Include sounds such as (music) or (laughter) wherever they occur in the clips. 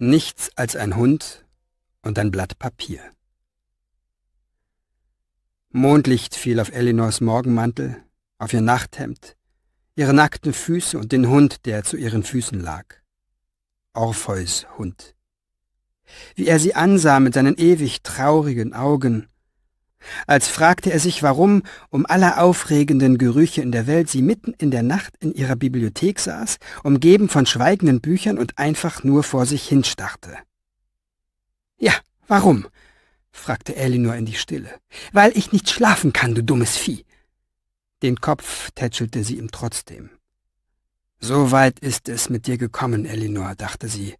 Nichts als ein Hund und ein Blatt Papier. Mondlicht fiel auf Elinors Morgenmantel, auf ihr Nachthemd, ihre nackten Füße und den Hund, der zu ihren Füßen lag. Orpheus Hund. Wie er sie ansah mit seinen ewig traurigen Augen, als fragte er sich, warum um aller aufregenden Gerüche in der Welt sie mitten in der Nacht in ihrer Bibliothek saß, umgeben von schweigenden Büchern und einfach nur vor sich hinstarrte. Ja, warum? fragte Elinor in die Stille. Weil ich nicht schlafen kann, du dummes Vieh. Den Kopf tätschelte sie ihm trotzdem. So weit ist es mit dir gekommen, Elinor, dachte sie,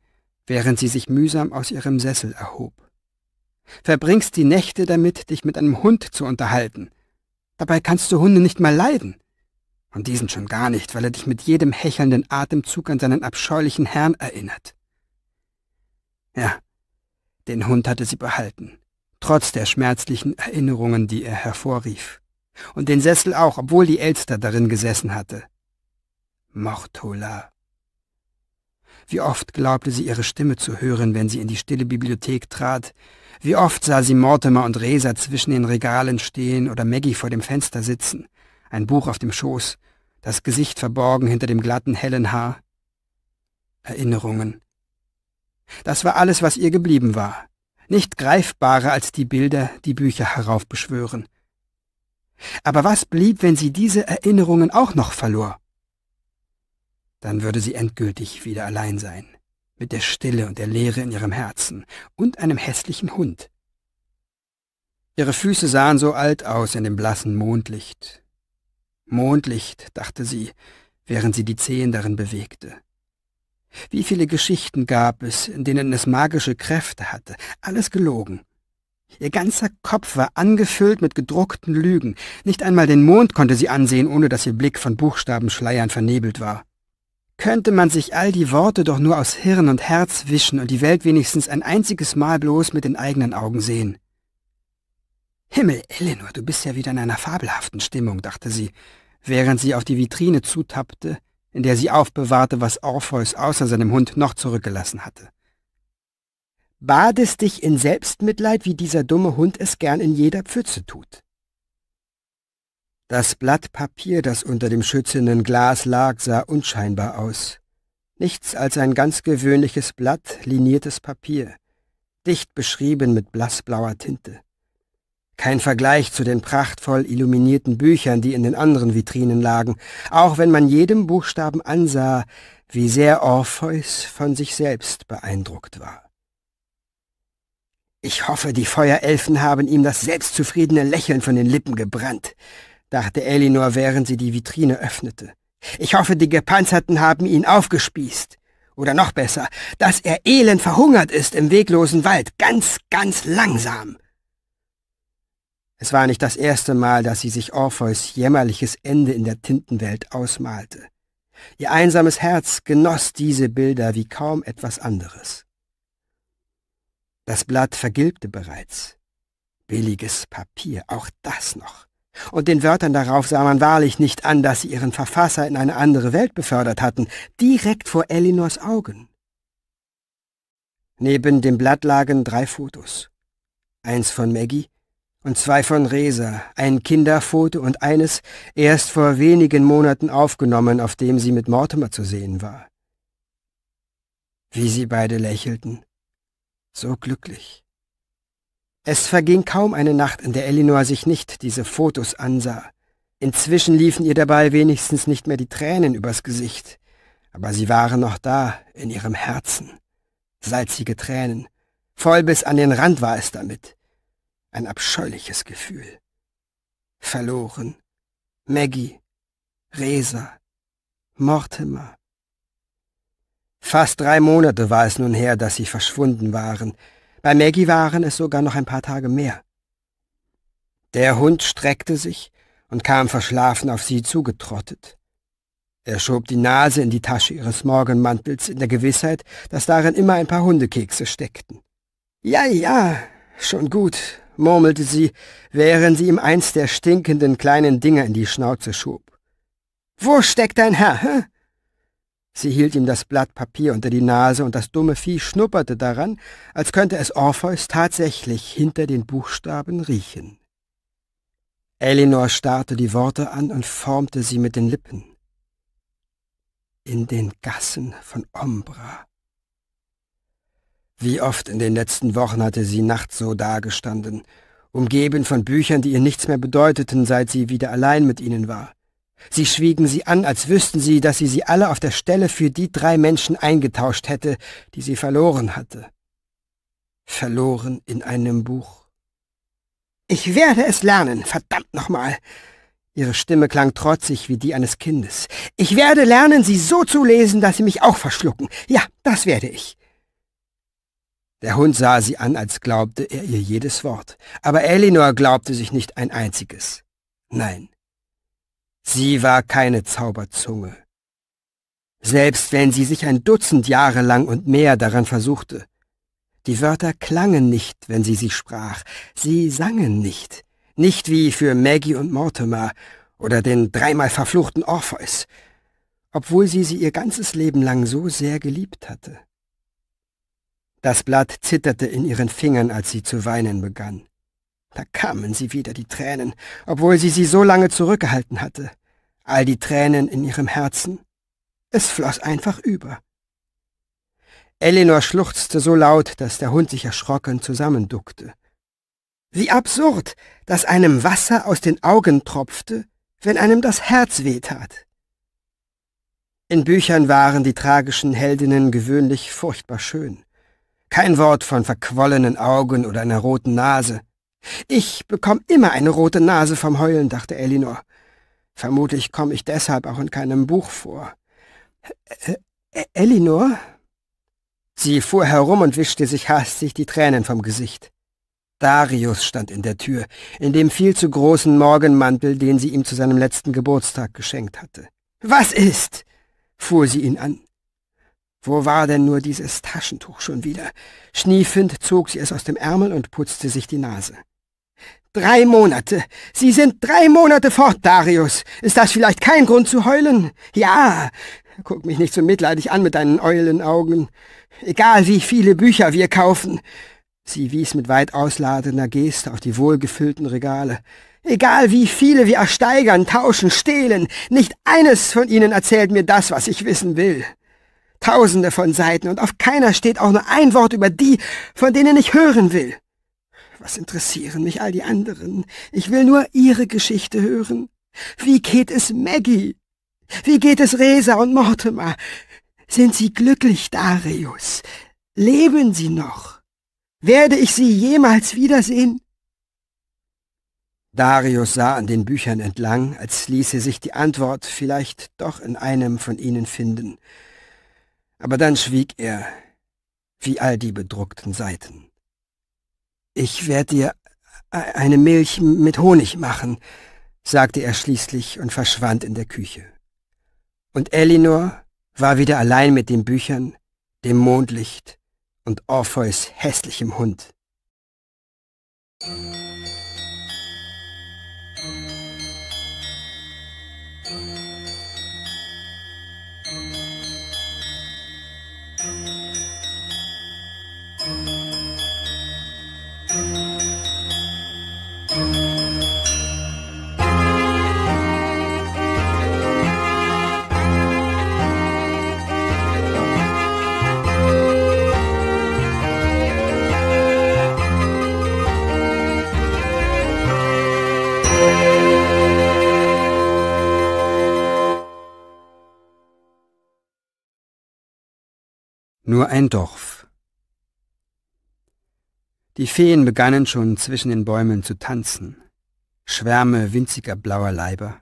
während sie sich mühsam aus ihrem Sessel erhob verbringst die Nächte damit, dich mit einem Hund zu unterhalten. Dabei kannst du Hunde nicht mal leiden. Und diesen schon gar nicht, weil er dich mit jedem hechelnden Atemzug an seinen abscheulichen Herrn erinnert. Ja, den Hund hatte sie behalten, trotz der schmerzlichen Erinnerungen, die er hervorrief. Und den Sessel auch, obwohl die Elster darin gesessen hatte. Mortola. Wie oft glaubte sie ihre Stimme zu hören, wenn sie in die stille Bibliothek trat, wie oft sah sie Mortimer und Resa zwischen den Regalen stehen oder Maggie vor dem Fenster sitzen, ein Buch auf dem Schoß, das Gesicht verborgen hinter dem glatten, hellen Haar. Erinnerungen. Das war alles, was ihr geblieben war, nicht greifbarer als die Bilder, die Bücher heraufbeschwören. Aber was blieb, wenn sie diese Erinnerungen auch noch verlor? Dann würde sie endgültig wieder allein sein mit der Stille und der Leere in ihrem Herzen und einem hässlichen Hund. Ihre Füße sahen so alt aus in dem blassen Mondlicht. Mondlicht, dachte sie, während sie die Zehen darin bewegte. Wie viele Geschichten gab es, in denen es magische Kräfte hatte, alles gelogen. Ihr ganzer Kopf war angefüllt mit gedruckten Lügen. Nicht einmal den Mond konnte sie ansehen, ohne dass ihr Blick von Buchstabenschleiern vernebelt war könnte man sich all die Worte doch nur aus Hirn und Herz wischen und die Welt wenigstens ein einziges Mal bloß mit den eigenen Augen sehen. Himmel, Eleanor, du bist ja wieder in einer fabelhaften Stimmung, dachte sie, während sie auf die Vitrine zutappte, in der sie aufbewahrte, was Orpheus außer seinem Hund noch zurückgelassen hatte. Badest dich in Selbstmitleid, wie dieser dumme Hund es gern in jeder Pfütze tut. Das Blatt Papier, das unter dem schützenden Glas lag, sah unscheinbar aus. Nichts als ein ganz gewöhnliches Blatt, liniertes Papier, dicht beschrieben mit blassblauer Tinte. Kein Vergleich zu den prachtvoll illuminierten Büchern, die in den anderen Vitrinen lagen, auch wenn man jedem Buchstaben ansah, wie sehr Orpheus von sich selbst beeindruckt war. Ich hoffe, die Feuerelfen haben ihm das selbstzufriedene Lächeln von den Lippen gebrannt, dachte Elinor, während sie die Vitrine öffnete. Ich hoffe, die Gepanzerten haben ihn aufgespießt. Oder noch besser, dass er elend verhungert ist im weglosen Wald, ganz, ganz langsam. Es war nicht das erste Mal, dass sie sich Orpheus jämmerliches Ende in der Tintenwelt ausmalte. Ihr einsames Herz genoss diese Bilder wie kaum etwas anderes. Das Blatt vergilbte bereits. Billiges Papier, auch das noch. Und den Wörtern darauf sah man wahrlich nicht an, dass sie ihren Verfasser in eine andere Welt befördert hatten, direkt vor Elinors Augen. Neben dem Blatt lagen drei Fotos. Eins von Maggie und zwei von Resa, ein Kinderfoto und eines, erst vor wenigen Monaten aufgenommen, auf dem sie mit Mortimer zu sehen war. Wie sie beide lächelten. So glücklich. Es verging kaum eine Nacht, in der Elinor sich nicht diese Fotos ansah. Inzwischen liefen ihr dabei wenigstens nicht mehr die Tränen übers Gesicht, aber sie waren noch da in ihrem Herzen. Salzige Tränen. Voll bis an den Rand war es damit. Ein abscheuliches Gefühl. Verloren. Maggie. Resa. Mortimer. Fast drei Monate war es nun her, dass sie verschwunden waren, bei Maggie waren es sogar noch ein paar Tage mehr. Der Hund streckte sich und kam verschlafen auf sie zugetrottet. Er schob die Nase in die Tasche ihres Morgenmantels in der Gewissheit, dass darin immer ein paar Hundekekse steckten. Ja, ja, schon gut, murmelte sie, während sie ihm eins der stinkenden kleinen Dinger in die Schnauze schob. Wo steckt dein Herr? Hä? Sie hielt ihm das Blatt Papier unter die Nase und das dumme Vieh schnupperte daran, als könnte es Orpheus tatsächlich hinter den Buchstaben riechen. Elinor starrte die Worte an und formte sie mit den Lippen. In den Gassen von Ombra. Wie oft in den letzten Wochen hatte sie nachts so dagestanden, umgeben von Büchern, die ihr nichts mehr bedeuteten, seit sie wieder allein mit ihnen war. Sie schwiegen sie an, als wüssten sie, dass sie sie alle auf der Stelle für die drei Menschen eingetauscht hätte, die sie verloren hatte. Verloren in einem Buch. Ich werde es lernen, verdammt nochmal. Ihre Stimme klang trotzig wie die eines Kindes. Ich werde lernen, sie so zu lesen, dass sie mich auch verschlucken. Ja, das werde ich. Der Hund sah sie an, als glaubte er ihr jedes Wort. Aber Elinor glaubte sich nicht ein einziges. Nein, Sie war keine Zauberzunge. Selbst wenn sie sich ein Dutzend Jahre lang und mehr daran versuchte. Die Wörter klangen nicht, wenn sie sie sprach. Sie sangen nicht. Nicht wie für Maggie und Mortimer oder den dreimal verfluchten Orpheus, obwohl sie sie ihr ganzes Leben lang so sehr geliebt hatte. Das Blatt zitterte in ihren Fingern, als sie zu weinen begann. Da kamen sie wieder, die Tränen, obwohl sie sie so lange zurückgehalten hatte. All die Tränen in ihrem Herzen. Es floss einfach über. Elinor schluchzte so laut, dass der Hund sich erschrocken zusammenduckte. Wie absurd, dass einem Wasser aus den Augen tropfte, wenn einem das Herz wehtat. In Büchern waren die tragischen Heldinnen gewöhnlich furchtbar schön. Kein Wort von verquollenen Augen oder einer roten Nase. Ich bekomme immer eine rote Nase vom Heulen, dachte Elinor. Vermutlich komme ich deshalb auch in keinem Buch vor. Ä Elinor? Sie fuhr herum und wischte sich hastig die Tränen vom Gesicht. Darius stand in der Tür, in dem viel zu großen Morgenmantel, den sie ihm zu seinem letzten Geburtstag geschenkt hatte. Was ist? fuhr sie ihn an. Wo war denn nur dieses Taschentuch schon wieder? Schniefend zog sie es aus dem Ärmel und putzte sich die Nase. Drei Monate. Sie sind drei Monate fort, Darius. Ist das vielleicht kein Grund zu heulen? Ja. Guck mich nicht so mitleidig an mit deinen Eulenaugen. Egal wie viele Bücher wir kaufen. Sie wies mit weit ausladender Geste auf die wohlgefüllten Regale. Egal wie viele wir ersteigern, tauschen, stehlen, nicht eines von ihnen erzählt mir das, was ich wissen will. Tausende von Seiten und auf keiner steht auch nur ein Wort über die, von denen ich hören will. Was interessieren mich all die anderen? Ich will nur ihre Geschichte hören. Wie geht es Maggie? Wie geht es Resa und Mortimer? Sind sie glücklich, Darius? Leben sie noch? Werde ich sie jemals wiedersehen? Darius sah an den Büchern entlang, als ließe sich die Antwort vielleicht doch in einem von ihnen finden. Aber dann schwieg er, wie all die bedruckten Seiten. Ich werde dir e-, eine Milch mit Honig machen, sagte er schließlich und verschwand in der Küche. Und Elinor war wieder allein mit den Büchern, dem Mondlicht und Orpheus hässlichem Hund. nur ein Dorf. Die Feen begannen schon zwischen den Bäumen zu tanzen, Schwärme winziger blauer Leiber.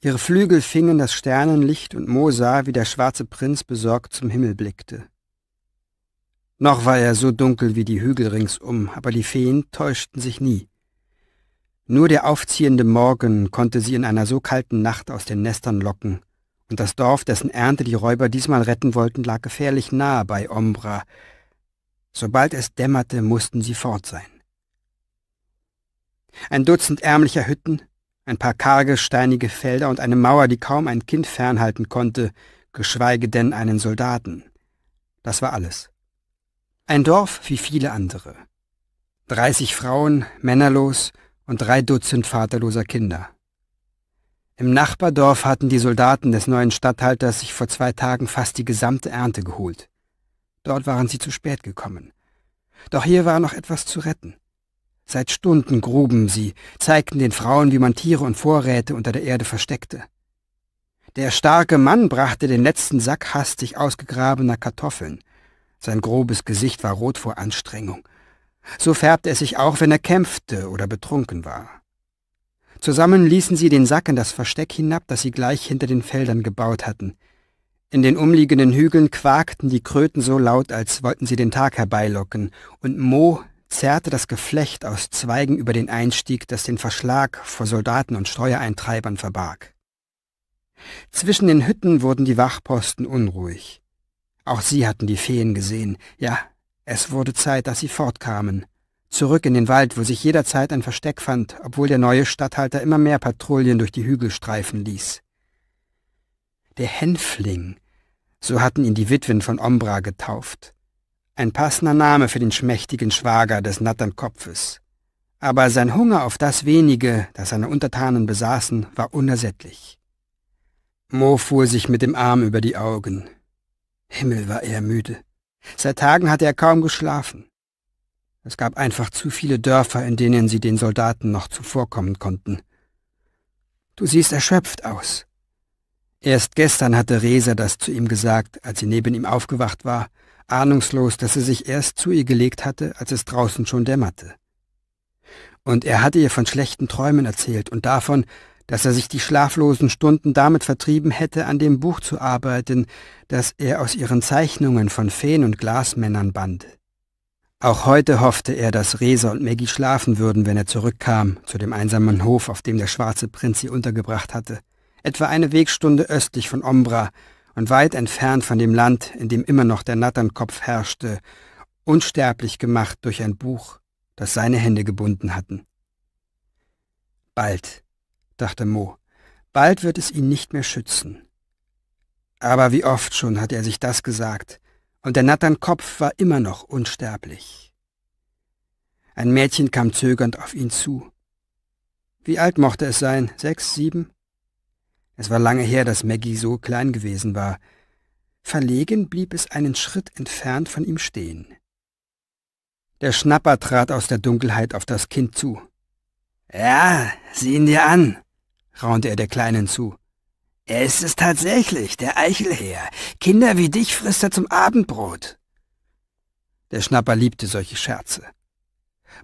Ihre Flügel fingen das Sternenlicht und Mo sah, wie der schwarze Prinz besorgt zum Himmel blickte. Noch war er so dunkel wie die Hügel ringsum, aber die Feen täuschten sich nie. Nur der aufziehende Morgen konnte sie in einer so kalten Nacht aus den Nestern locken, und das Dorf, dessen Ernte die Räuber diesmal retten wollten, lag gefährlich nahe bei Ombra. Sobald es dämmerte, mussten sie fort sein. Ein Dutzend ärmlicher Hütten, ein paar karge, steinige Felder und eine Mauer, die kaum ein Kind fernhalten konnte, geschweige denn einen Soldaten. Das war alles. Ein Dorf wie viele andere. Dreißig Frauen, männerlos und drei Dutzend vaterloser Kinder. Im Nachbardorf hatten die Soldaten des neuen Statthalters sich vor zwei Tagen fast die gesamte Ernte geholt. Dort waren sie zu spät gekommen. Doch hier war noch etwas zu retten. Seit Stunden gruben sie, zeigten den Frauen, wie man Tiere und Vorräte unter der Erde versteckte. Der starke Mann brachte den letzten Sack hastig ausgegrabener Kartoffeln. Sein grobes Gesicht war rot vor Anstrengung. So färbte es sich auch, wenn er kämpfte oder betrunken war. Zusammen ließen sie den Sack in das Versteck hinab, das sie gleich hinter den Feldern gebaut hatten. In den umliegenden Hügeln quakten die Kröten so laut, als wollten sie den Tag herbeilocken, und Mo zerrte das Geflecht aus Zweigen über den Einstieg, das den Verschlag vor Soldaten und Steuereintreibern verbarg. Zwischen den Hütten wurden die Wachposten unruhig. Auch sie hatten die Feen gesehen, ja, es wurde Zeit, dass sie fortkamen. Zurück in den Wald, wo sich jederzeit ein Versteck fand, obwohl der neue Statthalter immer mehr Patrouillen durch die Hügel streifen ließ. Der Hänfling, so hatten ihn die Witwen von Ombra getauft. Ein passender Name für den schmächtigen Schwager des Natternkopfes. Aber sein Hunger auf das wenige, das seine Untertanen besaßen, war unersättlich. Mo fuhr sich mit dem Arm über die Augen. Himmel war er müde. Seit Tagen hatte er kaum geschlafen. Es gab einfach zu viele Dörfer, in denen sie den Soldaten noch zuvorkommen konnten. Du siehst erschöpft aus. Erst gestern hatte Resa das zu ihm gesagt, als sie neben ihm aufgewacht war, ahnungslos, dass er sich erst zu ihr gelegt hatte, als es draußen schon dämmerte. Und er hatte ihr von schlechten Träumen erzählt und davon, dass er sich die schlaflosen Stunden damit vertrieben hätte, an dem Buch zu arbeiten, das er aus ihren Zeichnungen von Feen und Glasmännern band. Auch heute hoffte er, dass Resa und Maggie schlafen würden, wenn er zurückkam, zu dem einsamen Hof, auf dem der schwarze Prinz sie untergebracht hatte, etwa eine Wegstunde östlich von Ombra und weit entfernt von dem Land, in dem immer noch der Natternkopf herrschte, unsterblich gemacht durch ein Buch, das seine Hände gebunden hatten. Bald, dachte Mo, bald wird es ihn nicht mehr schützen. Aber wie oft schon hatte er sich das gesagt, und der Natternkopf war immer noch unsterblich. Ein Mädchen kam zögernd auf ihn zu. Wie alt mochte es sein? Sechs, sieben? Es war lange her, dass Maggie so klein gewesen war. Verlegen blieb es einen Schritt entfernt von ihm stehen. Der Schnapper trat aus der Dunkelheit auf das Kind zu. Ja, sieh ihn dir an, raunte er der Kleinen zu. Es ist tatsächlich der Eichelherr. Kinder wie dich frisst er zum Abendbrot. Der Schnapper liebte solche Scherze.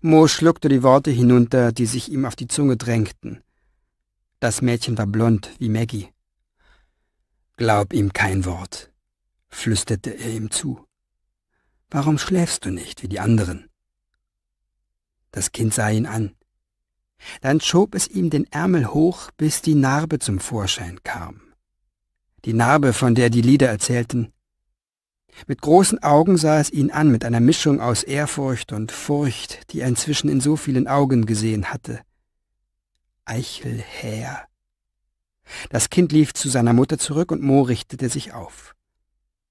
Mo schluckte die Worte hinunter, die sich ihm auf die Zunge drängten. Das Mädchen war blond wie Maggie. Glaub ihm kein Wort, flüsterte er ihm zu. Warum schläfst du nicht wie die anderen? Das Kind sah ihn an. Dann schob es ihm den Ärmel hoch, bis die Narbe zum Vorschein kam. Die Narbe, von der die Lieder erzählten. Mit großen Augen sah es ihn an, mit einer Mischung aus Ehrfurcht und Furcht, die er inzwischen in so vielen Augen gesehen hatte. Eichelhäher. Das Kind lief zu seiner Mutter zurück und Mo richtete sich auf.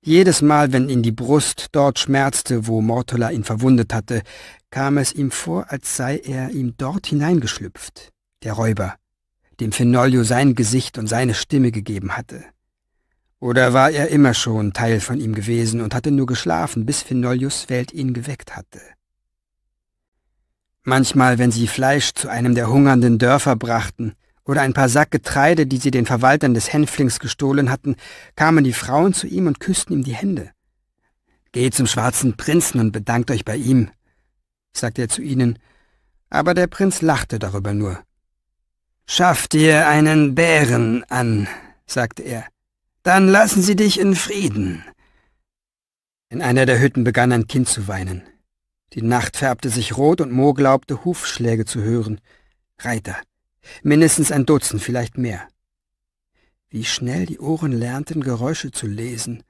Jedes Mal, wenn ihn die Brust dort schmerzte, wo Mortola ihn verwundet hatte, kam es ihm vor, als sei er ihm dort hineingeschlüpft, der Räuber, dem Fenolio sein Gesicht und seine Stimme gegeben hatte. Oder war er immer schon Teil von ihm gewesen und hatte nur geschlafen, bis Fenolius Welt ihn geweckt hatte? Manchmal, wenn sie Fleisch zu einem der hungernden Dörfer brachten, oder ein paar Sack Getreide, die sie den Verwaltern des Hänflings gestohlen hatten, kamen die Frauen zu ihm und küssten ihm die Hände. Geht zum schwarzen Prinzen und bedankt euch bei ihm, sagte er zu ihnen, aber der Prinz lachte darüber nur. Schafft dir einen Bären an, sagte er, dann lassen sie dich in Frieden. In einer der Hütten begann ein Kind zu weinen. Die Nacht färbte sich rot und Mo glaubte, Hufschläge zu hören. Reiter, mindestens ein Dutzend, vielleicht mehr. Wie schnell die Ohren lernten, Geräusche zu lesen,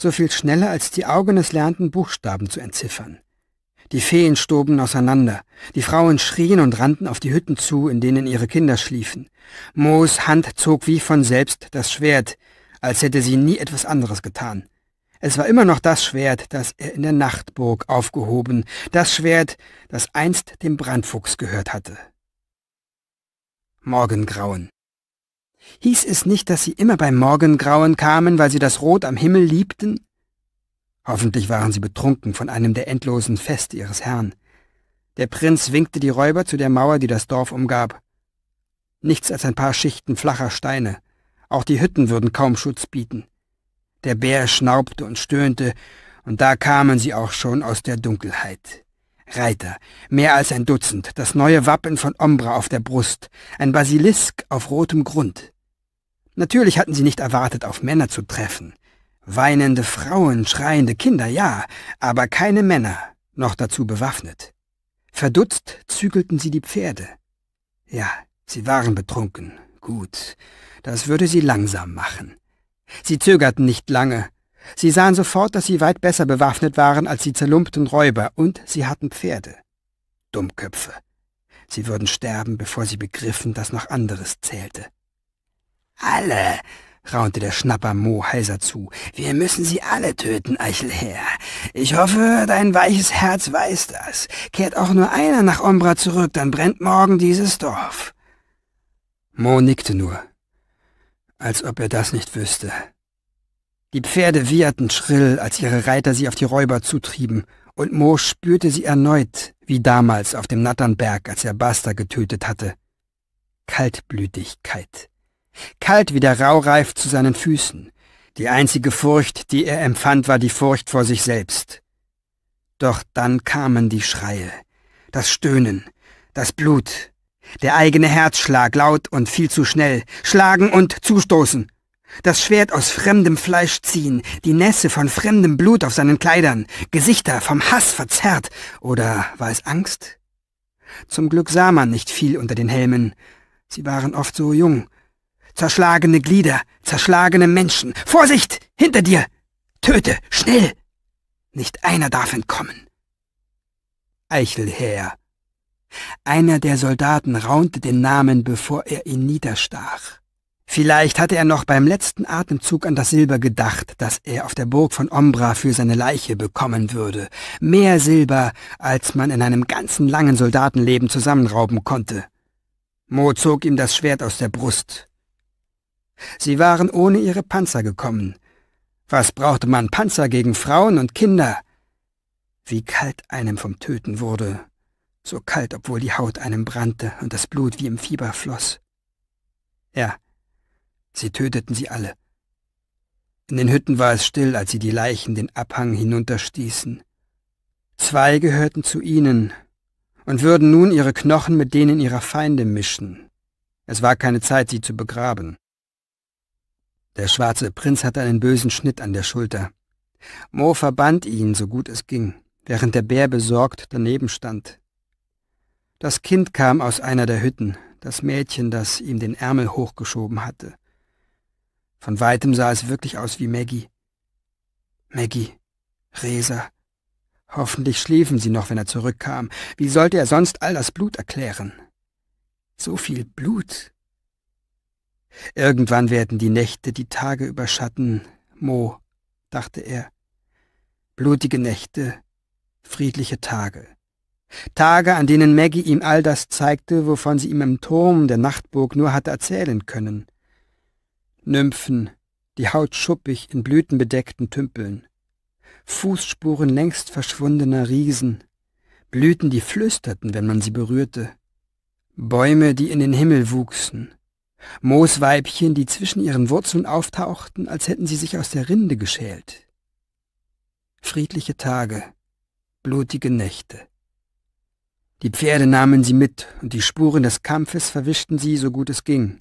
so viel schneller als die Augen es lernten, Buchstaben zu entziffern. Die Feen stoben auseinander, die Frauen schrien und rannten auf die Hütten zu, in denen ihre Kinder schliefen. Moos Hand zog wie von selbst das Schwert, als hätte sie nie etwas anderes getan. Es war immer noch das Schwert, das er in der Nachtburg aufgehoben, das Schwert, das einst dem Brandfuchs gehört hatte. Morgengrauen. Hieß es nicht, dass sie immer beim Morgengrauen kamen, weil sie das Rot am Himmel liebten? Hoffentlich waren sie betrunken von einem der endlosen Feste ihres Herrn. Der Prinz winkte die Räuber zu der Mauer, die das Dorf umgab. Nichts als ein paar Schichten flacher Steine. Auch die Hütten würden kaum Schutz bieten. Der Bär schnaubte und stöhnte, und da kamen sie auch schon aus der Dunkelheit. Reiter, mehr als ein Dutzend, das neue Wappen von Ombra auf der Brust, ein Basilisk auf rotem Grund. Natürlich hatten sie nicht erwartet, auf Männer zu treffen. Weinende Frauen, schreiende Kinder, ja, aber keine Männer, noch dazu bewaffnet. Verdutzt zügelten sie die Pferde. Ja, sie waren betrunken. Gut, das würde sie langsam machen. Sie zögerten nicht lange, Sie sahen sofort, dass sie weit besser bewaffnet waren als die zerlumpten Räuber, und sie hatten Pferde. Dummköpfe. Sie würden sterben, bevor sie begriffen, dass noch anderes zählte. Alle, raunte der Schnapper Mo heiser zu. Wir müssen sie alle töten, Eichelherr. Ich hoffe, dein weiches Herz weiß das. Kehrt auch nur einer nach Ombra zurück, dann brennt morgen dieses Dorf. Mo nickte nur, als ob er das nicht wüsste. Die Pferde wieherten schrill, als ihre Reiter sie auf die Räuber zutrieben, und Mo spürte sie erneut, wie damals auf dem Natternberg, als er Basta getötet hatte. Kaltblütigkeit. Kalt wie der Raureif zu seinen Füßen. Die einzige Furcht, die er empfand, war die Furcht vor sich selbst. Doch dann kamen die Schreie, das Stöhnen, das Blut, der eigene Herzschlag laut und viel zu schnell, schlagen und zustoßen. Das Schwert aus fremdem Fleisch ziehen, die Nässe von fremdem Blut auf seinen Kleidern, Gesichter vom Hass verzerrt, oder war es Angst? Zum Glück sah man nicht viel unter den Helmen. Sie waren oft so jung. Zerschlagene Glieder, zerschlagene Menschen. Vorsicht! Hinter dir! Töte! Schnell! Nicht einer darf entkommen. Eichelherr. Einer der Soldaten raunte den Namen, bevor er ihn niederstach. Vielleicht hatte er noch beim letzten Atemzug an das Silber gedacht, das er auf der Burg von Ombra für seine Leiche bekommen würde. Mehr Silber, als man in einem ganzen langen Soldatenleben zusammenrauben konnte. Mo zog ihm das Schwert aus der Brust. Sie waren ohne ihre Panzer gekommen. Was brauchte man Panzer gegen Frauen und Kinder? Wie kalt einem vom Töten wurde. So kalt, obwohl die Haut einem brannte und das Blut wie im Fieber floss. Ja, Sie töteten sie alle. In den Hütten war es still, als sie die Leichen den Abhang hinunterstießen. Zwei gehörten zu ihnen und würden nun ihre Knochen mit denen ihrer Feinde mischen. Es war keine Zeit, sie zu begraben. Der schwarze Prinz hatte einen bösen Schnitt an der Schulter. Mo verband ihn, so gut es ging, während der Bär besorgt daneben stand. Das Kind kam aus einer der Hütten, das Mädchen, das ihm den Ärmel hochgeschoben hatte. Von weitem sah es wirklich aus wie Maggie. Maggie, Resa. Hoffentlich schliefen sie noch, wenn er zurückkam. Wie sollte er sonst all das Blut erklären? So viel Blut. Irgendwann werden die Nächte die Tage überschatten, Mo, dachte er. Blutige Nächte, friedliche Tage. Tage, an denen Maggie ihm all das zeigte, wovon sie ihm im Turm der Nachtburg nur hatte erzählen können. Nymphen, die Haut schuppig in blütenbedeckten Tümpeln, Fußspuren längst verschwundener Riesen, Blüten, die flüsterten, wenn man sie berührte, Bäume, die in den Himmel wuchsen, Moosweibchen, die zwischen ihren Wurzeln auftauchten, als hätten sie sich aus der Rinde geschält. Friedliche Tage, blutige Nächte. Die Pferde nahmen sie mit, und die Spuren des Kampfes verwischten sie, so gut es ging.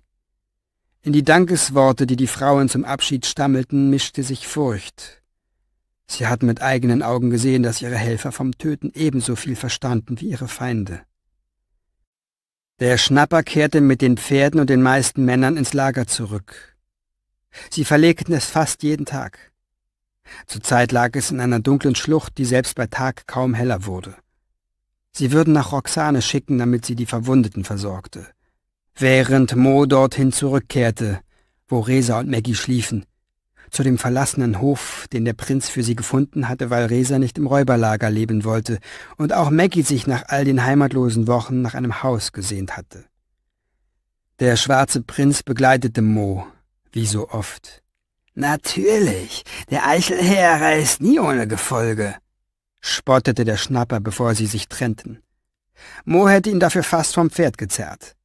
In die Dankesworte, die die Frauen zum Abschied stammelten, mischte sich Furcht. Sie hatten mit eigenen Augen gesehen, dass ihre Helfer vom Töten ebenso viel verstanden wie ihre Feinde. Der Schnapper kehrte mit den Pferden und den meisten Männern ins Lager zurück. Sie verlegten es fast jeden Tag. Zurzeit lag es in einer dunklen Schlucht, die selbst bei Tag kaum heller wurde. Sie würden nach Roxane schicken, damit sie die Verwundeten versorgte während Mo dorthin zurückkehrte, wo Resa und Maggie schliefen, zu dem verlassenen Hof, den der Prinz für sie gefunden hatte, weil Resa nicht im Räuberlager leben wollte und auch Maggie sich nach all den heimatlosen Wochen nach einem Haus gesehnt hatte. Der schwarze Prinz begleitete Mo, wie so oft. Natürlich, der Eichelherr reist nie ohne Gefolge, spottete der Schnapper, bevor sie sich trennten. Mo hätte ihn dafür fast vom Pferd gezerrt.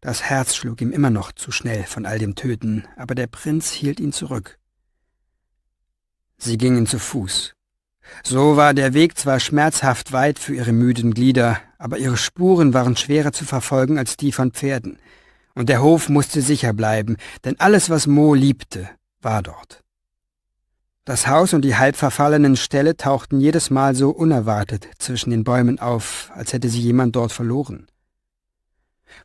Das Herz schlug ihm immer noch zu schnell von all dem Töten, aber der Prinz hielt ihn zurück. Sie gingen zu Fuß. So war der Weg zwar schmerzhaft weit für ihre müden Glieder, aber ihre Spuren waren schwerer zu verfolgen als die von Pferden. Und der Hof musste sicher bleiben, denn alles, was Mo liebte, war dort. Das Haus und die halb verfallenen Ställe tauchten jedes Mal so unerwartet zwischen den Bäumen auf, als hätte sie jemand dort verloren.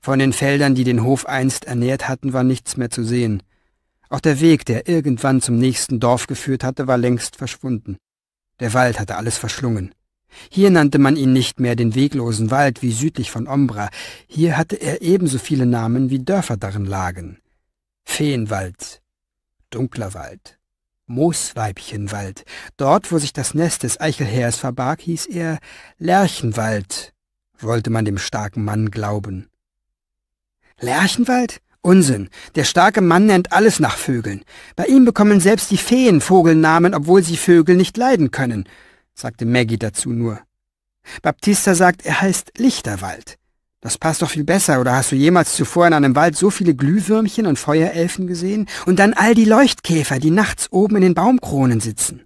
Von den Feldern, die den Hof einst ernährt hatten, war nichts mehr zu sehen. Auch der Weg, der irgendwann zum nächsten Dorf geführt hatte, war längst verschwunden. Der Wald hatte alles verschlungen. Hier nannte man ihn nicht mehr den weglosen Wald wie südlich von Ombra, hier hatte er ebenso viele Namen wie Dörfer darin lagen. Feenwald, dunkler Wald, Moosweibchenwald. Dort, wo sich das Nest des Eichelheers verbarg, hieß er Lerchenwald, wollte man dem starken Mann glauben. Lerchenwald? Unsinn. Der starke Mann nennt alles nach Vögeln. Bei ihm bekommen selbst die Feen Vogelnamen, obwohl sie Vögel nicht leiden können, sagte Maggie dazu nur. Baptista sagt, er heißt Lichterwald. Das passt doch viel besser, oder hast du jemals zuvor in einem Wald so viele Glühwürmchen und Feuerelfen gesehen? Und dann all die Leuchtkäfer, die nachts oben in den Baumkronen sitzen.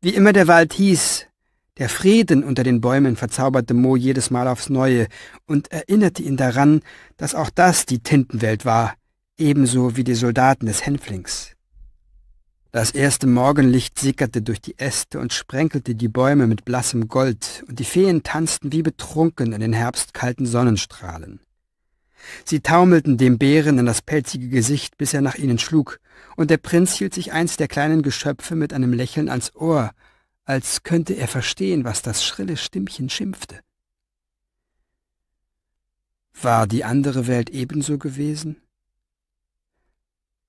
Wie immer der Wald hieß, der Frieden unter den Bäumen verzauberte Mo jedes Mal aufs Neue und erinnerte ihn daran, dass auch das die Tintenwelt war, ebenso wie die Soldaten des Hänflings. Das erste Morgenlicht sickerte durch die Äste und sprenkelte die Bäume mit blassem Gold, und die Feen tanzten wie betrunken in den herbstkalten Sonnenstrahlen. Sie taumelten dem Bären in das pelzige Gesicht, bis er nach ihnen schlug, und der Prinz hielt sich eins der kleinen Geschöpfe mit einem Lächeln ans Ohr, als könnte er verstehen, was das schrille Stimmchen schimpfte. War die andere Welt ebenso gewesen?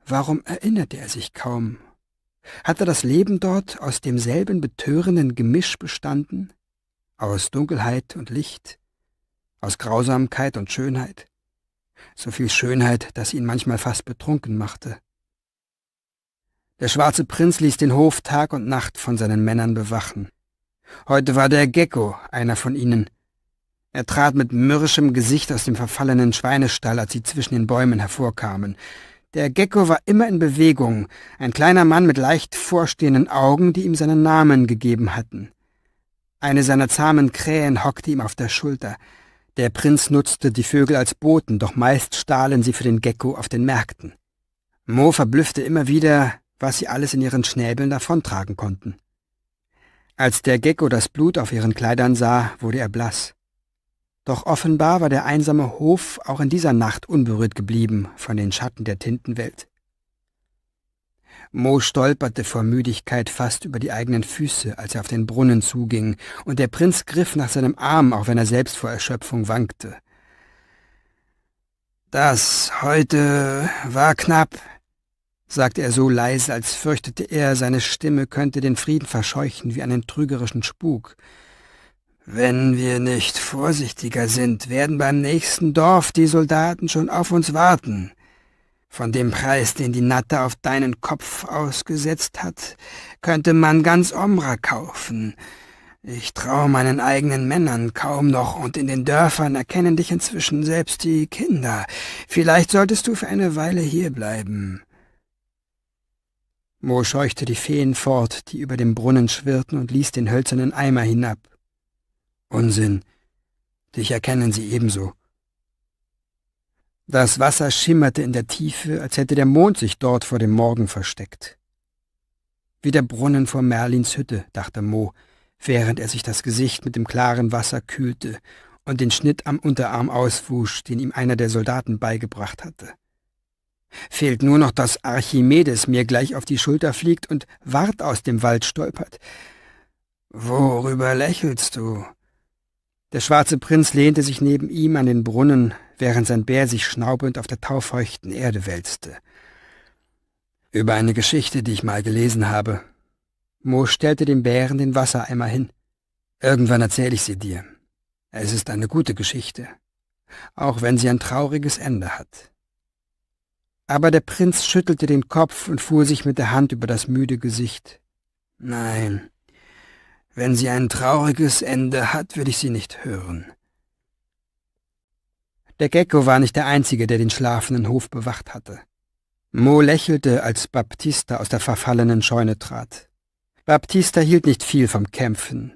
Warum erinnerte er sich kaum? Hatte das Leben dort aus demselben betörenden Gemisch bestanden? Aus Dunkelheit und Licht? Aus Grausamkeit und Schönheit? So viel Schönheit, dass ihn manchmal fast betrunken machte. Der schwarze Prinz ließ den Hof Tag und Nacht von seinen Männern bewachen. Heute war der Gecko einer von ihnen. Er trat mit mürrischem Gesicht aus dem verfallenen Schweinestall, als sie zwischen den Bäumen hervorkamen. Der Gecko war immer in Bewegung, ein kleiner Mann mit leicht vorstehenden Augen, die ihm seinen Namen gegeben hatten. Eine seiner zahmen Krähen hockte ihm auf der Schulter. Der Prinz nutzte die Vögel als Boten, doch meist stahlen sie für den Gecko auf den Märkten. Mo verblüffte immer wieder, was sie alles in ihren Schnäbeln davontragen konnten. Als der Gecko das Blut auf ihren Kleidern sah, wurde er blass. Doch offenbar war der einsame Hof auch in dieser Nacht unberührt geblieben von den Schatten der Tintenwelt. Mo stolperte vor Müdigkeit fast über die eigenen Füße, als er auf den Brunnen zuging, und der Prinz griff nach seinem Arm, auch wenn er selbst vor Erschöpfung wankte. Das heute war knapp, sagte er so leise, als fürchtete er, seine Stimme könnte den Frieden verscheuchen wie einen trügerischen Spuk. Wenn wir nicht vorsichtiger sind, werden beim nächsten Dorf die Soldaten schon auf uns warten. Von dem Preis, den die Natter auf deinen Kopf ausgesetzt hat, könnte man ganz Omra kaufen. Ich traue meinen eigenen Männern kaum noch, und in den Dörfern erkennen dich inzwischen selbst die Kinder. Vielleicht solltest du für eine Weile hierbleiben. Mo scheuchte die Feen fort, die über dem Brunnen schwirrten, und ließ den hölzernen Eimer hinab. Unsinn. Dich erkennen sie ebenso. Das Wasser schimmerte in der Tiefe, als hätte der Mond sich dort vor dem Morgen versteckt. Wie der Brunnen vor Merlins Hütte, dachte Mo, während er sich das Gesicht mit dem klaren Wasser kühlte und den Schnitt am Unterarm auswusch, den ihm einer der Soldaten beigebracht hatte. Fehlt nur noch, dass Archimedes mir gleich auf die Schulter fliegt und Wart aus dem Wald stolpert. Worüber lächelst du? Der schwarze Prinz lehnte sich neben ihm an den Brunnen, während sein Bär sich schnaubend auf der taufeuchten Erde wälzte. Über eine Geschichte, die ich mal gelesen habe. Mo stellte dem Bären den Wassereimer hin. Irgendwann erzähle ich sie dir. Es ist eine gute Geschichte, auch wenn sie ein trauriges Ende hat. Aber der Prinz schüttelte den Kopf und fuhr sich mit der Hand über das müde Gesicht. Nein, wenn sie ein trauriges Ende hat, will ich sie nicht hören. Der Gecko war nicht der Einzige, der den schlafenden Hof bewacht hatte. Mo lächelte, als Baptista aus der verfallenen Scheune trat. Baptista hielt nicht viel vom Kämpfen.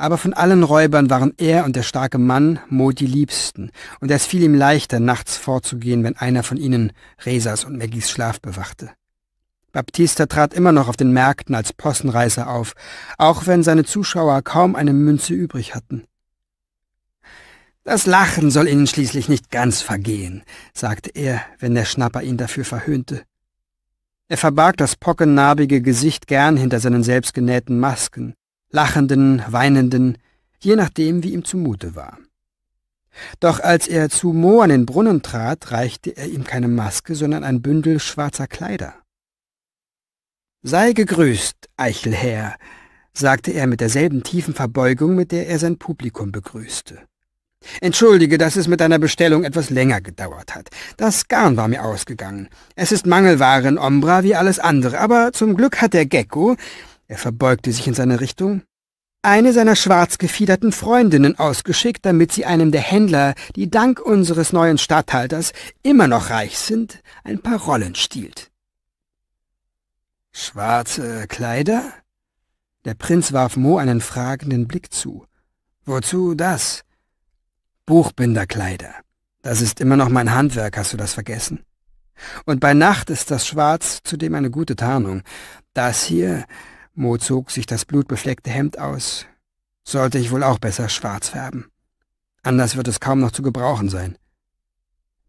Aber von allen Räubern waren er und der starke Mann Mo die Liebsten, und es fiel ihm leichter, nachts vorzugehen, wenn einer von ihnen Resas und Maggies Schlaf bewachte. Baptista trat immer noch auf den Märkten als Possenreißer auf, auch wenn seine Zuschauer kaum eine Münze übrig hatten. Das Lachen soll Ihnen schließlich nicht ganz vergehen, sagte er, wenn der Schnapper ihn dafür verhöhnte. Er verbarg das pockennarbige Gesicht gern hinter seinen selbstgenähten Masken, lachenden, weinenden, je nachdem, wie ihm zumute war. Doch als er zu Mo an den Brunnen trat, reichte er ihm keine Maske, sondern ein Bündel schwarzer Kleider. Sei gegrüßt, Eichelherr, sagte er mit derselben tiefen Verbeugung, mit der er sein Publikum begrüßte. Entschuldige, dass es mit deiner Bestellung etwas länger gedauert hat. Das Garn war mir ausgegangen. Es ist Mangelware in Ombra wie alles andere, aber zum Glück hat der Gecko, er verbeugte sich in seine Richtung, eine seiner schwarzgefiederten Freundinnen ausgeschickt, damit sie einem der Händler, die dank unseres neuen Statthalters immer noch reich sind, ein paar Rollen stiehlt. Schwarze Kleider? Der Prinz warf Mo einen fragenden Blick zu. Wozu das? Buchbinderkleider. Das ist immer noch mein Handwerk, hast du das vergessen? Und bei Nacht ist das Schwarz zudem eine gute Tarnung. Das hier Mo zog sich das blutbefleckte Hemd aus. Sollte ich wohl auch besser schwarz färben. Anders wird es kaum noch zu gebrauchen sein.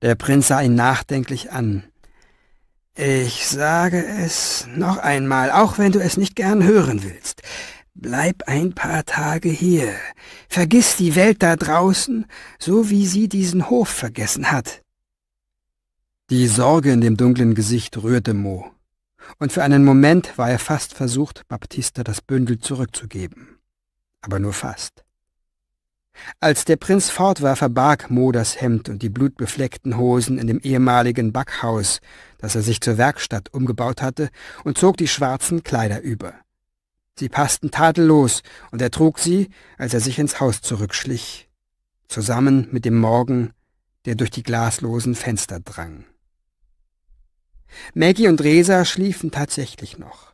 Der Prinz sah ihn nachdenklich an. Ich sage es noch einmal, auch wenn du es nicht gern hören willst. Bleib ein paar Tage hier. Vergiss die Welt da draußen, so wie sie diesen Hof vergessen hat. Die Sorge in dem dunklen Gesicht rührte Mo und für einen Moment war er fast versucht, Baptista das Bündel zurückzugeben. Aber nur fast. Als der Prinz fort war, verbarg Mo das Hemd und die blutbefleckten Hosen in dem ehemaligen Backhaus, das er sich zur Werkstatt umgebaut hatte, und zog die schwarzen Kleider über. Sie passten tadellos, und er trug sie, als er sich ins Haus zurückschlich, zusammen mit dem Morgen, der durch die glaslosen Fenster drang. Maggie und Resa schliefen tatsächlich noch.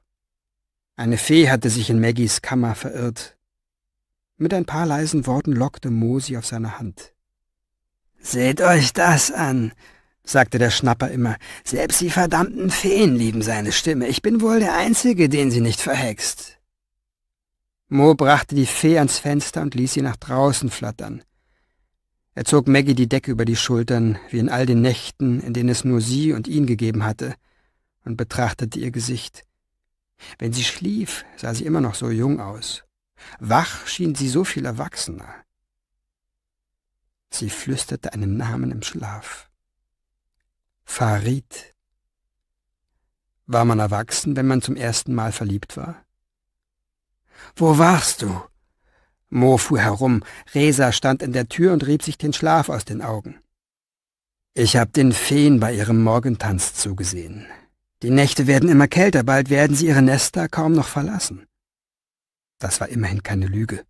Eine Fee hatte sich in Maggies Kammer verirrt. Mit ein paar leisen Worten lockte Mo sie auf seine Hand. Seht euch das an, sagte der Schnapper immer. Selbst die verdammten Feen lieben seine Stimme. Ich bin wohl der Einzige, den sie nicht verhext. Mo brachte die Fee ans Fenster und ließ sie nach draußen flattern. Er zog Maggie die Decke über die Schultern, wie in all den Nächten, in denen es nur sie und ihn gegeben hatte, und betrachtete ihr Gesicht. Wenn sie schlief, sah sie immer noch so jung aus. Wach schien sie so viel erwachsener. Sie flüsterte einen Namen im Schlaf. Farid. War man erwachsen, wenn man zum ersten Mal verliebt war? Wo warst du? Mo fuhr herum, Resa stand in der Tür und rieb sich den Schlaf aus den Augen. Ich hab den Feen bei ihrem Morgentanz zugesehen. Die Nächte werden immer kälter, bald werden sie ihre Nester kaum noch verlassen. Das war immerhin keine Lüge.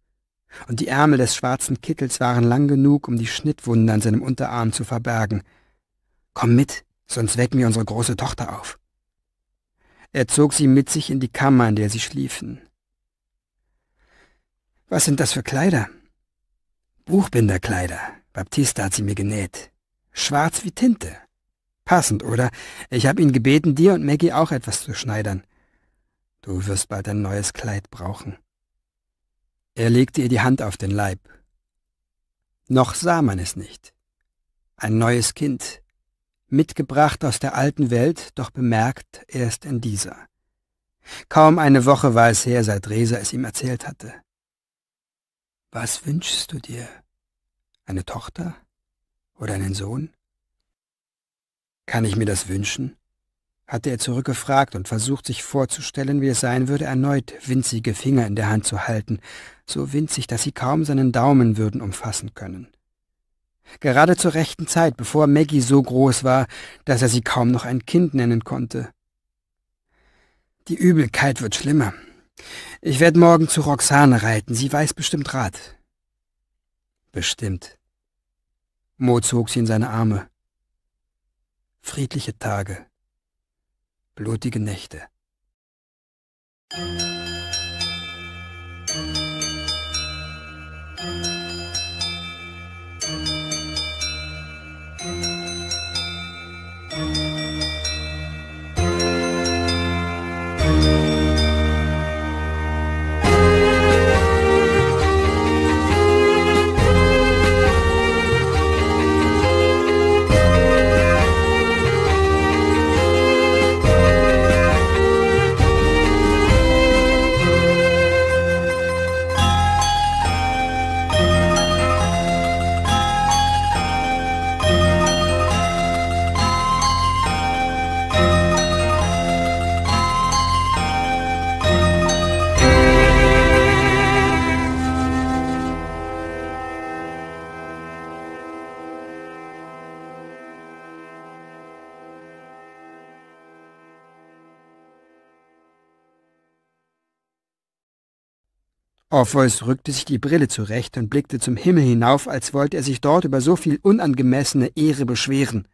Und die Ärmel des schwarzen Kittels waren lang genug, um die Schnittwunde an seinem Unterarm zu verbergen. Komm mit, sonst wecken wir unsere große Tochter auf. Er zog sie mit sich in die Kammer, in der sie schliefen. Was sind das für Kleider? Buchbinderkleider. Baptiste hat sie mir genäht. Schwarz wie Tinte. Passend, oder? Ich habe ihn gebeten, dir und Maggie auch etwas zu schneidern. Du wirst bald ein neues Kleid brauchen. Er legte ihr die Hand auf den Leib. Noch sah man es nicht. Ein neues Kind, mitgebracht aus der alten Welt, doch bemerkt erst in dieser. Kaum eine Woche war es her, seit Resa es ihm erzählt hatte. Was wünschst du dir? Eine Tochter oder einen Sohn? Kann ich mir das wünschen? hatte er zurückgefragt und versucht sich vorzustellen, wie es sein würde, erneut winzige Finger in der Hand zu halten, so winzig, dass sie kaum seinen Daumen würden umfassen können. Gerade zur rechten Zeit, bevor Maggie so groß war, dass er sie kaum noch ein Kind nennen konnte. Die Übelkeit wird schlimmer. Ich werde morgen zu Roxane reiten. Sie weiß bestimmt Rat. Bestimmt. Mo zog sie in seine Arme. Friedliche Tage. Blutige Nächte. Morpheus rückte sich die Brille zurecht und blickte zum Himmel hinauf, als wollte er sich dort über so viel unangemessene Ehre beschweren.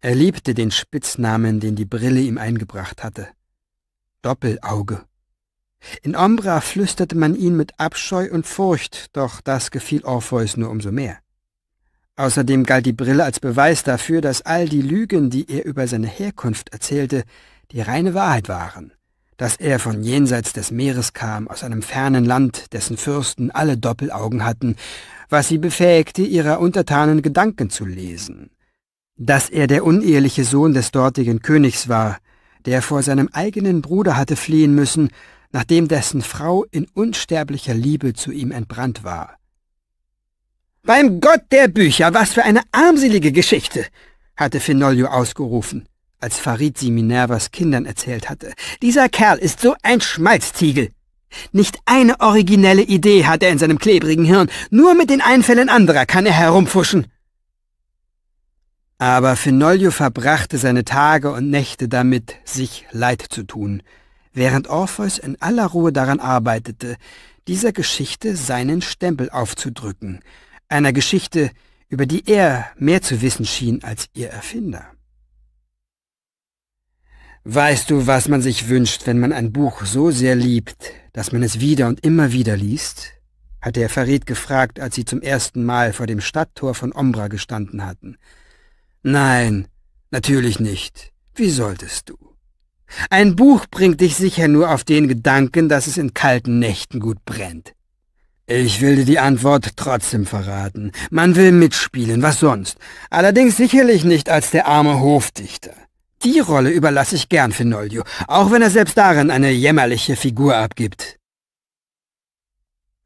Er liebte den Spitznamen, den die Brille ihm eingebracht hatte. Doppelauge. In Ombra flüsterte man ihn mit Abscheu und Furcht, doch das gefiel Orpheus nur umso mehr. Außerdem galt die Brille als Beweis dafür, dass all die Lügen, die er über seine Herkunft erzählte, die reine Wahrheit waren dass er von jenseits des Meeres kam, aus einem fernen Land, dessen Fürsten alle Doppelaugen hatten, was sie befähigte, ihrer Untertanen Gedanken zu lesen. Dass er der uneheliche Sohn des dortigen Königs war, der vor seinem eigenen Bruder hatte fliehen müssen, nachdem dessen Frau in unsterblicher Liebe zu ihm entbrannt war. Beim Gott der Bücher, was für eine armselige Geschichte! hatte Finolio ausgerufen als Farid sie Minervas Kindern erzählt hatte. Dieser Kerl ist so ein Schmalztiegel. Nicht eine originelle Idee hat er in seinem klebrigen Hirn. Nur mit den Einfällen anderer kann er herumfuschen. Aber Fenoglio verbrachte seine Tage und Nächte damit, sich Leid zu tun, während Orpheus in aller Ruhe daran arbeitete, dieser Geschichte seinen Stempel aufzudrücken, einer Geschichte, über die er mehr zu wissen schien als ihr Erfinder. Weißt du, was man sich wünscht, wenn man ein Buch so sehr liebt, dass man es wieder und immer wieder liest? hatte er Farid gefragt, als sie zum ersten Mal vor dem Stadttor von Ombra gestanden hatten. Nein, natürlich nicht. Wie solltest du? Ein Buch bringt dich sicher nur auf den Gedanken, dass es in kalten Nächten gut brennt. Ich will dir die Antwort trotzdem verraten. Man will mitspielen, was sonst. Allerdings sicherlich nicht als der arme Hofdichter. Die Rolle überlasse ich gern Finolio, auch wenn er selbst darin eine jämmerliche Figur abgibt.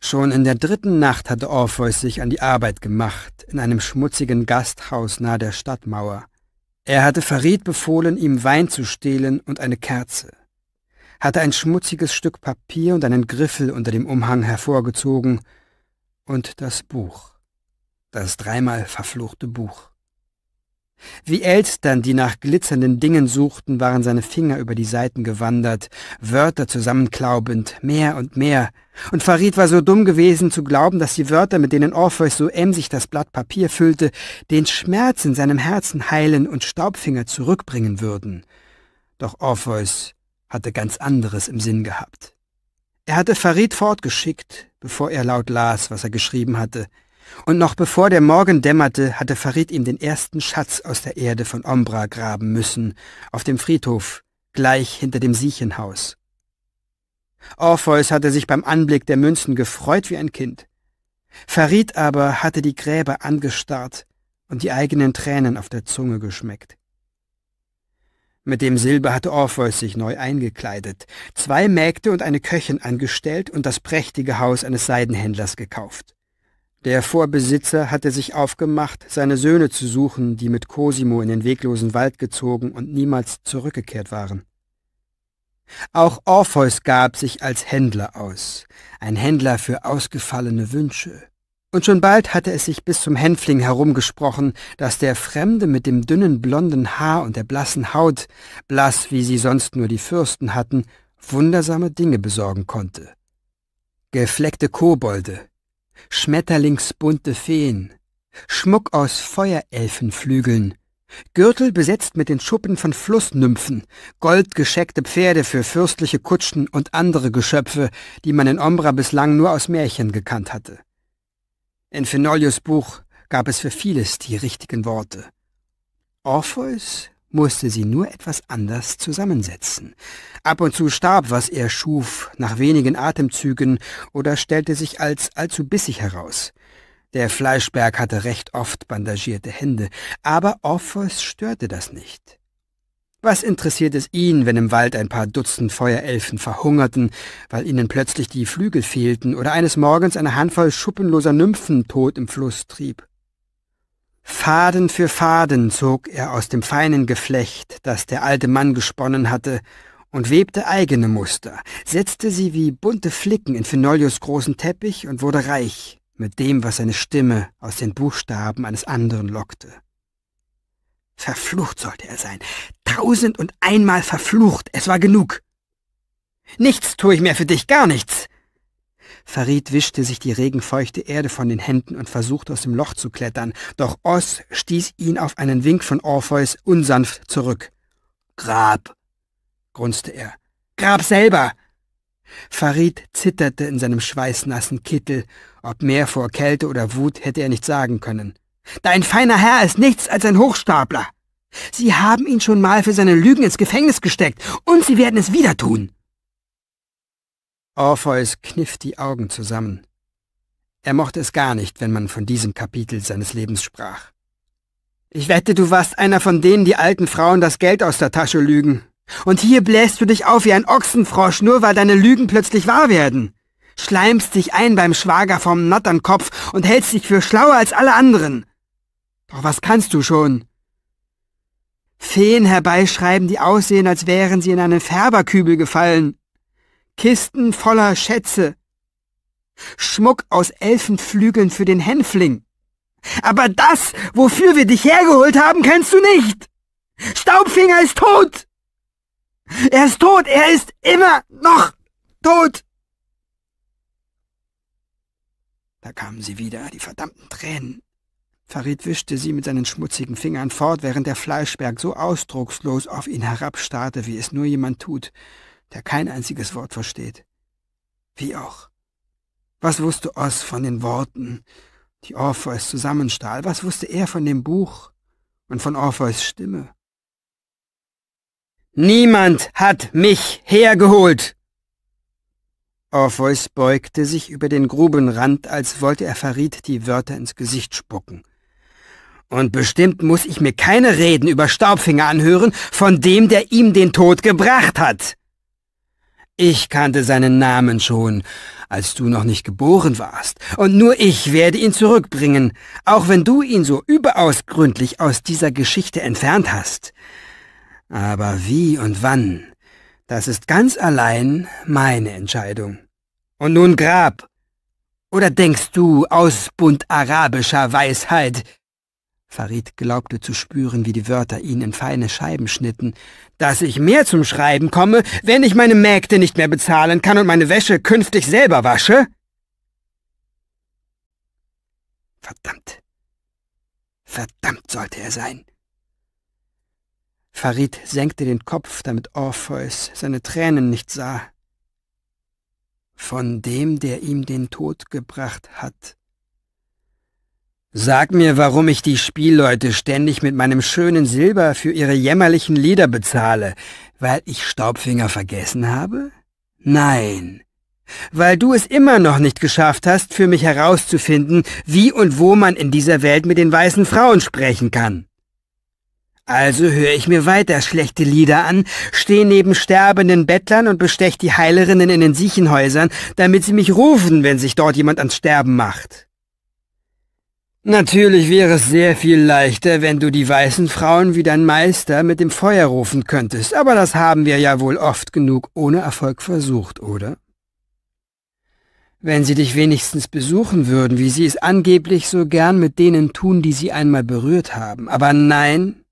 Schon in der dritten Nacht hatte Orpheus sich an die Arbeit gemacht, in einem schmutzigen Gasthaus nahe der Stadtmauer. Er hatte Farid befohlen, ihm Wein zu stehlen und eine Kerze, hatte ein schmutziges Stück Papier und einen Griffel unter dem Umhang hervorgezogen und das Buch, das dreimal verfluchte Buch. Wie Elstern, die nach glitzernden Dingen suchten, waren seine Finger über die Seiten gewandert, Wörter zusammenklaubend, mehr und mehr. Und Farid war so dumm gewesen zu glauben, dass die Wörter, mit denen Orpheus so emsig das Blatt Papier füllte, den Schmerz in seinem Herzen heilen und Staubfinger zurückbringen würden. Doch Orpheus hatte ganz anderes im Sinn gehabt. Er hatte Farid fortgeschickt, bevor er laut las, was er geschrieben hatte. Und noch bevor der Morgen dämmerte, hatte Farid ihm den ersten Schatz aus der Erde von Ombra graben müssen, auf dem Friedhof, gleich hinter dem Siechenhaus. Orpheus hatte sich beim Anblick der Münzen gefreut wie ein Kind. Farid aber hatte die Gräber angestarrt und die eigenen Tränen auf der Zunge geschmeckt. Mit dem Silber hatte Orpheus sich neu eingekleidet, zwei Mägde und eine Köchin angestellt und das prächtige Haus eines Seidenhändlers gekauft. Der Vorbesitzer hatte sich aufgemacht, seine Söhne zu suchen, die mit Cosimo in den weglosen Wald gezogen und niemals zurückgekehrt waren. Auch Orpheus gab sich als Händler aus, ein Händler für ausgefallene Wünsche. Und schon bald hatte es sich bis zum Hänfling herumgesprochen, dass der Fremde mit dem dünnen blonden Haar und der blassen Haut, blass wie sie sonst nur die Fürsten hatten, wundersame Dinge besorgen konnte. Gefleckte Kobolde, schmetterlingsbunte Feen, Schmuck aus Feuerelfenflügeln, Gürtel besetzt mit den Schuppen von Flussnymphen, goldgescheckte Pferde für fürstliche Kutschen und andere Geschöpfe, die man in Ombra bislang nur aus Märchen gekannt hatte. In Fenolius Buch gab es für vieles die richtigen Worte. Orpheus musste sie nur etwas anders zusammensetzen. Ab und zu starb, was er schuf, nach wenigen Atemzügen oder stellte sich als allzu bissig heraus. Der Fleischberg hatte recht oft bandagierte Hände, aber Orpheus störte das nicht. Was interessiert es ihn, wenn im Wald ein paar Dutzend Feuerelfen verhungerten, weil ihnen plötzlich die Flügel fehlten oder eines Morgens eine Handvoll schuppenloser Nymphen tot im Fluss trieb? Faden für Faden zog er aus dem feinen Geflecht, das der alte Mann gesponnen hatte, und webte eigene Muster, setzte sie wie bunte Flicken in Fenolios großen Teppich und wurde reich mit dem, was seine Stimme aus den Buchstaben eines anderen lockte. Verflucht sollte er sein, tausend und einmal verflucht, es war genug. Nichts tue ich mehr für dich, gar nichts. Farid wischte sich die regenfeuchte Erde von den Händen und versuchte aus dem Loch zu klettern, doch Oz stieß ihn auf einen Wink von Orpheus unsanft zurück. Grab, grunzte er. Grab selber! Farid zitterte in seinem schweißnassen Kittel, ob mehr vor Kälte oder Wut hätte er nicht sagen können. Dein feiner Herr ist nichts als ein Hochstapler. Sie haben ihn schon mal für seine Lügen ins Gefängnis gesteckt, und sie werden es wieder tun. Orpheus kniff die Augen zusammen. Er mochte es gar nicht, wenn man von diesem Kapitel seines Lebens sprach. Ich wette, du warst einer von denen, die alten Frauen das Geld aus der Tasche lügen. Und hier bläst du dich auf wie ein Ochsenfrosch, nur weil deine Lügen plötzlich wahr werden. Schleimst dich ein beim Schwager vom Natternkopf und hältst dich für schlauer als alle anderen. Doch was kannst du schon? Feen herbeischreiben, die aussehen, als wären sie in einen Färberkübel gefallen. Kisten voller Schätze, Schmuck aus Elfenflügeln für den Hänfling. Aber das, wofür wir dich hergeholt haben, kennst du nicht. Staubfinger ist tot. Er ist tot, er ist immer noch tot. Da kamen sie wieder, die verdammten Tränen. Farid wischte sie mit seinen schmutzigen Fingern fort, während der Fleischberg so ausdruckslos auf ihn herabstarrte, wie es nur jemand tut, der kein einziges Wort versteht. Wie auch. Was wusste Oz von den Worten, die Orpheus zusammenstahl? Was wusste er von dem Buch und von Orpheus Stimme? Niemand hat mich hergeholt! Orpheus beugte sich über den Grubenrand, als wollte er Farid die Wörter ins Gesicht spucken. Und bestimmt muss ich mir keine Reden über Staubfinger anhören von dem, der ihm den Tod gebracht hat. Ich kannte seinen Namen schon, als du noch nicht geboren warst, und nur ich werde ihn zurückbringen, auch wenn du ihn so überaus gründlich aus dieser Geschichte entfernt hast. Aber wie und wann, das ist ganz allein meine Entscheidung. Und nun grab. Oder denkst du, Ausbund arabischer Weisheit, Farid glaubte zu spüren, wie die Wörter ihn in feine Scheiben schnitten, dass ich mehr zum Schreiben komme, wenn ich meine Mägde nicht mehr bezahlen kann und meine Wäsche künftig selber wasche? Verdammt. Verdammt sollte er sein. Farid senkte den Kopf, damit Orpheus seine Tränen nicht sah. Von dem, der ihm den Tod gebracht hat, Sag mir, warum ich die Spielleute ständig mit meinem schönen Silber für ihre jämmerlichen Lieder bezahle, weil ich Staubfinger vergessen habe? Nein, weil du es immer noch nicht geschafft hast, für mich herauszufinden, wie und wo man in dieser Welt mit den weißen Frauen sprechen kann. Also höre ich mir weiter schlechte Lieder an, stehe neben sterbenden Bettlern und bestech die Heilerinnen in den Siechenhäusern, damit sie mich rufen, wenn sich dort jemand ans Sterben macht. Natürlich wäre es sehr viel leichter, wenn du die weißen Frauen wie dein Meister mit dem Feuer rufen könntest, aber das haben wir ja wohl oft genug ohne Erfolg versucht, oder? Wenn sie dich wenigstens besuchen würden, wie sie es angeblich so gern mit denen tun, die sie einmal berührt haben. Aber nein.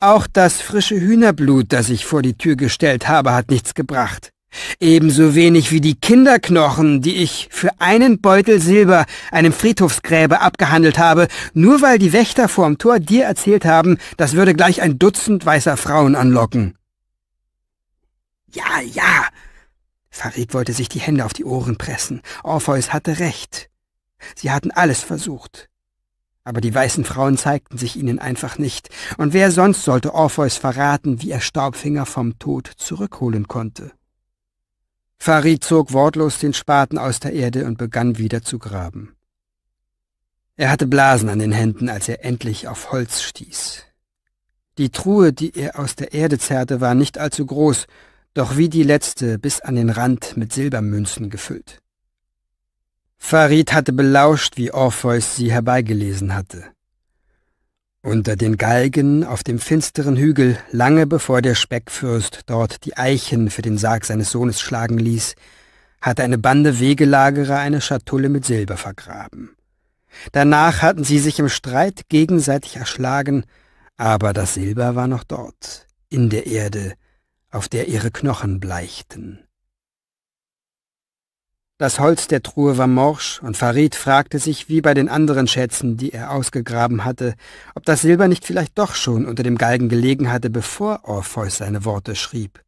Auch das frische Hühnerblut, das ich vor die Tür gestellt habe, hat nichts gebracht. Ebenso wenig wie die Kinderknochen, die ich für einen Beutel Silber einem Friedhofsgräber abgehandelt habe, nur weil die Wächter vorm Tor dir erzählt haben, das würde gleich ein Dutzend weißer Frauen anlocken. Ja, ja! Farid wollte sich die Hände auf die Ohren pressen. Orpheus hatte recht. Sie hatten alles versucht. Aber die weißen Frauen zeigten sich ihnen einfach nicht, und wer sonst sollte Orpheus verraten, wie er Staubfinger vom Tod zurückholen konnte? Farid zog wortlos den Spaten aus der Erde und begann wieder zu graben. Er hatte Blasen an den Händen, als er endlich auf Holz stieß. Die Truhe, die er aus der Erde zerrte, war nicht allzu groß, doch wie die letzte bis an den Rand mit Silbermünzen gefüllt. Farid hatte belauscht, wie Orpheus sie herbeigelesen hatte unter den Galgen auf dem finsteren Hügel, lange bevor der Speckfürst dort die Eichen für den Sarg seines Sohnes schlagen ließ, hatte eine Bande Wegelagerer eine Schatulle mit Silber vergraben. Danach hatten sie sich im Streit gegenseitig erschlagen, aber das Silber war noch dort, in der Erde, auf der ihre Knochen bleichten. Das Holz der Truhe war morsch und Farid fragte sich, wie bei den anderen Schätzen, die er ausgegraben hatte, ob das Silber nicht vielleicht doch schon unter dem Galgen gelegen hatte, bevor Orpheus seine Worte schrieb.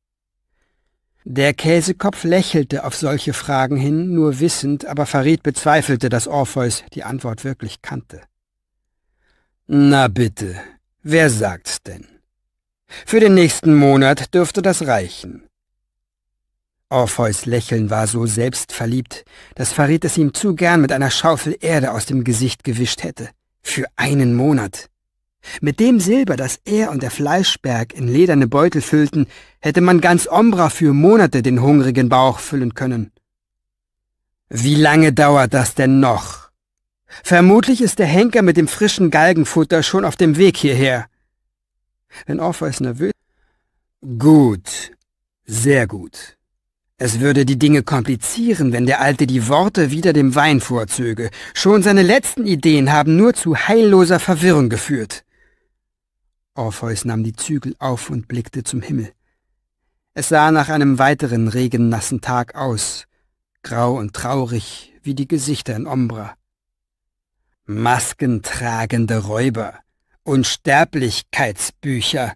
Der Käsekopf lächelte auf solche Fragen hin, nur wissend, aber Farid bezweifelte, dass Orpheus die Antwort wirklich kannte. Na bitte, wer sagt's denn? Für den nächsten Monat dürfte das reichen. Orpheus Lächeln war so selbstverliebt, dass es ihm zu gern mit einer Schaufel Erde aus dem Gesicht gewischt hätte. Für einen Monat. Mit dem Silber, das er und der Fleischberg in lederne Beutel füllten, hätte man ganz Ombra für Monate den hungrigen Bauch füllen können. Wie lange dauert das denn noch? Vermutlich ist der Henker mit dem frischen Galgenfutter schon auf dem Weg hierher. Wenn Orpheus nervös... Gut, sehr gut. Es würde die Dinge komplizieren, wenn der Alte die Worte wieder dem Wein vorzöge. Schon seine letzten Ideen haben nur zu heilloser Verwirrung geführt. Orpheus nahm die Zügel auf und blickte zum Himmel. Es sah nach einem weiteren regennassen Tag aus, grau und traurig wie die Gesichter in Ombra. Maskentragende Räuber, Unsterblichkeitsbücher,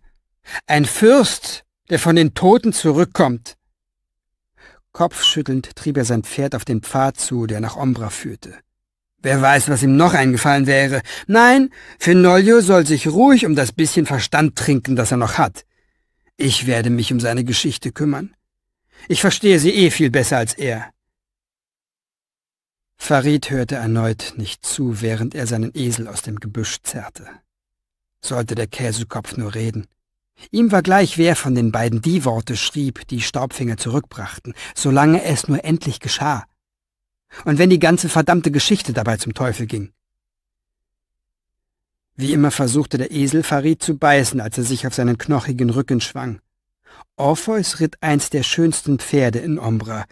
ein Fürst, der von den Toten zurückkommt. Kopfschüttelnd trieb er sein Pferd auf den Pfad zu, der nach Ombra führte. Wer weiß, was ihm noch eingefallen wäre. Nein, Fenoglio soll sich ruhig um das bisschen Verstand trinken, das er noch hat. Ich werde mich um seine Geschichte kümmern. Ich verstehe sie eh viel besser als er. Farid hörte erneut nicht zu, während er seinen Esel aus dem Gebüsch zerrte. Sollte der Käsekopf nur reden. Ihm war gleich, wer von den beiden die Worte schrieb, die Staubfinger zurückbrachten, solange es nur endlich geschah. Und wenn die ganze verdammte Geschichte dabei zum Teufel ging. Wie immer versuchte der Esel Farid zu beißen, als er sich auf seinen knochigen Rücken schwang. Orpheus ritt eins der schönsten Pferde in Ombra,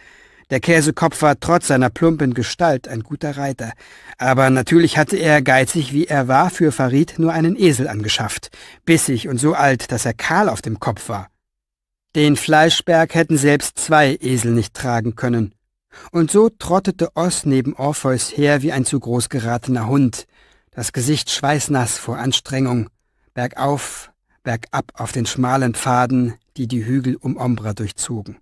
der Käsekopf war trotz seiner plumpen Gestalt ein guter Reiter, aber natürlich hatte er, geizig wie er war, für Farid nur einen Esel angeschafft, bissig und so alt, dass er kahl auf dem Kopf war. Den Fleischberg hätten selbst zwei Esel nicht tragen können. Und so trottete Oss neben Orpheus her wie ein zu groß geratener Hund, das Gesicht schweißnass vor Anstrengung, bergauf, bergab auf den schmalen Pfaden, die die Hügel um Ombra durchzogen.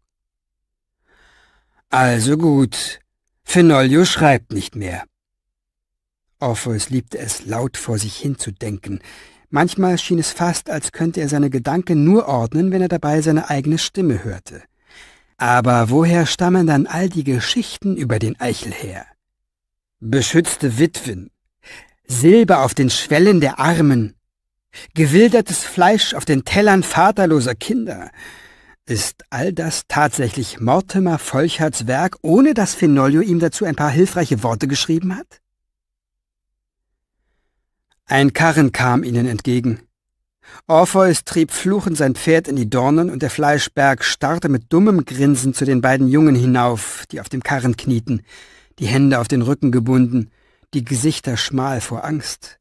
Also gut, Fenolio schreibt nicht mehr. Orpheus liebte es, laut vor sich hinzudenken. Manchmal schien es fast, als könnte er seine Gedanken nur ordnen, wenn er dabei seine eigene Stimme hörte. Aber woher stammen dann all die Geschichten über den Eichel her? Beschützte Witwen, Silber auf den Schwellen der Armen, gewildertes Fleisch auf den Tellern vaterloser Kinder, ist all das tatsächlich Mortimer Volcherts Werk, ohne dass Finolio ihm dazu ein paar hilfreiche Worte geschrieben hat? Ein Karren kam ihnen entgegen. Orpheus trieb fluchend sein Pferd in die Dornen und der Fleischberg starrte mit dummem Grinsen zu den beiden Jungen hinauf, die auf dem Karren knieten, die Hände auf den Rücken gebunden, die Gesichter schmal vor Angst.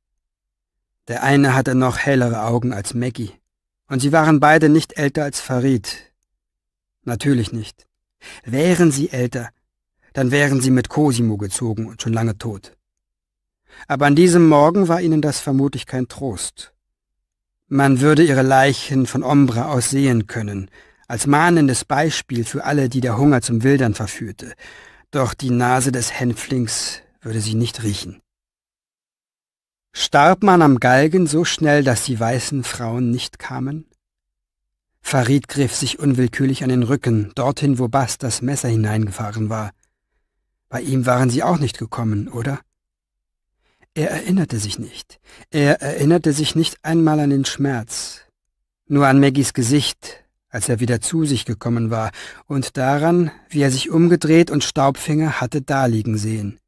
Der eine hatte noch hellere Augen als Maggie, und sie waren beide nicht älter als Farid, Natürlich nicht. Wären sie älter, dann wären sie mit Cosimo gezogen und schon lange tot. Aber an diesem Morgen war ihnen das vermutlich kein Trost. Man würde ihre Leichen von Ombra aus sehen können, als mahnendes Beispiel für alle, die der Hunger zum Wildern verführte. Doch die Nase des Hänflings würde sie nicht riechen. Starb man am Galgen so schnell, dass die weißen Frauen nicht kamen? Farid griff sich unwillkürlich an den Rücken, dorthin, wo Bas das Messer hineingefahren war. Bei ihm waren sie auch nicht gekommen, oder? Er erinnerte sich nicht. Er erinnerte sich nicht einmal an den Schmerz, nur an Maggies Gesicht, als er wieder zu sich gekommen war, und daran, wie er sich umgedreht und Staubfinger hatte daliegen sehen.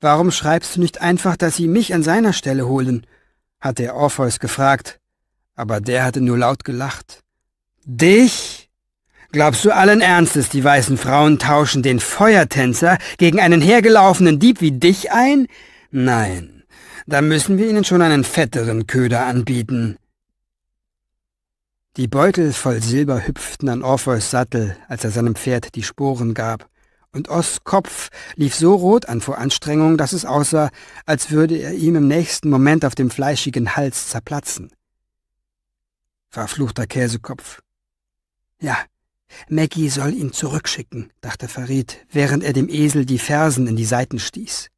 Warum schreibst du nicht einfach, dass sie mich an seiner Stelle holen? hatte er Orpheus gefragt, aber der hatte nur laut gelacht. Dich? Glaubst du allen Ernstes, die weißen Frauen tauschen den Feuertänzer gegen einen hergelaufenen Dieb wie dich ein? Nein, da müssen wir ihnen schon einen fetteren Köder anbieten. Die Beutel voll Silber hüpften an Orpheus Sattel, als er seinem Pferd die Sporen gab, und Oss Kopf lief so rot an vor Anstrengung, dass es aussah, als würde er ihm im nächsten Moment auf dem fleischigen Hals zerplatzen. Verfluchter Käsekopf. Ja, Maggie soll ihn zurückschicken, dachte Farid, während er dem Esel die Fersen in die Seiten stieß.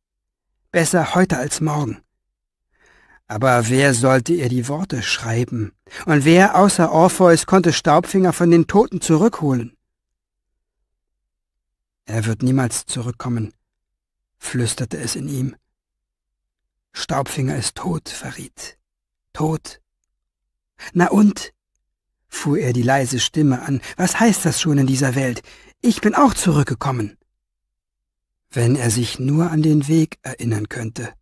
Besser heute als morgen. Aber wer sollte ihr die Worte schreiben? Und wer außer Orpheus konnte Staubfinger von den Toten zurückholen? Er wird niemals zurückkommen, flüsterte es in ihm. Staubfinger ist tot, Farid. Tot. Na und? fuhr er die leise Stimme an. Was heißt das schon in dieser Welt? Ich bin auch zurückgekommen. Wenn er sich nur an den Weg erinnern könnte.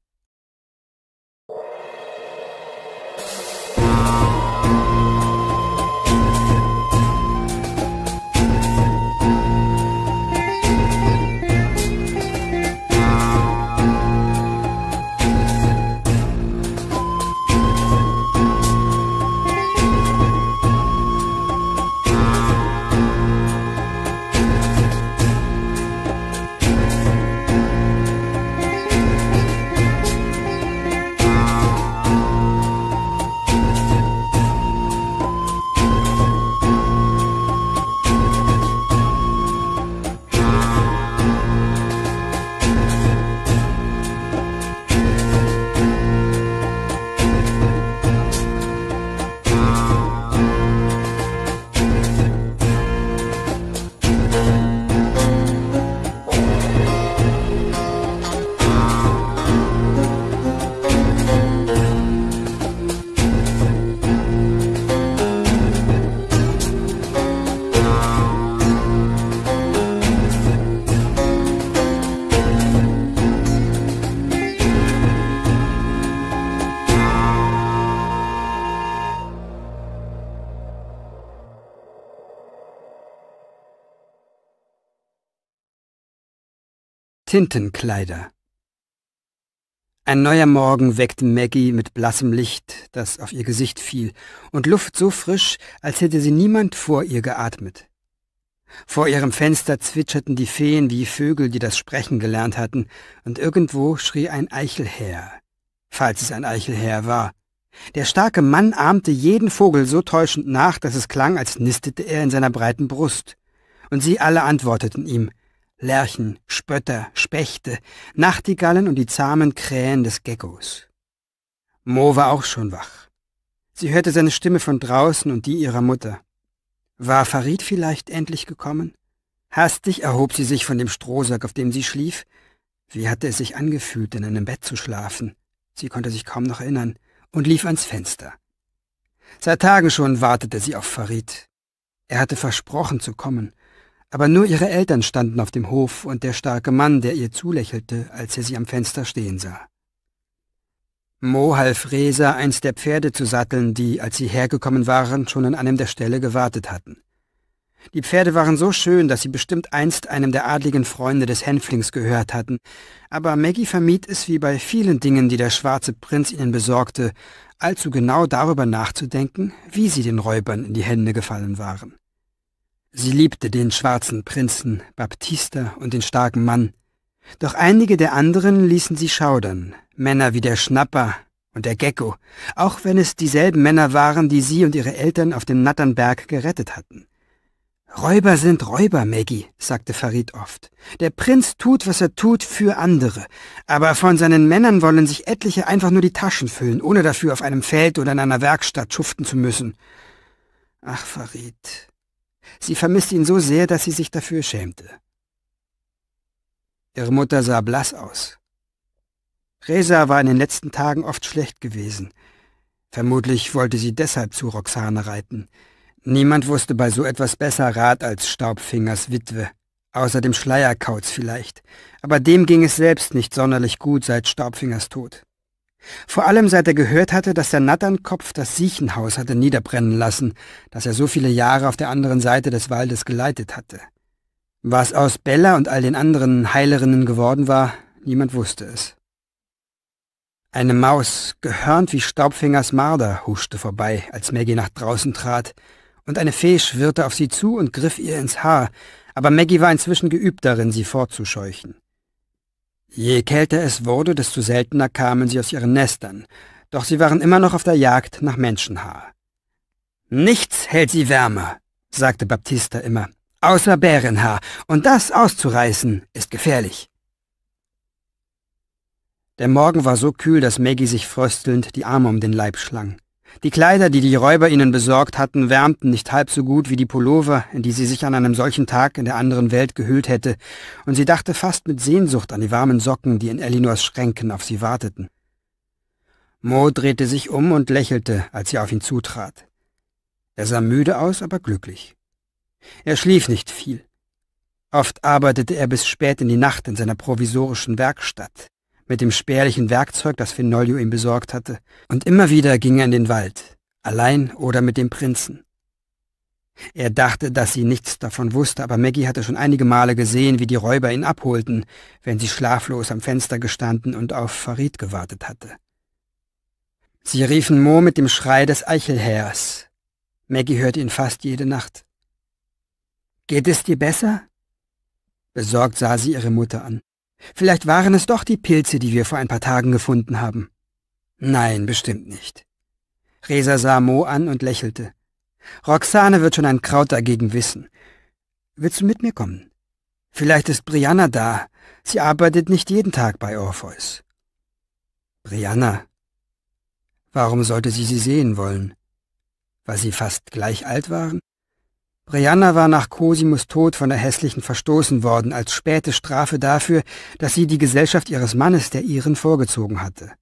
Tintenkleider. Ein neuer Morgen weckte Maggie mit blassem Licht, das auf ihr Gesicht fiel, und Luft so frisch, als hätte sie niemand vor ihr geatmet. Vor ihrem Fenster zwitscherten die Feen wie Vögel, die das Sprechen gelernt hatten, und irgendwo schrie ein Eichelherr, falls es ein Eichelherr war. Der starke Mann ahmte jeden Vogel so täuschend nach, dass es klang, als nistete er in seiner breiten Brust. Und sie alle antworteten ihm, Lerchen, Spötter, Spechte, Nachtigallen und die zahmen Krähen des Geckos. Mo war auch schon wach. Sie hörte seine Stimme von draußen und die ihrer Mutter. War Farid vielleicht endlich gekommen? Hastig erhob sie sich von dem Strohsack, auf dem sie schlief. Wie hatte es sich angefühlt, in einem Bett zu schlafen? Sie konnte sich kaum noch erinnern und lief ans Fenster. Seit Tagen schon wartete sie auf Farid. Er hatte versprochen zu kommen aber nur ihre Eltern standen auf dem Hof und der starke Mann, der ihr zulächelte, als er sie am Fenster stehen sah. Mo half Resa, eins der Pferde zu satteln, die, als sie hergekommen waren, schon an einem der Ställe gewartet hatten. Die Pferde waren so schön, dass sie bestimmt einst einem der adligen Freunde des Hänflings gehört hatten, aber Maggie vermied es wie bei vielen Dingen, die der schwarze Prinz ihnen besorgte, allzu genau darüber nachzudenken, wie sie den Räubern in die Hände gefallen waren. Sie liebte den schwarzen Prinzen, Baptista und den starken Mann. Doch einige der anderen ließen sie schaudern, Männer wie der Schnapper und der Gecko, auch wenn es dieselben Männer waren, die sie und ihre Eltern auf dem Natternberg gerettet hatten. Räuber sind Räuber, Maggie, sagte Farid oft. Der Prinz tut, was er tut, für andere. Aber von seinen Männern wollen sich etliche einfach nur die Taschen füllen, ohne dafür auf einem Feld oder in einer Werkstatt schuften zu müssen. Ach, Farid, Sie vermisste ihn so sehr, dass sie sich dafür schämte. Ihre Mutter sah blass aus. Resa war in den letzten Tagen oft schlecht gewesen. Vermutlich wollte sie deshalb zu Roxane reiten. Niemand wusste bei so etwas besser Rat als Staubfingers Witwe, außer dem Schleierkauz vielleicht. Aber dem ging es selbst nicht sonderlich gut seit Staubfingers Tod. Vor allem seit er gehört hatte, dass der Natternkopf das Siechenhaus hatte niederbrennen lassen, das er so viele Jahre auf der anderen Seite des Waldes geleitet hatte. Was aus Bella und all den anderen Heilerinnen geworden war, niemand wusste es. Eine Maus, gehörnt wie Staubfingers Marder, huschte vorbei, als Maggie nach draußen trat, und eine Fee schwirrte auf sie zu und griff ihr ins Haar, aber Maggie war inzwischen geübt darin, sie fortzuscheuchen. Je kälter es wurde, desto seltener kamen sie aus ihren Nestern, doch sie waren immer noch auf der Jagd nach Menschenhaar. Nichts hält sie wärmer, sagte Baptista immer, außer Bärenhaar, und das auszureißen ist gefährlich. Der Morgen war so kühl, dass Maggie sich fröstelnd die Arme um den Leib schlang. Die Kleider, die die Räuber ihnen besorgt hatten, wärmten nicht halb so gut wie die Pullover, in die sie sich an einem solchen Tag in der anderen Welt gehüllt hätte, und sie dachte fast mit Sehnsucht an die warmen Socken, die in Elinors Schränken auf sie warteten. Mo drehte sich um und lächelte, als sie auf ihn zutrat. Er sah müde aus, aber glücklich. Er schlief nicht viel. Oft arbeitete er bis spät in die Nacht in seiner provisorischen Werkstatt mit dem spärlichen Werkzeug, das Finolio ihm besorgt hatte, und immer wieder ging er in den Wald, allein oder mit dem Prinzen. Er dachte, dass sie nichts davon wusste, aber Maggie hatte schon einige Male gesehen, wie die Räuber ihn abholten, wenn sie schlaflos am Fenster gestanden und auf Farid gewartet hatte. Sie riefen Mo mit dem Schrei des Eichelhähers. Maggie hörte ihn fast jede Nacht. Geht es dir besser? Besorgt sah sie ihre Mutter an. Vielleicht waren es doch die Pilze, die wir vor ein paar Tagen gefunden haben. Nein, bestimmt nicht. Resa sah Mo an und lächelte. Roxane wird schon ein Kraut dagegen wissen. Willst du mit mir kommen? Vielleicht ist Brianna da. Sie arbeitet nicht jeden Tag bei Orpheus. Brianna. Warum sollte sie sie sehen wollen? Weil sie fast gleich alt waren? Brianna war nach Cosimus Tod von der Hässlichen verstoßen worden, als späte Strafe dafür, dass sie die Gesellschaft ihres Mannes der ihren vorgezogen hatte.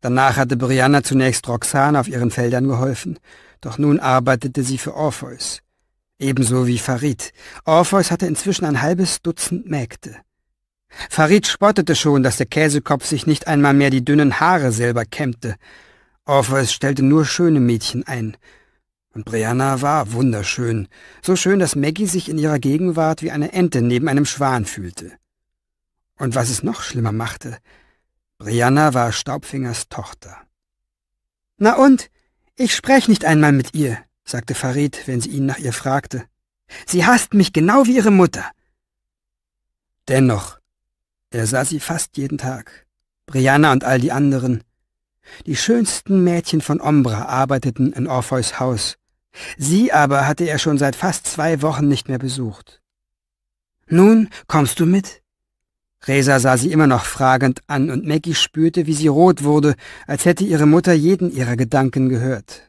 Danach hatte Brianna zunächst Roxane auf ihren Feldern geholfen, doch nun arbeitete sie für Orpheus. Ebenso wie Farid. Orpheus hatte inzwischen ein halbes Dutzend Mägde. Farid spottete schon, dass der Käsekopf sich nicht einmal mehr die dünnen Haare selber kämmte. Orpheus stellte nur schöne Mädchen ein – und Brianna war wunderschön, so schön, dass Maggie sich in ihrer Gegenwart wie eine Ente neben einem Schwan fühlte. Und was es noch schlimmer machte, Brianna war Staubfingers Tochter. Na und? Ich sprech nicht einmal mit ihr, sagte Farid, wenn sie ihn nach ihr fragte. Sie hasst mich genau wie ihre Mutter. Dennoch, er sah sie fast jeden Tag. Brianna und all die anderen. Die schönsten Mädchen von Ombra arbeiteten in Orpheus Haus, Sie aber hatte er schon seit fast zwei Wochen nicht mehr besucht. Nun, kommst du mit? Resa sah sie immer noch fragend an und Maggie spürte, wie sie rot wurde, als hätte ihre Mutter jeden ihrer Gedanken gehört.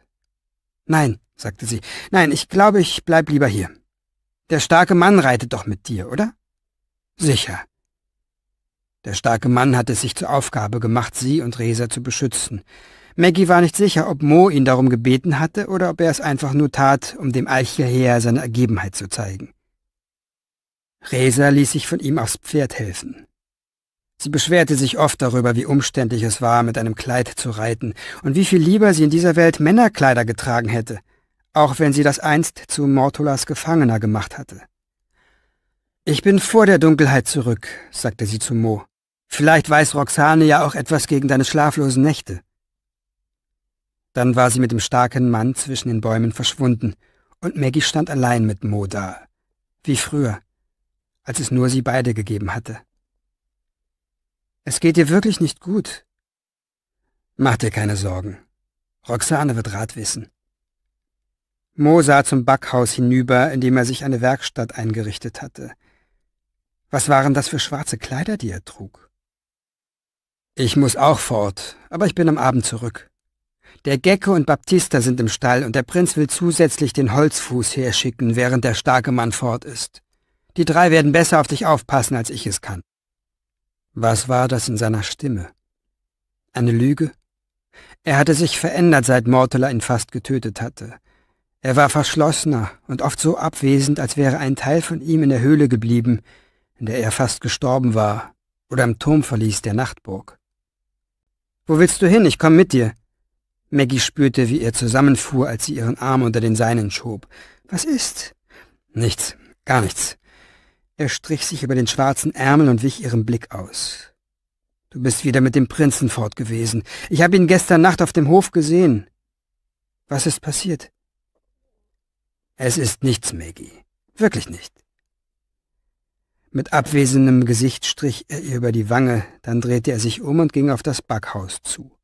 Nein, sagte sie, nein, ich glaube, ich bleib lieber hier. Der starke Mann reitet doch mit dir, oder? Sicher. Der starke Mann hatte es sich zur Aufgabe gemacht, sie und Resa zu beschützen. Maggie war nicht sicher, ob Mo ihn darum gebeten hatte oder ob er es einfach nur tat, um dem Alchierheer seine Ergebenheit zu zeigen. Resa ließ sich von ihm aufs Pferd helfen. Sie beschwerte sich oft darüber, wie umständlich es war, mit einem Kleid zu reiten und wie viel lieber sie in dieser Welt Männerkleider getragen hätte, auch wenn sie das einst zu Mortolas Gefangener gemacht hatte. Ich bin vor der Dunkelheit zurück, sagte sie zu Mo. Vielleicht weiß Roxane ja auch etwas gegen deine schlaflosen Nächte. Dann war sie mit dem starken Mann zwischen den Bäumen verschwunden, und Maggie stand allein mit Mo da, wie früher, als es nur sie beide gegeben hatte. Es geht dir wirklich nicht gut. Mach dir keine Sorgen. Roxane wird Rat wissen. Mo sah zum Backhaus hinüber, in dem er sich eine Werkstatt eingerichtet hatte. Was waren das für schwarze Kleider, die er trug? Ich muss auch fort, aber ich bin am Abend zurück. Der Gecke und Baptista sind im Stall und der Prinz will zusätzlich den Holzfuß herschicken, während der starke Mann fort ist. Die drei werden besser auf dich aufpassen, als ich es kann. Was war das in seiner Stimme? Eine Lüge? Er hatte sich verändert, seit Mortela ihn fast getötet hatte. Er war verschlossener und oft so abwesend, als wäre ein Teil von ihm in der Höhle geblieben, in der er fast gestorben war, oder im Turmverlies der Nachtburg. Wo willst du hin? Ich komme mit dir. Maggie spürte, wie er zusammenfuhr, als sie ihren Arm unter den seinen schob. Was ist? Nichts, gar nichts. Er strich sich über den schwarzen Ärmel und wich ihrem Blick aus. Du bist wieder mit dem Prinzen fort gewesen. Ich habe ihn gestern Nacht auf dem Hof gesehen. Was ist passiert? Es ist nichts, Maggie. Wirklich nicht. Mit abwesendem Gesicht strich er ihr über die Wange, dann drehte er sich um und ging auf das Backhaus zu.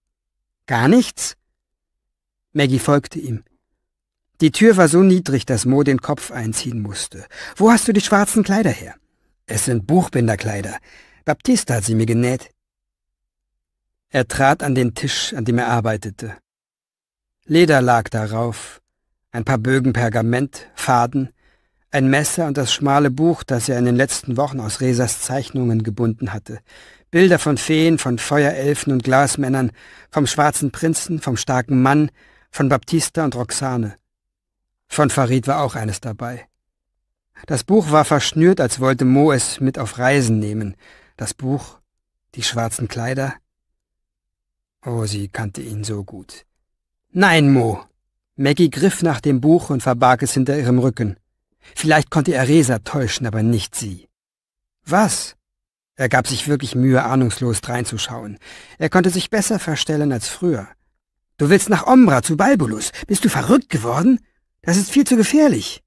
Gar nichts? Maggie folgte ihm. Die Tür war so niedrig, dass Mo den Kopf einziehen musste. Wo hast du die schwarzen Kleider her? Es sind Buchbinderkleider. Baptiste hat sie mir genäht. Er trat an den Tisch, an dem er arbeitete. Leder lag darauf, ein paar Bögen Pergament, Faden, ein Messer und das schmale Buch, das er in den letzten Wochen aus Resas Zeichnungen gebunden hatte. Bilder von Feen, von Feuerelfen und Glasmännern, vom schwarzen Prinzen, vom starken Mann, von Baptista und Roxane. Von Farid war auch eines dabei. Das Buch war verschnürt, als wollte Mo es mit auf Reisen nehmen. Das Buch, die schwarzen Kleider. Oh, sie kannte ihn so gut. Nein, Mo! Maggie griff nach dem Buch und verbarg es hinter ihrem Rücken. Vielleicht konnte er Resa täuschen, aber nicht sie. Was? Er gab sich wirklich Mühe, ahnungslos dreinzuschauen. Er konnte sich besser verstellen als früher. Du willst nach Ombra zu Balbulus. Bist du verrückt geworden? Das ist viel zu gefährlich.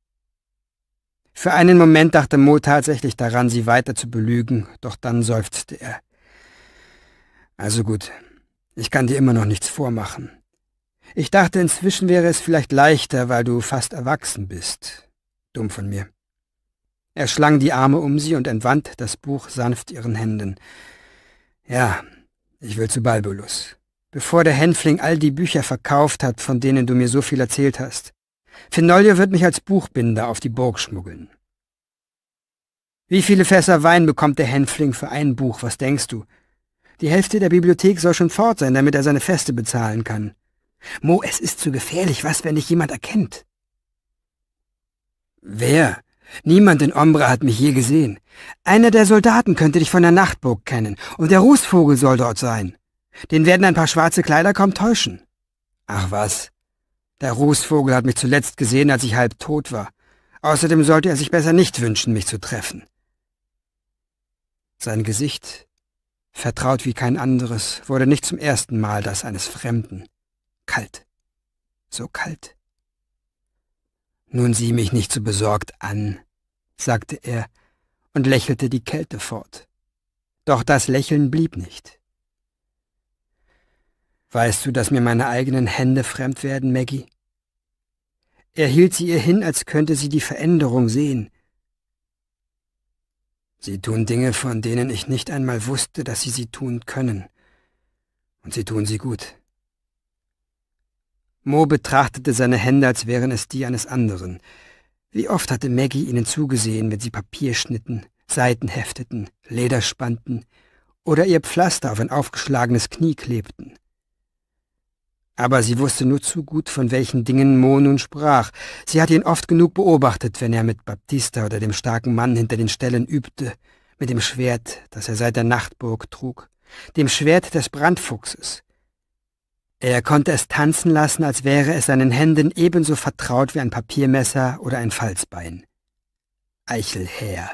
Für einen Moment dachte Mo tatsächlich daran, sie weiter zu belügen, doch dann seufzte er. Also gut, ich kann dir immer noch nichts vormachen. Ich dachte, inzwischen wäre es vielleicht leichter, weil du fast erwachsen bist. Dumm von mir. Er schlang die Arme um sie und entwand das Buch sanft ihren Händen. Ja, ich will zu Balbulus bevor der Hänfling all die Bücher verkauft hat, von denen du mir so viel erzählt hast. Finolio wird mich als Buchbinder auf die Burg schmuggeln. Wie viele Fässer Wein bekommt der Hänfling für ein Buch, was denkst du? Die Hälfte der Bibliothek soll schon fort sein, damit er seine Feste bezahlen kann. Mo, es ist zu gefährlich, was, wenn dich jemand erkennt? Wer? Niemand in Ombra hat mich je gesehen. Einer der Soldaten könnte dich von der Nachtburg kennen, und der Rußvogel soll dort sein. Den werden ein paar schwarze Kleider kaum täuschen. Ach was. Der Rußvogel hat mich zuletzt gesehen, als ich halb tot war. Außerdem sollte er sich besser nicht wünschen, mich zu treffen. Sein Gesicht, vertraut wie kein anderes, wurde nicht zum ersten Mal das eines Fremden. Kalt. So kalt. Nun sieh mich nicht so besorgt an, sagte er und lächelte die Kälte fort. Doch das Lächeln blieb nicht. Weißt du, dass mir meine eigenen Hände fremd werden, Maggie? Er hielt sie ihr hin, als könnte sie die Veränderung sehen. Sie tun Dinge, von denen ich nicht einmal wusste, dass sie sie tun können. Und sie tun sie gut. Mo betrachtete seine Hände, als wären es die eines anderen. Wie oft hatte Maggie ihnen zugesehen, wenn sie Papier schnitten, Seiten hefteten, Leder spannten oder ihr Pflaster auf ein aufgeschlagenes Knie klebten aber sie wusste nur zu gut, von welchen Dingen Mo nun sprach. Sie hatte ihn oft genug beobachtet, wenn er mit Baptista oder dem starken Mann hinter den Ställen übte, mit dem Schwert, das er seit der Nachtburg trug, dem Schwert des Brandfuchses. Er konnte es tanzen lassen, als wäre es seinen Händen ebenso vertraut wie ein Papiermesser oder ein Falzbein. Eichelherr.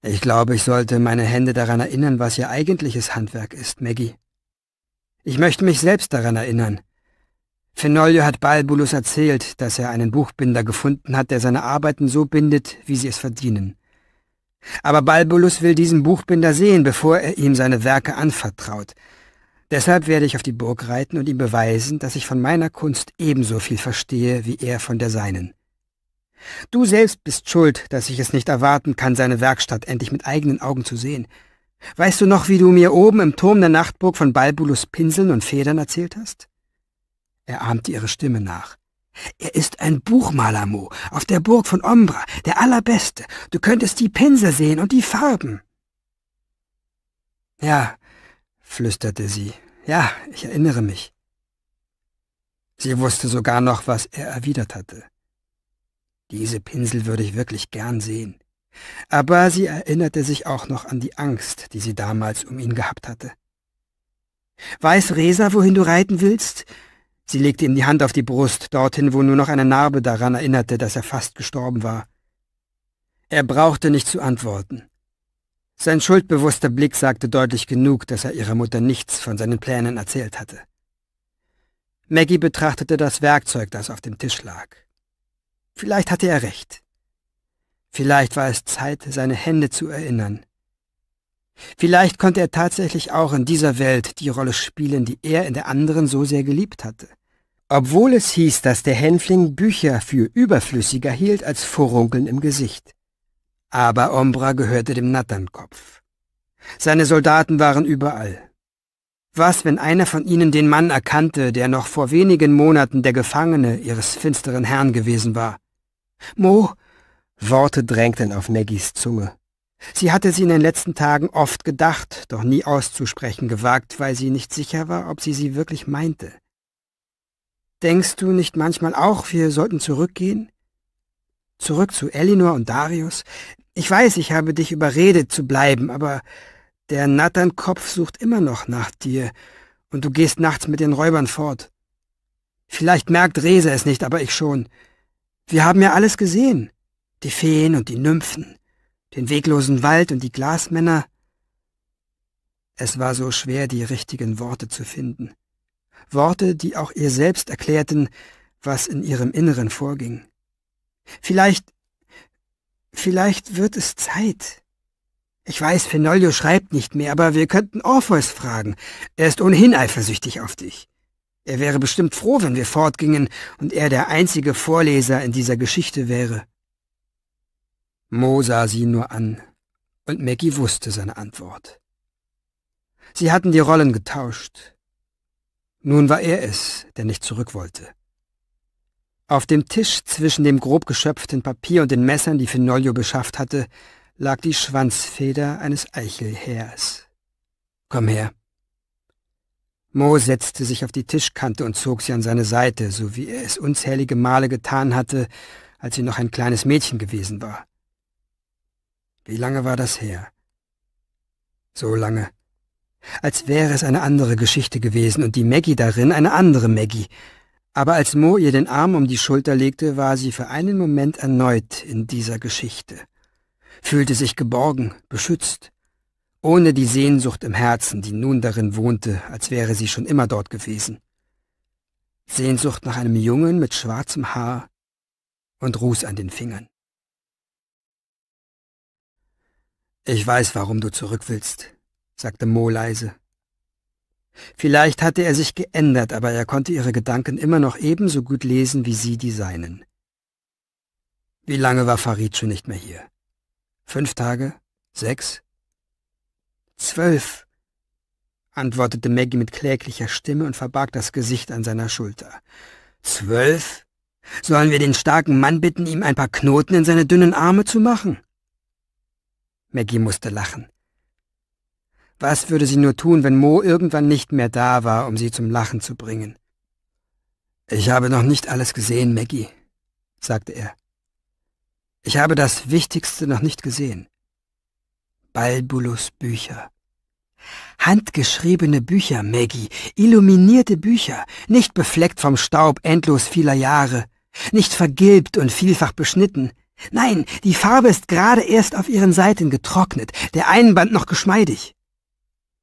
Ich glaube, ich sollte meine Hände daran erinnern, was ihr eigentliches Handwerk ist, Maggie. Ich möchte mich selbst daran erinnern. Fenolio hat Balbulus erzählt, dass er einen Buchbinder gefunden hat, der seine Arbeiten so bindet, wie sie es verdienen. Aber Balbulus will diesen Buchbinder sehen, bevor er ihm seine Werke anvertraut. Deshalb werde ich auf die Burg reiten und ihm beweisen, dass ich von meiner Kunst ebenso viel verstehe, wie er von der seinen. Du selbst bist schuld, dass ich es nicht erwarten kann, seine Werkstatt endlich mit eigenen Augen zu sehen. Weißt du noch, wie du mir oben im Turm der Nachtburg von Balbulus Pinseln und Federn erzählt hast? Er ahmte ihre Stimme nach. Er ist ein Buchmaler, Mo, auf der Burg von Ombra, der allerbeste. Du könntest die Pinsel sehen und die Farben. Ja, flüsterte sie. Ja, ich erinnere mich. Sie wusste sogar noch, was er erwidert hatte. Diese Pinsel würde ich wirklich gern sehen. Aber sie erinnerte sich auch noch an die Angst, die sie damals um ihn gehabt hatte. »Weiß Resa, wohin du reiten willst?« Sie legte ihm die Hand auf die Brust, dorthin, wo nur noch eine Narbe daran erinnerte, dass er fast gestorben war. Er brauchte nicht zu antworten. Sein schuldbewusster Blick sagte deutlich genug, dass er ihrer Mutter nichts von seinen Plänen erzählt hatte. Maggie betrachtete das Werkzeug, das auf dem Tisch lag. Vielleicht hatte er recht. Vielleicht war es Zeit, seine Hände zu erinnern. Vielleicht konnte er tatsächlich auch in dieser Welt die Rolle spielen, die er in der anderen so sehr geliebt hatte. Obwohl es hieß, dass der Hänfling Bücher für überflüssiger hielt als Furunkeln im Gesicht. Aber Ombra gehörte dem Natternkopf. Seine Soldaten waren überall. Was, wenn einer von ihnen den Mann erkannte, der noch vor wenigen Monaten der Gefangene ihres finsteren Herrn gewesen war? Mo, Worte drängten auf Maggies Zunge. Sie hatte sie in den letzten Tagen oft gedacht, doch nie auszusprechen gewagt, weil sie nicht sicher war, ob sie sie wirklich meinte. Denkst du nicht manchmal auch, wir sollten zurückgehen? Zurück zu Elinor und Darius? Ich weiß, ich habe dich überredet zu bleiben, aber der Natternkopf sucht immer noch nach dir, und du gehst nachts mit den Räubern fort. Vielleicht merkt Rese es nicht, aber ich schon. Wir haben ja alles gesehen die Feen und die Nymphen, den weglosen Wald und die Glasmänner. Es war so schwer, die richtigen Worte zu finden. Worte, die auch ihr selbst erklärten, was in ihrem Inneren vorging. Vielleicht, vielleicht wird es Zeit. Ich weiß, Fenolio schreibt nicht mehr, aber wir könnten Orpheus fragen. Er ist ohnehin eifersüchtig auf dich. Er wäre bestimmt froh, wenn wir fortgingen und er der einzige Vorleser in dieser Geschichte wäre. Mo sah sie nur an, und Maggie wusste seine Antwort. Sie hatten die Rollen getauscht. Nun war er es, der nicht zurück wollte. Auf dem Tisch zwischen dem grob geschöpften Papier und den Messern, die Finolio beschafft hatte, lag die Schwanzfeder eines Eichelhähers. Komm her. Mo setzte sich auf die Tischkante und zog sie an seine Seite, so wie er es unzählige Male getan hatte, als sie noch ein kleines Mädchen gewesen war. Wie lange war das her? So lange. Als wäre es eine andere Geschichte gewesen und die Maggie darin eine andere Maggie. Aber als Mo ihr den Arm um die Schulter legte, war sie für einen Moment erneut in dieser Geschichte. Fühlte sich geborgen, beschützt. Ohne die Sehnsucht im Herzen, die nun darin wohnte, als wäre sie schon immer dort gewesen. Sehnsucht nach einem Jungen mit schwarzem Haar und Ruß an den Fingern. Ich weiß, warum du zurück willst, sagte Mo leise. Vielleicht hatte er sich geändert, aber er konnte ihre Gedanken immer noch ebenso gut lesen wie sie die seinen. Wie lange war Farid schon nicht mehr hier? Fünf Tage? Sechs? Zwölf, antwortete Maggie mit kläglicher Stimme und verbarg das Gesicht an seiner Schulter. Zwölf? Sollen wir den starken Mann bitten, ihm ein paar Knoten in seine dünnen Arme zu machen? Maggie musste lachen. Was würde sie nur tun, wenn Mo irgendwann nicht mehr da war, um sie zum Lachen zu bringen? Ich habe noch nicht alles gesehen, Maggie, sagte er. Ich habe das Wichtigste noch nicht gesehen. Balbulus Bücher. Handgeschriebene Bücher, Maggie, illuminierte Bücher, nicht befleckt vom Staub endlos vieler Jahre, nicht vergilbt und vielfach beschnitten, Nein, die Farbe ist gerade erst auf ihren Seiten getrocknet, der Einband noch geschmeidig.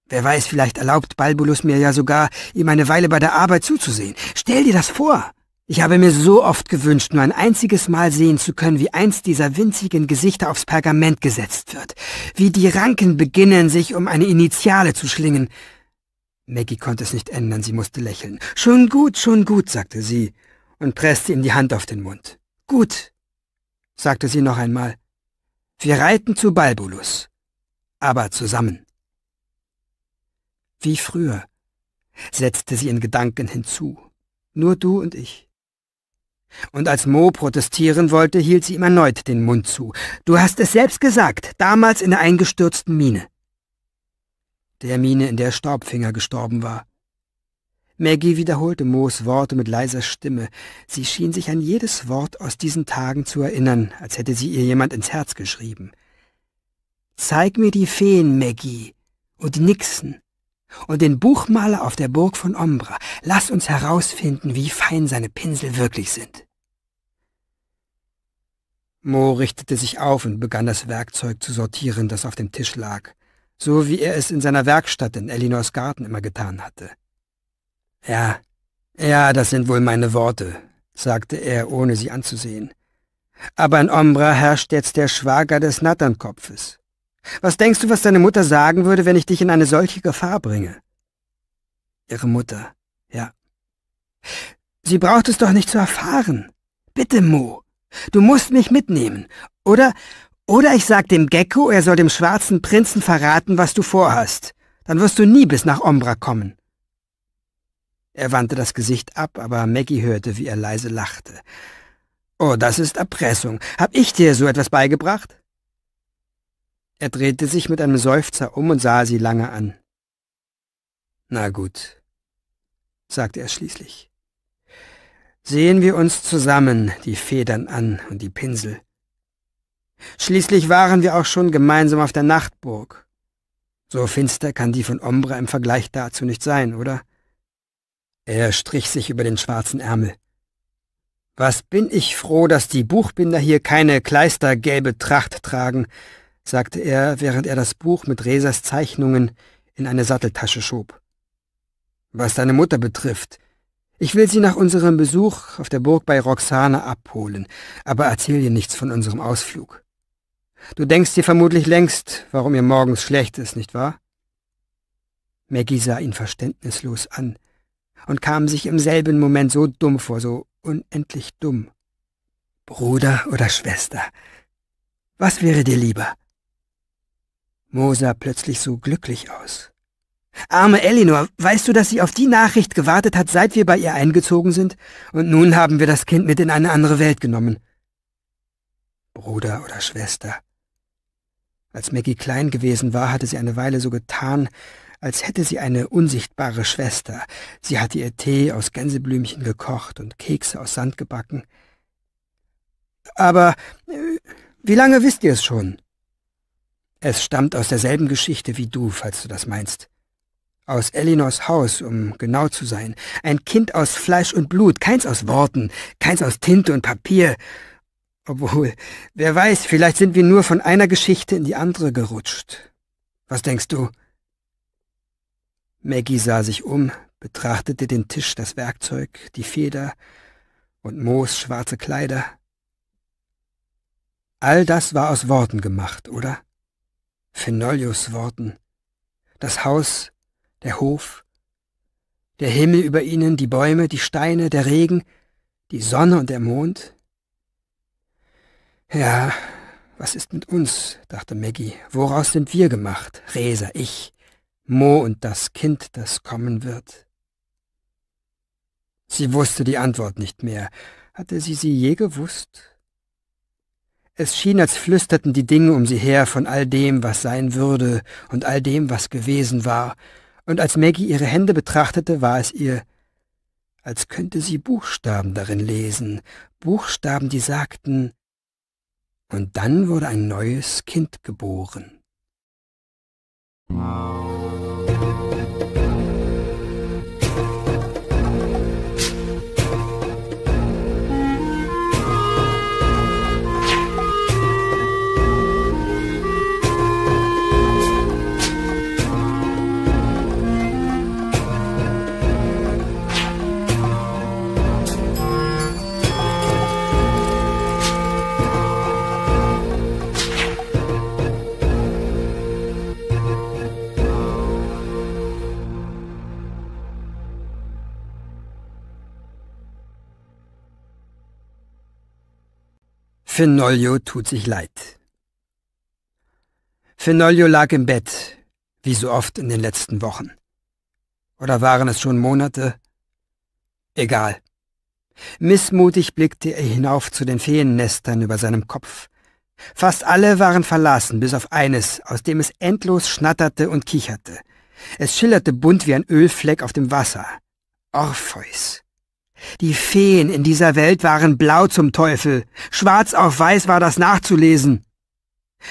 Wer weiß, vielleicht erlaubt Balbulus mir ja sogar, ihm eine Weile bei der Arbeit zuzusehen. Stell dir das vor! Ich habe mir so oft gewünscht, nur ein einziges Mal sehen zu können, wie eins dieser winzigen Gesichter aufs Pergament gesetzt wird, wie die Ranken beginnen, sich um eine Initiale zu schlingen. Maggie konnte es nicht ändern, sie musste lächeln. Schon gut, schon gut, sagte sie und presste ihm die Hand auf den Mund. Gut, sagte sie noch einmal. Wir reiten zu Balbulus, aber zusammen. Wie früher, setzte sie in Gedanken hinzu, nur du und ich. Und als Mo protestieren wollte, hielt sie ihm erneut den Mund zu. Du hast es selbst gesagt, damals in der eingestürzten Mine. Der Mine, in der Staubfinger gestorben war. Maggie wiederholte Moos Worte mit leiser Stimme. Sie schien sich an jedes Wort aus diesen Tagen zu erinnern, als hätte sie ihr jemand ins Herz geschrieben. Zeig mir die Feen, Maggie, und Nixon, und den Buchmaler auf der Burg von Ombra. Lass uns herausfinden, wie fein seine Pinsel wirklich sind. Mo richtete sich auf und begann das Werkzeug zu sortieren, das auf dem Tisch lag, so wie er es in seiner Werkstatt in Elinors Garten immer getan hatte. Ja, ja, das sind wohl meine Worte, sagte er, ohne sie anzusehen. Aber in Ombra herrscht jetzt der Schwager des Natternkopfes. Was denkst du, was deine Mutter sagen würde, wenn ich dich in eine solche Gefahr bringe? Ihre Mutter, ja. Sie braucht es doch nicht zu erfahren. Bitte, Mo, du musst mich mitnehmen. Oder, oder ich sag dem Gecko, er soll dem schwarzen Prinzen verraten, was du vorhast. Dann wirst du nie bis nach Ombra kommen. Er wandte das Gesicht ab, aber Maggie hörte, wie er leise lachte. Oh, das ist Erpressung. Hab ich dir so etwas beigebracht? Er drehte sich mit einem Seufzer um und sah sie lange an. Na gut, sagte er schließlich. Sehen wir uns zusammen die Federn an und die Pinsel. Schließlich waren wir auch schon gemeinsam auf der Nachtburg. So finster kann die von Ombra im Vergleich dazu nicht sein, oder? Er strich sich über den schwarzen Ärmel. Was bin ich froh, dass die Buchbinder hier keine kleistergelbe Tracht tragen, sagte er, während er das Buch mit Resers Zeichnungen in eine Satteltasche schob. Was deine Mutter betrifft, ich will sie nach unserem Besuch auf der Burg bei Roxane abholen, aber erzähl ihr nichts von unserem Ausflug. Du denkst dir vermutlich längst, warum ihr morgens schlecht ist, nicht wahr? Maggie sah ihn verständnislos an und kam sich im selben Moment so dumm vor, so unendlich dumm. Bruder oder Schwester, was wäre dir lieber? Mo sah plötzlich so glücklich aus. Arme Elinor, weißt du, dass sie auf die Nachricht gewartet hat, seit wir bei ihr eingezogen sind? Und nun haben wir das Kind mit in eine andere Welt genommen. Bruder oder Schwester. Als Maggie klein gewesen war, hatte sie eine Weile so getan, als hätte sie eine unsichtbare Schwester. Sie hatte ihr Tee aus Gänseblümchen gekocht und Kekse aus Sand gebacken. Aber äh, wie lange wisst ihr es schon? Es stammt aus derselben Geschichte wie du, falls du das meinst. Aus Elinors Haus, um genau zu sein. Ein Kind aus Fleisch und Blut, keins aus Worten, keins aus Tinte und Papier. Obwohl, wer weiß, vielleicht sind wir nur von einer Geschichte in die andere gerutscht. Was denkst du? Maggie sah sich um, betrachtete den Tisch, das Werkzeug, die Feder und Moos schwarze Kleider. All das war aus Worten gemacht, oder? Fenolius Worten. Das Haus, der Hof, der Himmel über ihnen, die Bäume, die Steine, der Regen, die Sonne und der Mond. Ja, was ist mit uns? dachte Maggie. Woraus sind wir gemacht? Reser, ich, Mo und das Kind, das kommen wird. Sie wusste die Antwort nicht mehr. Hatte sie sie je gewusst? Es schien, als flüsterten die Dinge um sie her von all dem, was sein würde und all dem, was gewesen war, und als Maggie ihre Hände betrachtete, war es ihr, als könnte sie Buchstaben darin lesen, Buchstaben, die sagten, und dann wurde ein neues Kind geboren. Música hum. Fenoglio tut sich leid. Fenoglio lag im Bett, wie so oft in den letzten Wochen. Oder waren es schon Monate? Egal. Missmutig blickte er hinauf zu den Feennestern über seinem Kopf. Fast alle waren verlassen, bis auf eines, aus dem es endlos schnatterte und kicherte. Es schillerte bunt wie ein Ölfleck auf dem Wasser. Orpheus. Die Feen in dieser Welt waren blau zum Teufel. Schwarz auf weiß war das nachzulesen.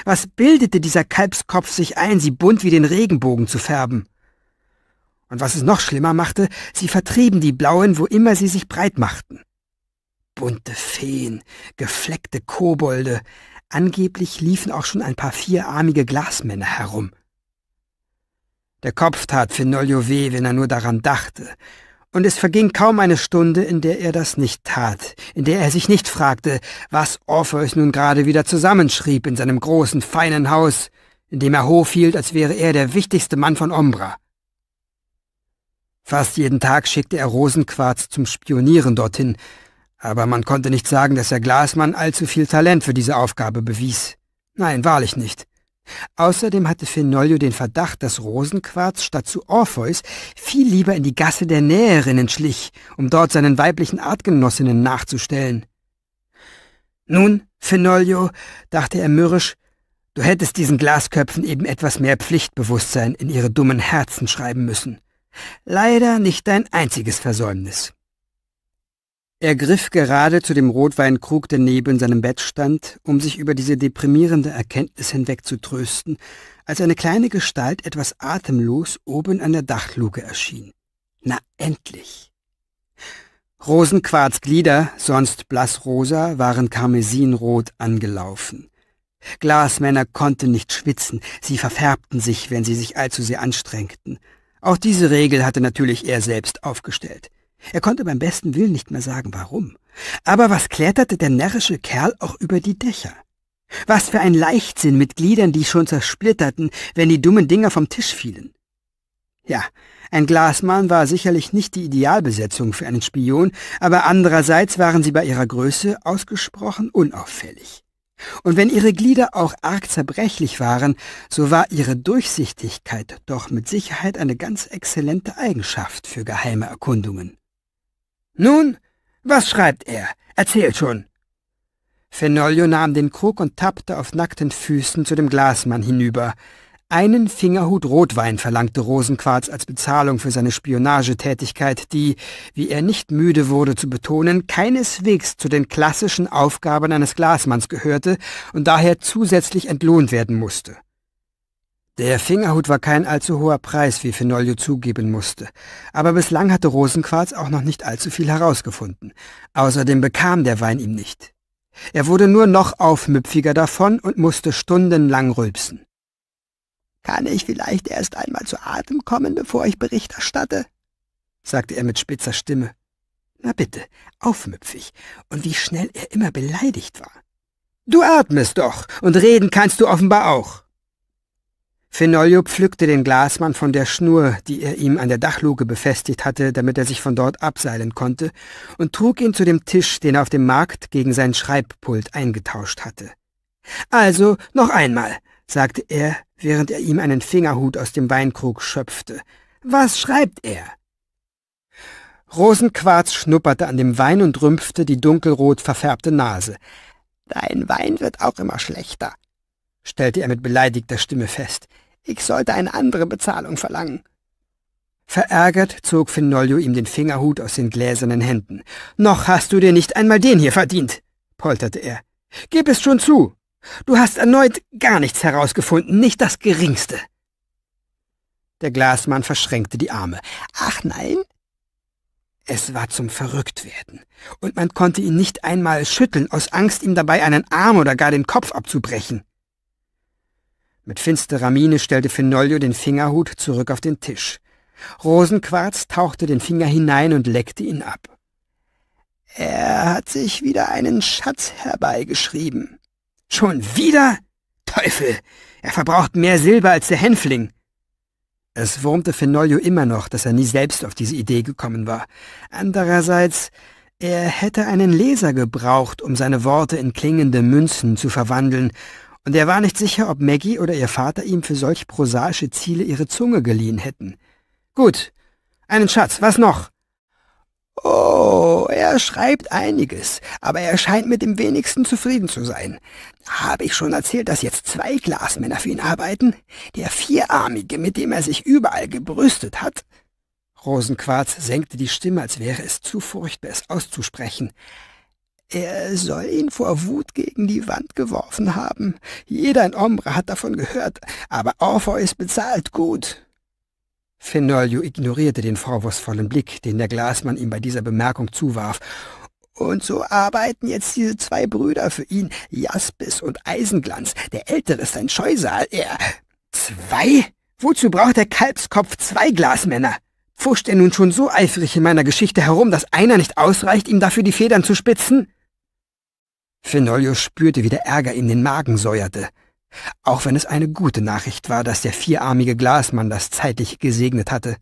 Was bildete dieser Kalbskopf sich ein, sie bunt wie den Regenbogen zu färben? Und was es noch schlimmer machte, sie vertrieben die Blauen, wo immer sie sich breit machten. Bunte Feen, gefleckte Kobolde, angeblich liefen auch schon ein paar vierarmige Glasmänner herum. Der Kopf tat Finolio weh, wenn er nur daran dachte, und es verging kaum eine Stunde, in der er das nicht tat, in der er sich nicht fragte, was Orpheus nun gerade wieder zusammenschrieb in seinem großen, feinen Haus, in dem er Hof hielt, als wäre er der wichtigste Mann von Ombra. Fast jeden Tag schickte er Rosenquarz zum Spionieren dorthin, aber man konnte nicht sagen, dass der Glasmann allzu viel Talent für diese Aufgabe bewies. Nein, wahrlich nicht. Außerdem hatte Fenoglio den Verdacht, dass Rosenquarz statt zu Orpheus viel lieber in die Gasse der Näherinnen schlich, um dort seinen weiblichen Artgenossinnen nachzustellen. Nun, Fenoglio, dachte er mürrisch, du hättest diesen Glasköpfen eben etwas mehr Pflichtbewusstsein in ihre dummen Herzen schreiben müssen. Leider nicht dein einziges Versäumnis. Er griff gerade zu dem Rotweinkrug, der neben seinem Bett stand, um sich über diese deprimierende Erkenntnis hinweg zu trösten, als eine kleine Gestalt etwas atemlos oben an der Dachluke erschien. Na endlich! Rosenquarzglieder, sonst blassrosa, waren karmesinrot angelaufen. Glasmänner konnten nicht schwitzen, sie verfärbten sich, wenn sie sich allzu sehr anstrengten. Auch diese Regel hatte natürlich er selbst aufgestellt. Er konnte beim besten Willen nicht mehr sagen, warum. Aber was kletterte der närrische Kerl auch über die Dächer? Was für ein Leichtsinn mit Gliedern, die schon zersplitterten, wenn die dummen Dinger vom Tisch fielen. Ja, ein Glasmann war sicherlich nicht die Idealbesetzung für einen Spion, aber andererseits waren sie bei ihrer Größe ausgesprochen unauffällig. Und wenn ihre Glieder auch arg zerbrechlich waren, so war ihre Durchsichtigkeit doch mit Sicherheit eine ganz exzellente Eigenschaft für geheime Erkundungen. Nun, was schreibt er? Erzählt schon. Fenolio nahm den Krug und tappte auf nackten Füßen zu dem Glasmann hinüber. Einen Fingerhut Rotwein verlangte Rosenquarz als Bezahlung für seine Spionagetätigkeit, die, wie er nicht müde wurde zu betonen, keineswegs zu den klassischen Aufgaben eines Glasmanns gehörte und daher zusätzlich entlohnt werden musste. Der Fingerhut war kein allzu hoher Preis, wie Fenolio zugeben musste. Aber bislang hatte Rosenquarz auch noch nicht allzu viel herausgefunden. Außerdem bekam der Wein ihm nicht. Er wurde nur noch aufmüpfiger davon und musste stundenlang rülpsen. »Kann ich vielleicht erst einmal zu Atem kommen, bevor ich Bericht erstatte?« sagte er mit spitzer Stimme. »Na bitte, aufmüpfig. Und wie schnell er immer beleidigt war.« »Du atmest doch, und reden kannst du offenbar auch.« Fenoglio pflückte den Glasmann von der Schnur, die er ihm an der Dachluke befestigt hatte, damit er sich von dort abseilen konnte, und trug ihn zu dem Tisch, den er auf dem Markt gegen sein Schreibpult eingetauscht hatte. Also noch einmal, sagte er, während er ihm einen Fingerhut aus dem Weinkrug schöpfte. Was schreibt er? Rosenquarz schnupperte an dem Wein und rümpfte die dunkelrot verfärbte Nase. Dein Wein wird auch immer schlechter, stellte er mit beleidigter Stimme fest. Ich sollte eine andere Bezahlung verlangen. Verärgert zog Finolio ihm den Fingerhut aus den gläsernen Händen. Noch hast du dir nicht einmal den hier verdient, polterte er. Gib es schon zu. Du hast erneut gar nichts herausgefunden, nicht das geringste. Der Glasmann verschränkte die Arme. Ach nein? Es war zum Verrücktwerden, und man konnte ihn nicht einmal schütteln, aus Angst, ihm dabei einen Arm oder gar den Kopf abzubrechen. Mit finsterer Miene stellte Finolio den Fingerhut zurück auf den Tisch. Rosenquarz tauchte den Finger hinein und leckte ihn ab. Er hat sich wieder einen Schatz herbeigeschrieben. Schon wieder? Teufel! Er verbraucht mehr Silber als der Hänfling. Es wurmte Finolio immer noch, dass er nie selbst auf diese Idee gekommen war. Andererseits, er hätte einen Leser gebraucht, um seine Worte in klingende Münzen zu verwandeln, und er war nicht sicher, ob Maggie oder ihr Vater ihm für solch prosaische Ziele ihre Zunge geliehen hätten. Gut, einen Schatz, was noch? Oh, er schreibt einiges, aber er scheint mit dem wenigsten zufrieden zu sein. Habe ich schon erzählt, dass jetzt zwei Glasmänner für ihn arbeiten? Der Vierarmige, mit dem er sich überall gebrüstet hat? Rosenquarz senkte die Stimme, als wäre es zu furchtbar, es auszusprechen. Er soll ihn vor Wut gegen die Wand geworfen haben. Jeder in Ombre hat davon gehört, aber Orpheus bezahlt gut. Fenolio ignorierte den vorwurfsvollen Blick, den der Glasmann ihm bei dieser Bemerkung zuwarf. Und so arbeiten jetzt diese zwei Brüder für ihn, Jaspis und Eisenglanz. Der Ältere ist ein Scheusal, er... Zwei? Wozu braucht der Kalbskopf zwei Glasmänner? Pfuscht er nun schon so eifrig in meiner Geschichte herum, dass einer nicht ausreicht, ihm dafür die Federn zu spitzen? Fenolio spürte, wie der Ärger ihm den Magen säuerte. Auch wenn es eine gute Nachricht war, dass der vierarmige Glasmann das zeitlich gesegnet hatte.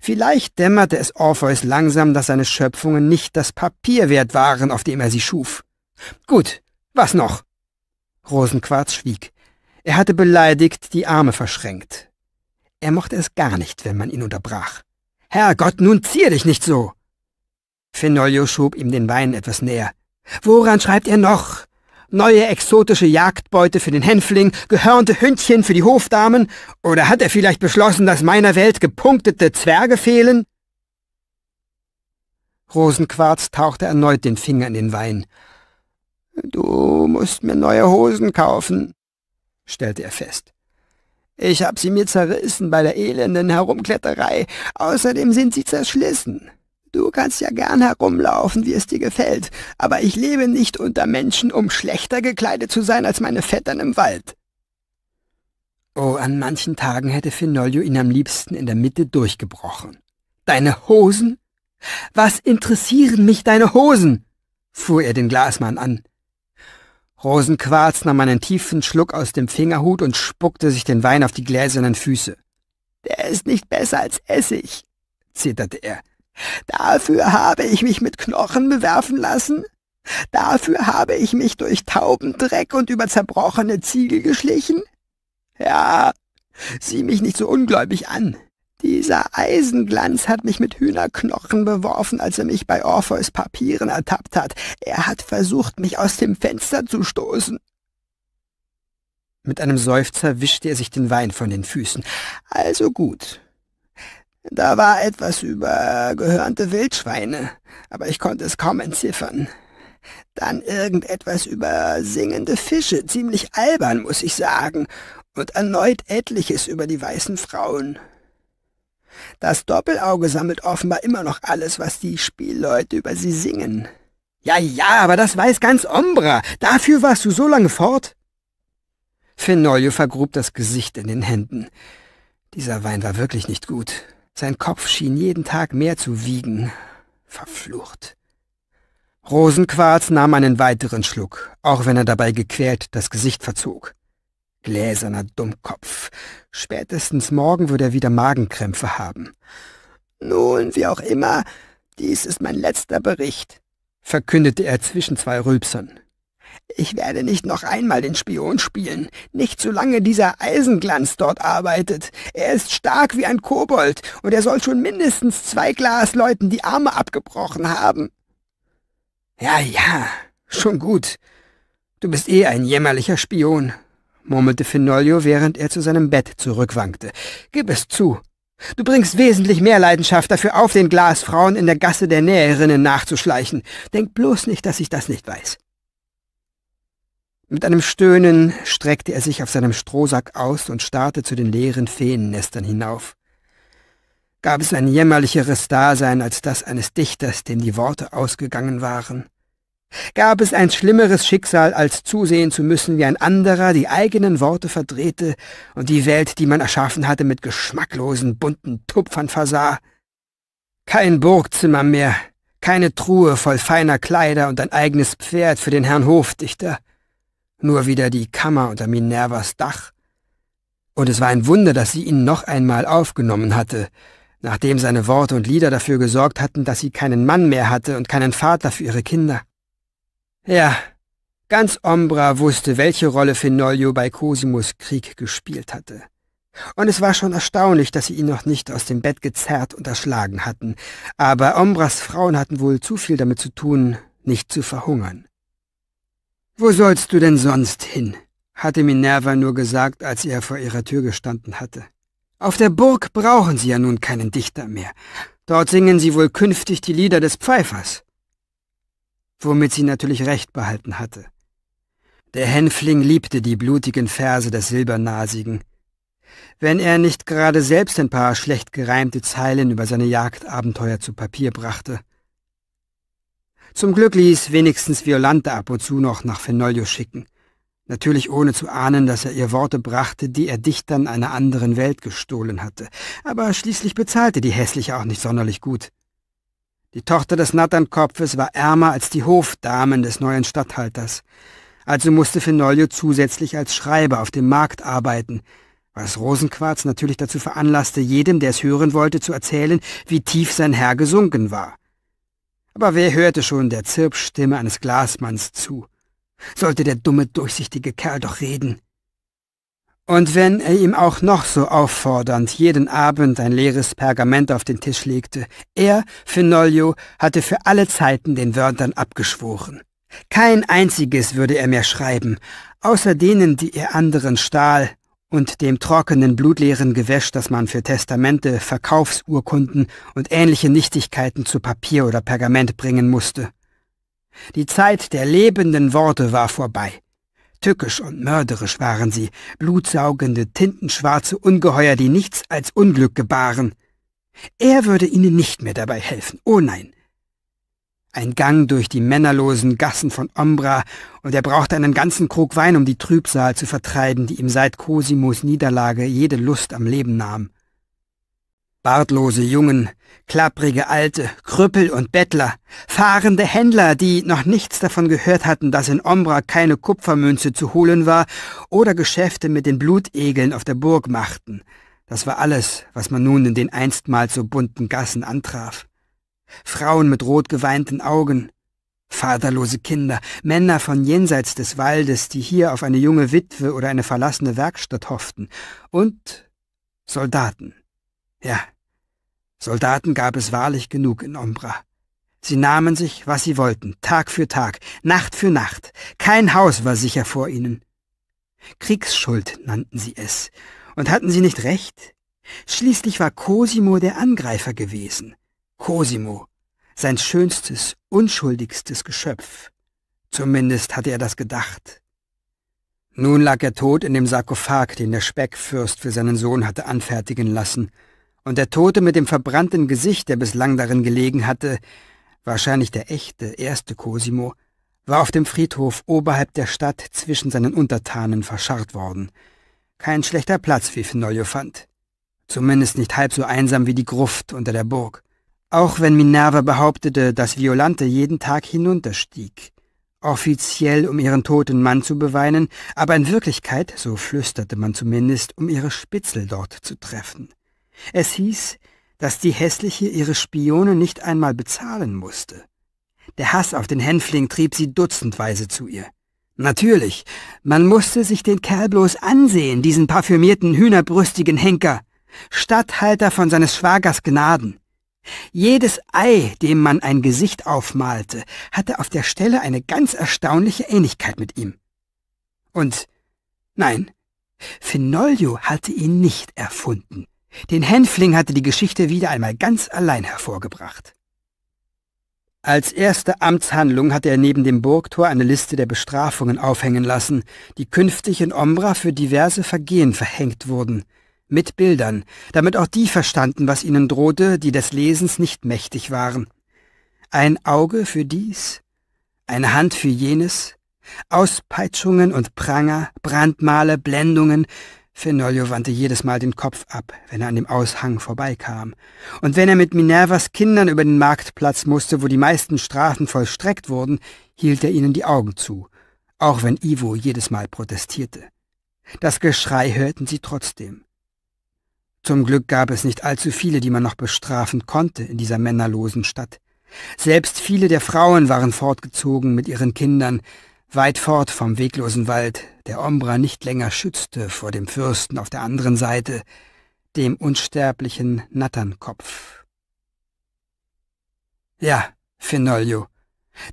Vielleicht dämmerte es Orpheus langsam, dass seine Schöpfungen nicht das Papier wert waren, auf dem er sie schuf. Gut, was noch? Rosenquarz schwieg. Er hatte beleidigt die Arme verschränkt. Er mochte es gar nicht, wenn man ihn unterbrach. Herrgott, nun zier dich nicht so! Fenolio schob ihm den Wein etwas näher. Woran schreibt er noch? Neue exotische Jagdbeute für den Hänfling, gehörnte Hündchen für die Hofdamen? Oder hat er vielleicht beschlossen, dass meiner Welt gepunktete Zwerge fehlen? Rosenquarz tauchte erneut den Finger in den Wein. Du musst mir neue Hosen kaufen, stellte er fest. Ich hab sie mir zerrissen bei der elenden Herumkletterei. Außerdem sind sie zerschlissen. Du kannst ja gern herumlaufen, wie es dir gefällt, aber ich lebe nicht unter Menschen, um schlechter gekleidet zu sein als meine Vettern im Wald. Oh, an manchen Tagen hätte Finolio ihn am liebsten in der Mitte durchgebrochen. Deine Hosen? Was interessieren mich deine Hosen? fuhr er den Glasmann an. Rosenquarz nahm einen tiefen Schluck aus dem Fingerhut und spuckte sich den Wein auf die gläsernen Füße. Der ist nicht besser als Essig, zitterte er. Dafür habe ich mich mit Knochen bewerfen lassen. Dafür habe ich mich durch Taubendreck und über zerbrochene Ziegel geschlichen. Ja, sieh mich nicht so ungläubig an. Dieser Eisenglanz hat mich mit Hühnerknochen beworfen, als er mich bei Orpheus Papieren ertappt hat. Er hat versucht, mich aus dem Fenster zu stoßen. Mit einem Seufzer wischte er sich den Wein von den Füßen. Also gut, da war etwas über gehörnte Wildschweine, aber ich konnte es kaum entziffern. Dann irgendetwas über singende Fische, ziemlich albern, muss ich sagen, und erneut etliches über die weißen Frauen. Das Doppelauge sammelt offenbar immer noch alles, was die Spielleute über sie singen. Ja, ja, aber das weiß ganz Ombra. Dafür warst du so lange fort. Fenolio vergrub das Gesicht in den Händen. Dieser Wein war wirklich nicht gut. Sein Kopf schien jeden Tag mehr zu wiegen. Verflucht. Rosenquarz nahm einen weiteren Schluck, auch wenn er dabei gequält das Gesicht verzog. Gläserner Dummkopf. Spätestens morgen würde er wieder Magenkrämpfe haben. Nun, wie auch immer, dies ist mein letzter Bericht, verkündete er zwischen zwei Rülpsern. Ich werde nicht noch einmal den Spion spielen, nicht solange dieser Eisenglanz dort arbeitet. Er ist stark wie ein Kobold, und er soll schon mindestens zwei Glasleuten die Arme abgebrochen haben. Ja, ja, schon gut. Du bist eh ein jämmerlicher Spion, murmelte Finolio, während er zu seinem Bett zurückwankte. Gib es zu. Du bringst wesentlich mehr Leidenschaft dafür auf, den Glasfrauen in der Gasse der Näherinnen nachzuschleichen. Denk bloß nicht, dass ich das nicht weiß. Mit einem Stöhnen streckte er sich auf seinem Strohsack aus und starrte zu den leeren Feennestern hinauf. Gab es ein jämmerlicheres Dasein als das eines Dichters, dem die Worte ausgegangen waren? Gab es ein schlimmeres Schicksal, als zusehen zu müssen, wie ein anderer die eigenen Worte verdrehte und die Welt, die man erschaffen hatte, mit geschmacklosen, bunten Tupfern versah? Kein Burgzimmer mehr, keine Truhe voll feiner Kleider und ein eigenes Pferd für den Herrn Hofdichter, nur wieder die Kammer unter Minervas Dach. Und es war ein Wunder, dass sie ihn noch einmal aufgenommen hatte, nachdem seine Worte und Lieder dafür gesorgt hatten, dass sie keinen Mann mehr hatte und keinen Vater für ihre Kinder. Ja, ganz Ombra wusste, welche Rolle Finolio bei Cosimus Krieg gespielt hatte. Und es war schon erstaunlich, dass sie ihn noch nicht aus dem Bett gezerrt und erschlagen hatten, aber Ombras Frauen hatten wohl zu viel damit zu tun, nicht zu verhungern. Wo sollst du denn sonst hin? hatte Minerva nur gesagt, als er vor ihrer Tür gestanden hatte. Auf der Burg brauchen sie ja nun keinen Dichter mehr. Dort singen sie wohl künftig die Lieder des Pfeifers. Womit sie natürlich recht behalten hatte. Der Hänfling liebte die blutigen Verse des Silbernasigen. Wenn er nicht gerade selbst ein paar schlecht gereimte Zeilen über seine Jagdabenteuer zu Papier brachte. Zum Glück ließ wenigstens Violante ab und zu noch nach Fenolio schicken. Natürlich ohne zu ahnen, dass er ihr Worte brachte, die er Dichtern einer anderen Welt gestohlen hatte. Aber schließlich bezahlte die Hässliche auch nicht sonderlich gut. Die Tochter des Natternkopfes war ärmer als die Hofdamen des neuen Statthalters. Also musste Fenolio zusätzlich als Schreiber auf dem Markt arbeiten, was Rosenquarz natürlich dazu veranlasste, jedem, der es hören wollte, zu erzählen, wie tief sein Herr gesunken war. Aber wer hörte schon der Zirpstimme eines Glasmanns zu? Sollte der dumme, durchsichtige Kerl doch reden. Und wenn er ihm auch noch so auffordernd jeden Abend ein leeres Pergament auf den Tisch legte, er, Finoglio, hatte für alle Zeiten den Wörtern abgeschworen. Kein einziges würde er mehr schreiben, außer denen, die er anderen stahl und dem trockenen, blutleeren Gewäsch, das man für Testamente, Verkaufsurkunden und ähnliche Nichtigkeiten zu Papier oder Pergament bringen musste. Die Zeit der lebenden Worte war vorbei. Tückisch und mörderisch waren sie, blutsaugende, tintenschwarze Ungeheuer, die nichts als Unglück gebaren. Er würde ihnen nicht mehr dabei helfen, oh nein. Ein Gang durch die männerlosen Gassen von Ombra, und er brauchte einen ganzen Krug Wein, um die Trübsal zu vertreiben, die ihm seit Cosimos Niederlage jede Lust am Leben nahm. Bartlose Jungen, klapprige Alte, Krüppel und Bettler, fahrende Händler, die noch nichts davon gehört hatten, dass in Ombra keine Kupfermünze zu holen war, oder Geschäfte mit den Blutegeln auf der Burg machten. Das war alles, was man nun in den einstmals so bunten Gassen antraf. Frauen mit rot geweinten Augen, vaterlose Kinder, Männer von jenseits des Waldes, die hier auf eine junge Witwe oder eine verlassene Werkstatt hofften, und Soldaten. Ja, Soldaten gab es wahrlich genug in Ombra. Sie nahmen sich, was sie wollten, Tag für Tag, Nacht für Nacht. Kein Haus war sicher vor ihnen. Kriegsschuld nannten sie es. Und hatten sie nicht recht? Schließlich war Cosimo der Angreifer gewesen. Cosimo, sein schönstes, unschuldigstes Geschöpf. Zumindest hatte er das gedacht. Nun lag er tot in dem Sarkophag, den der Speckfürst für seinen Sohn hatte anfertigen lassen, und der Tote mit dem verbrannten Gesicht, der bislang darin gelegen hatte, wahrscheinlich der echte, erste Cosimo, war auf dem Friedhof oberhalb der Stadt zwischen seinen Untertanen verscharrt worden. Kein schlechter Platz, wie Finoglio fand. Zumindest nicht halb so einsam wie die Gruft unter der Burg. Auch wenn Minerva behauptete, dass Violante jeden Tag hinunterstieg, offiziell um ihren toten Mann zu beweinen, aber in Wirklichkeit, so flüsterte man zumindest, um ihre Spitzel dort zu treffen. Es hieß, dass die Hässliche ihre Spione nicht einmal bezahlen musste. Der Hass auf den Hänfling trieb sie dutzendweise zu ihr. Natürlich, man musste sich den Kerl bloß ansehen, diesen parfümierten, hühnerbrüstigen Henker, Statthalter von seines Schwagers Gnaden. Jedes Ei, dem man ein Gesicht aufmalte, hatte auf der Stelle eine ganz erstaunliche Ähnlichkeit mit ihm. Und nein, Finolio hatte ihn nicht erfunden. Den Hänfling hatte die Geschichte wieder einmal ganz allein hervorgebracht. Als erste Amtshandlung hatte er neben dem Burgtor eine Liste der Bestrafungen aufhängen lassen, die künftig in Ombra für diverse Vergehen verhängt wurden mit Bildern, damit auch die verstanden, was ihnen drohte, die des Lesens nicht mächtig waren. Ein Auge für dies, eine Hand für jenes, Auspeitschungen und Pranger, Brandmale, Blendungen. Fenolio wandte jedes Mal den Kopf ab, wenn er an dem Aushang vorbeikam. Und wenn er mit Minervas Kindern über den Marktplatz musste, wo die meisten Strafen vollstreckt wurden, hielt er ihnen die Augen zu, auch wenn Ivo jedes Mal protestierte. Das Geschrei hörten sie trotzdem. Zum Glück gab es nicht allzu viele, die man noch bestrafen konnte in dieser männerlosen Stadt. Selbst viele der Frauen waren fortgezogen mit ihren Kindern, weit fort vom weglosen Wald, der Ombra nicht länger schützte vor dem Fürsten auf der anderen Seite, dem unsterblichen Natternkopf. Ja, Finolio,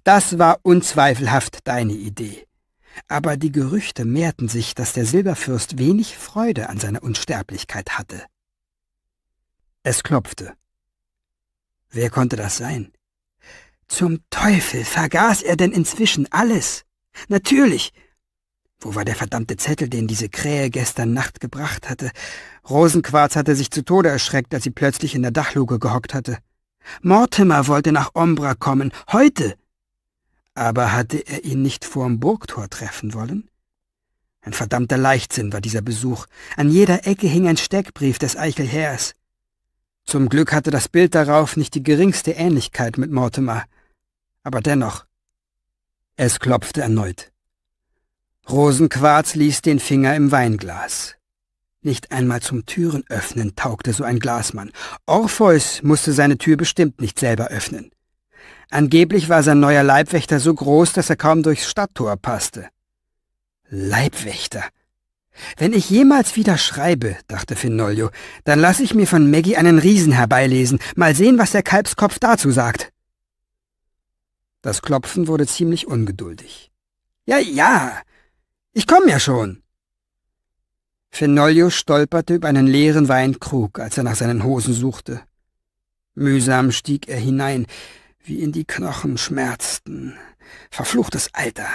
das war unzweifelhaft deine Idee. Aber die Gerüchte mehrten sich, dass der Silberfürst wenig Freude an seiner Unsterblichkeit hatte. Es klopfte. Wer konnte das sein? Zum Teufel vergaß er denn inzwischen alles? Natürlich! Wo war der verdammte Zettel, den diese Krähe gestern Nacht gebracht hatte? Rosenquarz hatte sich zu Tode erschreckt, als sie plötzlich in der Dachluke gehockt hatte. Mortimer wollte nach Ombra kommen, heute! Aber hatte er ihn nicht vorm Burgtor treffen wollen? Ein verdammter Leichtsinn war dieser Besuch. An jeder Ecke hing ein Steckbrief des Eichelheers. Zum Glück hatte das Bild darauf nicht die geringste Ähnlichkeit mit Mortimer. Aber dennoch. Es klopfte erneut. Rosenquarz ließ den Finger im Weinglas. Nicht einmal zum Türenöffnen taugte so ein Glasmann. Orpheus musste seine Tür bestimmt nicht selber öffnen. Angeblich war sein neuer Leibwächter so groß, dass er kaum durchs Stadttor passte. Leibwächter. Wenn ich jemals wieder schreibe, dachte Finoglio, dann lasse ich mir von Maggie einen Riesen herbeilesen, mal sehen, was der Kalbskopf dazu sagt. Das Klopfen wurde ziemlich ungeduldig. Ja, ja, ich komme ja schon. Fenoglio stolperte über einen leeren Weinkrug, als er nach seinen Hosen suchte. Mühsam stieg er hinein, wie in die Knochen schmerzten. Verfluchtes Alter!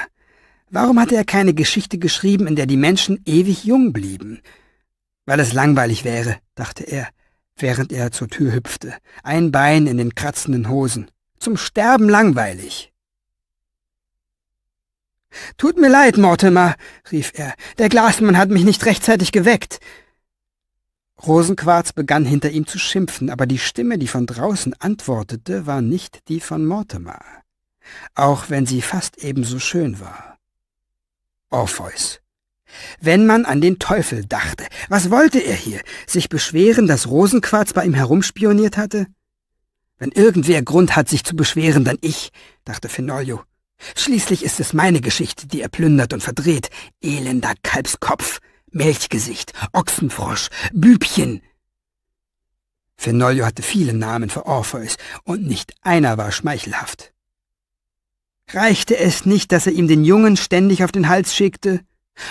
Warum hatte er keine Geschichte geschrieben, in der die Menschen ewig jung blieben? Weil es langweilig wäre, dachte er, während er zur Tür hüpfte, ein Bein in den kratzenden Hosen. Zum Sterben langweilig. Tut mir leid, Mortimer, rief er. Der Glasmann hat mich nicht rechtzeitig geweckt. Rosenquarz begann hinter ihm zu schimpfen, aber die Stimme, die von draußen antwortete, war nicht die von Mortimer, auch wenn sie fast ebenso schön war. Orpheus. Wenn man an den Teufel dachte, was wollte er hier? Sich beschweren, dass Rosenquarz bei ihm herumspioniert hatte? Wenn irgendwer Grund hat, sich zu beschweren, dann ich, dachte Fenolio. Schließlich ist es meine Geschichte, die er plündert und verdreht. Elender Kalbskopf, Melchgesicht, Ochsenfrosch, Bübchen. Fenolio hatte viele Namen für Orpheus, und nicht einer war schmeichelhaft. Reichte es nicht, dass er ihm den Jungen ständig auf den Hals schickte?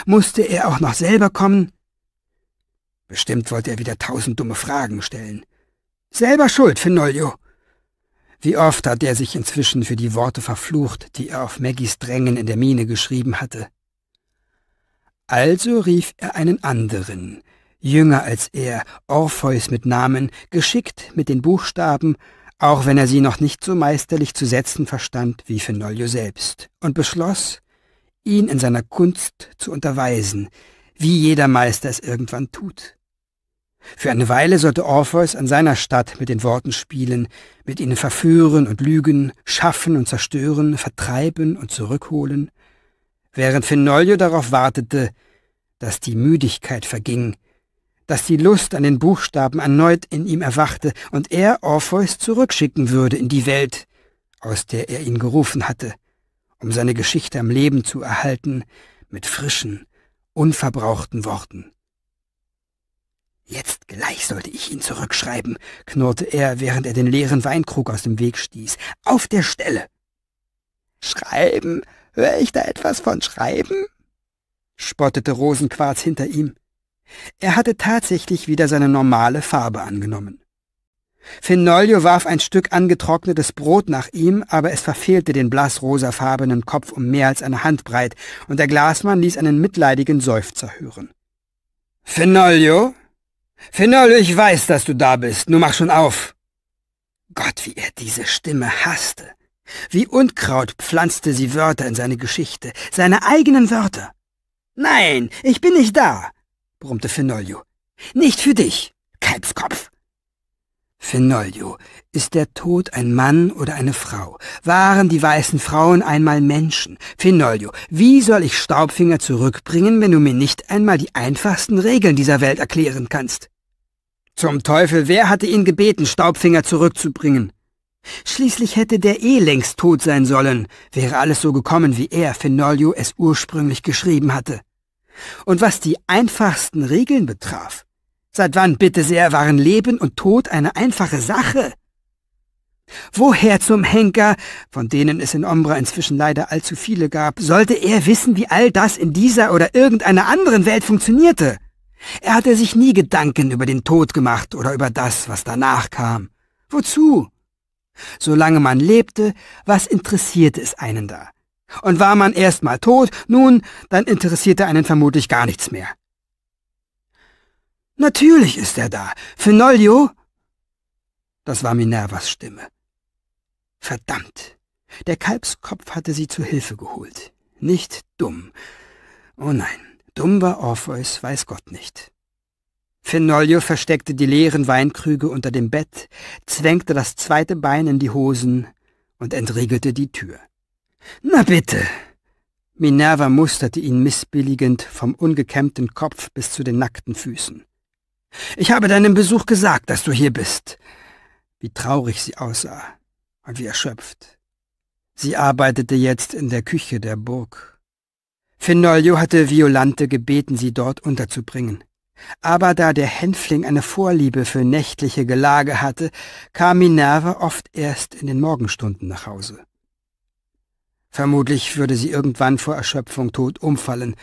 Musste er auch noch selber kommen? Bestimmt wollte er wieder tausend dumme Fragen stellen. Selber schuld, Finolio. Wie oft hat er sich inzwischen für die Worte verflucht, die er auf Maggies Drängen in der Mine geschrieben hatte. Also rief er einen anderen, jünger als er, Orpheus mit Namen, geschickt mit den Buchstaben, auch wenn er sie noch nicht so meisterlich zu setzen verstand wie Fenoglio selbst, und beschloss, ihn in seiner Kunst zu unterweisen, wie jeder Meister es irgendwann tut. Für eine Weile sollte Orpheus an seiner Stadt mit den Worten spielen, mit ihnen verführen und lügen, schaffen und zerstören, vertreiben und zurückholen, während Fenoglio darauf wartete, dass die Müdigkeit verging, dass die Lust an den Buchstaben erneut in ihm erwachte und er Orpheus zurückschicken würde in die Welt, aus der er ihn gerufen hatte, um seine Geschichte am Leben zu erhalten mit frischen, unverbrauchten Worten. Jetzt gleich sollte ich ihn zurückschreiben, knurrte er, während er den leeren Weinkrug aus dem Weg stieß. Auf der Stelle! Schreiben? Hör ich da etwas von Schreiben? spottete Rosenquarz hinter ihm. Er hatte tatsächlich wieder seine normale Farbe angenommen. Finolio warf ein Stück angetrocknetes Brot nach ihm, aber es verfehlte den blassrosafarbenen Kopf um mehr als eine Handbreit, und der Glasmann ließ einen mitleidigen Seufzer hören. Finolio? Finolio, ich weiß, dass du da bist. nur mach schon auf. Gott, wie er diese Stimme hasste. Wie Unkraut pflanzte sie Wörter in seine Geschichte, seine eigenen Wörter. Nein, ich bin nicht da brummte Finolio. Nicht für dich, Kalbskopf! Finolio, ist der Tod ein Mann oder eine Frau? Waren die weißen Frauen einmal Menschen? Finolio, wie soll ich Staubfinger zurückbringen, wenn du mir nicht einmal die einfachsten Regeln dieser Welt erklären kannst? Zum Teufel, wer hatte ihn gebeten, Staubfinger zurückzubringen? Schließlich hätte der eh längst tot sein sollen, wäre alles so gekommen, wie er, Finolio, es ursprünglich geschrieben hatte. Und was die einfachsten Regeln betraf, seit wann bitte sehr waren Leben und Tod eine einfache Sache? Woher zum Henker, von denen es in Ombra inzwischen leider allzu viele gab, sollte er wissen, wie all das in dieser oder irgendeiner anderen Welt funktionierte? Er hatte sich nie Gedanken über den Tod gemacht oder über das, was danach kam. Wozu? Solange man lebte, was interessierte es einen da? Und war man erst mal tot, nun, dann interessierte einen vermutlich gar nichts mehr. Natürlich ist er da. Fenoglio? Das war Minervas Stimme. Verdammt. Der Kalbskopf hatte sie zu Hilfe geholt. Nicht dumm. Oh nein, dumm war Orpheus, weiß Gott nicht. Fenoglio versteckte die leeren Weinkrüge unter dem Bett, zwängte das zweite Bein in die Hosen und entriegelte die Tür. Na bitte. Minerva musterte ihn missbilligend vom ungekämmten Kopf bis zu den nackten Füßen. Ich habe deinem Besuch gesagt, dass du hier bist. Wie traurig sie aussah und wie erschöpft. Sie arbeitete jetzt in der Küche der Burg. Finolio hatte Violante gebeten, sie dort unterzubringen. Aber da der Hänfling eine Vorliebe für nächtliche Gelage hatte, kam Minerva oft erst in den Morgenstunden nach Hause. Vermutlich würde sie irgendwann vor Erschöpfung tot umfallen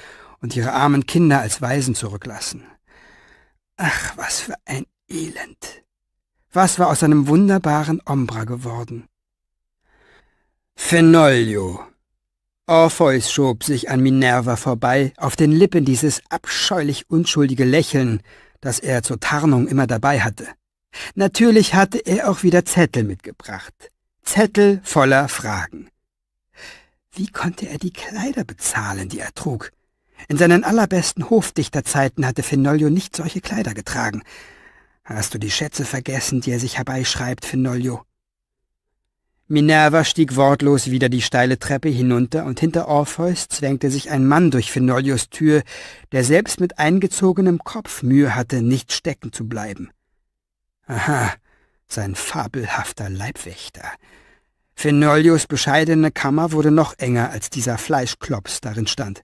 und ihre armen Kinder als Waisen zurücklassen. Ach, was für ein Elend. Was war aus einem wunderbaren Ombra geworden? Fenolio. Orpheus schob sich an Minerva vorbei, auf den Lippen dieses abscheulich unschuldige Lächeln, das er zur Tarnung immer dabei hatte. Natürlich hatte er auch wieder Zettel mitgebracht. Zettel voller Fragen. Wie konnte er die Kleider bezahlen, die er trug? In seinen allerbesten Hofdichterzeiten hatte Finolio nicht solche Kleider getragen. Hast du die Schätze vergessen, die er sich herbeischreibt, Finolio? Minerva stieg wortlos wieder die steile Treppe hinunter, und hinter Orpheus zwängte sich ein Mann durch Finolios Tür, der selbst mit eingezogenem Kopf Mühe hatte, nicht stecken zu bleiben. Aha, sein fabelhafter Leibwächter. Fenolius bescheidene Kammer wurde noch enger als dieser Fleischklops darin stand.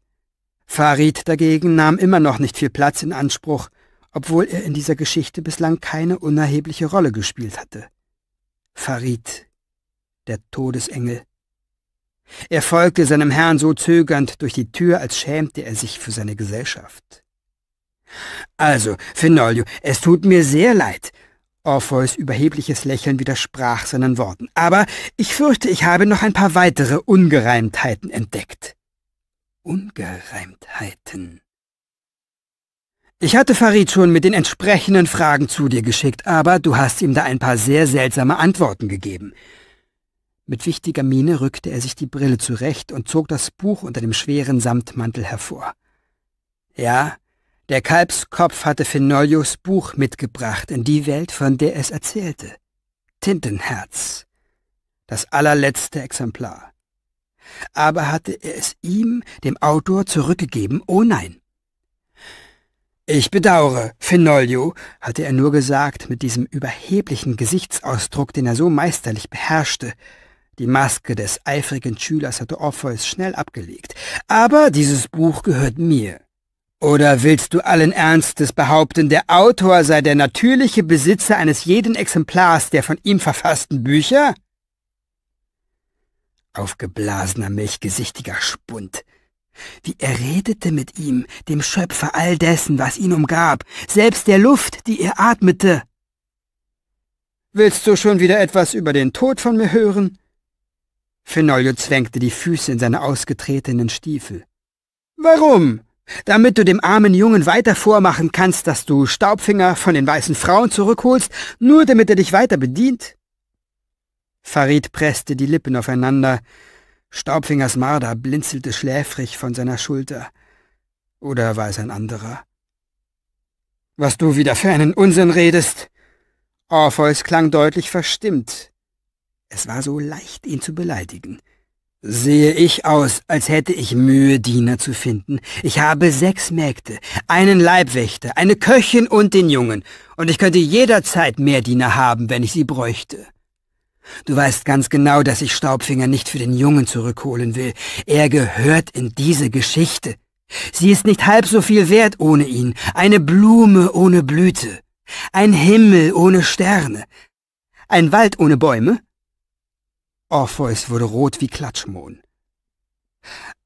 Farid dagegen nahm immer noch nicht viel Platz in Anspruch, obwohl er in dieser Geschichte bislang keine unerhebliche Rolle gespielt hatte. Farid, der Todesengel. Er folgte seinem Herrn so zögernd durch die Tür, als schämte er sich für seine Gesellschaft. Also, Finolio, es tut mir sehr leid, Orpheus überhebliches Lächeln widersprach seinen Worten. Aber ich fürchte, ich habe noch ein paar weitere Ungereimtheiten entdeckt. Ungereimtheiten. Ich hatte Farid schon mit den entsprechenden Fragen zu dir geschickt, aber du hast ihm da ein paar sehr seltsame Antworten gegeben. Mit wichtiger Miene rückte er sich die Brille zurecht und zog das Buch unter dem schweren Samtmantel hervor. Ja, der Kalbskopf hatte Fenolius Buch mitgebracht in die Welt, von der es erzählte. Tintenherz. Das allerletzte Exemplar. Aber hatte er es ihm, dem Autor, zurückgegeben? Oh nein. Ich bedaure, Finolio, hatte er nur gesagt, mit diesem überheblichen Gesichtsausdruck, den er so meisterlich beherrschte. Die Maske des eifrigen Schülers hatte Orpheus schnell abgelegt. Aber dieses Buch gehört mir. Oder willst du allen Ernstes behaupten, der Autor sei der natürliche Besitzer eines jeden Exemplars der von ihm verfassten Bücher? Aufgeblasener, milchgesichtiger Spund. Wie er redete mit ihm, dem Schöpfer all dessen, was ihn umgab, selbst der Luft, die er atmete. Willst du schon wieder etwas über den Tod von mir hören? Fenolio zwängte die Füße in seine ausgetretenen Stiefel. Warum? damit du dem armen Jungen weiter vormachen kannst, dass du Staubfinger von den weißen Frauen zurückholst, nur damit er dich weiter bedient? Farid presste die Lippen aufeinander. Staubfingers Marder blinzelte schläfrig von seiner Schulter. Oder war es ein anderer? Was du wieder für einen Unsinn redest! Orpheus klang deutlich verstimmt. Es war so leicht, ihn zu beleidigen. Sehe ich aus, als hätte ich Mühe, Diener zu finden. Ich habe sechs Mägde, einen Leibwächter, eine Köchin und den Jungen, und ich könnte jederzeit mehr Diener haben, wenn ich sie bräuchte. Du weißt ganz genau, dass ich Staubfinger nicht für den Jungen zurückholen will. Er gehört in diese Geschichte. Sie ist nicht halb so viel wert ohne ihn, eine Blume ohne Blüte, ein Himmel ohne Sterne, ein Wald ohne Bäume, Orpheus wurde rot wie Klatschmohn.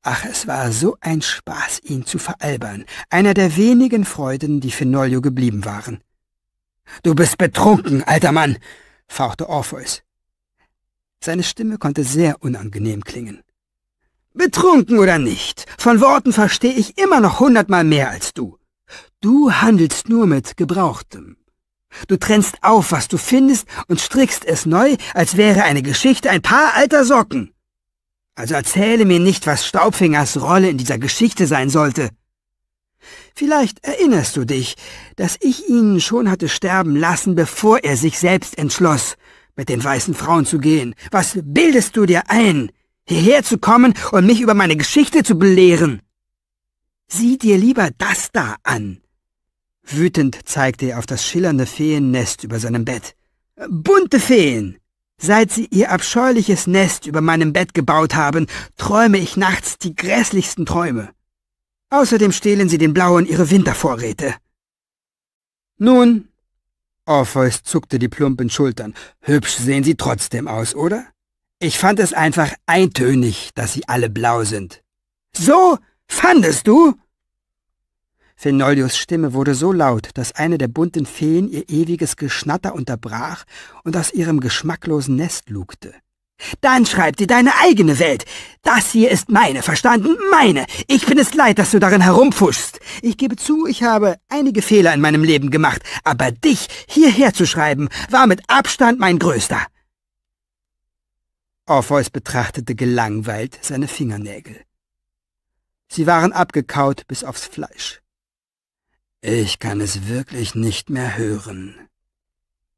Ach, es war so ein Spaß, ihn zu veralbern, einer der wenigen Freuden, die für Nolio geblieben waren. Du bist betrunken, alter Mann, fauchte Orpheus. Seine Stimme konnte sehr unangenehm klingen. Betrunken oder nicht, von Worten verstehe ich immer noch hundertmal mehr als du. Du handelst nur mit Gebrauchtem. Du trennst auf, was du findest, und strickst es neu, als wäre eine Geschichte ein Paar alter Socken. Also erzähle mir nicht, was Staubfingers Rolle in dieser Geschichte sein sollte. Vielleicht erinnerst du dich, dass ich ihn schon hatte sterben lassen, bevor er sich selbst entschloss, mit den weißen Frauen zu gehen. Was bildest du dir ein, hierher zu kommen und mich über meine Geschichte zu belehren? Sieh dir lieber das da an. Wütend zeigte er auf das schillernde Feennest über seinem Bett. Bunte Feen! Seit sie ihr abscheuliches Nest über meinem Bett gebaut haben, träume ich nachts die grässlichsten Träume. Außerdem stehlen sie den Blauen ihre Wintervorräte. Nun, Orpheus zuckte die plumpen Schultern. Hübsch sehen sie trotzdem aus, oder? Ich fand es einfach eintönig, dass sie alle blau sind. So fandest du? Fenoldius Stimme wurde so laut, dass eine der bunten Feen ihr ewiges Geschnatter unterbrach und aus ihrem geschmacklosen Nest lugte. Dann schreib dir deine eigene Welt. Das hier ist meine, verstanden? Meine. Ich bin es leid, dass du darin herumfuschst. Ich gebe zu, ich habe einige Fehler in meinem Leben gemacht, aber dich hierher zu schreiben, war mit Abstand mein größter. Orpheus betrachtete gelangweilt seine Fingernägel. Sie waren abgekaut bis aufs Fleisch. Ich kann es wirklich nicht mehr hören,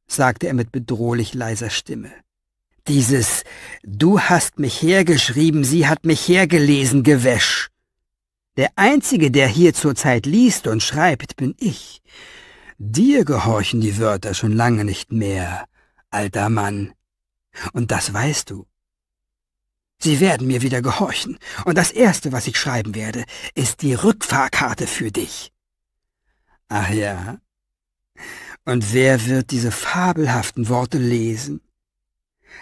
sagte er mit bedrohlich leiser Stimme. Dieses Du hast mich hergeschrieben, sie hat mich hergelesen Gewäsch. Der Einzige, der hier zurzeit liest und schreibt, bin ich. Dir gehorchen die Wörter schon lange nicht mehr, alter Mann. Und das weißt du. Sie werden mir wieder gehorchen, und das Erste, was ich schreiben werde, ist die Rückfahrkarte für dich. Ach ja. Und wer wird diese fabelhaften Worte lesen?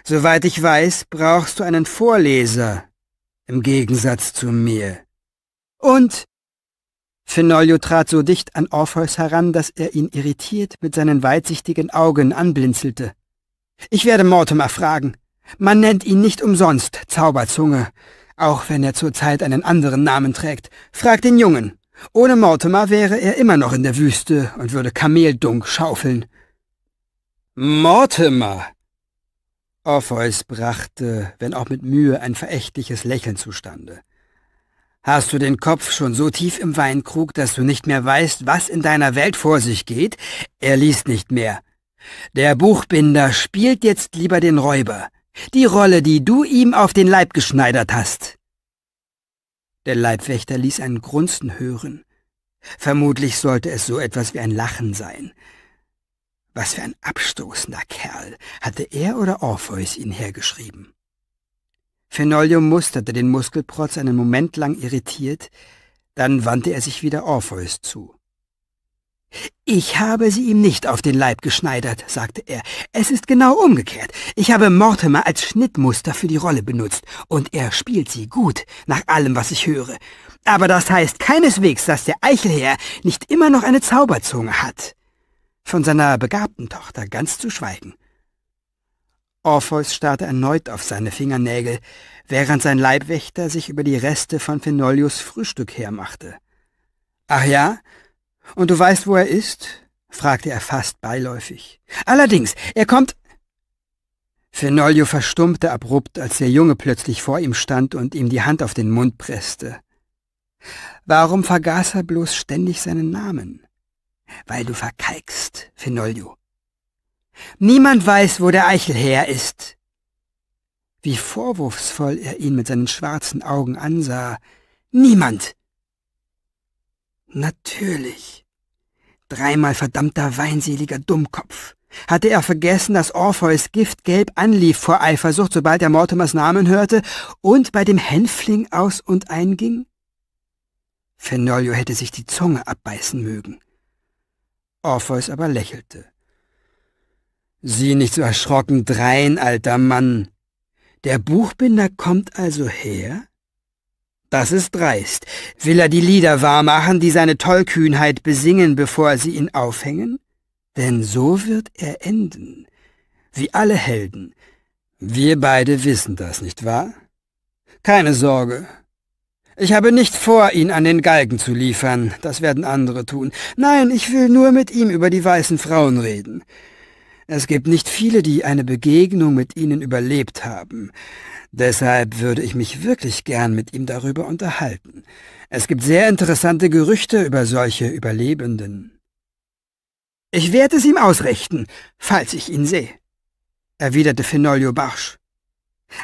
Soweit ich weiß, brauchst du einen Vorleser, im Gegensatz zu mir. Und? Fenolio trat so dicht an Orpheus heran, dass er ihn irritiert mit seinen weitsichtigen Augen anblinzelte. Ich werde Mortimer fragen. Man nennt ihn nicht umsonst Zauberzunge, auch wenn er zurzeit einen anderen Namen trägt. Frag den Jungen. Ohne Mortimer wäre er immer noch in der Wüste und würde Kameldunk schaufeln. Mortimer! Orpheus brachte, wenn auch mit Mühe, ein verächtliches Lächeln zustande. Hast du den Kopf schon so tief im Weinkrug, dass du nicht mehr weißt, was in deiner Welt vor sich geht? Er liest nicht mehr. Der Buchbinder spielt jetzt lieber den Räuber. Die Rolle, die du ihm auf den Leib geschneidert hast. Der Leibwächter ließ ein Grunzen hören. Vermutlich sollte es so etwas wie ein Lachen sein. Was für ein abstoßender Kerl. Hatte er oder Orpheus ihn hergeschrieben? Fenolio musterte den Muskelprotz einen Moment lang irritiert, dann wandte er sich wieder Orpheus zu. Ich habe sie ihm nicht auf den Leib geschneidert, sagte er. Es ist genau umgekehrt. Ich habe Mortimer als Schnittmuster für die Rolle benutzt, und er spielt sie gut, nach allem, was ich höre. Aber das heißt keineswegs, dass der Eichelherr nicht immer noch eine Zauberzunge hat. Von seiner begabten Tochter ganz zu schweigen. Orpheus starrte erneut auf seine Fingernägel, während sein Leibwächter sich über die Reste von Phenolius Frühstück hermachte. Ach ja, und du weißt, wo er ist? fragte er fast beiläufig. Allerdings, er kommt. Fenolio verstummte abrupt, als der Junge plötzlich vor ihm stand und ihm die Hand auf den Mund presste. Warum vergaß er bloß ständig seinen Namen? Weil du verkalkst, Fenolio. Niemand weiß, wo der Eichel her ist. Wie vorwurfsvoll er ihn mit seinen schwarzen Augen ansah. Niemand. Natürlich. Dreimal verdammter weinseliger Dummkopf. Hatte er vergessen, dass Orpheus giftgelb anlief vor Eifersucht, sobald er Mortimers Namen hörte und bei dem Hänfling aus und einging? Fenolio hätte sich die Zunge abbeißen mögen. Orpheus aber lächelte. Sieh nicht so erschrocken drein, alter Mann. Der Buchbinder kommt also her, das ist dreist. Will er die Lieder wahrmachen, die seine Tollkühnheit besingen, bevor sie ihn aufhängen? Denn so wird er enden. Wie alle Helden. Wir beide wissen das, nicht wahr? Keine Sorge. Ich habe nicht vor, ihn an den Galgen zu liefern. Das werden andere tun. Nein, ich will nur mit ihm über die weißen Frauen reden. Es gibt nicht viele, die eine Begegnung mit ihnen überlebt haben. Deshalb würde ich mich wirklich gern mit ihm darüber unterhalten. Es gibt sehr interessante Gerüchte über solche Überlebenden. Ich werde es ihm ausrichten, falls ich ihn sehe, erwiderte Finolio barsch.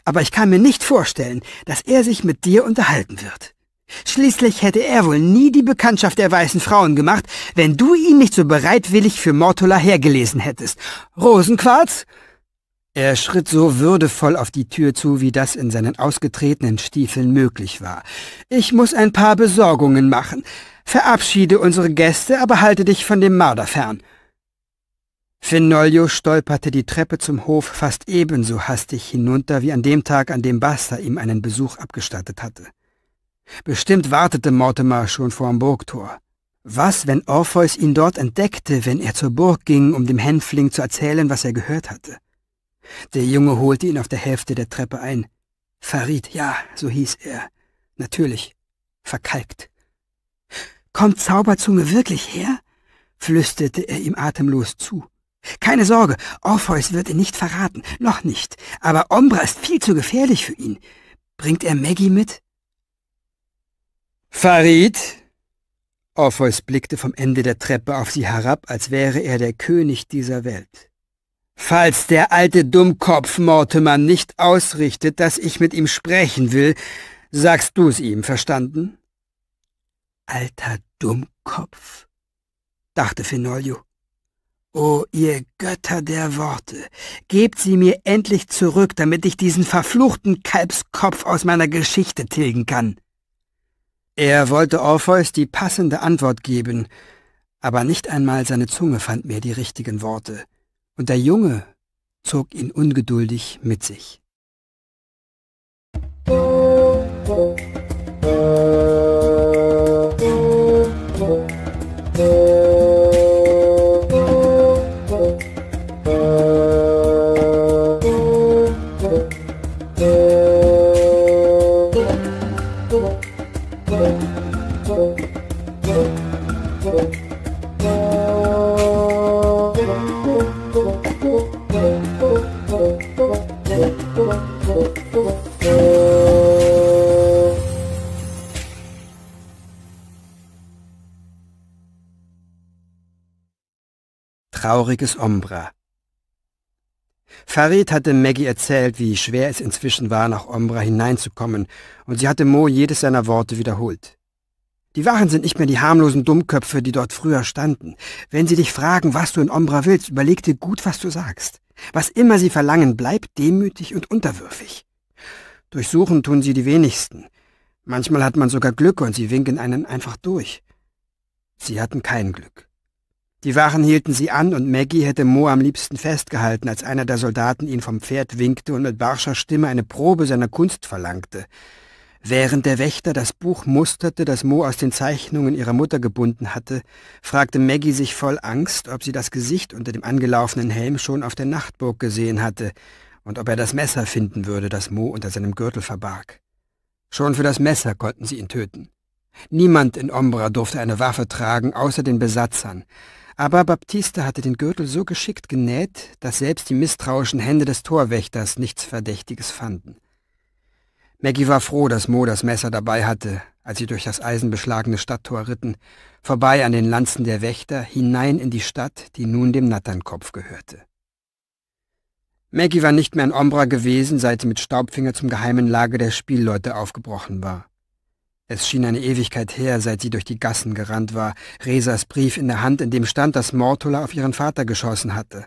Aber ich kann mir nicht vorstellen, dass er sich mit dir unterhalten wird. Schließlich hätte er wohl nie die Bekanntschaft der weißen Frauen gemacht, wenn du ihn nicht so bereitwillig für Mortola hergelesen hättest. Rosenquarz? Er schritt so würdevoll auf die Tür zu, wie das in seinen ausgetretenen Stiefeln möglich war. Ich muss ein paar Besorgungen machen. Verabschiede unsere Gäste, aber halte dich von dem Marder fern. Finolio stolperte die Treppe zum Hof fast ebenso hastig hinunter wie an dem Tag, an dem Basta ihm einen Besuch abgestattet hatte. Bestimmt wartete Mortimer schon vor dem Burgtor. Was, wenn Orpheus ihn dort entdeckte, wenn er zur Burg ging, um dem Hänfling zu erzählen, was er gehört hatte? Der Junge holte ihn auf der Hälfte der Treppe ein. Farid, ja, so hieß er. Natürlich. Verkalkt. Kommt Zauberzunge wirklich her? flüsterte er ihm atemlos zu. Keine Sorge, Orpheus wird ihn nicht verraten, noch nicht. Aber Ombra ist viel zu gefährlich für ihn. Bringt er Maggie mit? Farid? Orpheus blickte vom Ende der Treppe auf sie herab, als wäre er der König dieser Welt. Falls der alte Dummkopf Mortimer nicht ausrichtet, dass ich mit ihm sprechen will, sagst du's ihm, verstanden? Alter Dummkopf, dachte Finolio. O ihr Götter der Worte, gebt sie mir endlich zurück, damit ich diesen verfluchten Kalbskopf aus meiner Geschichte tilgen kann. Er wollte Orpheus die passende Antwort geben, aber nicht einmal seine Zunge fand mehr die richtigen Worte und der Junge zog ihn ungeduldig mit sich. Musik trauriges Ombra. Farid hatte Maggie erzählt, wie schwer es inzwischen war, nach Ombra hineinzukommen, und sie hatte Mo jedes seiner Worte wiederholt. Die Wachen sind nicht mehr die harmlosen Dummköpfe, die dort früher standen. Wenn sie dich fragen, was du in Ombra willst, überleg dir gut, was du sagst. Was immer sie verlangen, bleib demütig und unterwürfig. Durchsuchen tun sie die wenigsten. Manchmal hat man sogar Glück und sie winken einen einfach durch. Sie hatten kein Glück. Die Wachen hielten sie an und Maggie hätte Mo am liebsten festgehalten, als einer der Soldaten ihn vom Pferd winkte und mit barscher Stimme eine Probe seiner Kunst verlangte. Während der Wächter das Buch musterte, das Mo aus den Zeichnungen ihrer Mutter gebunden hatte, fragte Maggie sich voll Angst, ob sie das Gesicht unter dem angelaufenen Helm schon auf der Nachtburg gesehen hatte und ob er das Messer finden würde, das Mo unter seinem Gürtel verbarg. Schon für das Messer konnten sie ihn töten. Niemand in Ombra durfte eine Waffe tragen, außer den Besatzern. Aber Baptiste hatte den Gürtel so geschickt genäht, dass selbst die misstrauischen Hände des Torwächters nichts Verdächtiges fanden. Maggie war froh, dass Mo das Messer dabei hatte, als sie durch das eisenbeschlagene Stadttor ritten, vorbei an den Lanzen der Wächter, hinein in die Stadt, die nun dem Natternkopf gehörte. Maggie war nicht mehr in Ombra gewesen, seit sie mit Staubfinger zum geheimen Lager der Spielleute aufgebrochen war. Es schien eine Ewigkeit her, seit sie durch die Gassen gerannt war, Resas Brief in der Hand, in dem stand, dass Mortula auf ihren Vater geschossen hatte.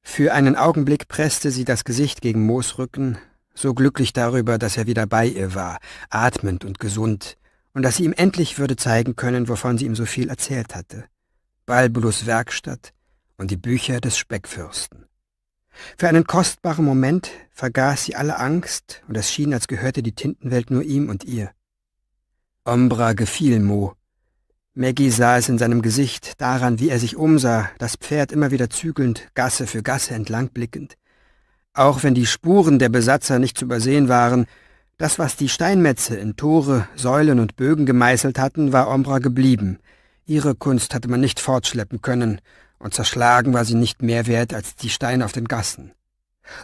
Für einen Augenblick presste sie das Gesicht gegen Moos Rücken, so glücklich darüber, dass er wieder bei ihr war, atmend und gesund, und dass sie ihm endlich würde zeigen können, wovon sie ihm so viel erzählt hatte. Balbulus Werkstatt und die Bücher des Speckfürsten. Für einen kostbaren Moment vergaß sie alle Angst, und es schien, als gehörte die Tintenwelt nur ihm und ihr. Ombra gefiel Mo. Maggie sah es in seinem Gesicht, daran, wie er sich umsah, das Pferd immer wieder zügelnd, Gasse für Gasse entlangblickend. Auch wenn die Spuren der Besatzer nicht zu übersehen waren, das, was die Steinmetze in Tore, Säulen und Bögen gemeißelt hatten, war Ombra geblieben. Ihre Kunst hatte man nicht fortschleppen können, und zerschlagen war sie nicht mehr wert als die Steine auf den Gassen.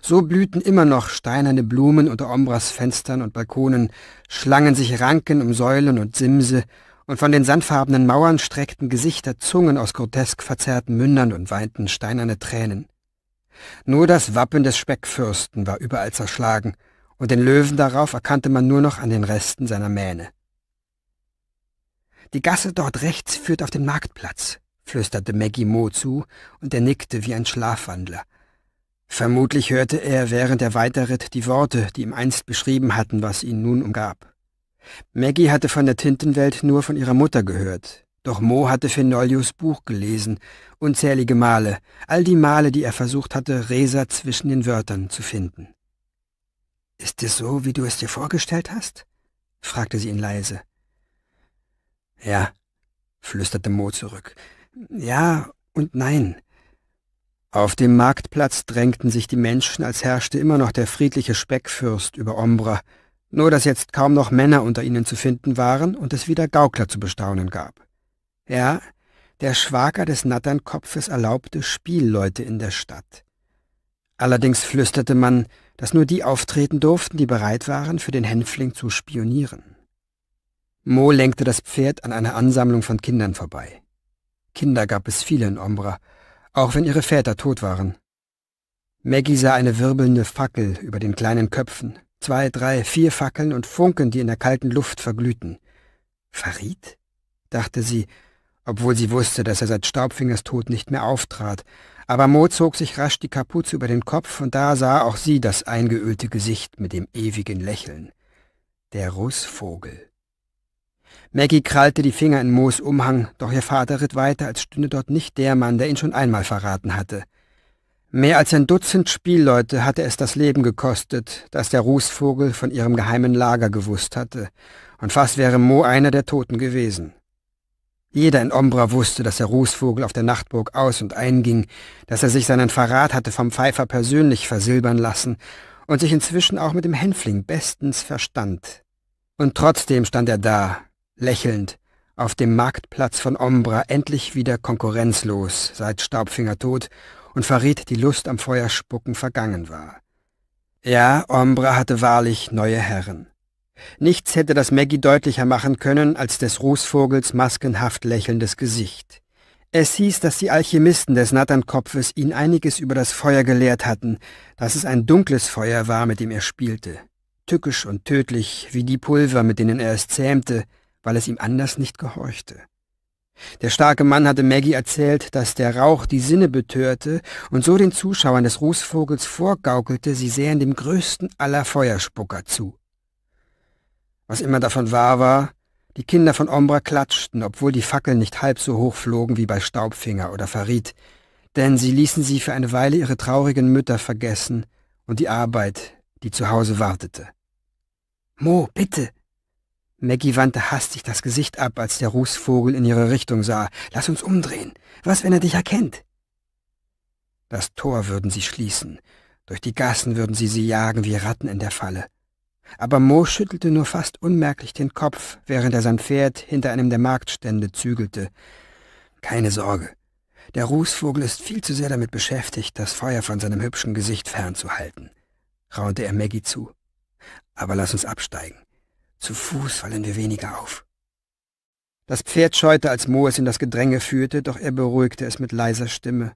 So blühten immer noch steinerne Blumen unter Ombras Fenstern und Balkonen, schlangen sich Ranken um Säulen und Simse, und von den sandfarbenen Mauern streckten Gesichter Zungen aus grotesk verzerrten Mündern und weinten steinerne Tränen. Nur das Wappen des Speckfürsten war überall zerschlagen, und den Löwen darauf erkannte man nur noch an den Resten seiner Mähne. Die Gasse dort rechts führt auf den Marktplatz, flüsterte Maggie Mo zu, und er nickte wie ein Schlafwandler. Vermutlich hörte er, während er weiterritt, die Worte, die ihm einst beschrieben hatten, was ihn nun umgab. Maggie hatte von der Tintenwelt nur von ihrer Mutter gehört, doch Mo hatte Fenolius Buch gelesen, unzählige Male, all die Male, die er versucht hatte, Resa zwischen den Wörtern zu finden. Ist es so, wie du es dir vorgestellt hast? fragte sie ihn leise. Ja, flüsterte Mo zurück. Ja und nein. Auf dem Marktplatz drängten sich die Menschen, als herrschte immer noch der friedliche Speckfürst über Ombra, nur dass jetzt kaum noch Männer unter ihnen zu finden waren und es wieder Gaukler zu bestaunen gab. Ja, der Schwager des Natternkopfes erlaubte Spielleute in der Stadt. Allerdings flüsterte man, dass nur die auftreten durften, die bereit waren, für den Hänfling zu spionieren. Mo lenkte das Pferd an einer Ansammlung von Kindern vorbei. Kinder gab es viele in Ombra, auch wenn ihre Väter tot waren. Maggie sah eine wirbelnde Fackel über den kleinen Köpfen, zwei, drei, vier Fackeln und Funken, die in der kalten Luft verglühten. Farid? dachte sie, obwohl sie wusste, dass er seit Staubfingers Tod nicht mehr auftrat, aber Mo zog sich rasch die Kapuze über den Kopf und da sah auch sie das eingeölte Gesicht mit dem ewigen Lächeln. Der Rußvogel. Maggie krallte die Finger in Moos Umhang, doch ihr Vater ritt weiter, als stünde dort nicht der Mann, der ihn schon einmal verraten hatte. Mehr als ein Dutzend Spielleute hatte es das Leben gekostet, dass der Rußvogel von ihrem geheimen Lager gewusst hatte, und fast wäre Mo einer der Toten gewesen. Jeder in Ombra wusste, dass der Rußvogel auf der Nachtburg aus und einging, dass er sich seinen Verrat hatte vom Pfeifer persönlich versilbern lassen und sich inzwischen auch mit dem Hänfling bestens verstand. Und trotzdem stand er da, lächelnd, auf dem Marktplatz von Ombra endlich wieder konkurrenzlos, seit Staubfinger tot und verriet die Lust am Feuerspucken vergangen war. Ja, Ombra hatte wahrlich neue Herren. Nichts hätte das Maggie deutlicher machen können als des Rußvogels maskenhaft lächelndes Gesicht. Es hieß, dass die Alchemisten des Natternkopfes ihn einiges über das Feuer gelehrt hatten, dass es ein dunkles Feuer war, mit dem er spielte. Tückisch und tödlich, wie die Pulver, mit denen er es zähmte, weil es ihm anders nicht gehorchte. Der starke Mann hatte Maggie erzählt, dass der Rauch die Sinne betörte und so den Zuschauern des Rußvogels vorgaukelte, sie sähen dem größten aller Feuerspucker zu. Was immer davon wahr war, die Kinder von Ombra klatschten, obwohl die Fackeln nicht halb so hoch flogen wie bei Staubfinger oder Farid, denn sie ließen sie für eine Weile ihre traurigen Mütter vergessen und die Arbeit, die zu Hause wartete. Mo, bitte, Maggie wandte hastig das Gesicht ab, als der Rußvogel in ihre Richtung sah. Lass uns umdrehen. Was, wenn er dich erkennt? Das Tor würden sie schließen. Durch die Gassen würden sie sie jagen wie Ratten in der Falle. Aber Mo schüttelte nur fast unmerklich den Kopf, während er sein Pferd hinter einem der Marktstände zügelte. Keine Sorge. Der Rußvogel ist viel zu sehr damit beschäftigt, das Feuer von seinem hübschen Gesicht fernzuhalten, raunte er Maggie zu. Aber lass uns absteigen. Zu Fuß fallen wir weniger auf. Das Pferd scheute, als Mo es in das Gedränge führte, doch er beruhigte es mit leiser Stimme.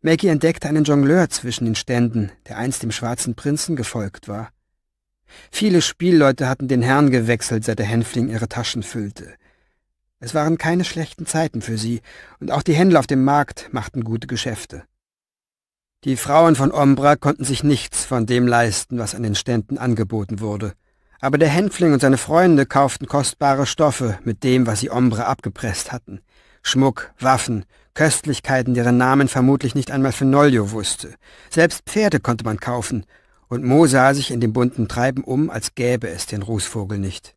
Maggie entdeckte einen Jongleur zwischen den Ständen, der einst dem schwarzen Prinzen gefolgt war. Viele Spielleute hatten den Herrn gewechselt, seit der Hänfling ihre Taschen füllte. Es waren keine schlechten Zeiten für sie, und auch die Händler auf dem Markt machten gute Geschäfte. Die Frauen von Ombra konnten sich nichts von dem leisten, was an den Ständen angeboten wurde. Aber der Hänfling und seine Freunde kauften kostbare Stoffe mit dem, was sie Ombre abgepresst hatten. Schmuck, Waffen, Köstlichkeiten, deren Namen vermutlich nicht einmal Fenolio wusste. Selbst Pferde konnte man kaufen, und Mo sah sich in dem bunten Treiben um, als gäbe es den Rußvogel nicht.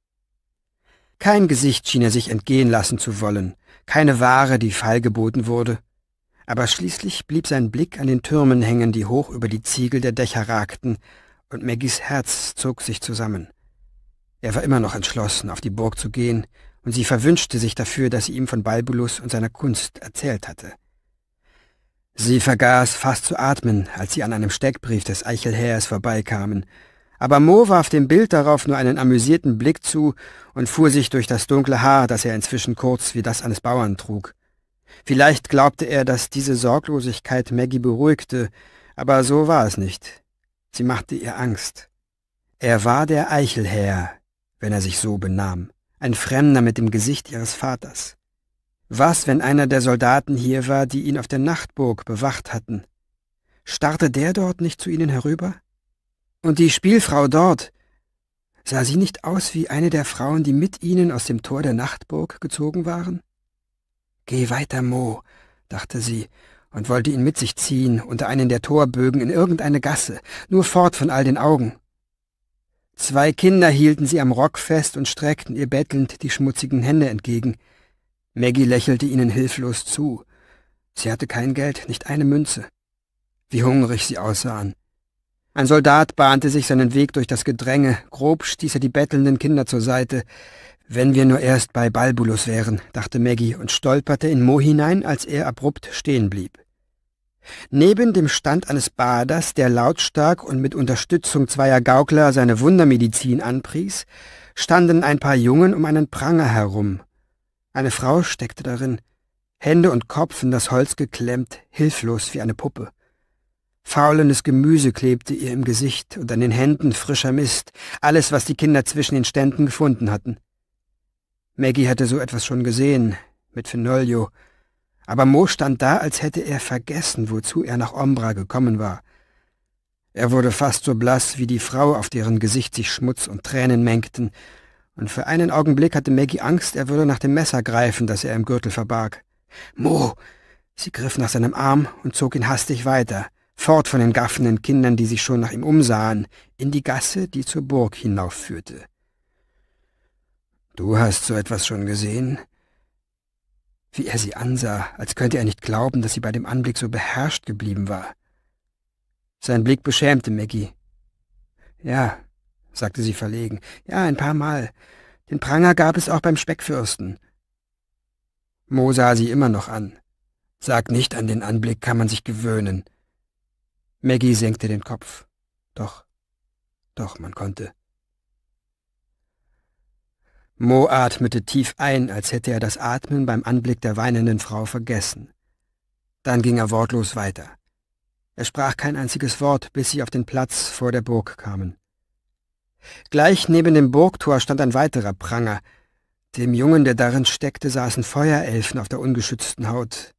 Kein Gesicht schien er sich entgehen lassen zu wollen, keine Ware, die feilgeboten wurde. Aber schließlich blieb sein Blick an den Türmen hängen, die hoch über die Ziegel der Dächer ragten, und Maggies Herz zog sich zusammen. Er war immer noch entschlossen, auf die Burg zu gehen, und sie verwünschte sich dafür, dass sie ihm von Balbulus und seiner Kunst erzählt hatte. Sie vergaß fast zu atmen, als sie an einem Steckbrief des Eichelheers vorbeikamen, aber Mo warf dem Bild darauf nur einen amüsierten Blick zu und fuhr sich durch das dunkle Haar, das er inzwischen kurz wie das eines Bauern trug. Vielleicht glaubte er, dass diese Sorglosigkeit Maggie beruhigte, aber so war es nicht. Sie machte ihr Angst. Er war der Eichelherr, wenn er sich so benahm. Ein Fremder mit dem Gesicht ihres Vaters. Was, wenn einer der Soldaten hier war, die ihn auf der Nachtburg bewacht hatten? Starrte der dort nicht zu ihnen herüber? Und die Spielfrau dort, sah sie nicht aus wie eine der Frauen, die mit ihnen aus dem Tor der Nachtburg gezogen waren? Geh weiter, Mo, dachte sie und wollte ihn mit sich ziehen, unter einen der Torbögen in irgendeine Gasse, nur fort von all den Augen. Zwei Kinder hielten sie am Rock fest und streckten ihr bettelnd die schmutzigen Hände entgegen. Maggie lächelte ihnen hilflos zu. Sie hatte kein Geld, nicht eine Münze. Wie hungrig sie aussahen. Ein Soldat bahnte sich seinen Weg durch das Gedränge, grob stieß er die bettelnden Kinder zur Seite. Wenn wir nur erst bei Balbulus wären, dachte Maggie und stolperte in Mo hinein, als er abrupt stehen blieb. Neben dem Stand eines Baders, der lautstark und mit Unterstützung zweier Gaukler seine Wundermedizin anpries, standen ein paar Jungen um einen Pranger herum. Eine Frau steckte darin, Hände und Kopf in das Holz geklemmt, hilflos wie eine Puppe. Faulendes Gemüse klebte ihr im Gesicht und an den Händen frischer Mist, alles, was die Kinder zwischen den Ständen gefunden hatten. Maggie hatte so etwas schon gesehen, mit Fenolio, aber Mo stand da, als hätte er vergessen, wozu er nach Ombra gekommen war. Er wurde fast so blass wie die Frau, auf deren Gesicht sich Schmutz und Tränen mengten, und für einen Augenblick hatte Maggie Angst, er würde nach dem Messer greifen, das er im Gürtel verbarg. Mo! Sie griff nach seinem Arm und zog ihn hastig weiter, fort von den gaffenden Kindern, die sich schon nach ihm umsahen, in die Gasse, die zur Burg hinaufführte. Du hast so etwas schon gesehen? wie er sie ansah, als könnte er nicht glauben, dass sie bei dem Anblick so beherrscht geblieben war. Sein Blick beschämte Maggie. Ja, sagte sie verlegen, ja, ein paar Mal. Den Pranger gab es auch beim Speckfürsten. Mo sah sie immer noch an. Sag nicht, an den Anblick kann man sich gewöhnen. Maggie senkte den Kopf. Doch, doch, man konnte. Mo atmete tief ein, als hätte er das Atmen beim Anblick der weinenden Frau vergessen. Dann ging er wortlos weiter. Er sprach kein einziges Wort, bis sie auf den Platz vor der Burg kamen. Gleich neben dem Burgtor stand ein weiterer Pranger. Dem Jungen, der darin steckte, saßen Feuerelfen auf der ungeschützten Haut.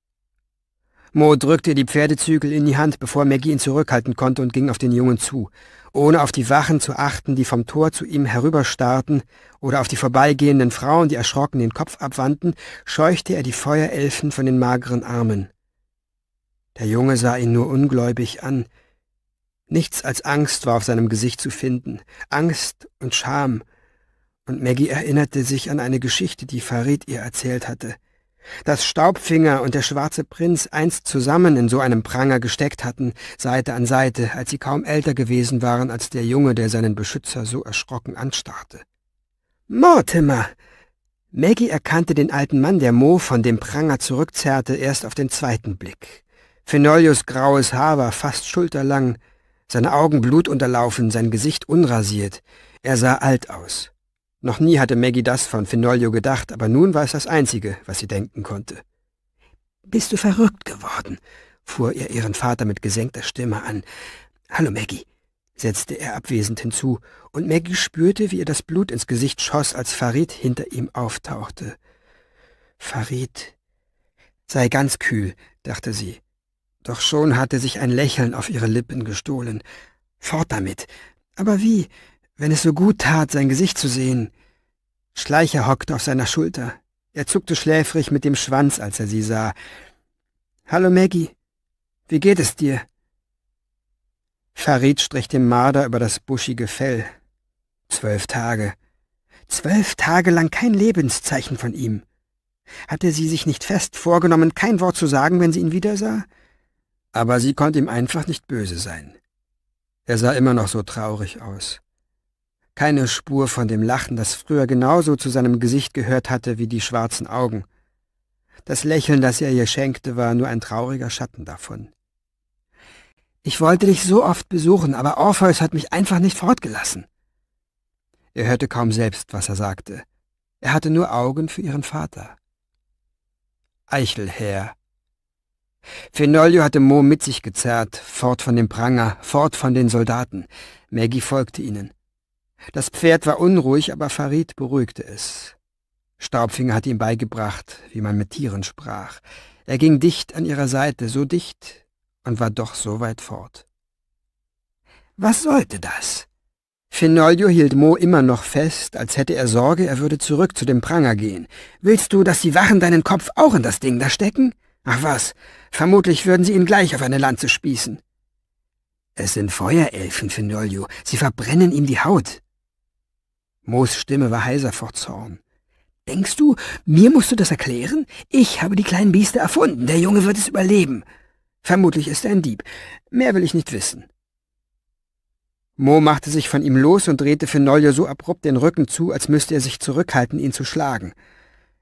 Mo drückte die Pferdezügel in die Hand, bevor Maggie ihn zurückhalten konnte und ging auf den Jungen zu ohne auf die Wachen zu achten, die vom Tor zu ihm herüberstarrten, oder auf die vorbeigehenden Frauen, die erschrocken den Kopf abwandten, scheuchte er die Feuerelfen von den mageren Armen. Der Junge sah ihn nur ungläubig an. Nichts als Angst war auf seinem Gesicht zu finden, Angst und Scham, und Maggie erinnerte sich an eine Geschichte, die Farid ihr erzählt hatte. Dass Staubfinger und der schwarze Prinz einst zusammen in so einem Pranger gesteckt hatten, Seite an Seite, als sie kaum älter gewesen waren als der Junge, der seinen Beschützer so erschrocken anstarrte. Mortimer! Maggie erkannte den alten Mann, der Mo von dem Pranger zurückzerrte, erst auf den zweiten Blick. Fenolius graues Haar war fast schulterlang, seine Augen blutunterlaufen, sein Gesicht unrasiert. Er sah alt aus. Noch nie hatte Maggie das von Finolio gedacht, aber nun war es das Einzige, was sie denken konnte. Bist du verrückt geworden? fuhr er ihren Vater mit gesenkter Stimme an. Hallo, Maggie, setzte er abwesend hinzu, und Maggie spürte, wie ihr das Blut ins Gesicht schoss, als Farid hinter ihm auftauchte. Farid. Sei ganz kühl, dachte sie. Doch schon hatte sich ein Lächeln auf ihre Lippen gestohlen. Fort damit. Aber wie? Wenn es so gut tat, sein Gesicht zu sehen. Schleicher hockte auf seiner Schulter. Er zuckte schläfrig mit dem Schwanz, als er sie sah. Hallo Maggie, wie geht es dir? Farid strich dem Marder über das buschige Fell. Zwölf Tage. Zwölf Tage lang kein Lebenszeichen von ihm. Hatte sie sich nicht fest vorgenommen, kein Wort zu sagen, wenn sie ihn wiedersah? Aber sie konnte ihm einfach nicht böse sein. Er sah immer noch so traurig aus keine Spur von dem Lachen, das früher genauso zu seinem Gesicht gehört hatte wie die schwarzen Augen. Das Lächeln, das er ihr schenkte, war nur ein trauriger Schatten davon. Ich wollte dich so oft besuchen, aber Orpheus hat mich einfach nicht fortgelassen. Er hörte kaum selbst, was er sagte. Er hatte nur Augen für ihren Vater. Eichelherr. Fenolio hatte Mo mit sich gezerrt, fort von dem Pranger, fort von den Soldaten. Maggie folgte ihnen. Das Pferd war unruhig, aber Farid beruhigte es. Staubfinger hatte ihm beigebracht, wie man mit Tieren sprach. Er ging dicht an ihrer Seite, so dicht und war doch so weit fort. Was sollte das? Finolio hielt Mo immer noch fest, als hätte er Sorge, er würde zurück zu dem Pranger gehen. Willst du, dass die Wachen deinen Kopf auch in das Ding da stecken? Ach was, vermutlich würden sie ihn gleich auf eine Lanze spießen. Es sind Feuerelfen, Finolio. Sie verbrennen ihm die Haut. Moos Stimme war heiser vor Zorn. Denkst du, mir musst du das erklären? Ich habe die kleinen Biester erfunden. Der Junge wird es überleben. Vermutlich ist er ein Dieb. Mehr will ich nicht wissen. Mo machte sich von ihm los und drehte Finolio so abrupt den Rücken zu, als müsste er sich zurückhalten, ihn zu schlagen.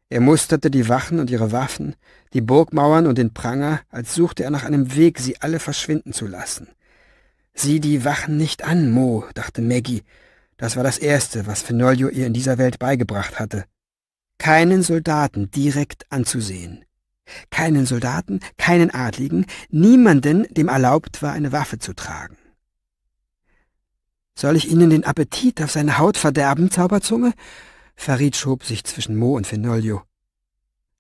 Er musterte die Wachen und ihre Waffen, die Burgmauern und den Pranger, als suchte er nach einem Weg, sie alle verschwinden zu lassen. Sieh die Wachen nicht an, Mo, dachte Maggie, das war das Erste, was Fenolio ihr in dieser Welt beigebracht hatte. Keinen Soldaten direkt anzusehen. Keinen Soldaten, keinen Adligen, niemanden, dem erlaubt war, eine Waffe zu tragen. Soll ich Ihnen den Appetit auf seine Haut verderben, Zauberzunge? Farid schob sich zwischen Mo und Fenolio.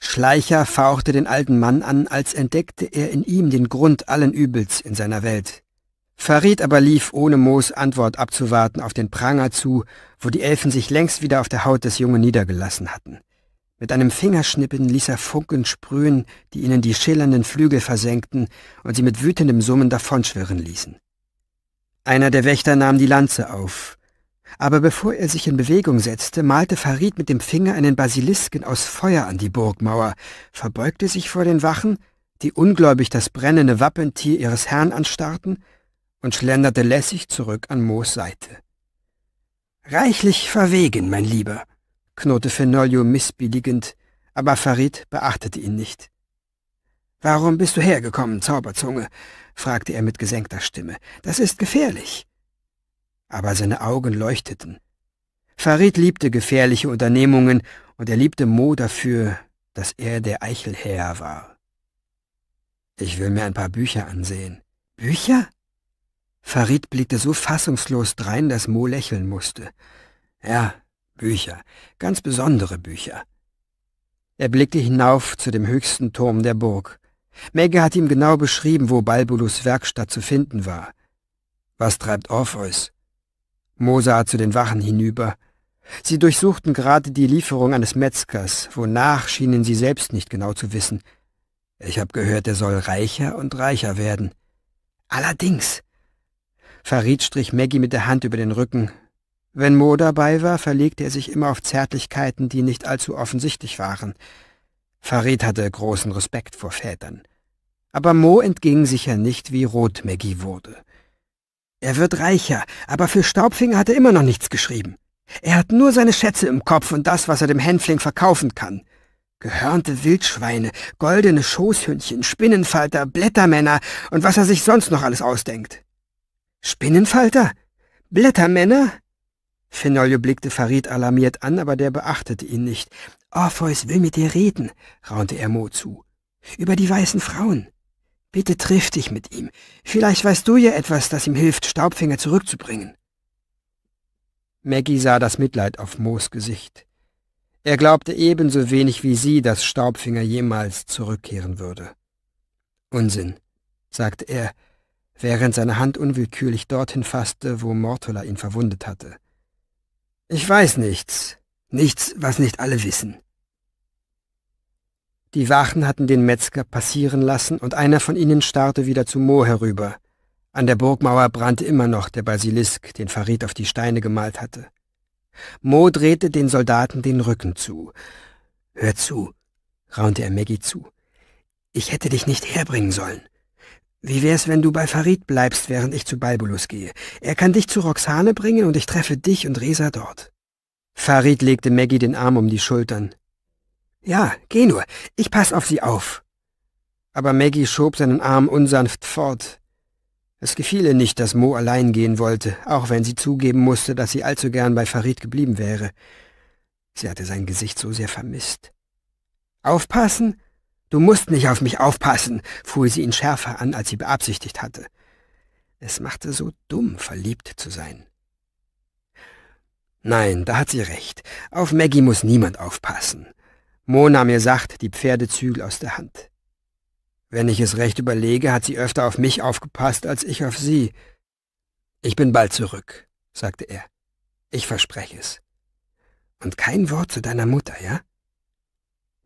Schleicher fauchte den alten Mann an, als entdeckte er in ihm den Grund allen Übels in seiner Welt. Farid aber lief, ohne Moos Antwort abzuwarten, auf den Pranger zu, wo die Elfen sich längst wieder auf der Haut des Jungen niedergelassen hatten. Mit einem Fingerschnippen ließ er Funken sprühen, die ihnen die schillernden Flügel versenkten und sie mit wütendem Summen davonschwirren ließen. Einer der Wächter nahm die Lanze auf. Aber bevor er sich in Bewegung setzte, malte Farid mit dem Finger einen Basilisken aus Feuer an die Burgmauer, verbeugte sich vor den Wachen, die ungläubig das brennende Wappentier ihres Herrn anstarrten, und schlenderte lässig zurück an Moos Seite. Reichlich verwegen, mein Lieber, knurrte Fenolio missbilligend, aber Farid beachtete ihn nicht. Warum bist du hergekommen, Zauberzunge? fragte er mit gesenkter Stimme. Das ist gefährlich. Aber seine Augen leuchteten. Farid liebte gefährliche Unternehmungen und er liebte Mo dafür, dass er der Eichelherr war. Ich will mir ein paar Bücher ansehen. Bücher? Farid blickte so fassungslos drein, dass Mo lächeln musste. Ja, Bücher, ganz besondere Bücher. Er blickte hinauf zu dem höchsten Turm der Burg. Megge hat ihm genau beschrieben, wo Balbulus Werkstatt zu finden war. Was treibt Orpheus? Mo sah zu den Wachen hinüber. Sie durchsuchten gerade die Lieferung eines Metzgers, wonach schienen sie selbst nicht genau zu wissen. Ich habe gehört, er soll reicher und reicher werden. Allerdings, Farid strich Maggie mit der Hand über den Rücken. Wenn Mo dabei war, verlegte er sich immer auf Zärtlichkeiten, die nicht allzu offensichtlich waren. Farid hatte großen Respekt vor Vätern. Aber Mo entging sicher nicht, wie rot Maggie wurde. Er wird reicher, aber für Staubfinger hat er immer noch nichts geschrieben. Er hat nur seine Schätze im Kopf und das, was er dem Hänfling verkaufen kann. Gehörnte Wildschweine, goldene Schoßhündchen, Spinnenfalter, Blättermänner und was er sich sonst noch alles ausdenkt. Spinnenfalter? Blättermänner? Fenolio blickte Farid alarmiert an, aber der beachtete ihn nicht. Orpheus will mit dir reden, raunte er Mo zu. Über die weißen Frauen. Bitte triff dich mit ihm. Vielleicht weißt du ja etwas, das ihm hilft, Staubfinger zurückzubringen. Maggie sah das Mitleid auf Moos Gesicht. Er glaubte ebenso wenig wie sie, dass Staubfinger jemals zurückkehren würde. Unsinn, sagte er während seine Hand unwillkürlich dorthin fasste, wo Mortola ihn verwundet hatte. Ich weiß nichts, nichts, was nicht alle wissen. Die Wachen hatten den Metzger passieren lassen und einer von ihnen starrte wieder zu Mo herüber. An der Burgmauer brannte immer noch der Basilisk, den Farid auf die Steine gemalt hatte. Mo drehte den Soldaten den Rücken zu. Hör zu, raunte er Maggie zu. Ich hätte dich nicht herbringen sollen. Wie wär's, wenn du bei Farid bleibst, während ich zu Balbulus gehe? Er kann dich zu Roxane bringen und ich treffe dich und Resa dort. Farid legte Maggie den Arm um die Schultern. Ja, geh nur, ich pass auf sie auf. Aber Maggie schob seinen Arm unsanft fort. Es gefiel ihr nicht, dass Mo allein gehen wollte, auch wenn sie zugeben musste, dass sie allzu gern bei Farid geblieben wäre. Sie hatte sein Gesicht so sehr vermisst. Aufpassen, Du musst nicht auf mich aufpassen, fuhr sie ihn schärfer an, als sie beabsichtigt hatte. Es machte so dumm, verliebt zu sein. Nein, da hat sie recht. Auf Maggie muss niemand aufpassen. Mo nahm ihr sacht die Pferdezügel aus der Hand. Wenn ich es recht überlege, hat sie öfter auf mich aufgepasst als ich auf sie. Ich bin bald zurück, sagte er. Ich verspreche es. Und kein Wort zu deiner Mutter, ja?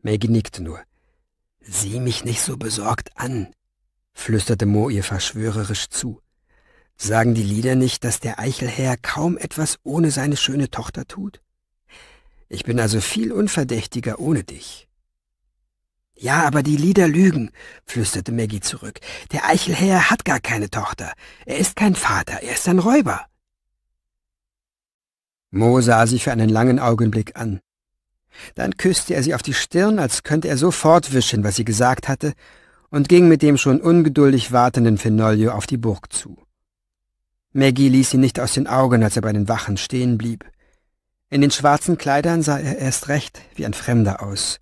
Maggie nickte nur. Sieh mich nicht so besorgt an, flüsterte Mo ihr verschwörerisch zu. Sagen die Lieder nicht, dass der Eichelherr kaum etwas ohne seine schöne Tochter tut? Ich bin also viel unverdächtiger ohne dich. Ja, aber die Lieder lügen, flüsterte Maggie zurück. Der Eichelherr hat gar keine Tochter. Er ist kein Vater, er ist ein Räuber. Mo sah sie für einen langen Augenblick an. Dann küsste er sie auf die Stirn, als könnte er sofort wischen, was sie gesagt hatte, und ging mit dem schon ungeduldig wartenden Fenoglio auf die Burg zu. Maggie ließ ihn nicht aus den Augen, als er bei den Wachen stehen blieb. In den schwarzen Kleidern sah er erst recht wie ein Fremder aus.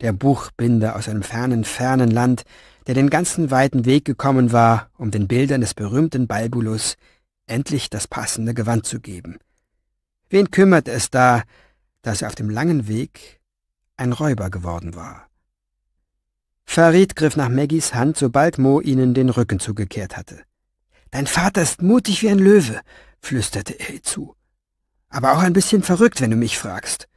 Der Buchbinder aus einem fernen, fernen Land, der den ganzen weiten Weg gekommen war, um den Bildern des berühmten Balbulus endlich das passende Gewand zu geben. Wen kümmerte es da, dass er auf dem langen Weg ein Räuber geworden war. Farid griff nach Maggies Hand, sobald Mo ihnen den Rücken zugekehrt hatte. Dein Vater ist mutig wie ein Löwe, flüsterte er ihr zu. Aber auch ein bisschen verrückt, wenn du mich fragst.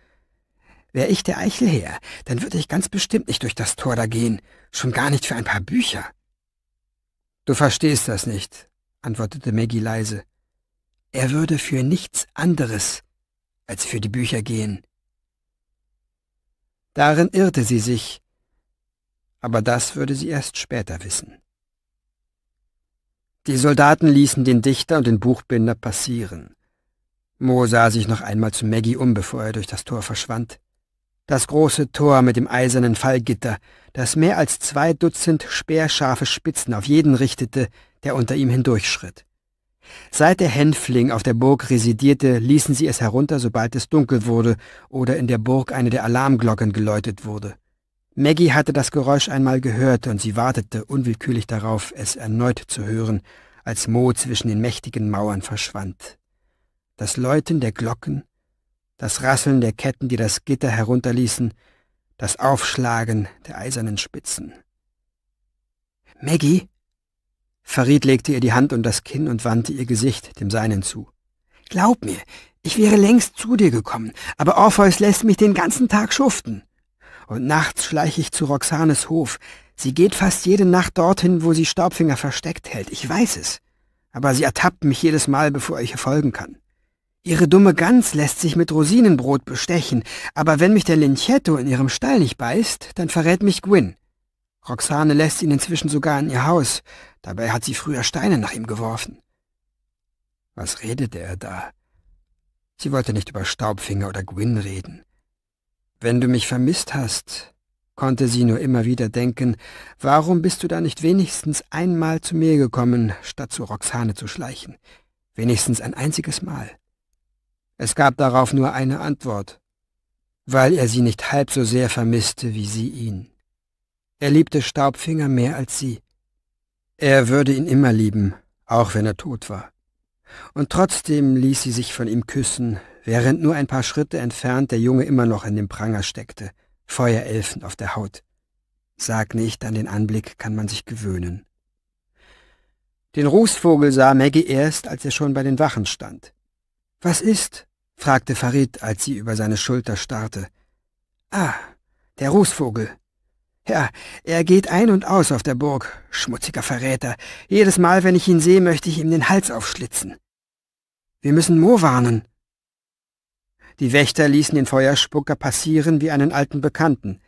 Wär ich der Eichel her, dann würde ich ganz bestimmt nicht durch das Tor da gehen, schon gar nicht für ein paar Bücher. Du verstehst das nicht, antwortete Maggie leise. Er würde für nichts anderes als für die Bücher gehen. Darin irrte sie sich, aber das würde sie erst später wissen. Die Soldaten ließen den Dichter und den Buchbinder passieren. Mo sah sich noch einmal zu Maggie um, bevor er durch das Tor verschwand. Das große Tor mit dem eisernen Fallgitter, das mehr als zwei Dutzend speerscharfe Spitzen auf jeden richtete, der unter ihm hindurchschritt. Seit der Hänfling auf der Burg residierte, ließen sie es herunter, sobald es dunkel wurde oder in der Burg eine der Alarmglocken geläutet wurde. Maggie hatte das Geräusch einmal gehört und sie wartete unwillkürlich darauf, es erneut zu hören, als Mo zwischen den mächtigen Mauern verschwand. Das Läuten der Glocken, das Rasseln der Ketten, die das Gitter herunterließen, das Aufschlagen der eisernen Spitzen. Maggie, Farid legte ihr die Hand um das Kinn und wandte ihr Gesicht dem seinen zu. Glaub mir, ich wäre längst zu dir gekommen, aber Orpheus lässt mich den ganzen Tag schuften. Und nachts schleiche ich zu Roxanes Hof. Sie geht fast jede Nacht dorthin, wo sie Staubfinger versteckt hält. Ich weiß es. Aber sie ertappt mich jedes Mal, bevor ich ihr folgen kann. Ihre dumme Gans lässt sich mit Rosinenbrot bestechen, aber wenn mich der Linchetto in ihrem Stall nicht beißt, dann verrät mich Gwyn. Roxane lässt ihn inzwischen sogar in ihr Haus. Dabei hat sie früher Steine nach ihm geworfen. Was redete er da? Sie wollte nicht über Staubfinger oder Gwyn reden. Wenn du mich vermisst hast, konnte sie nur immer wieder denken, warum bist du da nicht wenigstens einmal zu mir gekommen, statt zu Roxane zu schleichen? Wenigstens ein einziges Mal. Es gab darauf nur eine Antwort, weil er sie nicht halb so sehr vermisste wie sie ihn. Er liebte Staubfinger mehr als sie. Er würde ihn immer lieben, auch wenn er tot war. Und trotzdem ließ sie sich von ihm küssen, während nur ein paar Schritte entfernt der Junge immer noch in dem Pranger steckte, Feuerelfen auf der Haut. Sag nicht, an den Anblick kann man sich gewöhnen. Den Rußvogel sah Maggie erst, als er schon bei den Wachen stand. Was ist? fragte Farid, als sie über seine Schulter starrte. Ah, der Rußvogel, ja, er geht ein und aus auf der Burg, schmutziger Verräter. Jedes Mal, wenn ich ihn sehe, möchte ich ihm den Hals aufschlitzen. Wir müssen Mo warnen. Die Wächter ließen den Feuerspucker passieren wie einen alten Bekannten.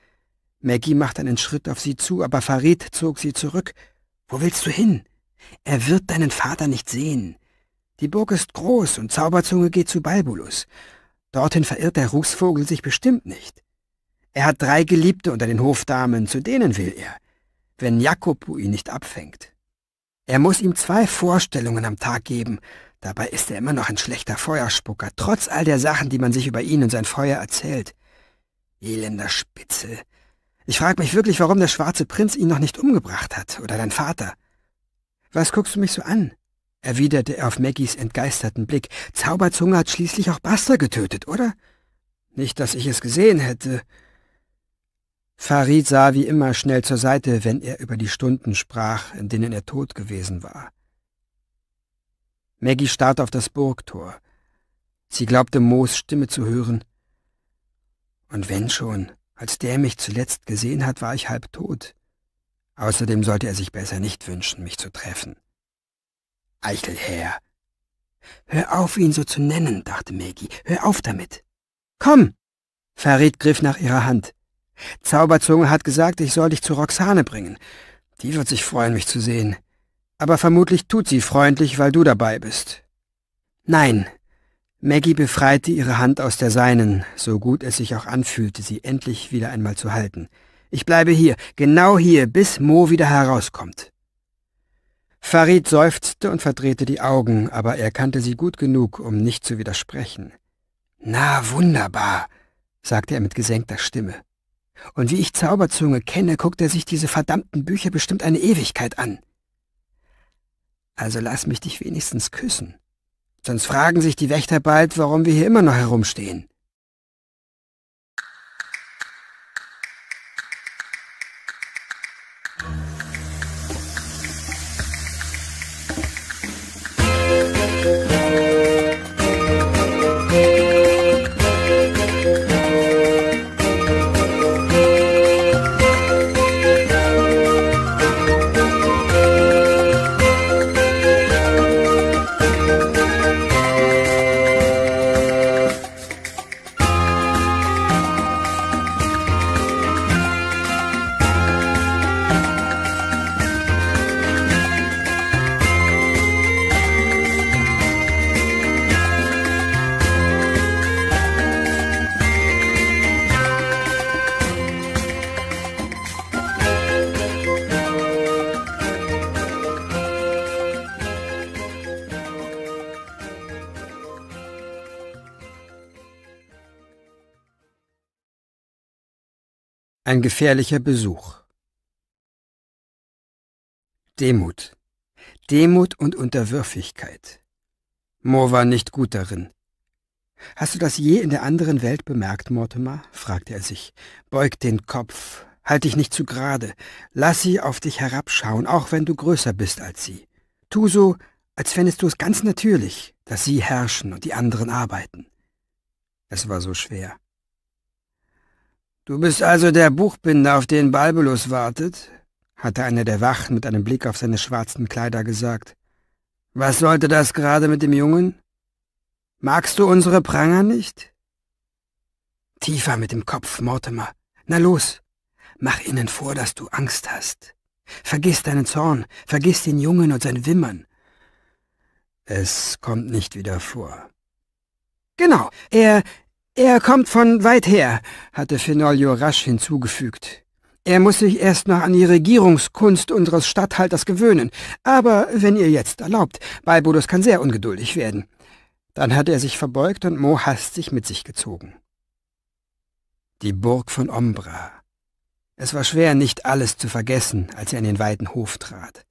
Maggie macht einen Schritt auf sie zu, aber Farid zog sie zurück. Wo willst du hin? Er wird deinen Vater nicht sehen. Die Burg ist groß und Zauberzunge geht zu Balbulus. Dorthin verirrt der Rußvogel sich bestimmt nicht. Er hat drei Geliebte unter den Hofdamen, zu denen will er, wenn Jakobu ihn nicht abfängt. Er muss ihm zwei Vorstellungen am Tag geben, dabei ist er immer noch ein schlechter Feuerspucker, trotz all der Sachen, die man sich über ihn und sein Feuer erzählt. Elender Spitzel. Ich frage mich wirklich, warum der schwarze Prinz ihn noch nicht umgebracht hat, oder dein Vater. Was guckst du mich so an? erwiderte er auf Maggies entgeisterten Blick. Zauberzunge hat schließlich auch Buster getötet, oder? Nicht, dass ich es gesehen hätte, Farid sah wie immer schnell zur Seite, wenn er über die Stunden sprach, in denen er tot gewesen war. Maggie starrte auf das Burgtor. Sie glaubte, Moos Stimme zu hören. Und wenn schon, als der mich zuletzt gesehen hat, war ich halb tot. Außerdem sollte er sich besser nicht wünschen, mich zu treffen. Eichelherr. Hör auf, ihn so zu nennen, dachte Maggie. Hör auf damit. Komm! Farid griff nach ihrer Hand. Zauberzunge hat gesagt, ich soll dich zu Roxane bringen. Die wird sich freuen, mich zu sehen. Aber vermutlich tut sie freundlich, weil du dabei bist. Nein. Maggie befreite ihre Hand aus der seinen, so gut es sich auch anfühlte, sie endlich wieder einmal zu halten. Ich bleibe hier, genau hier, bis Mo wieder herauskommt. Farid seufzte und verdrehte die Augen, aber er kannte sie gut genug, um nicht zu widersprechen. Na, wunderbar, sagte er mit gesenkter Stimme. Und wie ich Zauberzunge kenne, guckt er sich diese verdammten Bücher bestimmt eine Ewigkeit an. Also lass mich dich wenigstens küssen. Sonst fragen sich die Wächter bald, warum wir hier immer noch herumstehen. ein gefährlicher Besuch. Demut. Demut und Unterwürfigkeit. Moore war nicht gut darin. Hast du das je in der anderen Welt bemerkt, Mortimer? fragte er sich. Beug den Kopf, halt dich nicht zu gerade, lass sie auf dich herabschauen, auch wenn du größer bist als sie. Tu so, als fändest du es ganz natürlich, dass sie herrschen und die anderen arbeiten. Es war so schwer. Du bist also der Buchbinder, auf den Balbulus wartet, hatte einer der Wachen mit einem Blick auf seine schwarzen Kleider gesagt. Was sollte das gerade mit dem Jungen? Magst du unsere Pranger nicht? Tiefer mit dem Kopf, Mortimer. Na los, mach ihnen vor, dass du Angst hast. Vergiss deinen Zorn, vergiss den Jungen und sein Wimmern. Es kommt nicht wieder vor. Genau, er, er kommt von weit her, hatte Fenoglio rasch hinzugefügt. Er muss sich erst noch an die Regierungskunst unseres Statthalters gewöhnen. Aber wenn ihr jetzt erlaubt, Balbulus kann sehr ungeduldig werden. Dann hat er sich verbeugt und Mo sich mit sich gezogen. Die Burg von Ombra. Es war schwer, nicht alles zu vergessen, als er in den weiten Hof trat.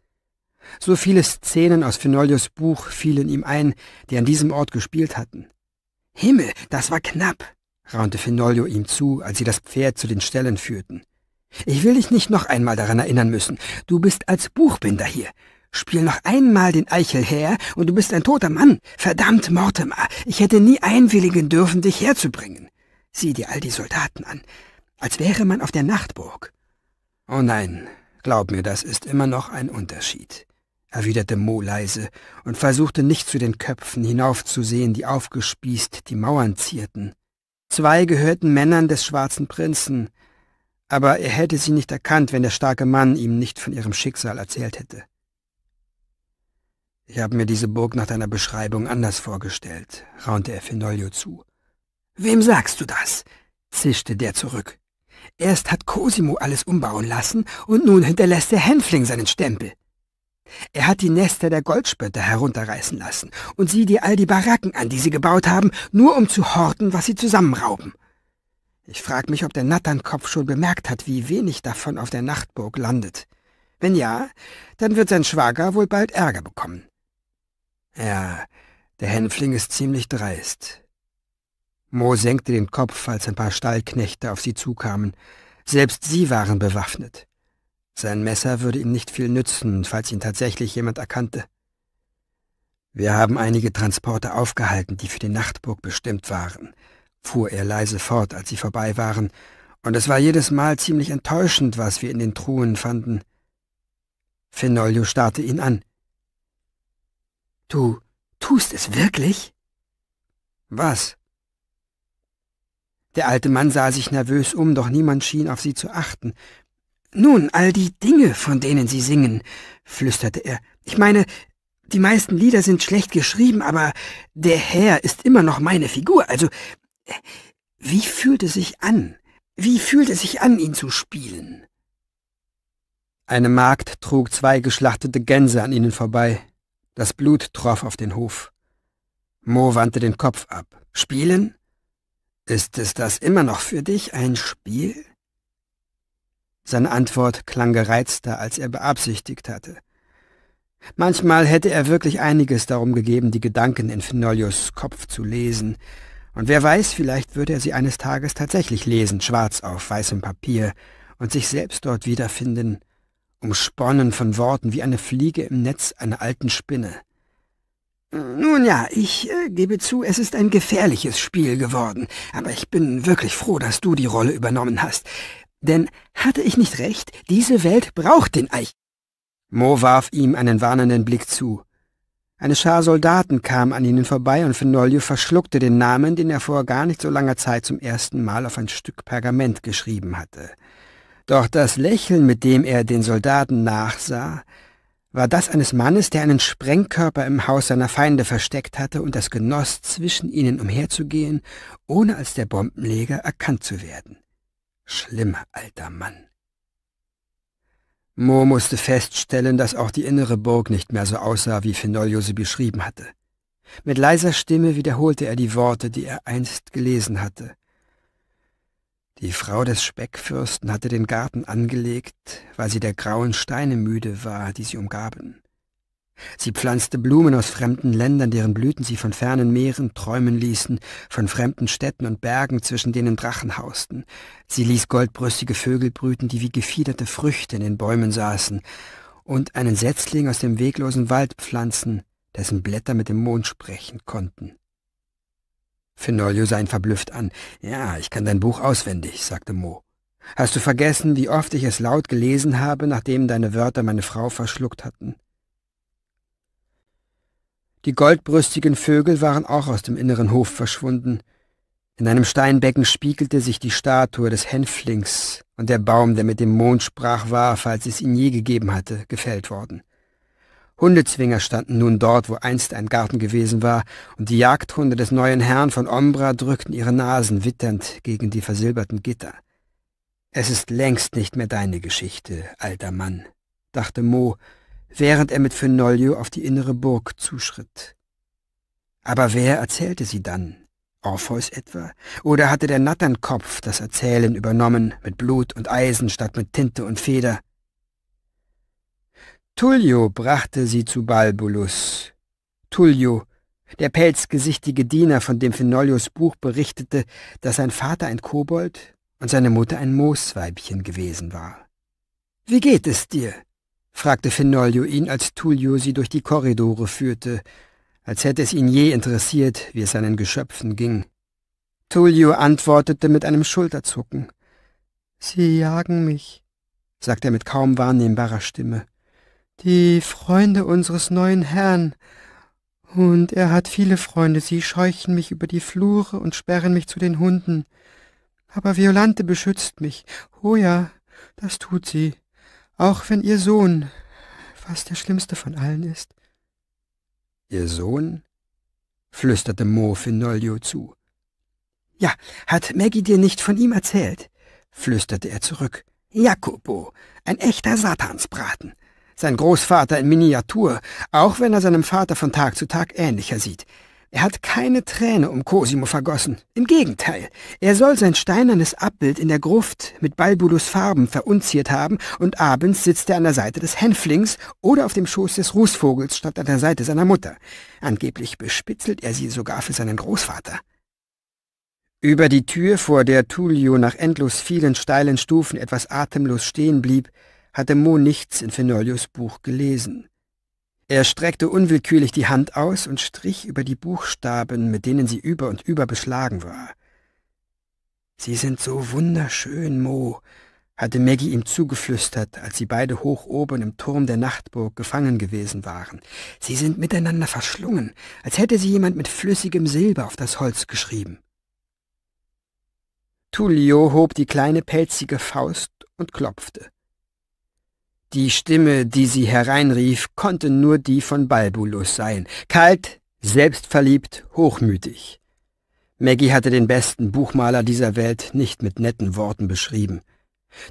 So viele Szenen aus Finolios Buch fielen ihm ein, die an diesem Ort gespielt hatten. Himmel, das war knapp, raunte Finolio ihm zu, als sie das Pferd zu den Ställen führten. Ich will dich nicht noch einmal daran erinnern müssen. Du bist als Buchbinder hier. Spiel noch einmal den Eichel her, und du bist ein toter Mann. Verdammt, Mortimer, ich hätte nie einwilligen dürfen, dich herzubringen. Sieh dir all die Soldaten an, als wäre man auf der Nachtburg. Oh nein, glaub mir, das ist immer noch ein Unterschied erwiderte Mo leise und versuchte nicht zu den Köpfen hinaufzusehen, die aufgespießt die Mauern zierten. Zwei gehörten Männern des schwarzen Prinzen, aber er hätte sie nicht erkannt, wenn der starke Mann ihm nicht von ihrem Schicksal erzählt hätte. Ich habe mir diese Burg nach deiner Beschreibung anders vorgestellt, raunte er Finolio zu. Wem sagst du das? zischte der zurück. Erst hat Cosimo alles umbauen lassen und nun hinterlässt der Hänfling seinen Stempel. Er hat die Nester der Goldspötter herunterreißen lassen und sieh dir all die Baracken an, die sie gebaut haben, nur um zu horten, was sie zusammenrauben. Ich frag mich, ob der Natternkopf schon bemerkt hat, wie wenig davon auf der Nachtburg landet. Wenn ja, dann wird sein Schwager wohl bald Ärger bekommen. Ja, der Hänfling ist ziemlich dreist. Mo senkte den Kopf, als ein paar Stallknechte auf sie zukamen. Selbst sie waren bewaffnet. Sein Messer würde ihm nicht viel nützen, falls ihn tatsächlich jemand erkannte. Wir haben einige Transporte aufgehalten, die für die Nachtburg bestimmt waren, fuhr er leise fort, als sie vorbei waren, und es war jedes Mal ziemlich enttäuschend, was wir in den Truhen fanden. Fenolio starrte ihn an. Du tust es wirklich? Was? Der alte Mann sah sich nervös um, doch niemand schien auf sie zu achten, nun, all die Dinge, von denen Sie singen, flüsterte er. Ich meine, die meisten Lieder sind schlecht geschrieben, aber der Herr ist immer noch meine Figur. Also, äh, wie fühlt es sich an? Wie fühlt es sich an, ihn zu spielen? Eine Magd trug zwei geschlachtete Gänse an ihnen vorbei. Das Blut troff auf den Hof. Mo wandte den Kopf ab. Spielen? Ist es das immer noch für dich ein Spiel? Seine Antwort klang gereizter, als er beabsichtigt hatte. Manchmal hätte er wirklich einiges darum gegeben, die Gedanken in Finolios Kopf zu lesen. Und wer weiß, vielleicht würde er sie eines Tages tatsächlich lesen, schwarz auf weißem Papier, und sich selbst dort wiederfinden, umsponnen von Worten wie eine Fliege im Netz einer alten Spinne. Nun ja, ich äh, gebe zu, es ist ein gefährliches Spiel geworden, aber ich bin wirklich froh, dass du die Rolle übernommen hast. Denn hatte ich nicht recht, diese Welt braucht den Eich. Mo warf ihm einen warnenden Blick zu. Eine Schar Soldaten kam an ihnen vorbei und Fenolio verschluckte den Namen, den er vor gar nicht so langer Zeit zum ersten Mal auf ein Stück Pergament geschrieben hatte. Doch das Lächeln, mit dem er den Soldaten nachsah, war das eines Mannes, der einen Sprengkörper im Haus seiner Feinde versteckt hatte und das genoss, zwischen ihnen umherzugehen, ohne als der Bombenleger erkannt zu werden. Schlimm, alter Mann. Mo musste feststellen, dass auch die innere Burg nicht mehr so aussah, wie Finolio sie beschrieben hatte. Mit leiser Stimme wiederholte er die Worte, die er einst gelesen hatte. Die Frau des Speckfürsten hatte den Garten angelegt, weil sie der grauen Steine müde war, die sie umgaben. Sie pflanzte Blumen aus fremden Ländern, deren Blüten sie von fernen Meeren träumen ließen, von fremden Städten und Bergen, zwischen denen Drachen hausten. Sie ließ goldbrüstige Vögel brüten, die wie gefiederte Früchte in den Bäumen saßen, und einen Setzling aus dem weglosen Wald pflanzen, dessen Blätter mit dem Mond sprechen konnten. Finolio sah ihn verblüfft an. »Ja, ich kann dein Buch auswendig«, sagte Mo. »Hast du vergessen, wie oft ich es laut gelesen habe, nachdem deine Wörter meine Frau verschluckt hatten?« die goldbrüstigen Vögel waren auch aus dem inneren Hof verschwunden. In einem Steinbecken spiegelte sich die Statue des Hänflings und der Baum, der mit dem Mond sprach, war, falls es ihn je gegeben hatte, gefällt worden. Hundezwinger standen nun dort, wo einst ein Garten gewesen war, und die Jagdhunde des neuen Herrn von Ombra drückten ihre Nasen witternd gegen die versilberten Gitter. Es ist längst nicht mehr deine Geschichte, alter Mann, dachte Mo während er mit Fenolio auf die innere Burg zuschritt. Aber wer erzählte sie dann? Orpheus etwa? Oder hatte der Natternkopf das Erzählen übernommen, mit Blut und Eisen statt mit Tinte und Feder? Tullio brachte sie zu Balbulus. Tullio, der pelzgesichtige Diener, von dem Fenolios Buch berichtete, dass sein Vater ein Kobold und seine Mutter ein Moosweibchen gewesen war. »Wie geht es dir?« fragte Finolio ihn, als Tullio sie durch die Korridore führte, als hätte es ihn je interessiert, wie es seinen Geschöpfen ging. Tullio antwortete mit einem Schulterzucken. Sie jagen mich, sagte er mit kaum wahrnehmbarer Stimme. Die Freunde unseres neuen Herrn. Und er hat viele Freunde, sie scheuchen mich über die Flure und sperren mich zu den Hunden. Aber Violante beschützt mich. Oh ja, das tut sie auch wenn Ihr Sohn fast der schlimmste von allen ist. Ihr Sohn? flüsterte Mo Finolio zu. Ja, hat Maggie dir nicht von ihm erzählt? flüsterte er zurück. Jacopo, ein echter Satansbraten. Sein Großvater in Miniatur, auch wenn er seinem Vater von Tag zu Tag ähnlicher sieht. Er hat keine Träne um Cosimo vergossen. Im Gegenteil, er soll sein steinernes Abbild in der Gruft mit Balbulus Farben verunziert haben und abends sitzt er an der Seite des Hänflings oder auf dem Schoß des Rußvogels statt an der Seite seiner Mutter. Angeblich bespitzelt er sie sogar für seinen Großvater. Über die Tür, vor der Tullio nach endlos vielen steilen Stufen etwas atemlos stehen blieb, hatte Mo nichts in Fenolios Buch gelesen. Er streckte unwillkürlich die Hand aus und strich über die Buchstaben, mit denen sie über und über beschlagen war. Sie sind so wunderschön, Mo, hatte Maggie ihm zugeflüstert, als sie beide hoch oben im Turm der Nachtburg gefangen gewesen waren. Sie sind miteinander verschlungen, als hätte sie jemand mit flüssigem Silber auf das Holz geschrieben. Tullio hob die kleine pelzige Faust und klopfte. Die Stimme, die sie hereinrief, konnte nur die von Balbulus sein. Kalt, selbstverliebt, hochmütig. Maggie hatte den besten Buchmaler dieser Welt nicht mit netten Worten beschrieben.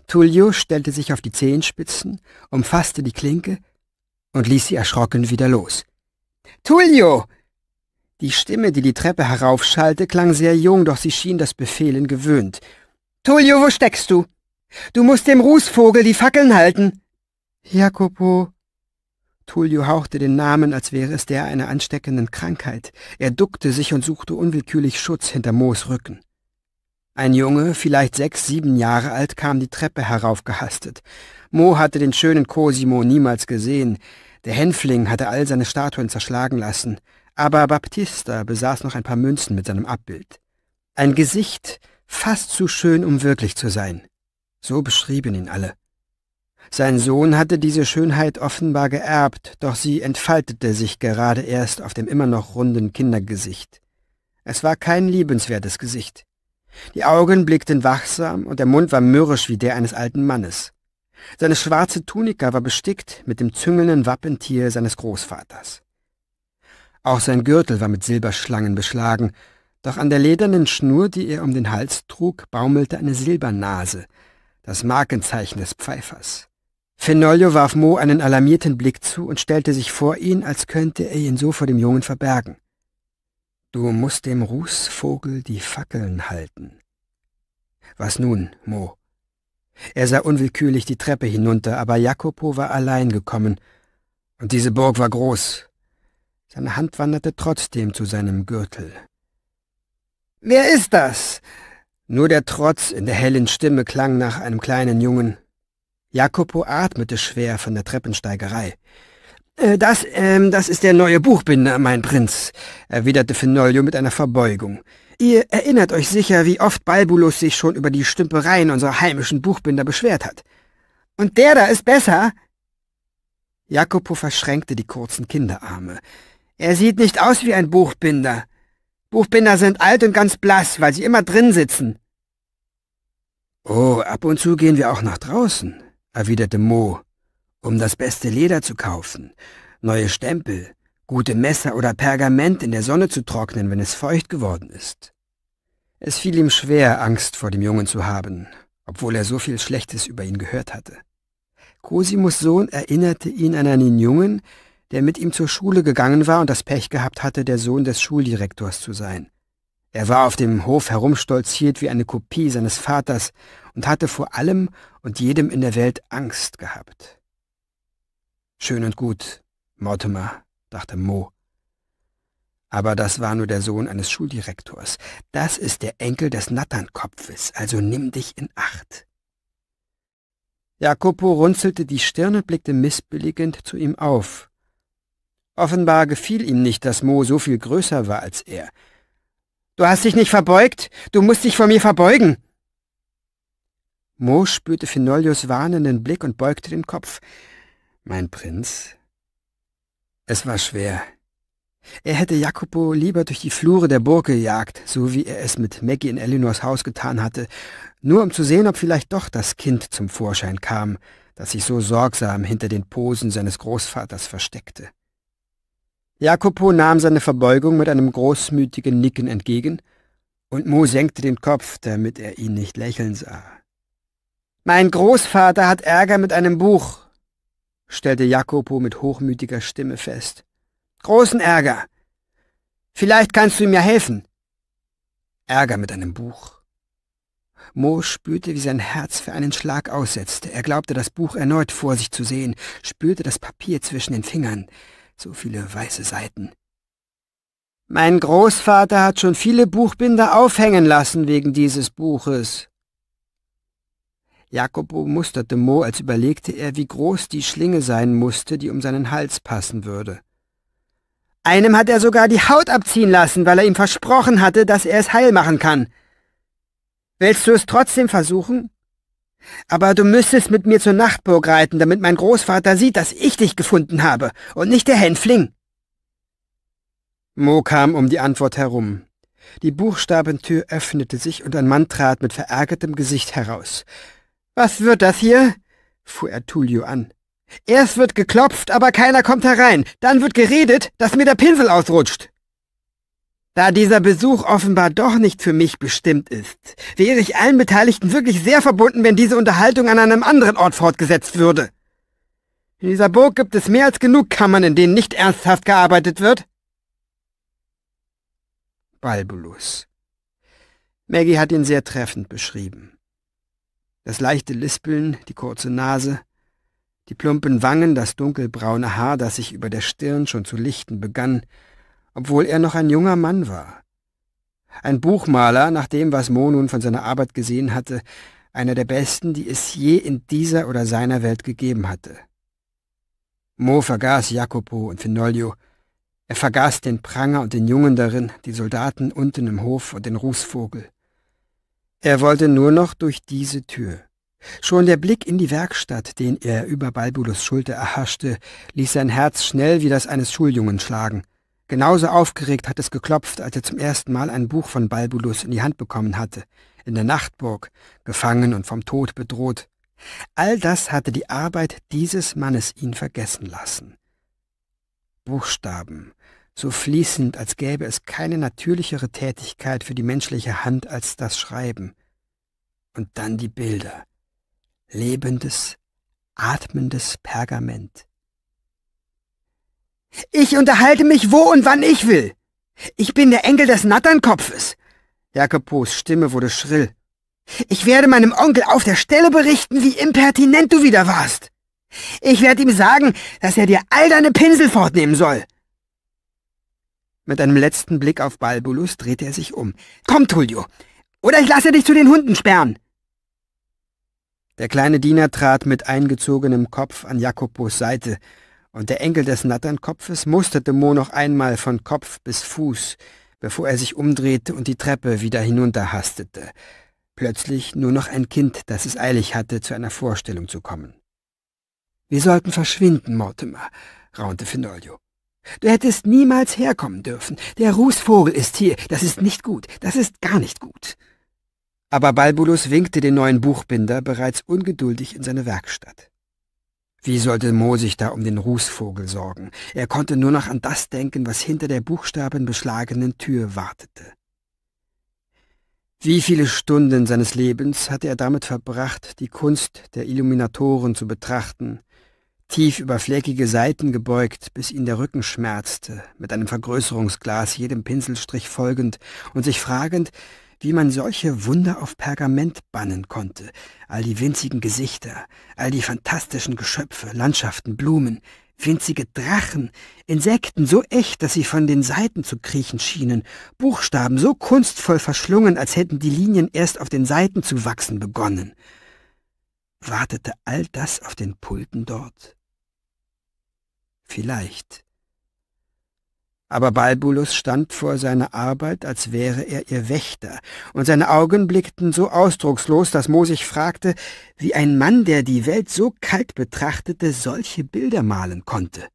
Tullio stellte sich auf die Zehenspitzen, umfasste die Klinke und ließ sie erschrocken wieder los. Tullio! Die Stimme, die die Treppe heraufschallte, klang sehr jung, doch sie schien das Befehlen gewöhnt. Tullio, wo steckst du? Du musst dem Rußvogel die Fackeln halten. Jakopo. Tullio hauchte den Namen, als wäre es der einer ansteckenden Krankheit. Er duckte sich und suchte unwillkürlich Schutz hinter Moos Rücken. Ein Junge, vielleicht sechs, sieben Jahre alt, kam die Treppe heraufgehastet. Mo hatte den schönen Cosimo niemals gesehen. Der Hänfling hatte all seine Statuen zerschlagen lassen. Aber Baptista besaß noch ein paar Münzen mit seinem Abbild. Ein Gesicht, fast zu schön, um wirklich zu sein. So beschrieben ihn alle. Sein Sohn hatte diese Schönheit offenbar geerbt, doch sie entfaltete sich gerade erst auf dem immer noch runden Kindergesicht. Es war kein liebenswertes Gesicht. Die Augen blickten wachsam und der Mund war mürrisch wie der eines alten Mannes. Seine schwarze Tunika war bestickt mit dem züngelnden Wappentier seines Großvaters. Auch sein Gürtel war mit Silberschlangen beschlagen, doch an der ledernen Schnur, die er um den Hals trug, baumelte eine Silbernase, das Markenzeichen des Pfeifers. Fenolio warf Mo einen alarmierten Blick zu und stellte sich vor ihn, als könnte er ihn so vor dem Jungen verbergen. Du musst dem Rußvogel die Fackeln halten. Was nun, Mo? Er sah unwillkürlich die Treppe hinunter, aber Jacopo war allein gekommen, und diese Burg war groß. Seine Hand wanderte trotzdem zu seinem Gürtel. »Wer ist das?« Nur der Trotz in der hellen Stimme klang nach einem kleinen Jungen, Jakopo atmete schwer von der Treppensteigerei. Äh, das, ähm, das ist der neue Buchbinder, mein Prinz, erwiderte Finolio mit einer Verbeugung. Ihr erinnert euch sicher, wie oft Balbulus sich schon über die Stümpereien unserer heimischen Buchbinder beschwert hat. Und der da ist besser? Jakopo verschränkte die kurzen Kinderarme. Er sieht nicht aus wie ein Buchbinder. Buchbinder sind alt und ganz blass, weil sie immer drin sitzen. Oh, ab und zu gehen wir auch nach draußen, erwiderte Mo, um das beste Leder zu kaufen, neue Stempel, gute Messer oder Pergament in der Sonne zu trocknen, wenn es feucht geworden ist. Es fiel ihm schwer, Angst vor dem Jungen zu haben, obwohl er so viel Schlechtes über ihn gehört hatte. Cosimos Sohn erinnerte ihn an einen Jungen, der mit ihm zur Schule gegangen war und das Pech gehabt hatte, der Sohn des Schuldirektors zu sein. Er war auf dem Hof herumstolziert wie eine Kopie seines Vaters und hatte vor allem und jedem in der Welt Angst gehabt. Schön und gut, Mortimer, dachte Mo. Aber das war nur der Sohn eines Schuldirektors. Das ist der Enkel des Natternkopfes, also nimm dich in Acht. Jacopo runzelte die Stirn und blickte missbilligend zu ihm auf. Offenbar gefiel ihm nicht, dass Mo so viel größer war als er. Du hast dich nicht verbeugt, du musst dich vor mir verbeugen. Mo spürte Finolios warnenden Blick und beugte den Kopf. Mein Prinz? Es war schwer. Er hätte Jacopo lieber durch die Flure der Burg gejagt, so wie er es mit Maggie in Elinors Haus getan hatte, nur um zu sehen, ob vielleicht doch das Kind zum Vorschein kam, das sich so sorgsam hinter den Posen seines Großvaters versteckte. Jakopo nahm seine Verbeugung mit einem großmütigen Nicken entgegen, und Mo senkte den Kopf, damit er ihn nicht lächeln sah. Mein Großvater hat Ärger mit einem Buch, stellte Jakopo mit hochmütiger Stimme fest. Großen Ärger. Vielleicht kannst du ihm ja helfen. Ärger mit einem Buch. Mo spürte, wie sein Herz für einen Schlag aussetzte. Er glaubte, das Buch erneut vor sich zu sehen, spürte das Papier zwischen den Fingern so viele weiße Seiten. Mein Großvater hat schon viele Buchbinder aufhängen lassen wegen dieses Buches. Jacopo musterte Mo, als überlegte er, wie groß die Schlinge sein musste, die um seinen Hals passen würde. Einem hat er sogar die Haut abziehen lassen, weil er ihm versprochen hatte, dass er es heil machen kann. Willst du es trotzdem versuchen? Aber du müsstest mit mir zur Nachtburg reiten, damit mein Großvater sieht, dass ich dich gefunden habe und nicht der Hänfling. Mo kam um die Antwort herum. Die Buchstabentür öffnete sich und ein Mann trat mit verärgertem Gesicht heraus. Was wird das hier? fuhr er Tullio an. Erst wird geklopft, aber keiner kommt herein. Dann wird geredet, dass mir der Pinsel ausrutscht. Da dieser Besuch offenbar doch nicht für mich bestimmt ist, wäre ich allen Beteiligten wirklich sehr verbunden, wenn diese Unterhaltung an einem anderen Ort fortgesetzt würde. In dieser Burg gibt es mehr als genug Kammern, in denen nicht ernsthaft gearbeitet wird. Balbulus. Maggie hat ihn sehr treffend beschrieben. Das leichte Lispeln, die kurze Nase, die plumpen Wangen, das dunkelbraune Haar, das sich über der Stirn schon zu lichten begann, obwohl er noch ein junger Mann war. Ein Buchmaler, nach dem, was Mo nun von seiner Arbeit gesehen hatte, einer der besten, die es je in dieser oder seiner Welt gegeben hatte. Mo vergaß Jacopo und Finolio, er vergaß den Pranger und den Jungen darin, die Soldaten unten im Hof und den Rußvogel. Er wollte nur noch durch diese Tür. Schon der Blick in die Werkstatt, den er über Balbulos Schulter erhaschte, ließ sein Herz schnell wie das eines Schuljungen schlagen. Genauso aufgeregt hat es geklopft, als er zum ersten Mal ein Buch von Balbulus in die Hand bekommen hatte, in der Nachtburg, gefangen und vom Tod bedroht. All das hatte die Arbeit dieses Mannes ihn vergessen lassen. Buchstaben, so fließend, als gäbe es keine natürlichere Tätigkeit für die menschliche Hand als das Schreiben. Und dann die Bilder. Lebendes, atmendes Pergament. Ich unterhalte mich wo und wann ich will. Ich bin der Enkel des Natternkopfes. Jakobos Stimme wurde schrill. Ich werde meinem Onkel auf der Stelle berichten, wie impertinent du wieder warst. Ich werde ihm sagen, dass er dir all deine Pinsel fortnehmen soll. Mit einem letzten Blick auf Balbulus drehte er sich um. Komm, Tullio, oder ich lasse dich zu den Hunden sperren. Der kleine Diener trat mit eingezogenem Kopf an Jakobos Seite und der Enkel des Natternkopfes musterte Mo noch einmal von Kopf bis Fuß, bevor er sich umdrehte und die Treppe wieder hinunterhastete. Plötzlich nur noch ein Kind, das es eilig hatte, zu einer Vorstellung zu kommen. Wir sollten verschwinden, Mortimer, raunte Finolio. Du hättest niemals herkommen dürfen. Der Rußvogel ist hier. Das ist nicht gut. Das ist gar nicht gut. Aber Balbulus winkte den neuen Buchbinder bereits ungeduldig in seine Werkstatt. Wie sollte Mo sich da um den Rußvogel sorgen? Er konnte nur noch an das denken, was hinter der buchstabenbeschlagenen Tür wartete. Wie viele Stunden seines Lebens hatte er damit verbracht, die Kunst der Illuminatoren zu betrachten, tief über fleckige Seiten gebeugt, bis ihn der Rücken schmerzte, mit einem Vergrößerungsglas jedem Pinselstrich folgend und sich fragend, wie man solche Wunder auf Pergament bannen konnte, all die winzigen Gesichter, all die fantastischen Geschöpfe, Landschaften, Blumen, winzige Drachen, Insekten so echt, dass sie von den Seiten zu kriechen schienen, Buchstaben so kunstvoll verschlungen, als hätten die Linien erst auf den Seiten zu wachsen begonnen. Wartete all das auf den Pulten dort? Vielleicht aber Balbulus stand vor seiner Arbeit, als wäre er ihr Wächter, und seine Augen blickten so ausdruckslos, dass Mo fragte, wie ein Mann, der die Welt so kalt betrachtete, solche Bilder malen konnte.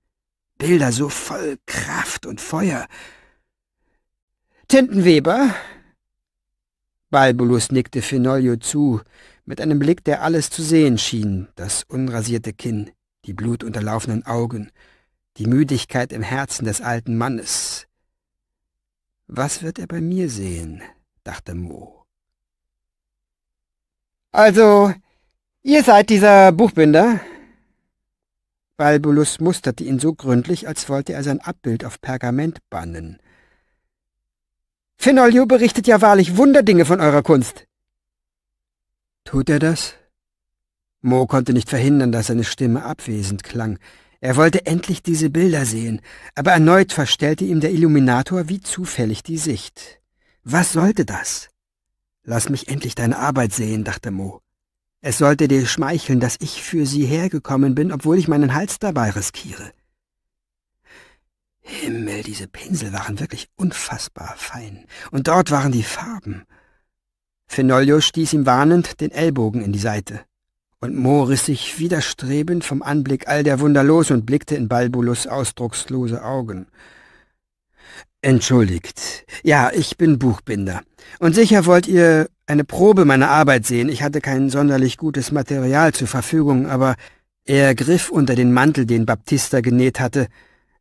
Bilder so voll Kraft und Feuer. Tintenweber? Balbulus nickte Fenolio zu, mit einem Blick, der alles zu sehen schien, das unrasierte Kinn, die blutunterlaufenen Augen, die Müdigkeit im Herzen des alten Mannes. Was wird er bei mir sehen? dachte Mo. Also, ihr seid dieser Buchbinder? Balbulus musterte ihn so gründlich, als wollte er sein Abbild auf Pergament bannen. Finolio berichtet ja wahrlich Wunderdinge von eurer Kunst. Tut er das? Mo konnte nicht verhindern, dass seine Stimme abwesend klang. Er wollte endlich diese Bilder sehen, aber erneut verstellte ihm der Illuminator wie zufällig die Sicht. Was sollte das? Lass mich endlich deine Arbeit sehen, dachte Mo. Es sollte dir schmeicheln, dass ich für sie hergekommen bin, obwohl ich meinen Hals dabei riskiere. Himmel, diese Pinsel waren wirklich unfassbar fein. Und dort waren die Farben. Fenolio stieß ihm warnend den Ellbogen in die Seite und riss sich widerstrebend vom Anblick all der Wunder los und blickte in Balbulus ausdruckslose Augen. Entschuldigt. Ja, ich bin Buchbinder. Und sicher wollt ihr eine Probe meiner Arbeit sehen. Ich hatte kein sonderlich gutes Material zur Verfügung, aber er griff unter den Mantel, den Baptista genäht hatte.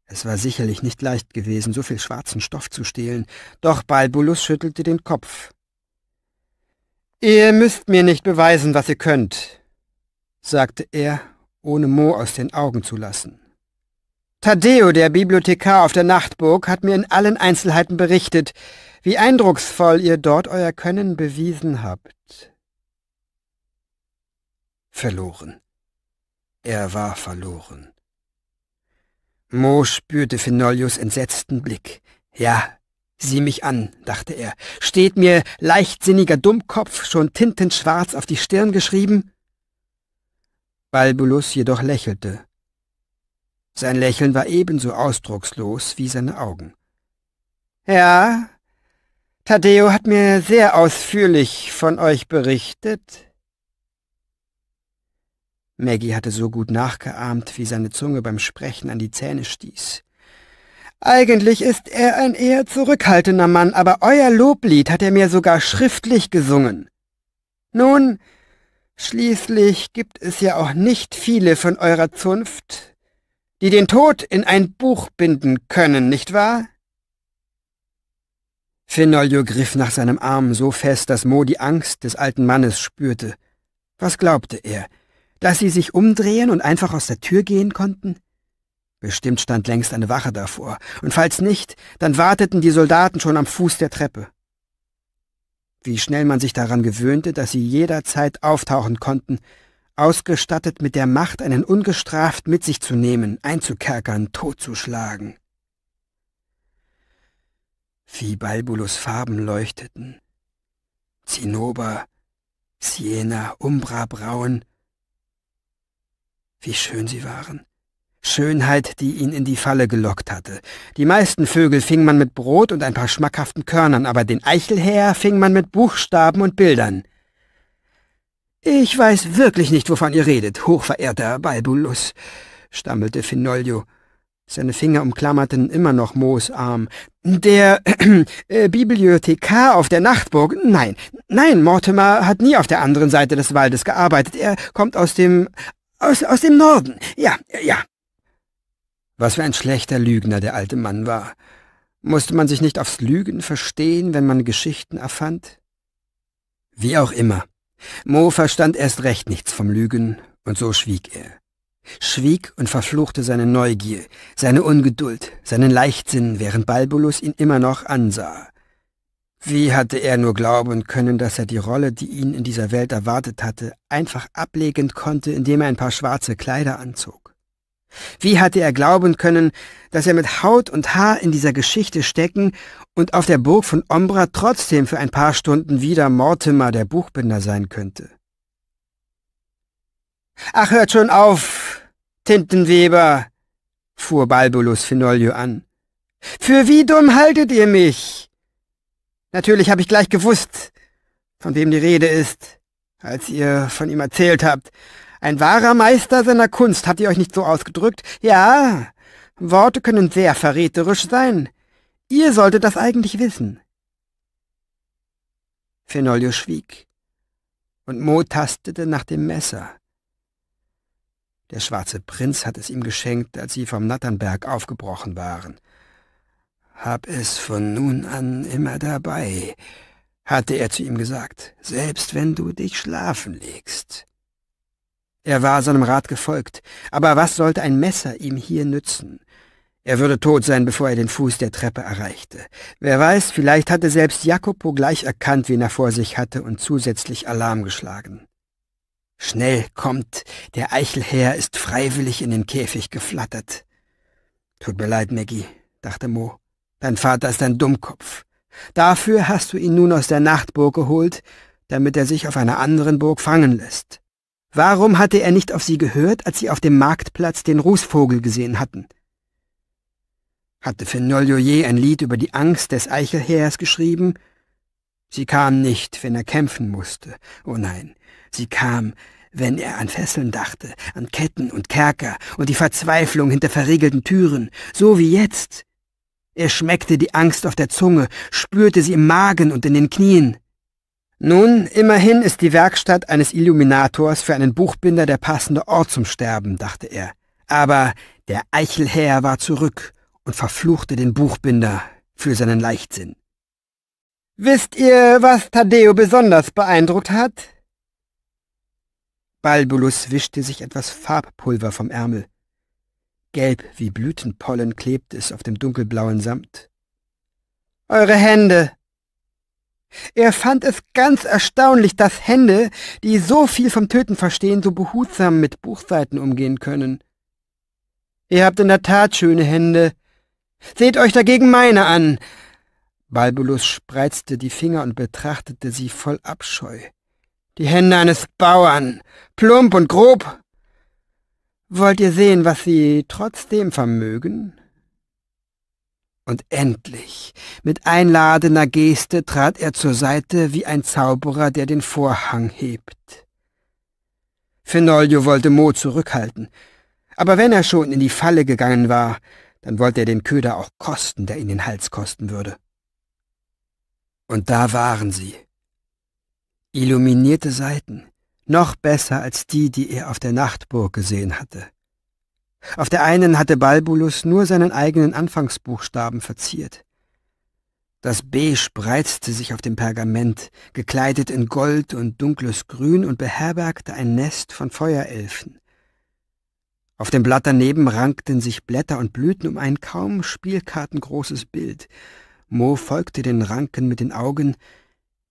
Es war sicherlich nicht leicht gewesen, so viel schwarzen Stoff zu stehlen, doch Balbulus schüttelte den Kopf. Ihr müsst mir nicht beweisen, was ihr könnt sagte er, ohne Mo aus den Augen zu lassen. Taddeo, der Bibliothekar auf der Nachtburg, hat mir in allen Einzelheiten berichtet, wie eindrucksvoll ihr dort euer Können bewiesen habt. Verloren. Er war verloren. Mo spürte Finolius entsetzten Blick. Ja, sieh mich an, dachte er. Steht mir leichtsinniger Dummkopf schon tintenschwarz auf die Stirn geschrieben? Balbulus jedoch lächelte. Sein Lächeln war ebenso ausdruckslos wie seine Augen. Ja, Taddeo hat mir sehr ausführlich von euch berichtet. Maggie hatte so gut nachgeahmt, wie seine Zunge beim Sprechen an die Zähne stieß. Eigentlich ist er ein eher zurückhaltender Mann, aber euer Loblied hat er mir sogar schriftlich gesungen. Nun, Schließlich gibt es ja auch nicht viele von eurer Zunft, die den Tod in ein Buch binden können, nicht wahr? Finolio griff nach seinem Arm so fest, dass Mo die Angst des alten Mannes spürte. Was glaubte er? Dass sie sich umdrehen und einfach aus der Tür gehen konnten? Bestimmt stand längst eine Wache davor, und falls nicht, dann warteten die Soldaten schon am Fuß der Treppe wie schnell man sich daran gewöhnte, dass sie jederzeit auftauchen konnten, ausgestattet mit der Macht, einen ungestraft mit sich zu nehmen, einzukerkern, totzuschlagen. Wie Balbulus Farben leuchteten. Zinnober, Siena, Umbra-Braun. Wie schön sie waren. Schönheit, die ihn in die Falle gelockt hatte. Die meisten Vögel fing man mit Brot und ein paar schmackhaften Körnern, aber den Eichelhäher fing man mit Buchstaben und Bildern. Ich weiß wirklich nicht, wovon ihr redet, hochverehrter Balbulus, stammelte Finolio. Seine Finger umklammerten immer noch Moos Arm. Der (clears throat) äh, Bibliothekar auf der Nachtburg. Nein, nein, Mortimer hat nie auf der anderen Seite des Waldes gearbeitet. Er kommt aus dem aus, aus dem Norden. Ja, ja, was für ein schlechter Lügner der alte Mann war. Musste man sich nicht aufs Lügen verstehen, wenn man Geschichten erfand? Wie auch immer. Mo verstand erst recht nichts vom Lügen, und so schwieg er. Schwieg und verfluchte seine Neugier, seine Ungeduld, seinen Leichtsinn, während Balbulus ihn immer noch ansah. Wie hatte er nur glauben können, dass er die Rolle, die ihn in dieser Welt erwartet hatte, einfach ablegen konnte, indem er ein paar schwarze Kleider anzog? Wie hatte er glauben können, dass er mit Haut und Haar in dieser Geschichte stecken und auf der Burg von Ombra trotzdem für ein paar Stunden wieder Mortimer, der Buchbinder, sein könnte? Ach, hört schon auf, Tintenweber, fuhr Balbulus Finolio an. Für wie dumm haltet ihr mich? Natürlich habe ich gleich gewusst, von wem die Rede ist, als ihr von ihm erzählt habt, ein wahrer Meister seiner Kunst, habt ihr euch nicht so ausgedrückt? Ja, Worte können sehr verräterisch sein. Ihr solltet das eigentlich wissen. Fenolio schwieg, und Mo tastete nach dem Messer. Der schwarze Prinz hat es ihm geschenkt, als sie vom Natternberg aufgebrochen waren. Hab es von nun an immer dabei, hatte er zu ihm gesagt, selbst wenn du dich schlafen legst. Er war seinem Rat gefolgt, aber was sollte ein Messer ihm hier nützen? Er würde tot sein, bevor er den Fuß der Treppe erreichte. Wer weiß, vielleicht hatte selbst Jacopo gleich erkannt, wen er vor sich hatte und zusätzlich Alarm geschlagen. Schnell kommt, der Eichelherr ist freiwillig in den Käfig geflattert. Tut mir leid, Maggie, dachte Mo. Dein Vater ist ein Dummkopf. Dafür hast du ihn nun aus der Nachtburg geholt, damit er sich auf einer anderen Burg fangen lässt. Warum hatte er nicht auf sie gehört, als sie auf dem Marktplatz den Rußvogel gesehen hatten? Hatte Fenolio ein Lied über die Angst des Eichelheers geschrieben? Sie kam nicht, wenn er kämpfen musste. Oh nein, sie kam, wenn er an Fesseln dachte, an Ketten und Kerker und die Verzweiflung hinter verriegelten Türen, so wie jetzt. Er schmeckte die Angst auf der Zunge, spürte sie im Magen und in den Knien. Nun, immerhin ist die Werkstatt eines Illuminators für einen Buchbinder der passende Ort zum Sterben, dachte er. Aber der Eichelherr war zurück und verfluchte den Buchbinder für seinen Leichtsinn. Wisst ihr, was Taddeo besonders beeindruckt hat? Balbulus wischte sich etwas Farbpulver vom Ärmel. Gelb wie Blütenpollen klebte es auf dem dunkelblauen Samt. Eure Hände, er fand es ganz erstaunlich, dass Hände, die so viel vom Töten verstehen, so behutsam mit Buchseiten umgehen können. Ihr habt in der Tat schöne Hände. Seht euch dagegen meine an. Balbulus spreizte die Finger und betrachtete sie voll Abscheu. Die Hände eines Bauern, plump und grob. Wollt ihr sehen, was sie trotzdem vermögen? Und endlich, mit einladender Geste trat er zur Seite wie ein Zauberer, der den Vorhang hebt. Fenolio wollte Mo zurückhalten, aber wenn er schon in die Falle gegangen war, dann wollte er den Köder auch kosten, der ihn den Hals kosten würde. Und da waren sie. Illuminierte Seiten, noch besser als die, die er auf der Nachtburg gesehen hatte. Auf der einen hatte Balbulus nur seinen eigenen Anfangsbuchstaben verziert. Das B spreizte sich auf dem Pergament, gekleidet in Gold und dunkles Grün und beherbergte ein Nest von Feuerelfen. Auf dem Blatt daneben rankten sich Blätter und Blüten um ein kaum spielkartengroßes Bild. Mo folgte den Ranken mit den Augen,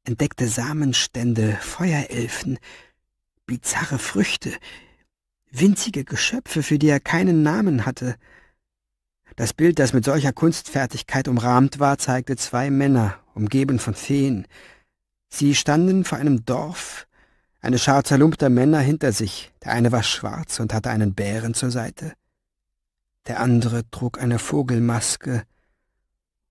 entdeckte Samenstände, Feuerelfen, bizarre Früchte, winzige Geschöpfe, für die er keinen Namen hatte. Das Bild, das mit solcher Kunstfertigkeit umrahmt war, zeigte zwei Männer, umgeben von Feen. Sie standen vor einem Dorf, eine Schar zerlumpter Männer hinter sich. Der eine war schwarz und hatte einen Bären zur Seite. Der andere trug eine Vogelmaske,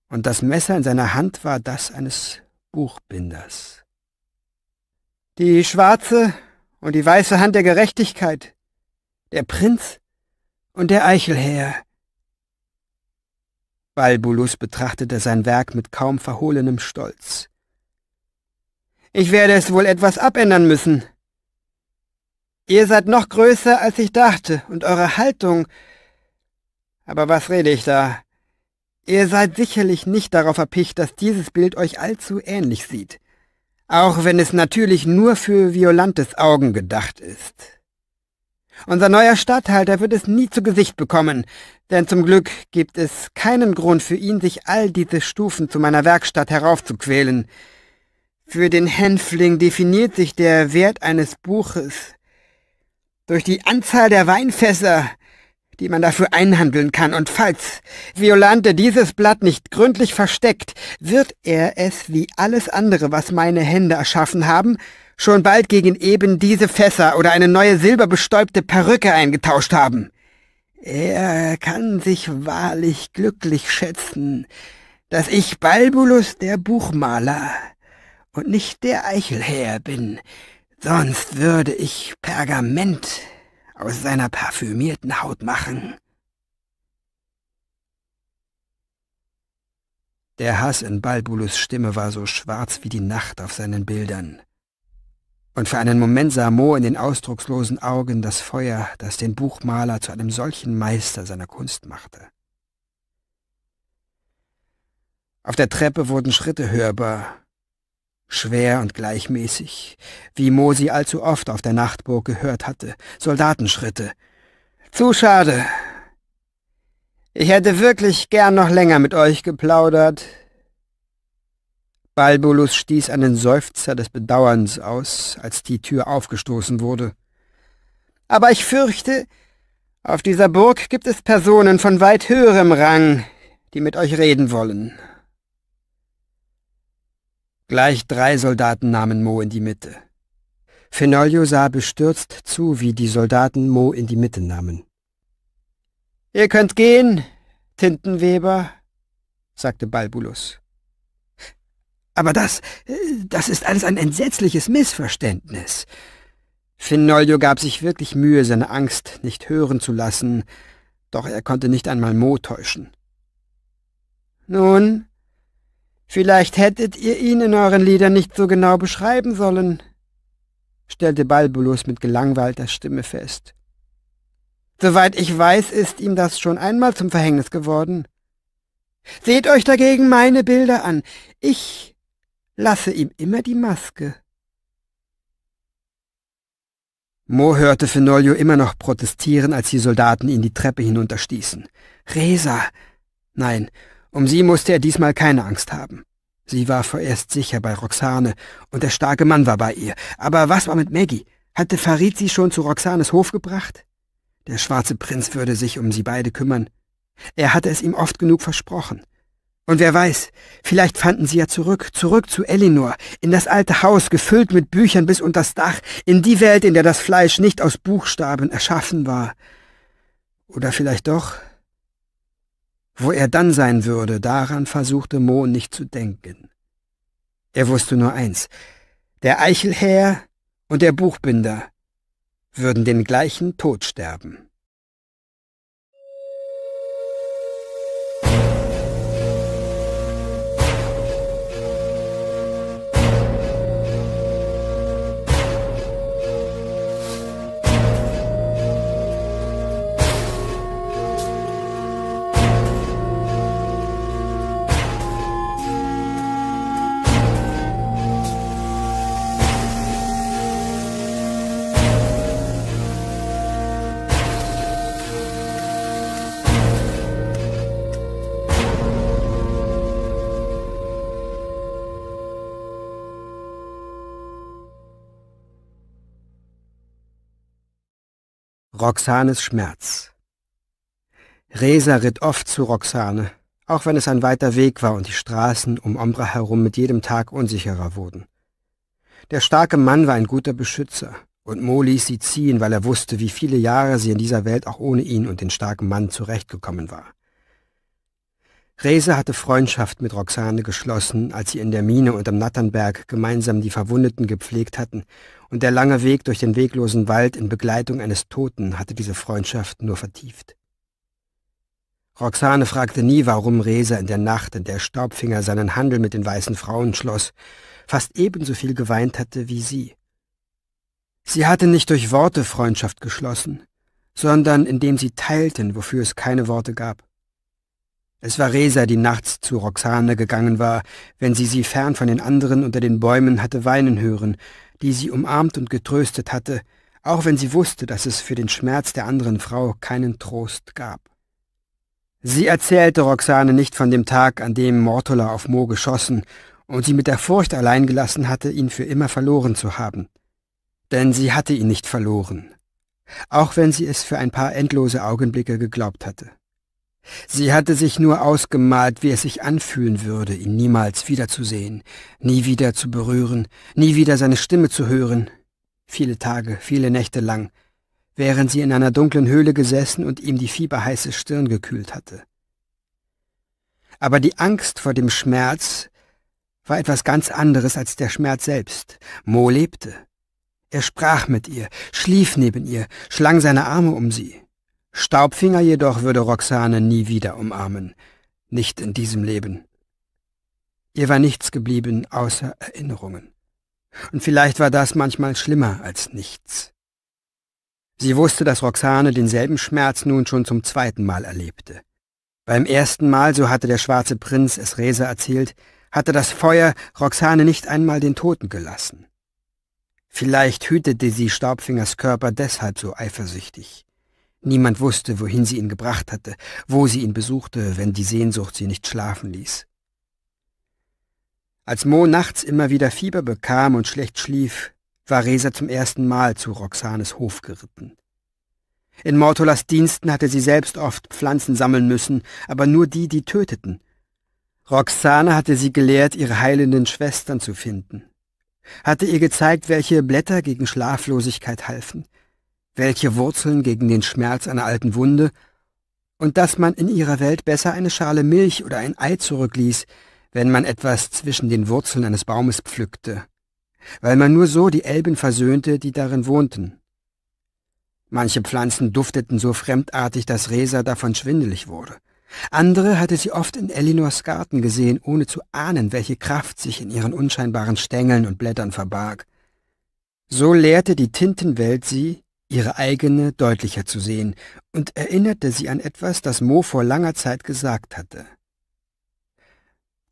und das Messer in seiner Hand war das eines Buchbinders. Die schwarze und die weiße Hand der Gerechtigkeit, der Prinz und der Eichelherr. Balbulus betrachtete sein Werk mit kaum verhohlenem Stolz. Ich werde es wohl etwas abändern müssen. Ihr seid noch größer, als ich dachte, und eure Haltung... Aber was rede ich da? Ihr seid sicherlich nicht darauf erpicht, dass dieses Bild euch allzu ähnlich sieht, auch wenn es natürlich nur für Violantes Augen gedacht ist. Unser neuer Statthalter wird es nie zu Gesicht bekommen, denn zum Glück gibt es keinen Grund für ihn, sich all diese Stufen zu meiner Werkstatt heraufzuquälen. Für den Hänfling definiert sich der Wert eines Buches durch die Anzahl der Weinfässer, die man dafür einhandeln kann. Und falls Violante dieses Blatt nicht gründlich versteckt, wird er es wie alles andere, was meine Hände erschaffen haben, schon bald gegen eben diese Fässer oder eine neue silberbestäubte Perücke eingetauscht haben. Er kann sich wahrlich glücklich schätzen, dass ich Balbulus der Buchmaler und nicht der Eichelherr bin, sonst würde ich Pergament aus seiner parfümierten Haut machen. Der Hass in Balbulus Stimme war so schwarz wie die Nacht auf seinen Bildern. Und für einen Moment sah Mo in den ausdruckslosen Augen das Feuer, das den Buchmaler zu einem solchen Meister seiner Kunst machte. Auf der Treppe wurden Schritte hörbar, schwer und gleichmäßig, wie Mo sie allzu oft auf der Nachtburg gehört hatte, Soldatenschritte. Zu schade. Ich hätte wirklich gern noch länger mit euch geplaudert, Balbulus stieß einen Seufzer des Bedauerns aus, als die Tür aufgestoßen wurde. Aber ich fürchte, auf dieser Burg gibt es Personen von weit höherem Rang, die mit euch reden wollen. Gleich drei Soldaten nahmen Mo in die Mitte. Fenolio sah bestürzt zu, wie die Soldaten Mo in die Mitte nahmen. Ihr könnt gehen, Tintenweber, sagte Balbulus. Aber das, äh, das ist alles ein entsetzliches Missverständnis. Finoldo gab sich wirklich Mühe, seine Angst nicht hören zu lassen, doch er konnte nicht einmal Mo täuschen. Nun, vielleicht hättet ihr ihn in euren Liedern nicht so genau beschreiben sollen, stellte Balbulus mit gelangweilter Stimme fest. Soweit ich weiß, ist ihm das schon einmal zum Verhängnis geworden. Seht euch dagegen meine Bilder an. Ich Lasse ihm immer die Maske. Mo hörte Fenolio immer noch protestieren, als die Soldaten ihn die Treppe hinunterstießen. Resa! Nein, um sie musste er diesmal keine Angst haben. Sie war vorerst sicher bei Roxane und der starke Mann war bei ihr. Aber was war mit Maggie? Hatte Farid sie schon zu Roxanes Hof gebracht? Der schwarze Prinz würde sich um sie beide kümmern. Er hatte es ihm oft genug versprochen. Und wer weiß, vielleicht fanden sie ja zurück, zurück zu Elinor, in das alte Haus, gefüllt mit Büchern bis unters Dach, in die Welt, in der das Fleisch nicht aus Buchstaben erschaffen war. Oder vielleicht doch? Wo er dann sein würde, daran versuchte Mo nicht zu denken. Er wusste nur eins, der Eichelherr und der Buchbinder würden den gleichen Tod sterben. Roxanes Schmerz. Resa ritt oft zu Roxane, auch wenn es ein weiter Weg war und die Straßen um Ombra herum mit jedem Tag unsicherer wurden. Der starke Mann war ein guter Beschützer, und Mo ließ sie ziehen, weil er wusste, wie viele Jahre sie in dieser Welt auch ohne ihn und den starken Mann zurechtgekommen war. Rehse hatte Freundschaft mit Roxane geschlossen, als sie in der Mine und am Natternberg gemeinsam die Verwundeten gepflegt hatten, und der lange Weg durch den weglosen Wald in Begleitung eines Toten hatte diese Freundschaft nur vertieft. Roxane fragte nie, warum Reza in der Nacht, in der Staubfinger seinen Handel mit den weißen Frauen schloss, fast ebenso viel geweint hatte wie sie. Sie hatte nicht durch Worte Freundschaft geschlossen, sondern indem sie teilten, wofür es keine Worte gab. Es war Resa, die nachts zu Roxane gegangen war, wenn sie sie fern von den anderen unter den Bäumen hatte weinen hören, die sie umarmt und getröstet hatte, auch wenn sie wusste, dass es für den Schmerz der anderen Frau keinen Trost gab. Sie erzählte Roxane nicht von dem Tag, an dem Mortola auf Mo geschossen und sie mit der Furcht allein gelassen hatte, ihn für immer verloren zu haben. Denn sie hatte ihn nicht verloren, auch wenn sie es für ein paar endlose Augenblicke geglaubt hatte. Sie hatte sich nur ausgemalt, wie es sich anfühlen würde, ihn niemals wiederzusehen, nie wieder zu berühren, nie wieder seine Stimme zu hören. Viele Tage, viele Nächte lang, während sie in einer dunklen Höhle gesessen und ihm die fieberheiße Stirn gekühlt hatte. Aber die Angst vor dem Schmerz war etwas ganz anderes als der Schmerz selbst. Mo lebte. Er sprach mit ihr, schlief neben ihr, schlang seine Arme um sie. Staubfinger jedoch würde Roxane nie wieder umarmen, nicht in diesem Leben. Ihr war nichts geblieben außer Erinnerungen. Und vielleicht war das manchmal schlimmer als nichts. Sie wusste, dass Roxane denselben Schmerz nun schon zum zweiten Mal erlebte. Beim ersten Mal, so hatte der schwarze Prinz es Rese erzählt, hatte das Feuer Roxane nicht einmal den Toten gelassen. Vielleicht hütete sie Staubfingers Körper deshalb so eifersüchtig. Niemand wusste, wohin sie ihn gebracht hatte, wo sie ihn besuchte, wenn die Sehnsucht sie nicht schlafen ließ. Als Mo nachts immer wieder Fieber bekam und schlecht schlief, war Resa zum ersten Mal zu Roxanes Hof geritten. In Mortolas Diensten hatte sie selbst oft Pflanzen sammeln müssen, aber nur die, die töteten. Roxane hatte sie gelehrt, ihre heilenden Schwestern zu finden, hatte ihr gezeigt, welche Blätter gegen Schlaflosigkeit halfen, welche Wurzeln gegen den Schmerz einer alten Wunde, und dass man in ihrer Welt besser eine Schale Milch oder ein Ei zurückließ, wenn man etwas zwischen den Wurzeln eines Baumes pflückte, weil man nur so die Elben versöhnte, die darin wohnten. Manche Pflanzen dufteten so fremdartig, dass Resa davon schwindelig wurde. Andere hatte sie oft in Elinors Garten gesehen, ohne zu ahnen, welche Kraft sich in ihren unscheinbaren Stängeln und Blättern verbarg. So lehrte die Tintenwelt sie, ihre eigene deutlicher zu sehen, und erinnerte sie an etwas, das Mo vor langer Zeit gesagt hatte.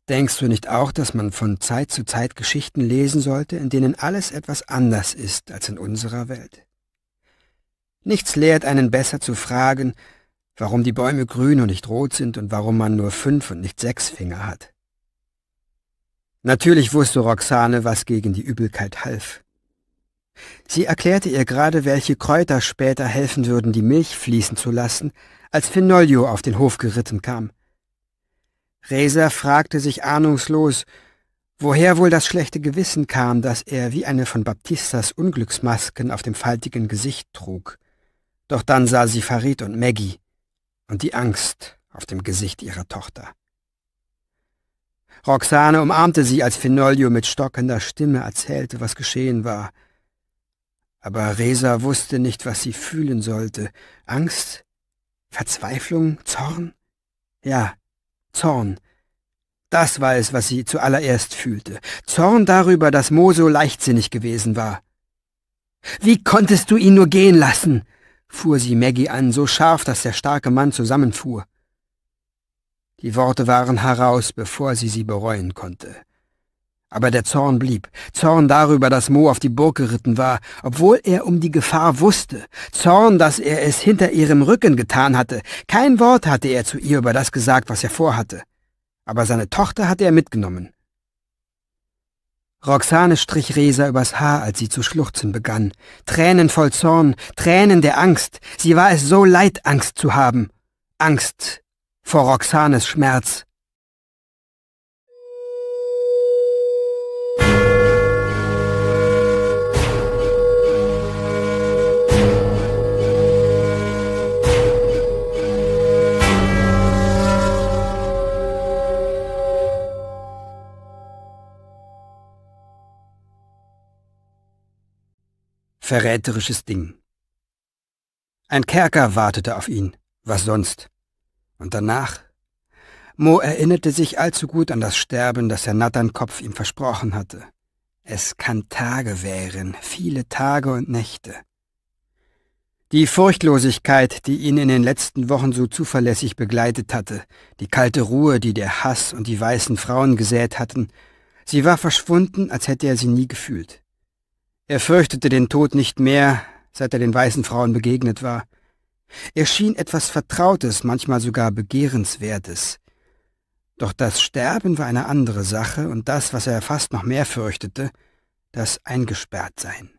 Denkst du nicht auch, dass man von Zeit zu Zeit Geschichten lesen sollte, in denen alles etwas anders ist als in unserer Welt? Nichts lehrt einen besser zu fragen, warum die Bäume grün und nicht rot sind und warum man nur fünf und nicht sechs Finger hat. Natürlich wusste Roxane, was gegen die Übelkeit half. Sie erklärte ihr gerade, welche Kräuter später helfen würden, die Milch fließen zu lassen, als Finolio auf den Hof geritten kam. Resa fragte sich ahnungslos, woher wohl das schlechte Gewissen kam, das er wie eine von Baptistas Unglücksmasken auf dem faltigen Gesicht trug. Doch dann sah sie Farid und Maggie und die Angst auf dem Gesicht ihrer Tochter. Roxane umarmte sie, als Finolio mit stockender Stimme erzählte, was geschehen war – aber Resa wusste nicht, was sie fühlen sollte. Angst? Verzweiflung? Zorn? Ja, Zorn. Das war es, was sie zuallererst fühlte. Zorn darüber, dass Mo so leichtsinnig gewesen war. »Wie konntest du ihn nur gehen lassen?« fuhr sie Maggie an, so scharf, dass der starke Mann zusammenfuhr. Die Worte waren heraus, bevor sie sie bereuen konnte. Aber der Zorn blieb, Zorn darüber, dass Mo auf die Burg geritten war, obwohl er um die Gefahr wusste, Zorn, dass er es hinter ihrem Rücken getan hatte. Kein Wort hatte er zu ihr über das gesagt, was er vorhatte. Aber seine Tochter hatte er mitgenommen. Roxane strich Resa übers Haar, als sie zu schluchzen begann. Tränen voll Zorn, Tränen der Angst. Sie war es so leid, Angst zu haben. Angst vor Roxanes Schmerz. Verräterisches Ding. Ein Kerker wartete auf ihn, was sonst. Und danach? Mo erinnerte sich allzu gut an das Sterben, das Herr Natternkopf ihm versprochen hatte. Es kann Tage wären, viele Tage und Nächte. Die Furchtlosigkeit, die ihn in den letzten Wochen so zuverlässig begleitet hatte, die kalte Ruhe, die der Hass und die weißen Frauen gesät hatten, sie war verschwunden, als hätte er sie nie gefühlt. Er fürchtete den Tod nicht mehr, seit er den weißen Frauen begegnet war. Er schien etwas Vertrautes, manchmal sogar Begehrenswertes. Doch das Sterben war eine andere Sache und das, was er fast noch mehr fürchtete, das Eingesperrtsein.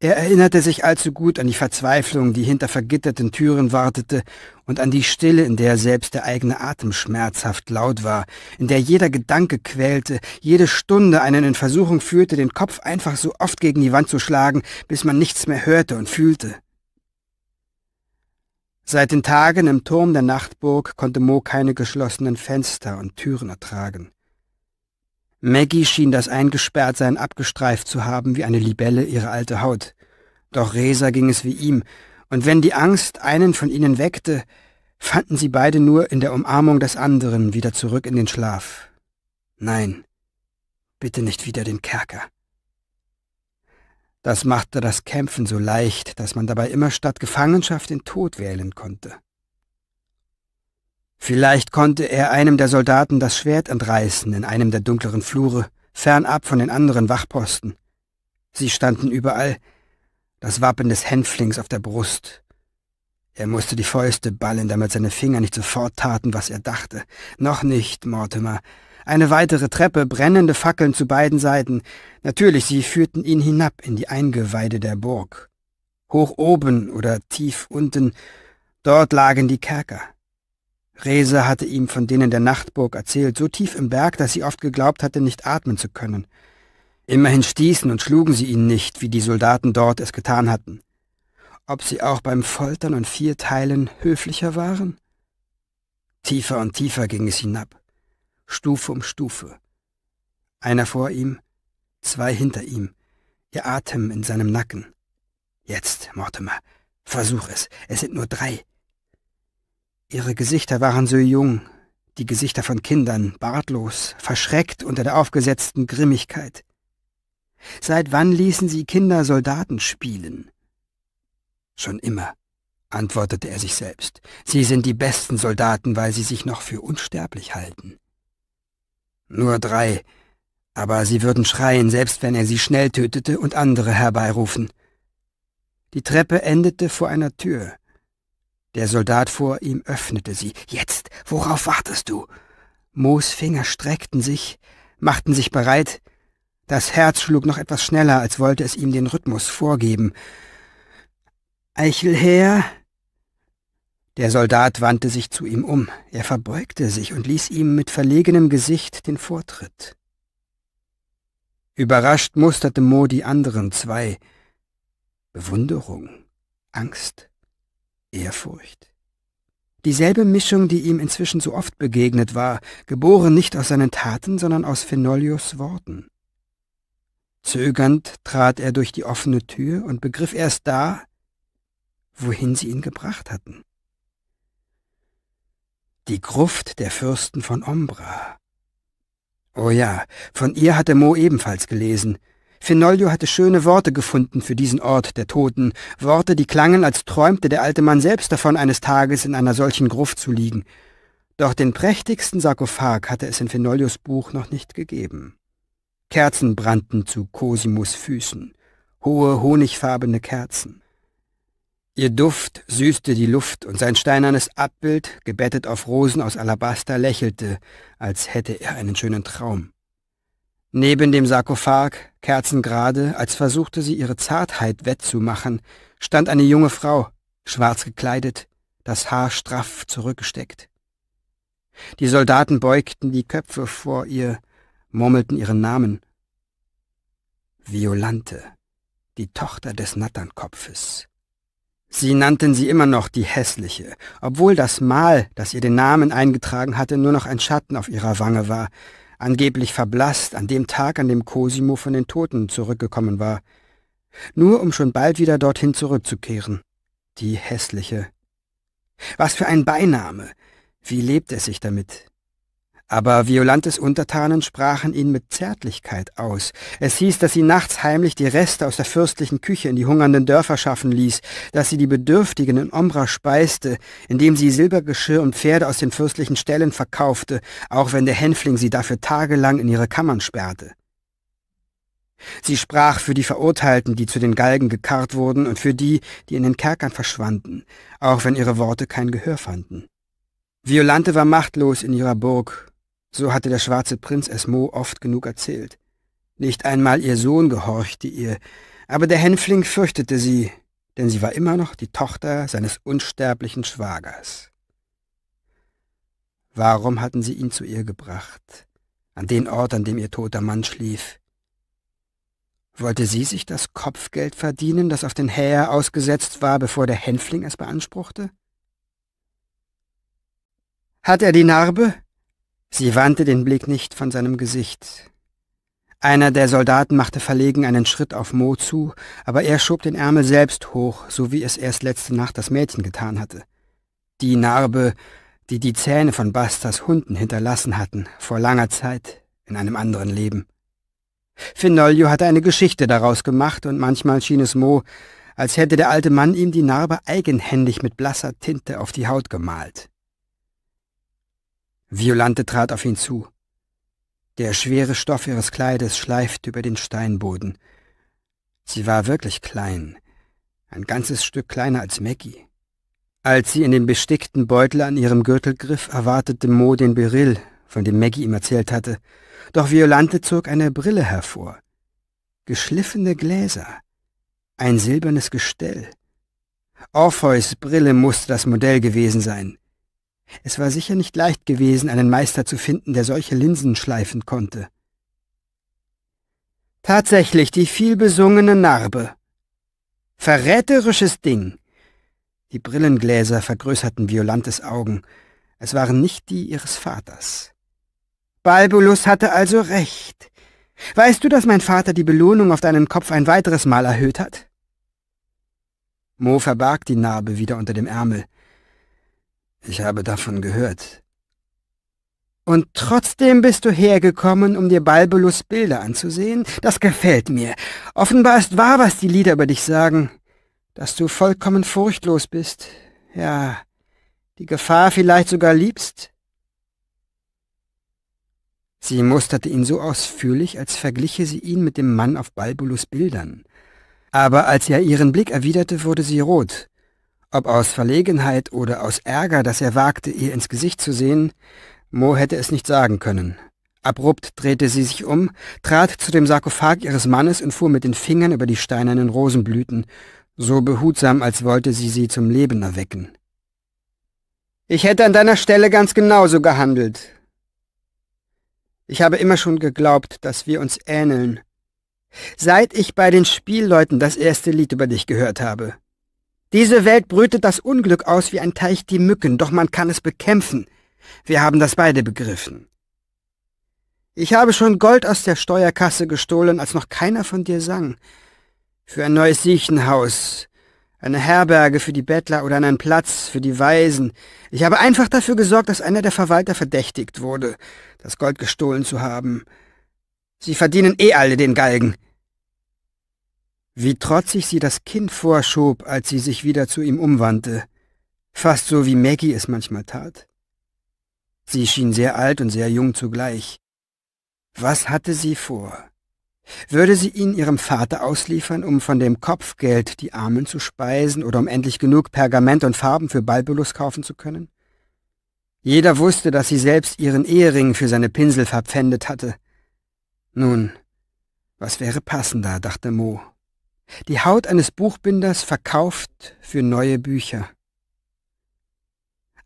Er erinnerte sich allzu gut an die Verzweiflung, die hinter vergitterten Türen wartete, und an die Stille, in der selbst der eigene Atem schmerzhaft laut war, in der jeder Gedanke quälte, jede Stunde einen in Versuchung führte, den Kopf einfach so oft gegen die Wand zu schlagen, bis man nichts mehr hörte und fühlte. Seit den Tagen im Turm der Nachtburg konnte Mo keine geschlossenen Fenster und Türen ertragen. Maggie schien das Eingesperrtsein abgestreift zu haben wie eine Libelle ihre alte Haut. Doch Resa ging es wie ihm, und wenn die Angst einen von ihnen weckte, fanden sie beide nur in der Umarmung des anderen wieder zurück in den Schlaf. Nein, bitte nicht wieder den Kerker. Das machte das Kämpfen so leicht, dass man dabei immer statt Gefangenschaft den Tod wählen konnte. Vielleicht konnte er einem der Soldaten das Schwert entreißen in einem der dunkleren Flure, fernab von den anderen Wachposten. Sie standen überall, das Wappen des Hänflings auf der Brust. Er musste die Fäuste ballen, damit seine Finger nicht sofort taten, was er dachte. Noch nicht, Mortimer. Eine weitere Treppe, brennende Fackeln zu beiden Seiten. Natürlich, sie führten ihn hinab in die Eingeweide der Burg. Hoch oben oder tief unten, dort lagen die Kerker. Rese hatte ihm von denen der Nachtburg erzählt, so tief im Berg, dass sie oft geglaubt hatte, nicht atmen zu können. Immerhin stießen und schlugen sie ihn nicht, wie die Soldaten dort es getan hatten. Ob sie auch beim Foltern und Vierteilen höflicher waren? Tiefer und tiefer ging es hinab, Stufe um Stufe. Einer vor ihm, zwei hinter ihm, ihr Atem in seinem Nacken. Jetzt, Mortimer, versuch es, es sind nur drei, Ihre Gesichter waren so jung, die Gesichter von Kindern, bartlos, verschreckt unter der aufgesetzten Grimmigkeit. Seit wann ließen sie Kinder Soldaten spielen? Schon immer, antwortete er sich selbst. Sie sind die besten Soldaten, weil sie sich noch für unsterblich halten. Nur drei, aber sie würden schreien, selbst wenn er sie schnell tötete und andere herbeirufen. Die Treppe endete vor einer Tür. Der Soldat vor ihm öffnete sie. Jetzt, worauf wartest du? Moos Finger streckten sich, machten sich bereit. Das Herz schlug noch etwas schneller, als wollte es ihm den Rhythmus vorgeben. Eichel her! Der Soldat wandte sich zu ihm um. Er verbeugte sich und ließ ihm mit verlegenem Gesicht den Vortritt. Überrascht musterte Mo die anderen zwei. Bewunderung, Angst, Ehrfurcht. Dieselbe Mischung, die ihm inzwischen so oft begegnet war, geboren nicht aus seinen Taten, sondern aus Fenolius Worten. Zögernd trat er durch die offene Tür und begriff erst da, wohin sie ihn gebracht hatten. Die Gruft der Fürsten von Ombra. Oh ja, von ihr hatte Mo ebenfalls gelesen, Fenoglio hatte schöne Worte gefunden für diesen Ort der Toten, Worte, die klangen, als träumte der alte Mann selbst davon, eines Tages in einer solchen Gruft zu liegen. Doch den prächtigsten Sarkophag hatte es in Fenoglios Buch noch nicht gegeben. Kerzen brannten zu Cosimus Füßen, hohe, honigfarbene Kerzen. Ihr Duft süßte die Luft und sein steinernes Abbild, gebettet auf Rosen aus Alabaster, lächelte, als hätte er einen schönen Traum. Neben dem Sarkophag, kerzengerade, als versuchte sie ihre Zartheit wettzumachen, stand eine junge Frau, schwarz gekleidet, das Haar straff zurückgesteckt. Die Soldaten beugten die Köpfe vor ihr, murmelten ihren Namen. Violante, die Tochter des Natternkopfes. Sie nannten sie immer noch die Hässliche, obwohl das Mal, das ihr den Namen eingetragen hatte, nur noch ein Schatten auf ihrer Wange war, angeblich verblasst an dem Tag, an dem Cosimo von den Toten zurückgekommen war, nur um schon bald wieder dorthin zurückzukehren. Die hässliche. Was für ein Beiname. Wie lebt es sich damit? Aber Violantes Untertanen sprachen ihn mit Zärtlichkeit aus. Es hieß, dass sie nachts heimlich die Reste aus der fürstlichen Küche in die hungernden Dörfer schaffen ließ, dass sie die Bedürftigen in Ombra speiste, indem sie Silbergeschirr und Pferde aus den fürstlichen Ställen verkaufte, auch wenn der Hänfling sie dafür tagelang in ihre Kammern sperrte. Sie sprach für die Verurteilten, die zu den Galgen gekarrt wurden, und für die, die in den Kerkern verschwanden, auch wenn ihre Worte kein Gehör fanden. Violante war machtlos in ihrer Burg, so hatte der schwarze Prinz Esmo oft genug erzählt. Nicht einmal ihr Sohn gehorchte ihr, aber der Hänfling fürchtete sie, denn sie war immer noch die Tochter seines unsterblichen Schwagers. Warum hatten sie ihn zu ihr gebracht, an den Ort, an dem ihr toter Mann schlief? Wollte sie sich das Kopfgeld verdienen, das auf den Häher ausgesetzt war, bevor der Hänfling es beanspruchte? Hat er die Narbe? Sie wandte den Blick nicht von seinem Gesicht. Einer der Soldaten machte verlegen einen Schritt auf Mo zu, aber er schob den Ärmel selbst hoch, so wie es erst letzte Nacht das Mädchen getan hatte. Die Narbe, die die Zähne von Bastas Hunden hinterlassen hatten, vor langer Zeit, in einem anderen Leben. Finolio hatte eine Geschichte daraus gemacht und manchmal schien es Mo, als hätte der alte Mann ihm die Narbe eigenhändig mit blasser Tinte auf die Haut gemalt. Violante trat auf ihn zu. Der schwere Stoff ihres Kleides schleifte über den Steinboden. Sie war wirklich klein, ein ganzes Stück kleiner als Maggie. Als sie in den bestickten Beutel an ihrem Gürtel griff, erwartete Mo den Beryl, von dem Maggie ihm erzählt hatte, doch Violante zog eine Brille hervor. Geschliffene Gläser, ein silbernes Gestell. Orpheus Brille musste das Modell gewesen sein. Es war sicher nicht leicht gewesen, einen Meister zu finden, der solche Linsen schleifen konnte. Tatsächlich die vielbesungene Narbe. Verräterisches Ding. Die Brillengläser vergrößerten Violantes Augen. Es waren nicht die ihres Vaters. Balbulus hatte also recht. Weißt du, dass mein Vater die Belohnung auf deinen Kopf ein weiteres Mal erhöht hat? Mo verbarg die Narbe wieder unter dem Ärmel. Ich habe davon gehört. Und trotzdem bist du hergekommen, um dir Balbulus Bilder anzusehen? Das gefällt mir. Offenbar ist wahr, was die Lieder über dich sagen. Dass du vollkommen furchtlos bist. Ja, die Gefahr vielleicht sogar liebst. Sie musterte ihn so ausführlich, als vergliche sie ihn mit dem Mann auf Balbulus Bildern. Aber als er ihren Blick erwiderte, wurde sie rot. Ob aus Verlegenheit oder aus Ärger, dass er wagte, ihr ins Gesicht zu sehen, Mo hätte es nicht sagen können. Abrupt drehte sie sich um, trat zu dem Sarkophag ihres Mannes und fuhr mit den Fingern über die steinernen Rosenblüten, so behutsam, als wollte sie sie zum Leben erwecken. Ich hätte an deiner Stelle ganz genauso gehandelt. Ich habe immer schon geglaubt, dass wir uns ähneln. Seit ich bei den Spielleuten das erste Lied über dich gehört habe, diese Welt brütet das Unglück aus wie ein Teich die Mücken, doch man kann es bekämpfen. Wir haben das beide begriffen. Ich habe schon Gold aus der Steuerkasse gestohlen, als noch keiner von dir sang. Für ein neues Siechenhaus, eine Herberge für die Bettler oder einen Platz für die Waisen. Ich habe einfach dafür gesorgt, dass einer der Verwalter verdächtigt wurde, das Gold gestohlen zu haben. Sie verdienen eh alle den Galgen wie trotzig sie das Kind vorschob, als sie sich wieder zu ihm umwandte, fast so wie Maggie es manchmal tat. Sie schien sehr alt und sehr jung zugleich. Was hatte sie vor? Würde sie ihn ihrem Vater ausliefern, um von dem Kopfgeld die Armen zu speisen oder um endlich genug Pergament und Farben für Balbulus kaufen zu können? Jeder wusste, dass sie selbst ihren Ehering für seine Pinsel verpfändet hatte. Nun, was wäre passender, dachte Mo die Haut eines Buchbinders verkauft für neue Bücher.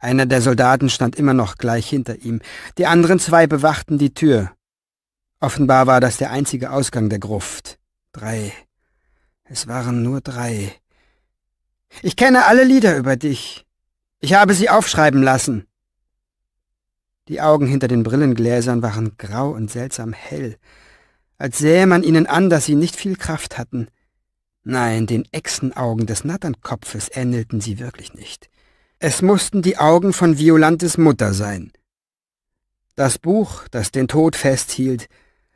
Einer der Soldaten stand immer noch gleich hinter ihm. Die anderen zwei bewachten die Tür. Offenbar war das der einzige Ausgang der Gruft. Drei. Es waren nur drei. Ich kenne alle Lieder über dich. Ich habe sie aufschreiben lassen. Die Augen hinter den Brillengläsern waren grau und seltsam hell, als sähe man ihnen an, dass sie nicht viel Kraft hatten. Nein, den Echsenaugen des Natternkopfes ähnelten sie wirklich nicht. Es mussten die Augen von Violantes Mutter sein. Das Buch, das den Tod festhielt,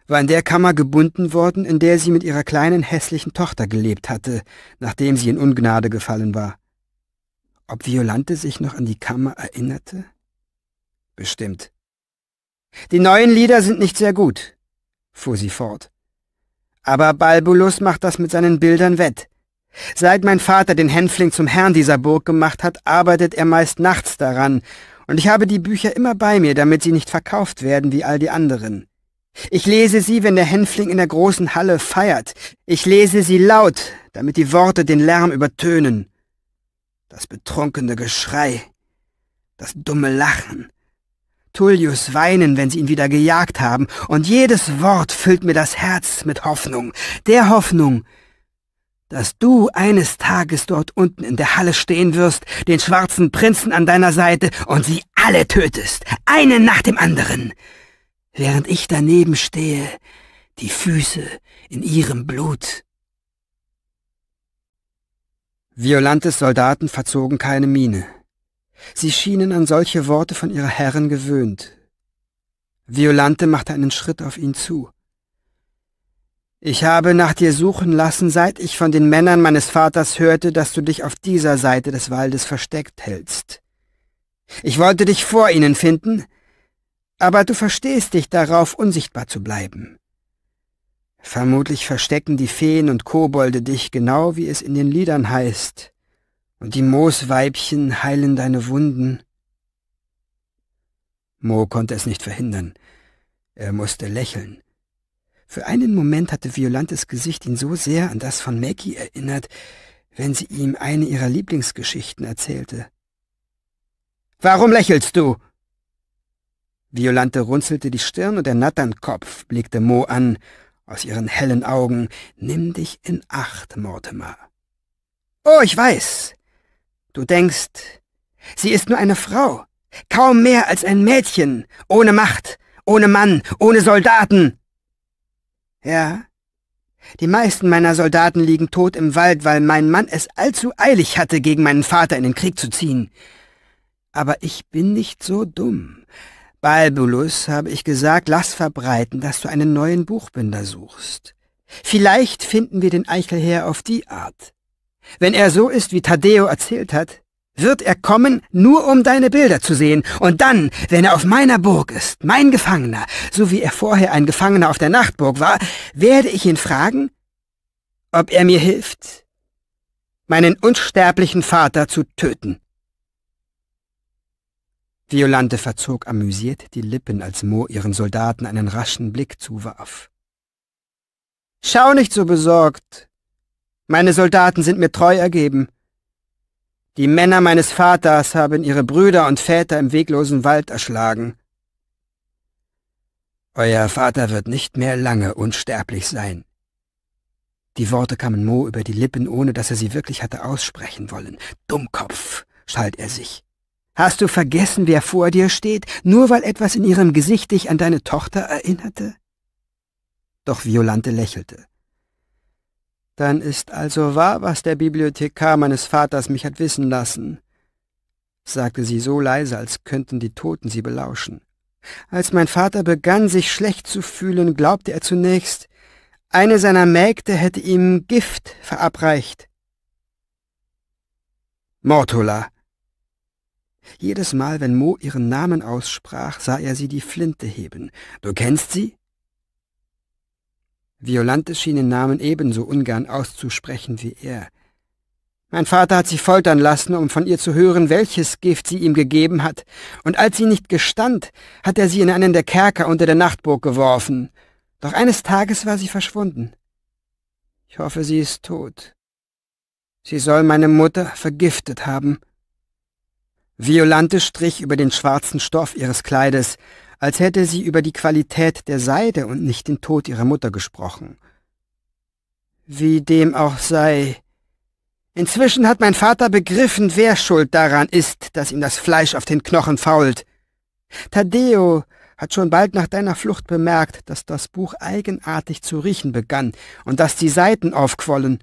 war in der Kammer gebunden worden, in der sie mit ihrer kleinen hässlichen Tochter gelebt hatte, nachdem sie in Ungnade gefallen war. Ob Violante sich noch an die Kammer erinnerte? Bestimmt. Die neuen Lieder sind nicht sehr gut, fuhr sie fort. Aber Balbulus macht das mit seinen Bildern wett. Seit mein Vater den Hänfling zum Herrn dieser Burg gemacht hat, arbeitet er meist nachts daran, und ich habe die Bücher immer bei mir, damit sie nicht verkauft werden wie all die anderen. Ich lese sie, wenn der Hänfling in der großen Halle feiert. Ich lese sie laut, damit die Worte den Lärm übertönen. Das betrunkene Geschrei, das dumme Lachen, Tullius weinen, wenn sie ihn wieder gejagt haben, und jedes Wort füllt mir das Herz mit Hoffnung, der Hoffnung, dass du eines Tages dort unten in der Halle stehen wirst, den schwarzen Prinzen an deiner Seite und sie alle tötest, einen nach dem anderen, während ich daneben stehe, die Füße in ihrem Blut. Violantes Soldaten verzogen keine Miene. Sie schienen an solche Worte von ihrer Herren gewöhnt. Violante machte einen Schritt auf ihn zu. Ich habe nach dir suchen lassen, seit ich von den Männern meines Vaters hörte, dass du dich auf dieser Seite des Waldes versteckt hältst. Ich wollte dich vor ihnen finden, aber du verstehst dich darauf, unsichtbar zu bleiben. Vermutlich verstecken die Feen und Kobolde dich genau, wie es in den Liedern heißt und die Moosweibchen heilen deine Wunden. Mo konnte es nicht verhindern. Er musste lächeln. Für einen Moment hatte Violantes Gesicht ihn so sehr an das von Maggie erinnert, wenn sie ihm eine ihrer Lieblingsgeschichten erzählte. Warum lächelst du? Violante runzelte die Stirn und der Natternkopf blickte Mo an, aus ihren hellen Augen. Nimm dich in Acht, Mortimer. Oh, ich weiß. Du denkst, sie ist nur eine Frau, kaum mehr als ein Mädchen, ohne Macht, ohne Mann, ohne Soldaten. Ja, die meisten meiner Soldaten liegen tot im Wald, weil mein Mann es allzu eilig hatte, gegen meinen Vater in den Krieg zu ziehen. Aber ich bin nicht so dumm. Balbulus habe ich gesagt, lass verbreiten, dass du einen neuen Buchbinder suchst. Vielleicht finden wir den Eichel her auf die Art. Wenn er so ist, wie Taddeo erzählt hat, wird er kommen, nur um deine Bilder zu sehen. Und dann, wenn er auf meiner Burg ist, mein Gefangener, so wie er vorher ein Gefangener auf der Nachtburg war, werde ich ihn fragen, ob er mir hilft, meinen unsterblichen Vater zu töten. Violante verzog amüsiert die Lippen, als Mo ihren Soldaten einen raschen Blick zuwarf. Schau nicht so besorgt, meine Soldaten sind mir treu ergeben. Die Männer meines Vaters haben ihre Brüder und Väter im weglosen Wald erschlagen. Euer Vater wird nicht mehr lange unsterblich sein. Die Worte kamen Mo über die Lippen, ohne dass er sie wirklich hatte aussprechen wollen. Dummkopf, schalt er sich. Hast du vergessen, wer vor dir steht, nur weil etwas in ihrem Gesicht dich an deine Tochter erinnerte? Doch Violante lächelte. Dann ist also wahr, was der Bibliothekar meines Vaters mich hat wissen lassen, sagte sie so leise, als könnten die Toten sie belauschen. Als mein Vater begann, sich schlecht zu fühlen, glaubte er zunächst, eine seiner Mägde hätte ihm Gift verabreicht. Mortula. Jedes Mal, wenn Mo ihren Namen aussprach, sah er sie die Flinte heben. Du kennst sie? Violante schien den Namen ebenso ungern auszusprechen wie er. Mein Vater hat sie foltern lassen, um von ihr zu hören, welches Gift sie ihm gegeben hat, und als sie nicht gestand, hat er sie in einen der Kerker unter der Nachtburg geworfen. Doch eines Tages war sie verschwunden. Ich hoffe, sie ist tot. Sie soll meine Mutter vergiftet haben. Violante strich über den schwarzen Stoff ihres Kleides, als hätte sie über die Qualität der Seide und nicht den Tod ihrer Mutter gesprochen. Wie dem auch sei, inzwischen hat mein Vater begriffen, wer schuld daran ist, dass ihm das Fleisch auf den Knochen fault. Taddeo hat schon bald nach deiner Flucht bemerkt, dass das Buch eigenartig zu riechen begann und dass die Seiten aufquollen.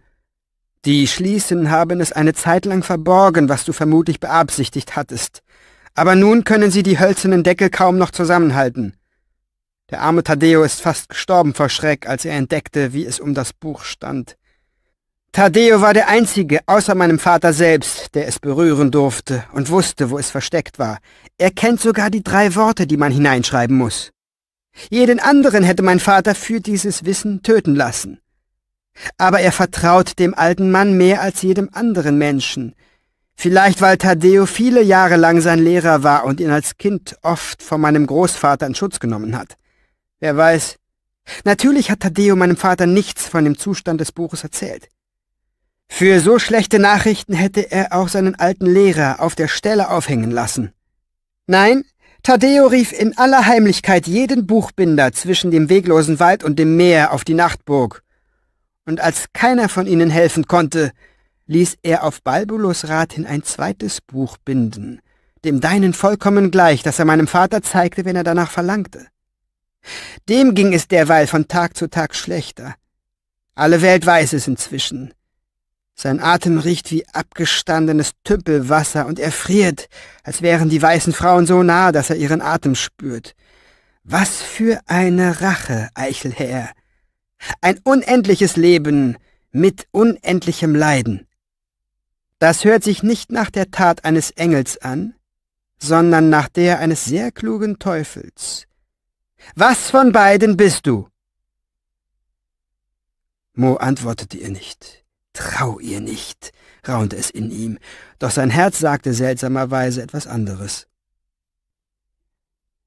Die Schließen haben es eine Zeit lang verborgen, was du vermutlich beabsichtigt hattest aber nun können sie die hölzernen Deckel kaum noch zusammenhalten. Der arme Thaddeo ist fast gestorben vor Schreck, als er entdeckte, wie es um das Buch stand. Thaddeo war der Einzige, außer meinem Vater selbst, der es berühren durfte und wusste, wo es versteckt war. Er kennt sogar die drei Worte, die man hineinschreiben muss. Jeden anderen hätte mein Vater für dieses Wissen töten lassen. Aber er vertraut dem alten Mann mehr als jedem anderen Menschen, Vielleicht weil Thaddeo viele Jahre lang sein Lehrer war und ihn als Kind oft von meinem Großvater in Schutz genommen hat. Wer weiß. Natürlich hat Thaddeo meinem Vater nichts von dem Zustand des Buches erzählt. Für so schlechte Nachrichten hätte er auch seinen alten Lehrer auf der Stelle aufhängen lassen. Nein, Thaddeo rief in aller Heimlichkeit jeden Buchbinder zwischen dem weglosen Wald und dem Meer auf die Nachtburg. Und als keiner von ihnen helfen konnte, ließ er auf Balbulos Rat hin ein zweites Buch binden, dem deinen vollkommen gleich, das er meinem Vater zeigte, wenn er danach verlangte. Dem ging es derweil von Tag zu Tag schlechter. Alle Welt weiß es inzwischen. Sein Atem riecht wie abgestandenes Tümpelwasser und er friert, als wären die weißen Frauen so nah, dass er ihren Atem spürt. Was für eine Rache, Eichelherr! Ein unendliches Leben mit unendlichem Leiden. Das hört sich nicht nach der Tat eines Engels an, sondern nach der eines sehr klugen Teufels. Was von beiden bist du? Mo antwortete ihr nicht. Trau ihr nicht, raunte es in ihm, doch sein Herz sagte seltsamerweise etwas anderes.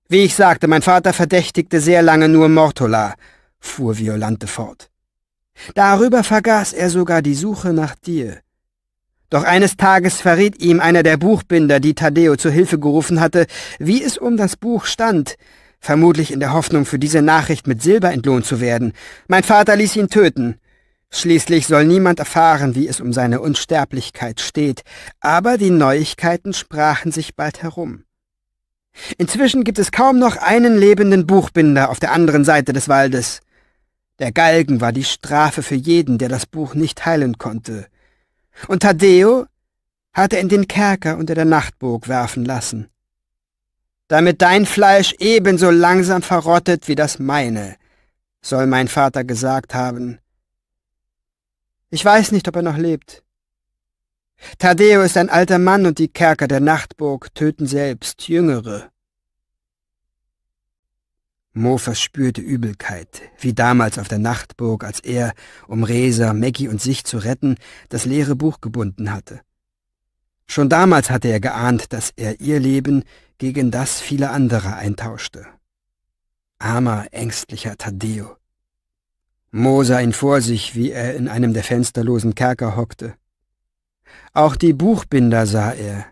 Wie ich sagte, mein Vater verdächtigte sehr lange nur Mortola, fuhr Violante fort. Darüber vergaß er sogar die Suche nach dir. Doch eines Tages verriet ihm einer der Buchbinder, die Taddeo zu Hilfe gerufen hatte, wie es um das Buch stand, vermutlich in der Hoffnung, für diese Nachricht mit Silber entlohnt zu werden. Mein Vater ließ ihn töten. Schließlich soll niemand erfahren, wie es um seine Unsterblichkeit steht, aber die Neuigkeiten sprachen sich bald herum. Inzwischen gibt es kaum noch einen lebenden Buchbinder auf der anderen Seite des Waldes. Der Galgen war die Strafe für jeden, der das Buch nicht heilen konnte und Taddeo hatte in den Kerker unter der Nachtburg werfen lassen, damit dein Fleisch ebenso langsam verrottet wie das meine, soll mein Vater gesagt haben. Ich weiß nicht, ob er noch lebt. Taddeo ist ein alter Mann und die Kerker der Nachtburg töten selbst Jüngere. Mo verspürte Übelkeit, wie damals auf der Nachtburg, als er, um Resa, Maggie und sich zu retten, das leere Buch gebunden hatte. Schon damals hatte er geahnt, dass er ihr Leben gegen das vieler anderer eintauschte. Armer, ängstlicher Taddeo. Mo sah ihn vor sich, wie er in einem der fensterlosen Kerker hockte. Auch die Buchbinder sah er,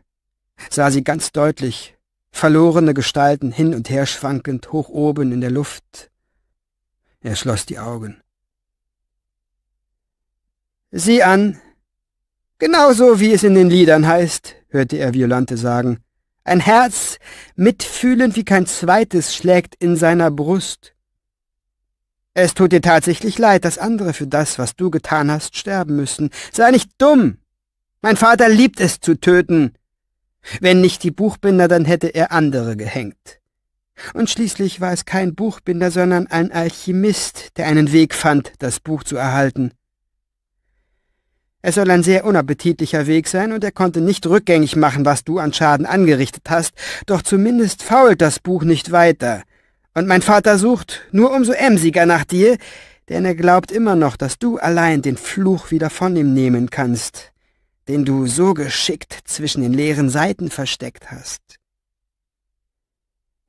sah sie ganz deutlich, verlorene Gestalten hin und her schwankend hoch oben in der Luft. Er schloss die Augen. Sieh an, genauso wie es in den Liedern heißt, hörte er Violante sagen, ein Herz, mitfühlend wie kein zweites, schlägt in seiner Brust. Es tut dir tatsächlich leid, dass andere für das, was du getan hast, sterben müssen. Sei nicht dumm. Mein Vater liebt es zu töten. Wenn nicht die Buchbinder, dann hätte er andere gehängt. Und schließlich war es kein Buchbinder, sondern ein Alchemist, der einen Weg fand, das Buch zu erhalten. Es soll ein sehr unappetitlicher Weg sein, und er konnte nicht rückgängig machen, was du an Schaden angerichtet hast, doch zumindest fault das Buch nicht weiter. Und mein Vater sucht nur umso emsiger nach dir, denn er glaubt immer noch, dass du allein den Fluch wieder von ihm nehmen kannst den du so geschickt zwischen den leeren Seiten versteckt hast.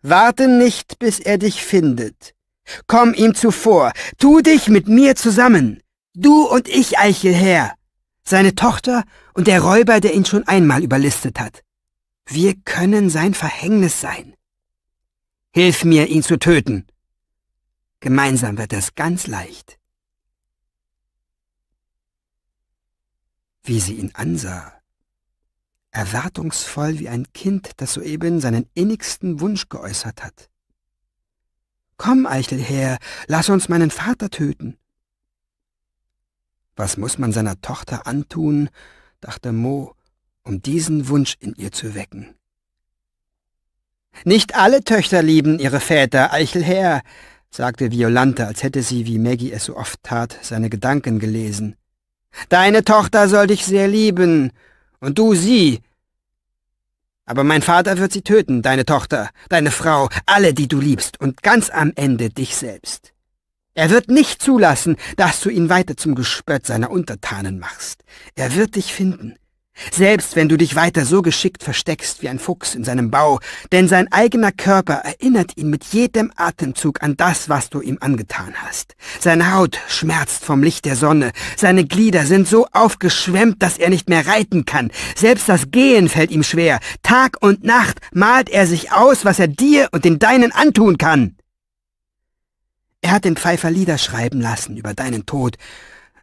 Warte nicht, bis er dich findet. Komm ihm zuvor, tu dich mit mir zusammen, du und ich Eichel her, seine Tochter und der Räuber, der ihn schon einmal überlistet hat. Wir können sein Verhängnis sein. Hilf mir, ihn zu töten. Gemeinsam wird das ganz leicht. wie sie ihn ansah. Erwartungsvoll wie ein Kind, das soeben seinen innigsten Wunsch geäußert hat. Komm, Eichel, her, lass uns meinen Vater töten. Was muss man seiner Tochter antun, dachte Mo, um diesen Wunsch in ihr zu wecken. Nicht alle Töchter lieben ihre Väter, Eichelherr, sagte Violante, als hätte sie, wie Maggie es so oft tat, seine Gedanken gelesen. Deine Tochter soll dich sehr lieben, und du sie. Aber mein Vater wird sie töten, deine Tochter, deine Frau, alle, die du liebst, und ganz am Ende dich selbst. Er wird nicht zulassen, dass du ihn weiter zum Gespött seiner Untertanen machst. Er wird dich finden. Selbst wenn du dich weiter so geschickt versteckst wie ein Fuchs in seinem Bau, denn sein eigener Körper erinnert ihn mit jedem Atemzug an das, was du ihm angetan hast. Seine Haut schmerzt vom Licht der Sonne, seine Glieder sind so aufgeschwemmt, dass er nicht mehr reiten kann, selbst das Gehen fällt ihm schwer, Tag und Nacht malt er sich aus, was er dir und den Deinen antun kann. Er hat den Pfeifer Lieder schreiben lassen über deinen Tod,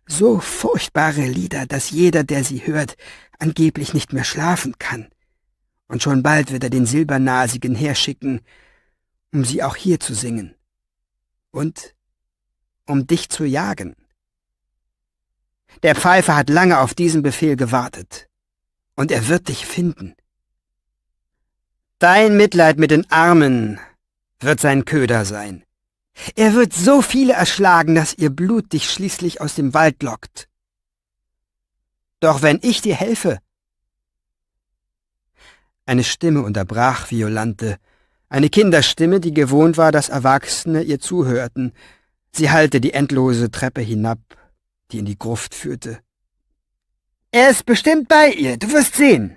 so furchtbare Lieder, dass jeder, der sie hört, angeblich nicht mehr schlafen kann. Und schon bald wird er den Silbernasigen herschicken, um sie auch hier zu singen. Und um dich zu jagen. Der Pfeifer hat lange auf diesen Befehl gewartet. Und er wird dich finden. Dein Mitleid mit den Armen wird sein Köder sein. Er wird so viele erschlagen, dass ihr Blut dich schließlich aus dem Wald lockt. Doch wenn ich dir helfe. Eine Stimme unterbrach Violante, eine Kinderstimme, die gewohnt war, dass Erwachsene ihr zuhörten. Sie hallte die endlose Treppe hinab, die in die Gruft führte. Er ist bestimmt bei ihr, du wirst sehen.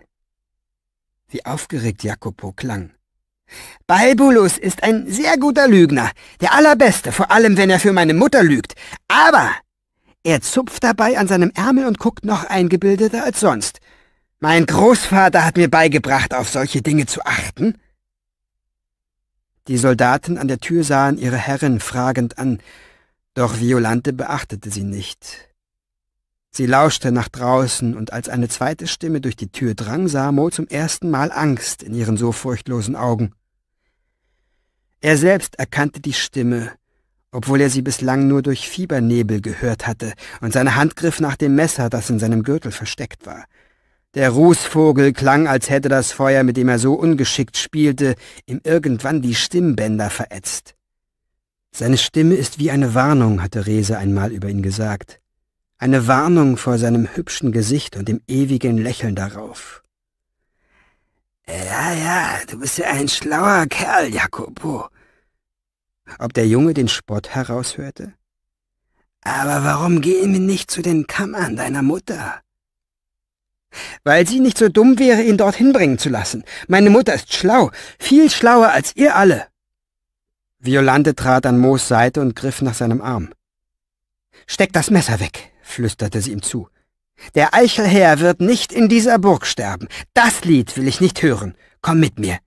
Wie aufgeregt Jacopo klang. Balbulus ist ein sehr guter Lügner, der allerbeste, vor allem wenn er für meine Mutter lügt. Aber er zupft dabei an seinem Ärmel und guckt noch eingebildeter als sonst. Mein Großvater hat mir beigebracht, auf solche Dinge zu achten. Die Soldaten an der Tür sahen ihre Herrin fragend an, doch Violante beachtete sie nicht. Sie lauschte nach draußen, und als eine zweite Stimme durch die Tür drang, sah Mo zum ersten Mal Angst in ihren so furchtlosen Augen. Er selbst erkannte die Stimme, obwohl er sie bislang nur durch Fiebernebel gehört hatte, und seine Hand griff nach dem Messer, das in seinem Gürtel versteckt war. Der Rußvogel klang, als hätte das Feuer, mit dem er so ungeschickt spielte, ihm irgendwann die Stimmbänder verätzt. Seine Stimme ist wie eine Warnung, hatte Rese einmal über ihn gesagt. Eine Warnung vor seinem hübschen Gesicht und dem ewigen Lächeln darauf. Ja, ja, du bist ja ein schlauer Kerl, Jakobo ob der Junge den Spott heraushörte. Aber warum gehen wir nicht zu den Kammern deiner Mutter? Weil sie nicht so dumm wäre, ihn dorthin bringen zu lassen. Meine Mutter ist schlau, viel schlauer als ihr alle. Violante trat an Moos Seite und griff nach seinem Arm. Steck das Messer weg, flüsterte sie ihm zu. Der Eichelherr wird nicht in dieser Burg sterben. Das Lied will ich nicht hören. Komm mit mir.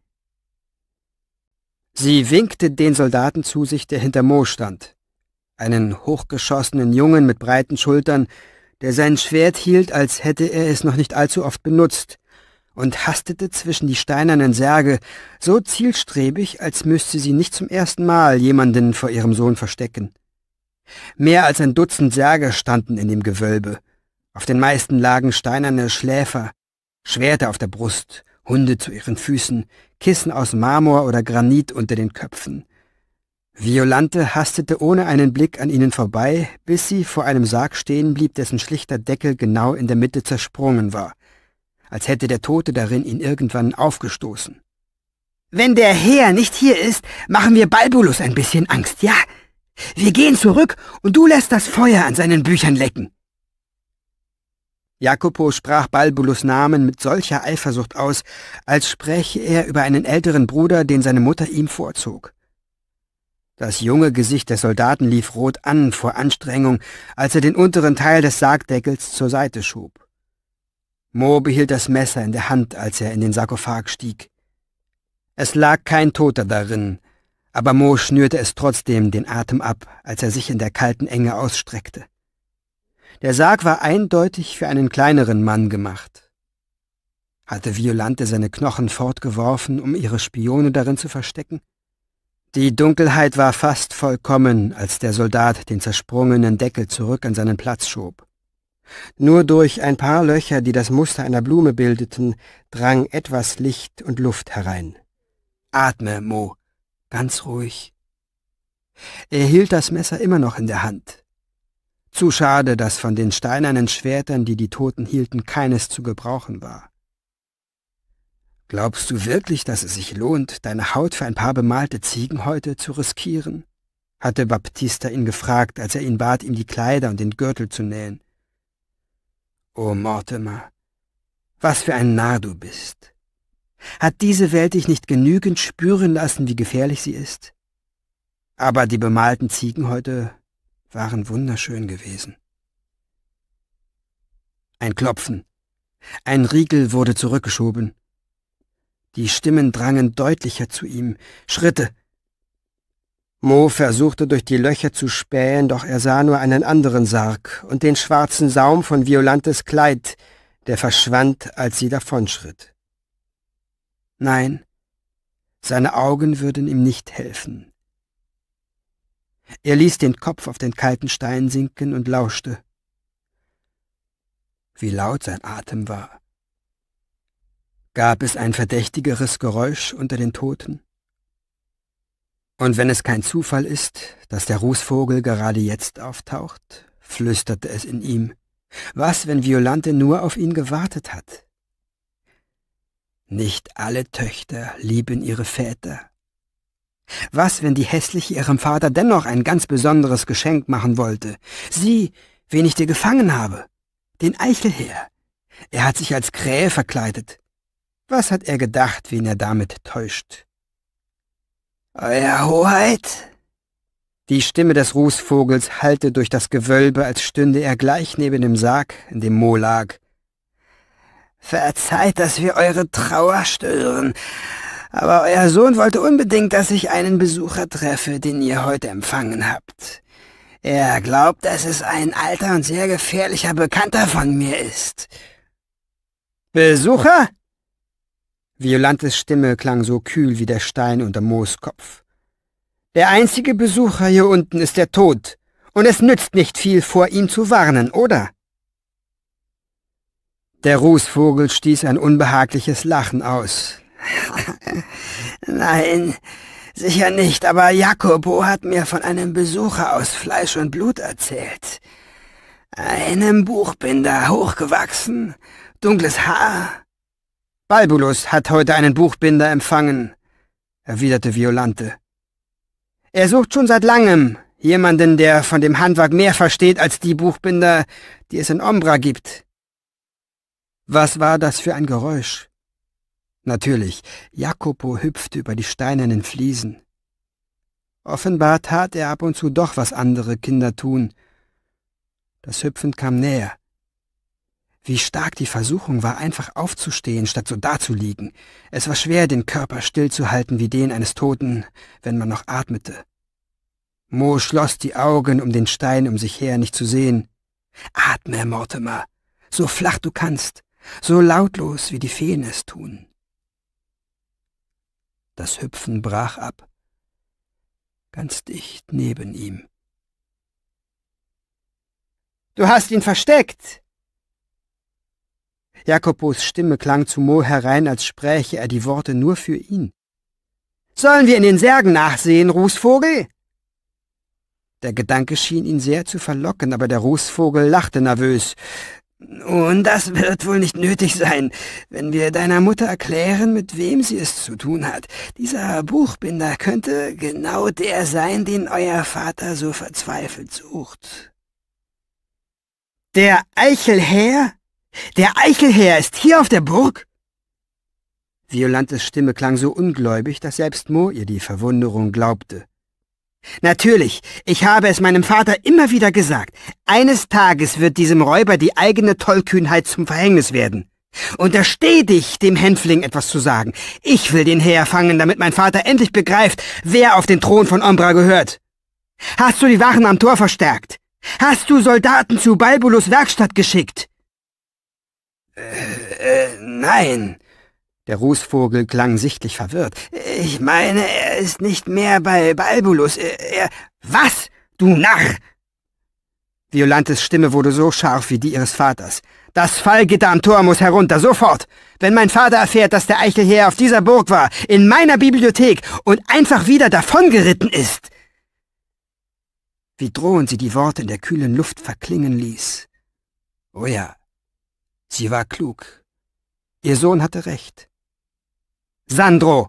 Sie winkte den Soldaten zu sich, der hinter Mo stand. Einen hochgeschossenen Jungen mit breiten Schultern, der sein Schwert hielt, als hätte er es noch nicht allzu oft benutzt, und hastete zwischen die steinernen Särge, so zielstrebig, als müsste sie nicht zum ersten Mal jemanden vor ihrem Sohn verstecken. Mehr als ein Dutzend Särge standen in dem Gewölbe. Auf den meisten lagen steinerne Schläfer, Schwerter auf der Brust Hunde zu ihren Füßen, Kissen aus Marmor oder Granit unter den Köpfen. Violante hastete ohne einen Blick an ihnen vorbei, bis sie vor einem Sarg stehen blieb, dessen schlichter Deckel genau in der Mitte zersprungen war, als hätte der Tote darin ihn irgendwann aufgestoßen. Wenn der Herr nicht hier ist, machen wir Balbulus ein bisschen Angst, ja? Wir gehen zurück und du lässt das Feuer an seinen Büchern lecken. Jakopo sprach Balbulus Namen mit solcher Eifersucht aus, als spräche er über einen älteren Bruder, den seine Mutter ihm vorzog. Das junge Gesicht des Soldaten lief rot an vor Anstrengung, als er den unteren Teil des Sargdeckels zur Seite schob. Mo behielt das Messer in der Hand, als er in den Sarkophag stieg. Es lag kein Toter darin, aber Mo schnürte es trotzdem den Atem ab, als er sich in der kalten Enge ausstreckte. Der Sarg war eindeutig für einen kleineren Mann gemacht. Hatte Violante seine Knochen fortgeworfen, um ihre Spione darin zu verstecken? Die Dunkelheit war fast vollkommen, als der Soldat den zersprungenen Deckel zurück an seinen Platz schob. Nur durch ein paar Löcher, die das Muster einer Blume bildeten, drang etwas Licht und Luft herein. Atme, Mo, ganz ruhig. Er hielt das Messer immer noch in der Hand. Zu schade, dass von den steinernen Schwertern, die die Toten hielten, keines zu gebrauchen war. Glaubst du wirklich, dass es sich lohnt, deine Haut für ein paar bemalte Ziegenhäute zu riskieren? hatte Baptista ihn gefragt, als er ihn bat, ihm die Kleider und den Gürtel zu nähen. O oh, Mortimer, was für ein Narr du bist! Hat diese Welt dich nicht genügend spüren lassen, wie gefährlich sie ist? Aber die bemalten Ziegenhäute waren wunderschön gewesen. Ein Klopfen. Ein Riegel wurde zurückgeschoben. Die Stimmen drangen deutlicher zu ihm. Schritte. Mo versuchte durch die Löcher zu spähen, doch er sah nur einen anderen Sarg und den schwarzen Saum von Violantes Kleid, der verschwand, als sie davonschritt. Nein, seine Augen würden ihm nicht helfen. Er ließ den Kopf auf den kalten Stein sinken und lauschte. Wie laut sein Atem war. Gab es ein verdächtigeres Geräusch unter den Toten? Und wenn es kein Zufall ist, dass der Rußvogel gerade jetzt auftaucht, flüsterte es in ihm. Was, wenn Violante nur auf ihn gewartet hat? Nicht alle Töchter lieben ihre Väter, was, wenn die Hässliche ihrem Vater dennoch ein ganz besonderes Geschenk machen wollte? Sieh, wen ich dir gefangen habe? Den Eichelherr. Er hat sich als Krähe verkleidet. Was hat er gedacht, wen er damit täuscht? Euer Hoheit? Die Stimme des Rußvogels hallte durch das Gewölbe, als stünde er gleich neben dem Sarg, in dem Mo lag. Verzeiht, dass wir eure Trauer stören, aber euer Sohn wollte unbedingt, dass ich einen Besucher treffe, den ihr heute empfangen habt. Er glaubt, dass es ein alter und sehr gefährlicher Bekannter von mir ist. Besucher? Violantes Stimme klang so kühl wie der Stein unter Mooskopf. Der einzige Besucher hier unten ist der Tod, und es nützt nicht viel, vor ihm zu warnen, oder? Der Rußvogel stieß ein unbehagliches Lachen aus, Nein, sicher nicht, aber Jacopo hat mir von einem Besucher aus Fleisch und Blut erzählt. Einem Buchbinder, hochgewachsen, dunkles Haar. Balbulus hat heute einen Buchbinder empfangen, erwiderte Violante. Er sucht schon seit langem jemanden, der von dem Handwerk mehr versteht als die Buchbinder, die es in Ombra gibt. Was war das für ein Geräusch? Natürlich, Jacopo hüpfte über die steinernen Fliesen. Offenbar tat er ab und zu doch, was andere Kinder tun. Das Hüpfen kam näher. Wie stark die Versuchung war, einfach aufzustehen, statt so dazuliegen. Es war schwer, den Körper stillzuhalten wie den eines Toten, wenn man noch atmete. Mo schloss die Augen, um den Stein um sich her nicht zu sehen. Atme, Mortimer, so flach du kannst, so lautlos, wie die Feen es tun. Das Hüpfen brach ab. Ganz dicht neben ihm. Du hast ihn versteckt! Jakobos Stimme klang zu Mo herein, als spräche er die Worte nur für ihn. Sollen wir in den Särgen nachsehen, Rußvogel? Der Gedanke schien ihn sehr zu verlocken, aber der Rußvogel lachte nervös. Nun, das wird wohl nicht nötig sein, wenn wir deiner Mutter erklären, mit wem sie es zu tun hat. Dieser Buchbinder könnte genau der sein, den euer Vater so verzweifelt sucht. Der Eichelherr? Der Eichelherr ist hier auf der Burg? Violantes Stimme klang so ungläubig, dass selbst Mo ihr die Verwunderung glaubte. Natürlich, ich habe es meinem Vater immer wieder gesagt. Eines Tages wird diesem Räuber die eigene Tollkühnheit zum Verhängnis werden. Untersteh dich, dem Hänfling etwas zu sagen. Ich will den Heer fangen, damit mein Vater endlich begreift, wer auf den Thron von Ombra gehört. Hast du die Wachen am Tor verstärkt? Hast du Soldaten zu Balbulus Werkstatt geschickt? Äh, äh, nein, der Rußvogel klang sichtlich verwirrt. Ich meine, er ist nicht mehr bei Balbulus. Er... Was? Du Narr! Violantes Stimme wurde so scharf wie die ihres Vaters. Das Fallgitter am Tor muss herunter, sofort! Wenn mein Vater erfährt, dass der Eichelherr auf dieser Burg war, in meiner Bibliothek und einfach wieder davongeritten ist! Wie drohend sie die Worte in der kühlen Luft verklingen ließ. Oh ja, sie war klug. Ihr Sohn hatte recht. Sandro!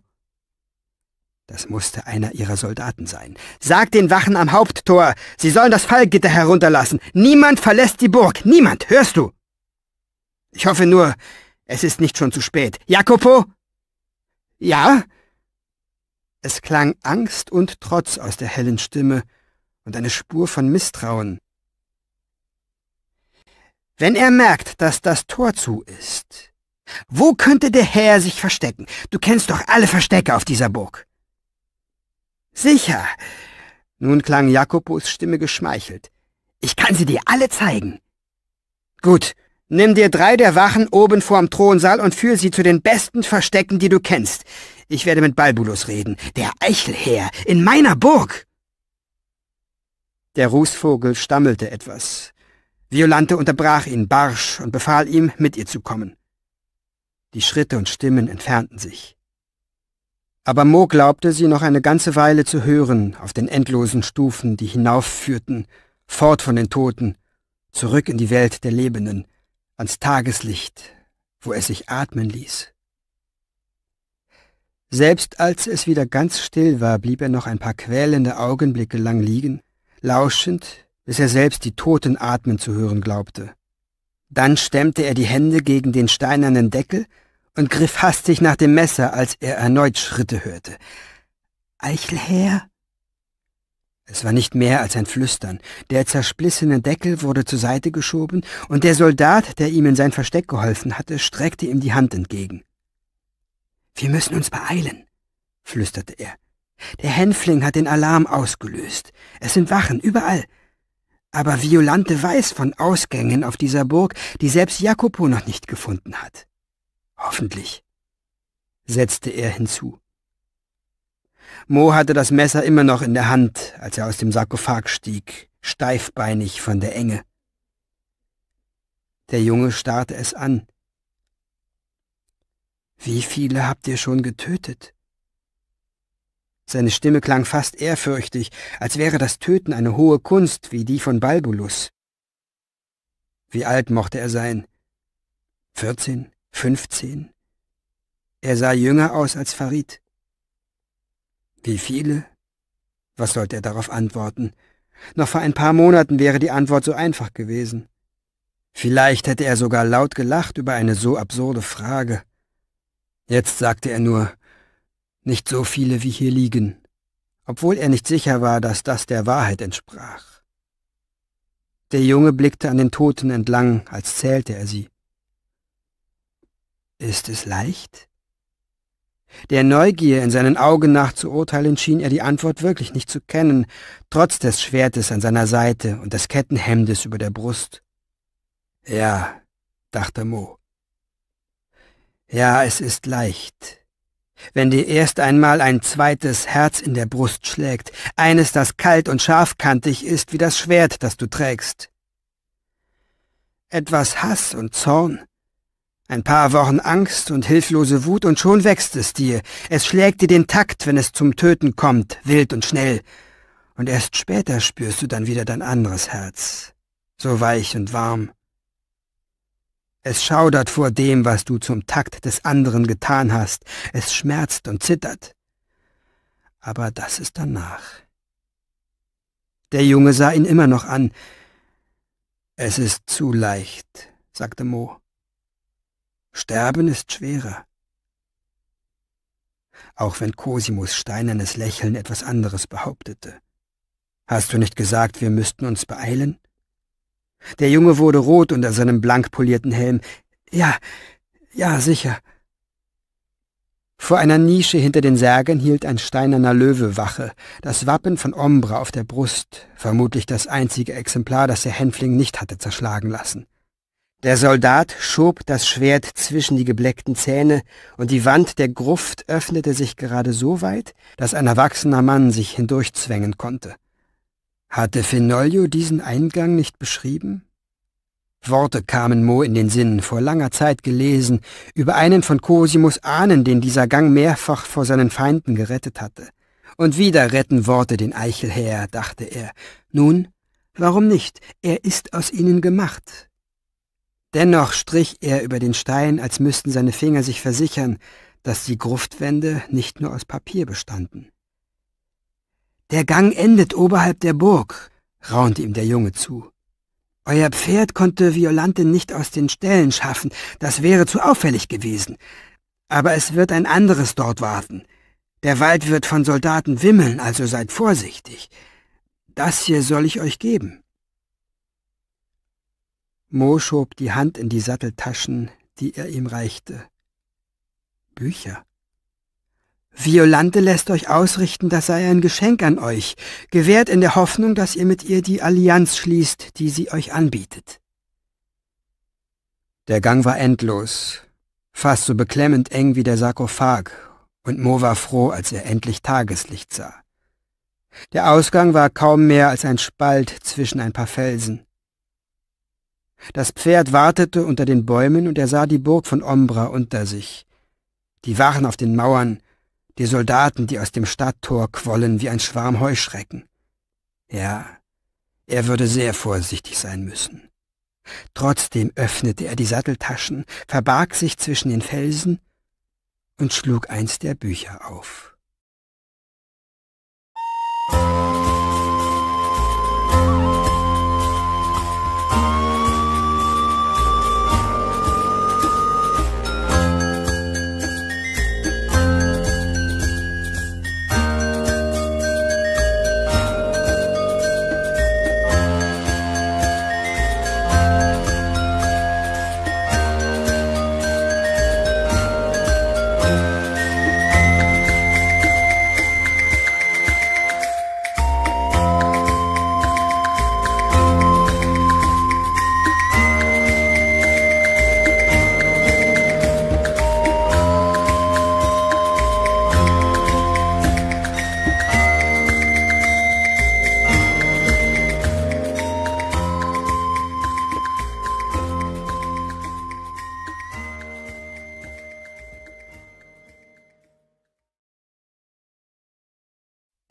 Das musste einer ihrer Soldaten sein. Sag den Wachen am Haupttor, sie sollen das Fallgitter herunterlassen. Niemand verlässt die Burg. Niemand, hörst du? Ich hoffe nur, es ist nicht schon zu spät. Jakopo? Ja? Es klang Angst und Trotz aus der hellen Stimme und eine Spur von Misstrauen. Wenn er merkt, dass das Tor zu ist, wo könnte der Herr sich verstecken? Du kennst doch alle Verstecke auf dieser Burg. Sicher. Nun klang Jakobus Stimme geschmeichelt. Ich kann sie dir alle zeigen. Gut, nimm dir drei der Wachen oben vorm Thronsaal und führ sie zu den besten Verstecken, die du kennst. Ich werde mit Balbulus reden, der Eichelherr, in meiner Burg. Der Rußvogel stammelte etwas. Violante unterbrach ihn barsch und befahl ihm, mit ihr zu kommen. Die Schritte und Stimmen entfernten sich. Aber Mo glaubte, sie noch eine ganze Weile zu hören auf den endlosen Stufen, die hinaufführten, fort von den Toten, zurück in die Welt der Lebenden, ans Tageslicht, wo es sich atmen ließ. Selbst als es wieder ganz still war, blieb er noch ein paar quälende Augenblicke lang liegen, lauschend, bis er selbst die Toten atmen zu hören glaubte. Dann stemmte er die Hände gegen den steinernen Deckel und griff hastig nach dem Messer, als er erneut Schritte hörte. Eichelherr? Es war nicht mehr als ein Flüstern. Der zersplissene Deckel wurde zur Seite geschoben, und der Soldat, der ihm in sein Versteck geholfen hatte, streckte ihm die Hand entgegen. Wir müssen uns beeilen, flüsterte er. Der Hänfling hat den Alarm ausgelöst. Es sind Wachen, überall aber Violante weiß von Ausgängen auf dieser Burg, die selbst Jacopo noch nicht gefunden hat. Hoffentlich, setzte er hinzu. Mo hatte das Messer immer noch in der Hand, als er aus dem Sarkophag stieg, steifbeinig von der Enge. Der Junge starrte es an. Wie viele habt ihr schon getötet? Seine Stimme klang fast ehrfürchtig, als wäre das Töten eine hohe Kunst wie die von Balbulus. Wie alt mochte er sein? Vierzehn? Fünfzehn? Er sah jünger aus als Farid. Wie viele? Was sollte er darauf antworten? Noch vor ein paar Monaten wäre die Antwort so einfach gewesen. Vielleicht hätte er sogar laut gelacht über eine so absurde Frage. Jetzt sagte er nur, nicht so viele wie hier liegen, obwohl er nicht sicher war, dass das der Wahrheit entsprach. Der Junge blickte an den Toten entlang, als zählte er sie. Ist es leicht? Der Neugier in seinen Augen nach zu urteilen schien er die Antwort wirklich nicht zu kennen, trotz des Schwertes an seiner Seite und des Kettenhemdes über der Brust. Ja, dachte Mo. Ja, es ist leicht. Wenn dir erst einmal ein zweites Herz in der Brust schlägt, eines, das kalt und scharfkantig ist wie das Schwert, das du trägst. Etwas Hass und Zorn, ein paar Wochen Angst und hilflose Wut und schon wächst es dir. Es schlägt dir den Takt, wenn es zum Töten kommt, wild und schnell. Und erst später spürst du dann wieder dein anderes Herz, so weich und warm. Es schaudert vor dem, was du zum Takt des anderen getan hast. Es schmerzt und zittert. Aber das ist danach. Der Junge sah ihn immer noch an. Es ist zu leicht, sagte Mo. Sterben ist schwerer. Auch wenn Cosimos steinernes Lächeln etwas anderes behauptete. Hast du nicht gesagt, wir müssten uns beeilen? Der Junge wurde rot unter seinem blank polierten Helm. Ja, ja, sicher. Vor einer Nische hinter den Särgen hielt ein steinerner Löwe Wache, das Wappen von Ombra auf der Brust, vermutlich das einzige Exemplar, das der Hänfling nicht hatte zerschlagen lassen. Der Soldat schob das Schwert zwischen die gebleckten Zähne, und die Wand der Gruft öffnete sich gerade so weit, dass ein erwachsener Mann sich hindurchzwängen konnte. Hatte Fenoglio diesen Eingang nicht beschrieben? Worte kamen Mo in den Sinn, vor langer Zeit gelesen, über einen von Cosimus Ahnen, den dieser Gang mehrfach vor seinen Feinden gerettet hatte. Und wieder retten Worte den Eichel her, dachte er. Nun, warum nicht? Er ist aus ihnen gemacht. Dennoch strich er über den Stein, als müssten seine Finger sich versichern, dass die Gruftwände nicht nur aus Papier bestanden. Der Gang endet oberhalb der Burg, raunte ihm der Junge zu. Euer Pferd konnte Violante nicht aus den Ställen schaffen, das wäre zu auffällig gewesen. Aber es wird ein anderes dort warten. Der Wald wird von Soldaten wimmeln, also seid vorsichtig. Das hier soll ich euch geben. Mo schob die Hand in die Satteltaschen, die er ihm reichte. Bücher. Violante lässt euch ausrichten, das sei ein Geschenk an euch, gewährt in der Hoffnung, dass ihr mit ihr die Allianz schließt, die sie euch anbietet. Der Gang war endlos, fast so beklemmend eng wie der Sarkophag, und Mo war froh, als er endlich Tageslicht sah. Der Ausgang war kaum mehr als ein Spalt zwischen ein paar Felsen. Das Pferd wartete unter den Bäumen und er sah die Burg von Ombra unter sich. Die Wachen auf den Mauern, die Soldaten, die aus dem Stadttor quollen wie ein Schwarm Heuschrecken. Ja, er würde sehr vorsichtig sein müssen. Trotzdem öffnete er die Satteltaschen, verbarg sich zwischen den Felsen und schlug eins der Bücher auf.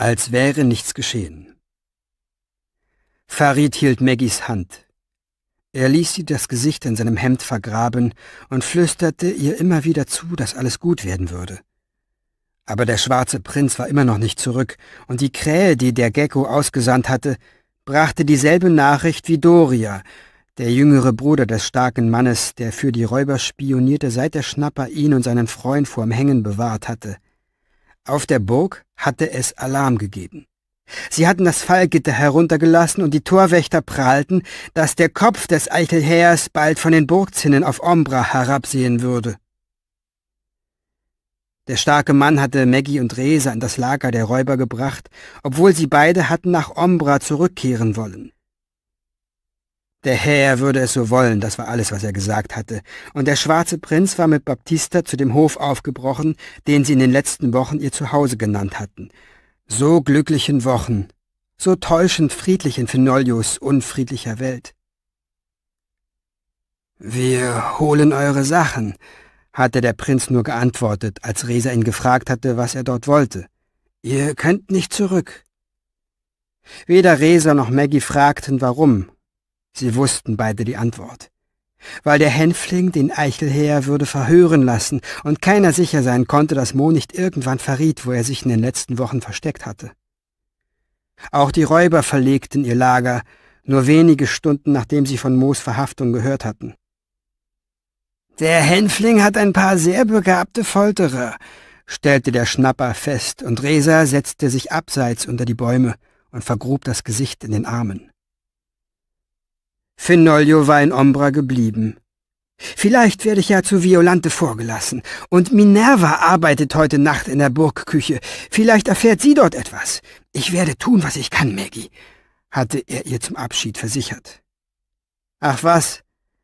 als wäre nichts geschehen. Farid hielt Maggies Hand. Er ließ sie das Gesicht in seinem Hemd vergraben und flüsterte ihr immer wieder zu, dass alles gut werden würde. Aber der schwarze Prinz war immer noch nicht zurück, und die Krähe, die der Gecko ausgesandt hatte, brachte dieselbe Nachricht wie Doria, der jüngere Bruder des starken Mannes, der für die Räuber spionierte, seit der Schnapper ihn und seinen Freund vor dem Hängen bewahrt hatte. Auf der Burg hatte es Alarm gegeben. Sie hatten das Fallgitter heruntergelassen und die Torwächter prahlten, dass der Kopf des Eichelhäers bald von den Burgzinnen auf Ombra herabsehen würde. Der starke Mann hatte Maggie und Resa in das Lager der Räuber gebracht, obwohl sie beide hatten nach Ombra zurückkehren wollen. Der Herr würde es so wollen, das war alles, was er gesagt hatte. Und der schwarze Prinz war mit Baptista zu dem Hof aufgebrochen, den sie in den letzten Wochen ihr Zuhause genannt hatten. So glücklichen Wochen, so täuschend friedlich in Finolios unfriedlicher Welt. Wir holen eure Sachen, hatte der Prinz nur geantwortet, als Resa ihn gefragt hatte, was er dort wollte. Ihr könnt nicht zurück. Weder Resa noch Maggie fragten, warum, Sie wussten beide die Antwort. Weil der Hänfling den Eichelherr würde verhören lassen und keiner sicher sein konnte, dass Mo nicht irgendwann verriet, wo er sich in den letzten Wochen versteckt hatte. Auch die Räuber verlegten ihr Lager, nur wenige Stunden nachdem sie von Moos Verhaftung gehört hatten. Der Hänfling hat ein paar sehr begabte Folterer, stellte der Schnapper fest, und Resa setzte sich abseits unter die Bäume und vergrub das Gesicht in den Armen. Finoglio war in Ombra geblieben. Vielleicht werde ich ja zu Violante vorgelassen. Und Minerva arbeitet heute Nacht in der Burgküche. Vielleicht erfährt sie dort etwas. Ich werde tun, was ich kann, Maggie, hatte er ihr zum Abschied versichert. Ach was,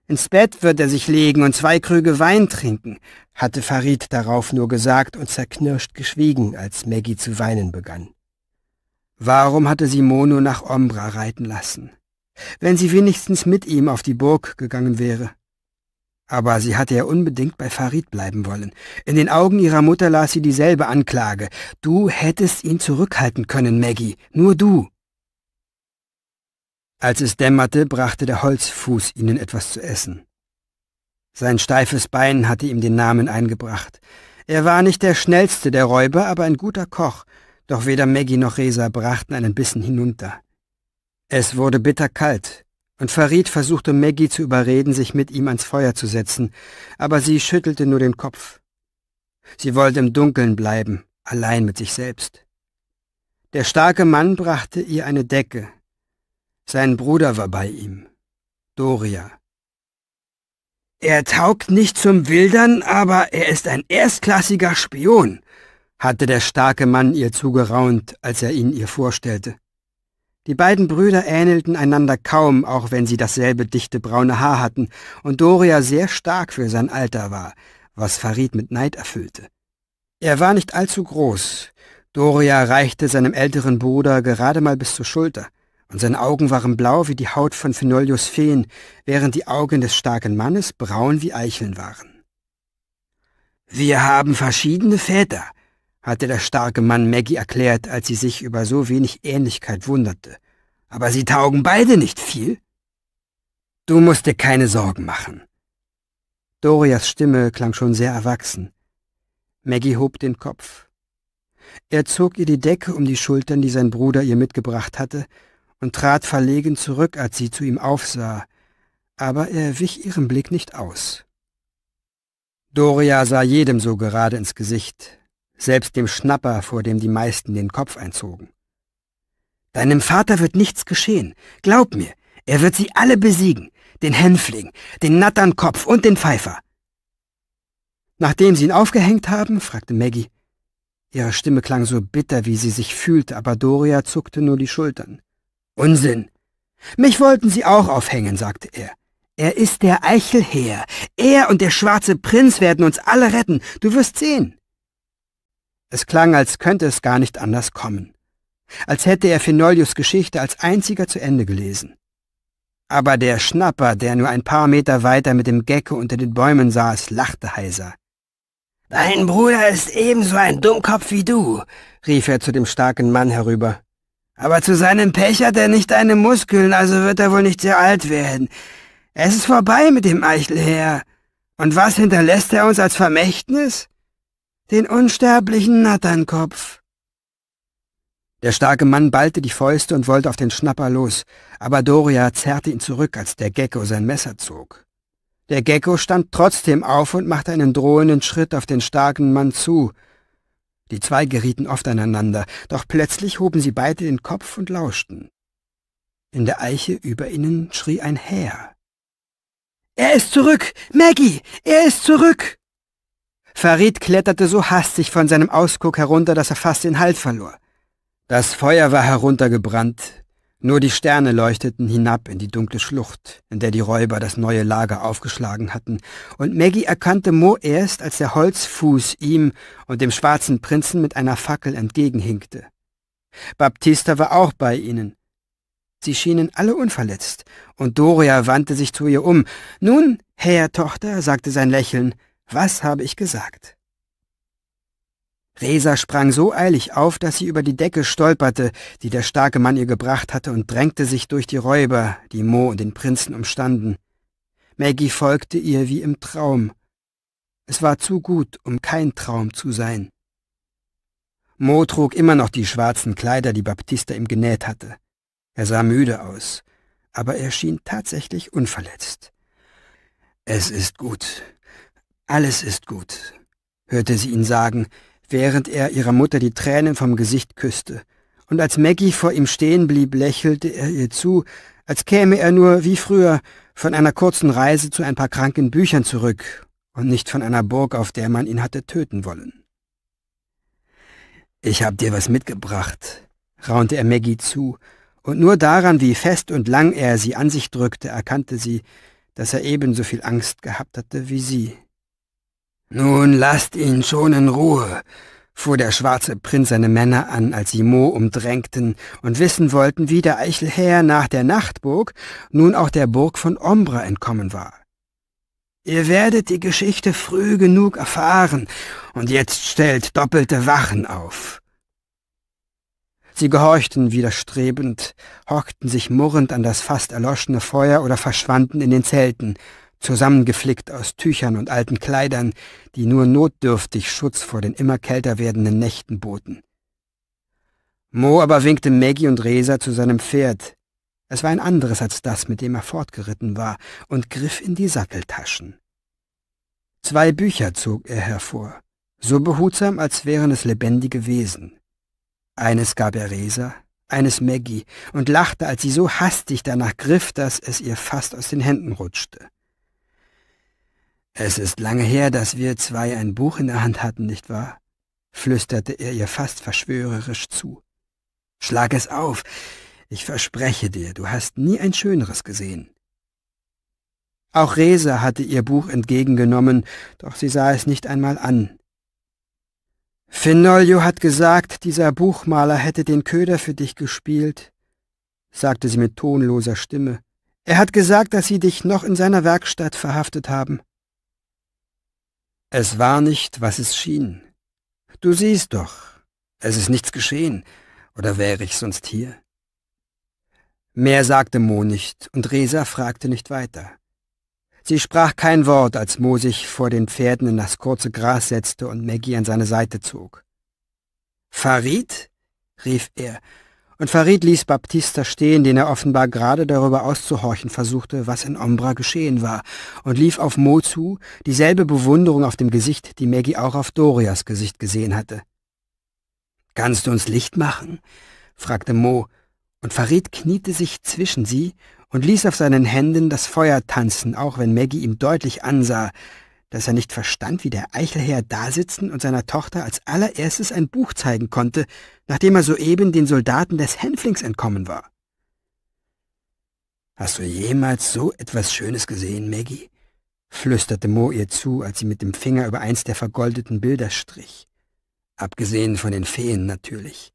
ins Bett wird er sich legen und zwei Krüge Wein trinken, hatte Farid darauf nur gesagt und zerknirscht geschwiegen, als Maggie zu weinen begann. Warum hatte sie Mono nach Ombra reiten lassen? wenn sie wenigstens mit ihm auf die Burg gegangen wäre. Aber sie hatte ja unbedingt bei Farid bleiben wollen. In den Augen ihrer Mutter las sie dieselbe Anklage. Du hättest ihn zurückhalten können, Maggie, nur du. Als es dämmerte, brachte der Holzfuß ihnen etwas zu essen. Sein steifes Bein hatte ihm den Namen eingebracht. Er war nicht der schnellste der Räuber, aber ein guter Koch, doch weder Maggie noch Resa brachten einen Bissen hinunter. Es wurde bitter kalt, und Farid versuchte Maggie zu überreden, sich mit ihm ans Feuer zu setzen, aber sie schüttelte nur den Kopf. Sie wollte im Dunkeln bleiben, allein mit sich selbst. Der starke Mann brachte ihr eine Decke. Sein Bruder war bei ihm, Doria. Er taugt nicht zum Wildern, aber er ist ein erstklassiger Spion, hatte der starke Mann ihr zugeraunt, als er ihn ihr vorstellte. Die beiden Brüder ähnelten einander kaum, auch wenn sie dasselbe dichte braune Haar hatten und Doria sehr stark für sein Alter war, was Farid mit Neid erfüllte. Er war nicht allzu groß. Doria reichte seinem älteren Bruder gerade mal bis zur Schulter, und seine Augen waren blau wie die Haut von Phenolius Feen, während die Augen des starken Mannes braun wie Eicheln waren. Wir haben verschiedene Väter, hatte der starke Mann Maggie erklärt, als sie sich über so wenig Ähnlichkeit wunderte. Aber sie taugen beide nicht viel. Du musst dir keine Sorgen machen. Dorias Stimme klang schon sehr erwachsen. Maggie hob den Kopf. Er zog ihr die Decke um die Schultern, die sein Bruder ihr mitgebracht hatte, und trat verlegen zurück, als sie zu ihm aufsah, aber er wich ihrem Blick nicht aus. Doria sah jedem so gerade ins Gesicht, selbst dem Schnapper, vor dem die meisten den Kopf einzogen. Deinem Vater wird nichts geschehen, glaub mir, er wird sie alle besiegen, den Hänfling, den Natternkopf und den Pfeifer. Nachdem sie ihn aufgehängt haben, fragte Maggie. Ihre Stimme klang so bitter, wie sie sich fühlte, aber Doria zuckte nur die Schultern. Unsinn! Mich wollten sie auch aufhängen, sagte er. Er ist der Eichelherr. Er und der schwarze Prinz werden uns alle retten. Du wirst sehen. Es klang, als könnte es gar nicht anders kommen. Als hätte er Fenolius Geschichte als einziger zu Ende gelesen. Aber der Schnapper, der nur ein paar Meter weiter mit dem Gecke unter den Bäumen saß, lachte heiser. Dein Bruder ist ebenso ein Dummkopf wie du, rief er zu dem starken Mann herüber. Aber zu seinem Pech hat er nicht deine Muskeln, also wird er wohl nicht sehr alt werden. Es ist vorbei mit dem Eichelherr. Und was hinterlässt er uns als Vermächtnis? den unsterblichen Natternkopf. Der starke Mann ballte die Fäuste und wollte auf den Schnapper los, aber Doria zerrte ihn zurück, als der Gecko sein Messer zog. Der Gecko stand trotzdem auf und machte einen drohenden Schritt auf den starken Mann zu. Die zwei gerieten oft aneinander, doch plötzlich hoben sie beide den Kopf und lauschten. In der Eiche über ihnen schrie ein Häher. Er ist zurück! Maggie! Er ist zurück! Farid kletterte so hastig von seinem Ausguck herunter, dass er fast den Halt verlor. Das Feuer war heruntergebrannt, nur die Sterne leuchteten hinab in die dunkle Schlucht, in der die Räuber das neue Lager aufgeschlagen hatten, und Maggie erkannte Mo erst, als der Holzfuß ihm und dem schwarzen Prinzen mit einer Fackel entgegenhinkte. Baptista war auch bei ihnen. Sie schienen alle unverletzt, und Doria wandte sich zu ihr um. Nun, Herr Tochter, sagte sein Lächeln, was habe ich gesagt? Resa sprang so eilig auf, dass sie über die Decke stolperte, die der starke Mann ihr gebracht hatte, und drängte sich durch die Räuber, die Mo und den Prinzen umstanden. Maggie folgte ihr wie im Traum. Es war zu gut, um kein Traum zu sein. Mo trug immer noch die schwarzen Kleider, die Baptista ihm genäht hatte. Er sah müde aus, aber er schien tatsächlich unverletzt. Es ist gut, alles ist gut, hörte sie ihn sagen, während er ihrer Mutter die Tränen vom Gesicht küsste. Und als Maggie vor ihm stehen blieb, lächelte er ihr zu, als käme er nur, wie früher, von einer kurzen Reise zu ein paar kranken Büchern zurück und nicht von einer Burg, auf der man ihn hatte töten wollen. Ich hab dir was mitgebracht, raunte er Maggie zu, und nur daran, wie fest und lang er sie an sich drückte, erkannte sie, dass er ebenso viel Angst gehabt hatte wie sie. Nun lasst ihn schon in Ruhe, fuhr der schwarze Prinz seine Männer an, als sie Mo umdrängten und wissen wollten, wie der Eichelherr nach der Nachtburg nun auch der Burg von Ombra entkommen war. Ihr werdet die Geschichte früh genug erfahren, und jetzt stellt doppelte Wachen auf. Sie gehorchten widerstrebend, hockten sich murrend an das fast erloschene Feuer oder verschwanden in den Zelten, zusammengeflickt aus Tüchern und alten Kleidern, die nur notdürftig Schutz vor den immer kälter werdenden Nächten boten. Mo aber winkte Maggie und Resa zu seinem Pferd. Es war ein anderes als das, mit dem er fortgeritten war, und griff in die Satteltaschen. Zwei Bücher zog er hervor, so behutsam, als wären es lebendige Wesen. Eines gab er Resa, eines Maggie, und lachte, als sie so hastig danach griff, dass es ihr fast aus den Händen rutschte. Es ist lange her, dass wir zwei ein Buch in der Hand hatten, nicht wahr? flüsterte er ihr fast verschwörerisch zu. Schlag es auf. Ich verspreche dir, du hast nie ein schöneres gesehen. Auch Resa hatte ihr Buch entgegengenommen, doch sie sah es nicht einmal an. Finolio hat gesagt, dieser Buchmaler hätte den Köder für dich gespielt, sagte sie mit tonloser Stimme. Er hat gesagt, dass sie dich noch in seiner Werkstatt verhaftet haben. Es war nicht, was es schien. Du siehst doch, es ist nichts geschehen, oder wäre ich sonst hier? Mehr sagte Mo nicht, und Resa fragte nicht weiter. Sie sprach kein Wort, als Mo sich vor den Pferden in das kurze Gras setzte und Maggie an seine Seite zog. Farid? rief er, und Farid ließ Baptista stehen, den er offenbar gerade darüber auszuhorchen versuchte, was in Ombra geschehen war, und lief auf Mo zu, dieselbe Bewunderung auf dem Gesicht, die Maggie auch auf Dorias Gesicht gesehen hatte. »Kannst du uns Licht machen?« fragte Mo, und Farid kniete sich zwischen sie und ließ auf seinen Händen das Feuer tanzen, auch wenn Maggie ihm deutlich ansah, dass er nicht verstand, wie der Eichelherr dasitzen und seiner Tochter als allererstes ein Buch zeigen konnte, nachdem er soeben den Soldaten des Hänflings entkommen war. Hast du jemals so etwas Schönes gesehen, Maggie? flüsterte Mo ihr zu, als sie mit dem Finger über eins der vergoldeten Bilder strich. Abgesehen von den Feen natürlich,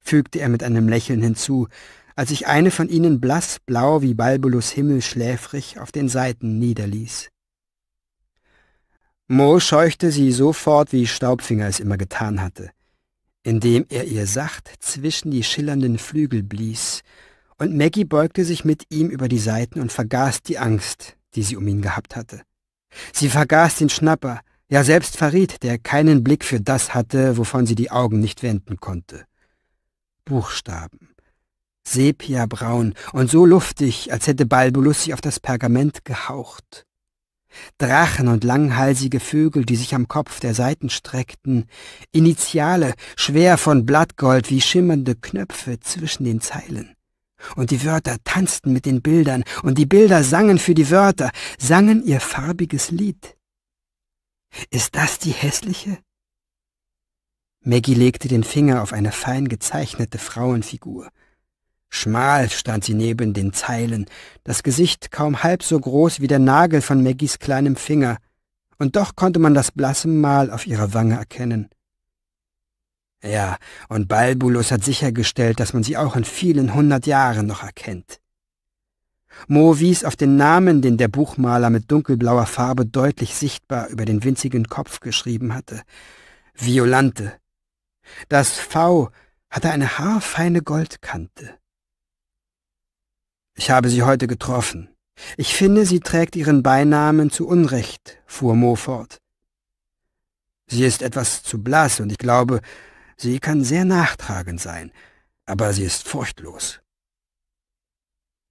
fügte er mit einem Lächeln hinzu, als sich eine von ihnen blau wie Balbulus Himmel schläfrig auf den Seiten niederließ. Mo scheuchte sie sofort, wie Staubfinger es immer getan hatte, indem er ihr sacht zwischen die schillernden Flügel blies, und Maggie beugte sich mit ihm über die Seiten und vergaß die Angst, die sie um ihn gehabt hatte. Sie vergaß den Schnapper, ja selbst Farid, der keinen Blick für das hatte, wovon sie die Augen nicht wenden konnte. Buchstaben. Sepiabraun und so luftig, als hätte Balbulus sie auf das Pergament gehaucht. Drachen und langhalsige Vögel, die sich am Kopf der Seiten streckten, Initiale, schwer von Blattgold wie schimmernde Knöpfe zwischen den Zeilen. Und die Wörter tanzten mit den Bildern, und die Bilder sangen für die Wörter, sangen ihr farbiges Lied. Ist das die hässliche? Maggie legte den Finger auf eine fein gezeichnete Frauenfigur. Schmal stand sie neben den Zeilen, das Gesicht kaum halb so groß wie der Nagel von Maggies kleinem Finger, und doch konnte man das blasse Mal auf ihrer Wange erkennen. Ja, und Balbulus hat sichergestellt, dass man sie auch in vielen hundert Jahren noch erkennt. Mo wies auf den Namen, den der Buchmaler mit dunkelblauer Farbe deutlich sichtbar über den winzigen Kopf geschrieben hatte. Violante. Das V hatte eine haarfeine Goldkante. Ich habe sie heute getroffen. Ich finde, sie trägt ihren Beinamen zu Unrecht, fuhr Mo fort. Sie ist etwas zu blass und ich glaube, sie kann sehr nachtragend sein, aber sie ist furchtlos.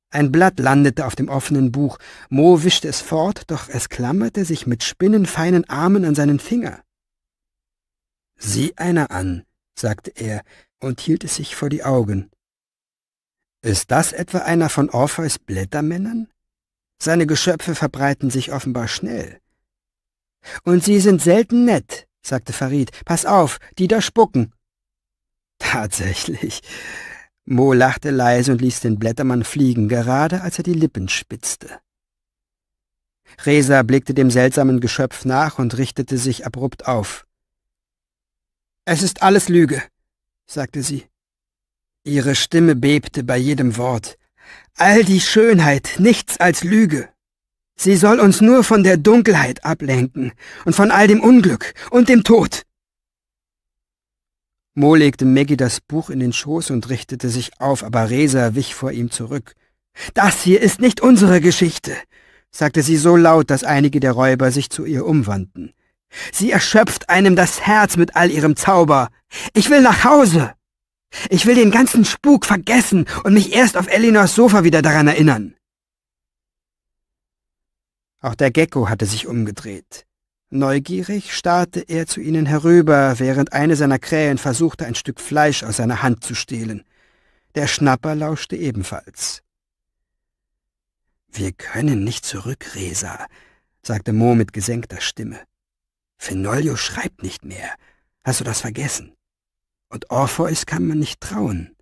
Ein Blatt landete auf dem offenen Buch. Mo wischte es fort, doch es klammerte sich mit spinnenfeinen Armen an seinen Finger. Sieh einer an, sagte er und hielt es sich vor die Augen. Ist das etwa einer von Orpheus Blättermännern? Seine Geschöpfe verbreiten sich offenbar schnell. Und sie sind selten nett, sagte Farid. Pass auf, die da spucken. Tatsächlich. Mo lachte leise und ließ den Blättermann fliegen, gerade als er die Lippen spitzte. Resa blickte dem seltsamen Geschöpf nach und richtete sich abrupt auf. Es ist alles Lüge, sagte sie. Ihre Stimme bebte bei jedem Wort. All die Schönheit, nichts als Lüge. Sie soll uns nur von der Dunkelheit ablenken und von all dem Unglück und dem Tod. Mo legte Maggie das Buch in den Schoß und richtete sich auf, aber Resa wich vor ihm zurück. Das hier ist nicht unsere Geschichte, sagte sie so laut, dass einige der Räuber sich zu ihr umwandten. Sie erschöpft einem das Herz mit all ihrem Zauber. Ich will nach Hause. Ich will den ganzen Spuk vergessen und mich erst auf Elinors Sofa wieder daran erinnern. Auch der Gecko hatte sich umgedreht. Neugierig starrte er zu ihnen herüber, während eine seiner Krähen versuchte, ein Stück Fleisch aus seiner Hand zu stehlen. Der Schnapper lauschte ebenfalls. Wir können nicht zurück, Resa, sagte Mo mit gesenkter Stimme. Finolio schreibt nicht mehr. Hast du das vergessen? Und oh, Orpheus kann man nicht trauen.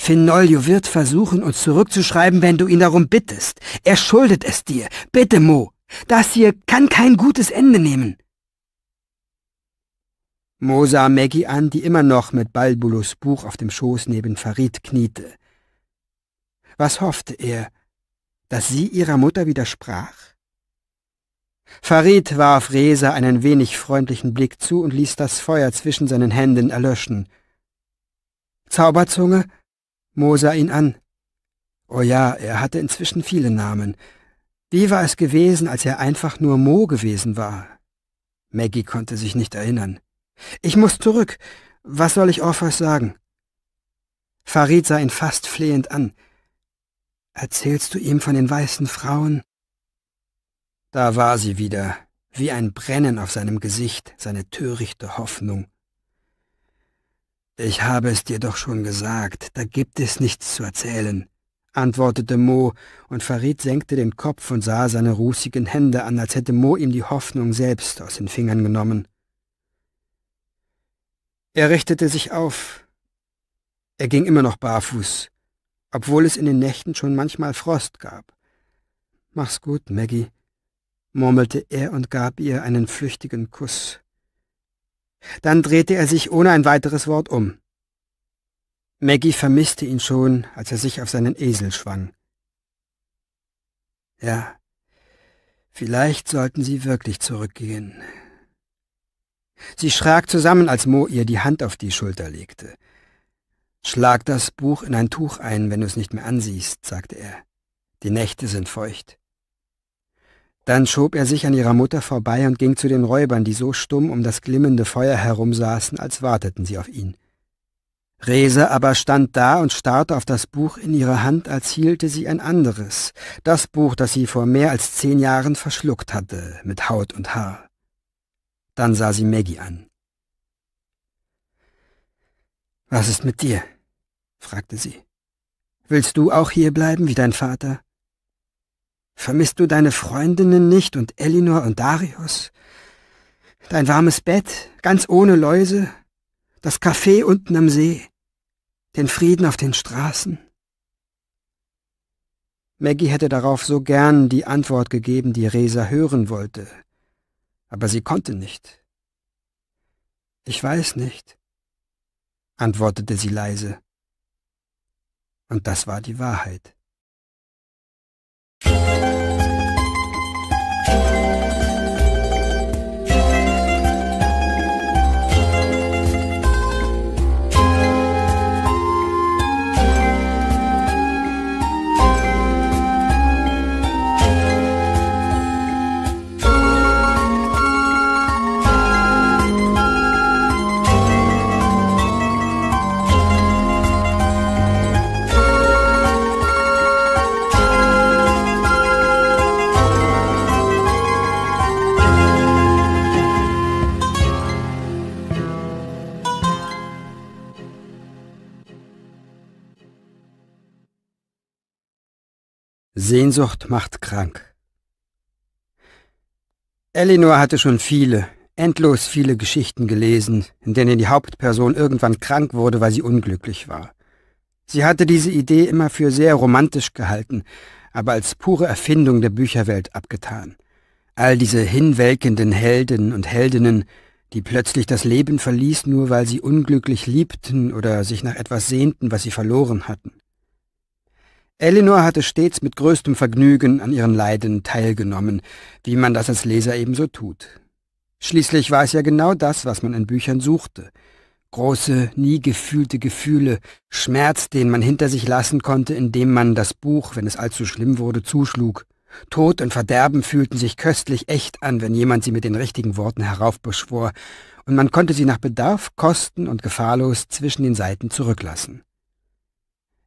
Finolio wird versuchen, uns zurückzuschreiben, wenn du ihn darum bittest. Er schuldet es dir. Bitte, Mo. Das hier kann kein gutes Ende nehmen. Mo sah Maggie an, die immer noch mit Balbulos Buch auf dem Schoß neben Farid kniete. Was hoffte er? Dass sie ihrer Mutter widersprach? Farid warf Resa einen wenig freundlichen Blick zu und ließ das Feuer zwischen seinen Händen erlöschen. Zauberzunge? Mo sah ihn an. Oh ja, er hatte inzwischen viele Namen. Wie war es gewesen, als er einfach nur Mo gewesen war? Maggie konnte sich nicht erinnern. Ich muss zurück. Was soll ich Orpheus sagen? Farid sah ihn fast flehend an. Erzählst du ihm von den weißen Frauen? Da war sie wieder, wie ein Brennen auf seinem Gesicht, seine törichte Hoffnung. Ich habe es dir doch schon gesagt, da gibt es nichts zu erzählen, antwortete Mo, und Farid senkte den Kopf und sah seine rußigen Hände an, als hätte Mo ihm die Hoffnung selbst aus den Fingern genommen. Er richtete sich auf. Er ging immer noch barfuß, obwohl es in den Nächten schon manchmal Frost gab. Mach's gut, Maggie, murmelte er und gab ihr einen flüchtigen Kuss. Dann drehte er sich ohne ein weiteres Wort um. Maggie vermisste ihn schon, als er sich auf seinen Esel schwang. Ja, vielleicht sollten sie wirklich zurückgehen. Sie schrak zusammen, als Mo ihr die Hand auf die Schulter legte. Schlag das Buch in ein Tuch ein, wenn du es nicht mehr ansiehst, sagte er. Die Nächte sind feucht. Dann schob er sich an ihrer Mutter vorbei und ging zu den Räubern, die so stumm um das glimmende Feuer herumsaßen, als warteten sie auf ihn. Rese aber stand da und starrte auf das Buch in ihrer Hand, als hielte sie ein anderes, das Buch, das sie vor mehr als zehn Jahren verschluckt hatte, mit Haut und Haar. Dann sah sie Maggie an. Was ist mit dir? fragte sie. Willst du auch hier bleiben wie dein Vater? Vermisst du deine Freundinnen nicht und Elinor und Darius? Dein warmes Bett, ganz ohne Läuse, das Café unten am See, den Frieden auf den Straßen? Maggie hätte darauf so gern die Antwort gegeben, die Resa hören wollte, aber sie konnte nicht. Ich weiß nicht, antwortete sie leise. Und das war die Wahrheit. Sehnsucht macht krank. Elinor hatte schon viele, endlos viele Geschichten gelesen, in denen die Hauptperson irgendwann krank wurde, weil sie unglücklich war. Sie hatte diese Idee immer für sehr romantisch gehalten, aber als pure Erfindung der Bücherwelt abgetan. All diese hinwelkenden Helden und Heldinnen, die plötzlich das Leben verließ, nur weil sie unglücklich liebten oder sich nach etwas sehnten, was sie verloren hatten. Elinor hatte stets mit größtem Vergnügen an ihren Leiden teilgenommen, wie man das als Leser ebenso tut. Schließlich war es ja genau das, was man in Büchern suchte. Große, nie gefühlte Gefühle, Schmerz, den man hinter sich lassen konnte, indem man das Buch, wenn es allzu schlimm wurde, zuschlug. Tod und Verderben fühlten sich köstlich echt an, wenn jemand sie mit den richtigen Worten heraufbeschwor, und man konnte sie nach Bedarf, Kosten und gefahrlos zwischen den Seiten zurücklassen.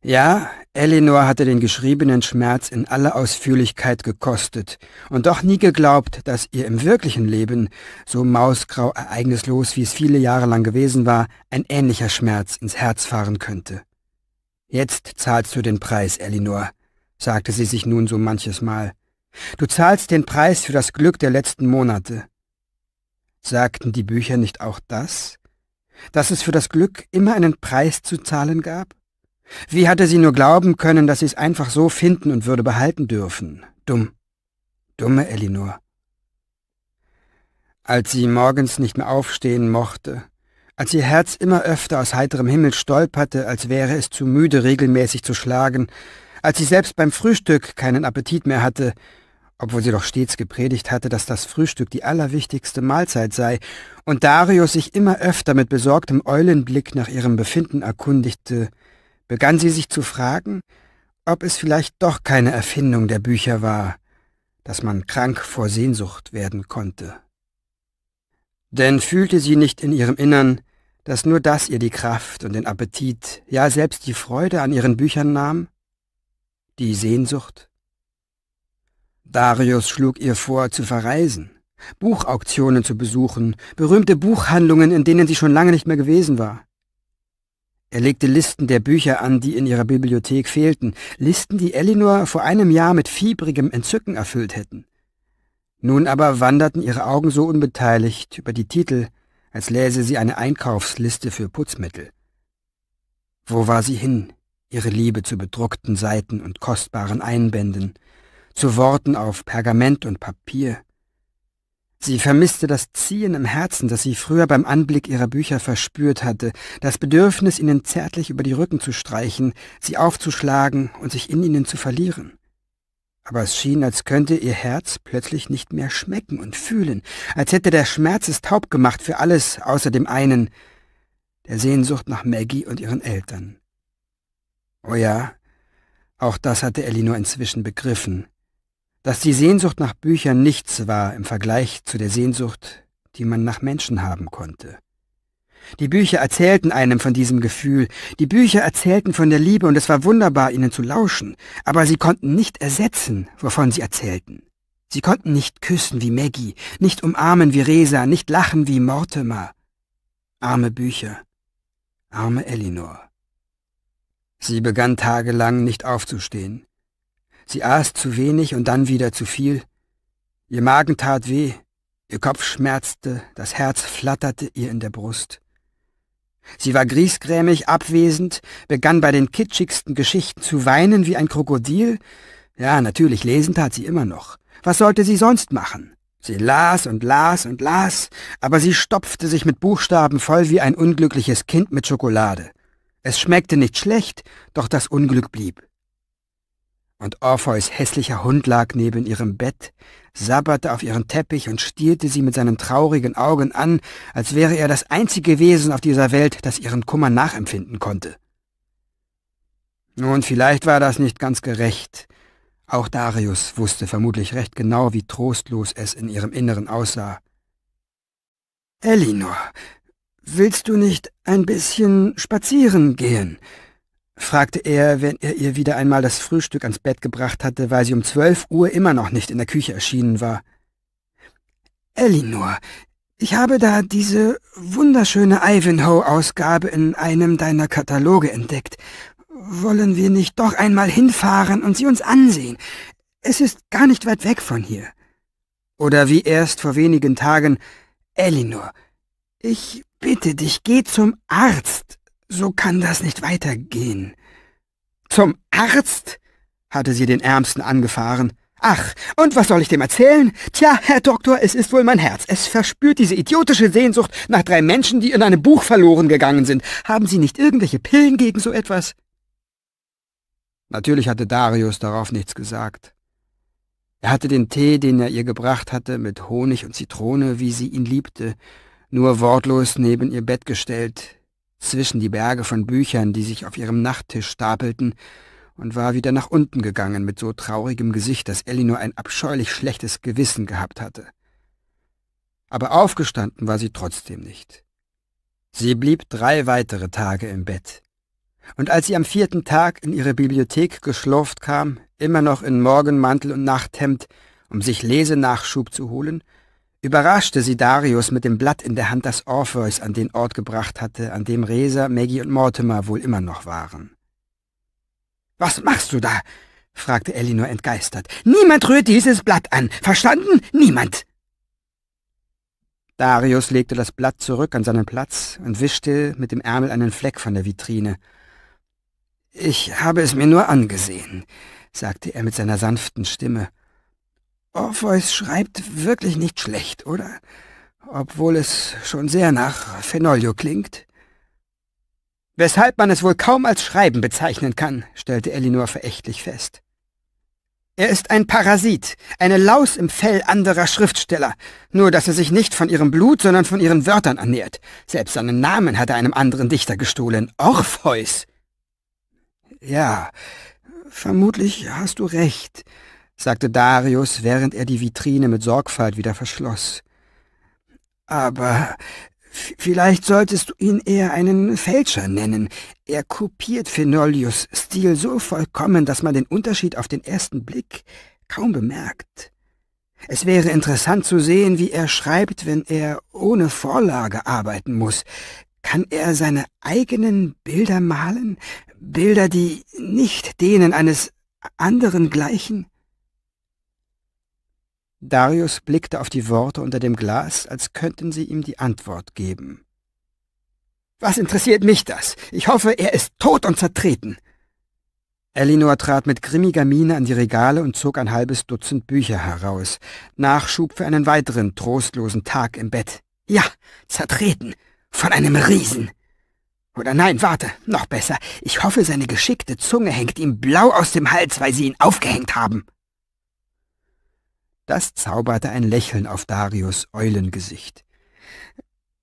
Ja, Elinor hatte den geschriebenen Schmerz in aller Ausführlichkeit gekostet und doch nie geglaubt, dass ihr im wirklichen Leben, so mausgrau ereignislos wie es viele Jahre lang gewesen war, ein ähnlicher Schmerz ins Herz fahren könnte. Jetzt zahlst du den Preis, Elinor, sagte sie sich nun so manches Mal. Du zahlst den Preis für das Glück der letzten Monate. Sagten die Bücher nicht auch das? Dass es für das Glück immer einen Preis zu zahlen gab? Wie hatte sie nur glauben können, dass sie es einfach so finden und würde behalten dürfen? Dumm. Dumme Elinor. Als sie morgens nicht mehr aufstehen mochte, als ihr Herz immer öfter aus heiterem Himmel stolperte, als wäre es zu müde, regelmäßig zu schlagen, als sie selbst beim Frühstück keinen Appetit mehr hatte, obwohl sie doch stets gepredigt hatte, dass das Frühstück die allerwichtigste Mahlzeit sei, und Darius sich immer öfter mit besorgtem Eulenblick nach ihrem Befinden erkundigte, begann sie sich zu fragen, ob es vielleicht doch keine Erfindung der Bücher war, dass man krank vor Sehnsucht werden konnte. Denn fühlte sie nicht in ihrem Innern, dass nur das ihr die Kraft und den Appetit, ja selbst die Freude an ihren Büchern nahm? Die Sehnsucht? Darius schlug ihr vor, zu verreisen, Buchauktionen zu besuchen, berühmte Buchhandlungen, in denen sie schon lange nicht mehr gewesen war. Er legte Listen der Bücher an, die in ihrer Bibliothek fehlten, Listen, die Elinor vor einem Jahr mit fiebrigem Entzücken erfüllt hätten. Nun aber wanderten ihre Augen so unbeteiligt über die Titel, als läse sie eine Einkaufsliste für Putzmittel. Wo war sie hin, ihre Liebe zu bedruckten Seiten und kostbaren Einbänden, zu Worten auf Pergament und Papier, Sie vermisste das Ziehen im Herzen, das sie früher beim Anblick ihrer Bücher verspürt hatte, das Bedürfnis, ihnen zärtlich über die Rücken zu streichen, sie aufzuschlagen und sich in ihnen zu verlieren. Aber es schien, als könnte ihr Herz plötzlich nicht mehr schmecken und fühlen, als hätte der Schmerz es taub gemacht für alles außer dem einen, der Sehnsucht nach Maggie und ihren Eltern. Oh ja, auch das hatte Elinor inzwischen begriffen dass die Sehnsucht nach Büchern nichts war im Vergleich zu der Sehnsucht, die man nach Menschen haben konnte. Die Bücher erzählten einem von diesem Gefühl, die Bücher erzählten von der Liebe und es war wunderbar, ihnen zu lauschen, aber sie konnten nicht ersetzen, wovon sie erzählten. Sie konnten nicht küssen wie Maggie, nicht umarmen wie Resa, nicht lachen wie Mortimer. Arme Bücher, arme Elinor. Sie begann tagelang nicht aufzustehen. Sie aß zu wenig und dann wieder zu viel. Ihr Magen tat weh, ihr Kopf schmerzte, das Herz flatterte ihr in der Brust. Sie war griesgrämig, abwesend, begann bei den kitschigsten Geschichten zu weinen wie ein Krokodil. Ja, natürlich, lesen tat sie immer noch. Was sollte sie sonst machen? Sie las und las und las, aber sie stopfte sich mit Buchstaben voll wie ein unglückliches Kind mit Schokolade. Es schmeckte nicht schlecht, doch das Unglück blieb und Orpheus hässlicher Hund lag neben ihrem Bett, sabberte auf ihren Teppich und stielte sie mit seinen traurigen Augen an, als wäre er das einzige Wesen auf dieser Welt, das ihren Kummer nachempfinden konnte. Nun, vielleicht war das nicht ganz gerecht. Auch Darius wusste vermutlich recht genau, wie trostlos es in ihrem Inneren aussah. Elinor, willst du nicht ein bisschen spazieren gehen? fragte er, wenn er ihr wieder einmal das Frühstück ans Bett gebracht hatte, weil sie um zwölf Uhr immer noch nicht in der Küche erschienen war. Elinor, ich habe da diese wunderschöne Ivanhoe-Ausgabe in einem deiner Kataloge entdeckt. Wollen wir nicht doch einmal hinfahren und sie uns ansehen? Es ist gar nicht weit weg von hier. Oder wie erst vor wenigen Tagen, Elinor, ich bitte dich, geh zum Arzt. So kann das nicht weitergehen. Zum Arzt? hatte sie den Ärmsten angefahren. Ach, und was soll ich dem erzählen? Tja, Herr Doktor, es ist wohl mein Herz. Es verspürt diese idiotische Sehnsucht nach drei Menschen, die in einem Buch verloren gegangen sind. Haben Sie nicht irgendwelche Pillen gegen so etwas? Natürlich hatte Darius darauf nichts gesagt. Er hatte den Tee, den er ihr gebracht hatte, mit Honig und Zitrone, wie sie ihn liebte, nur wortlos neben ihr Bett gestellt, zwischen die Berge von Büchern, die sich auf ihrem Nachttisch stapelten, und war wieder nach unten gegangen mit so traurigem Gesicht, dass nur ein abscheulich schlechtes Gewissen gehabt hatte. Aber aufgestanden war sie trotzdem nicht. Sie blieb drei weitere Tage im Bett. Und als sie am vierten Tag in ihre Bibliothek geschlurft kam, immer noch in Morgenmantel und Nachthemd, um sich Lesenachschub zu holen, überraschte sie Darius mit dem Blatt in der Hand, das Orpheus an den Ort gebracht hatte, an dem Resa, Maggie und Mortimer wohl immer noch waren. Was machst du da? fragte Elinor entgeistert. Niemand rührt dieses Blatt an. Verstanden? Niemand. Darius legte das Blatt zurück an seinen Platz und wischte mit dem Ärmel einen Fleck von der Vitrine. Ich habe es mir nur angesehen, sagte er mit seiner sanften Stimme. Orpheus schreibt wirklich nicht schlecht, oder? Obwohl es schon sehr nach Fenolio klingt. Weshalb man es wohl kaum als Schreiben bezeichnen kann, stellte Elinor verächtlich fest. Er ist ein Parasit, eine Laus im Fell anderer Schriftsteller, nur dass er sich nicht von ihrem Blut, sondern von ihren Wörtern ernährt. Selbst seinen Namen hat er einem anderen Dichter gestohlen, Orpheus. Ja, vermutlich hast du recht, sagte Darius, während er die Vitrine mit Sorgfalt wieder verschloss. Aber vielleicht solltest du ihn eher einen Fälscher nennen. Er kopiert Phenolius Stil so vollkommen, dass man den Unterschied auf den ersten Blick kaum bemerkt. Es wäre interessant zu sehen, wie er schreibt, wenn er ohne Vorlage arbeiten muss. Kann er seine eigenen Bilder malen? Bilder, die nicht denen eines anderen gleichen? Darius blickte auf die Worte unter dem Glas, als könnten sie ihm die Antwort geben. Was interessiert mich das? Ich hoffe, er ist tot und zertreten. Elinor trat mit grimmiger Miene an die Regale und zog ein halbes Dutzend Bücher heraus. Nachschub für einen weiteren trostlosen Tag im Bett. Ja, zertreten. Von einem Riesen. Oder nein, warte, noch besser. Ich hoffe, seine geschickte Zunge hängt ihm blau aus dem Hals, weil sie ihn aufgehängt haben. Das zauberte ein Lächeln auf Darius Eulengesicht.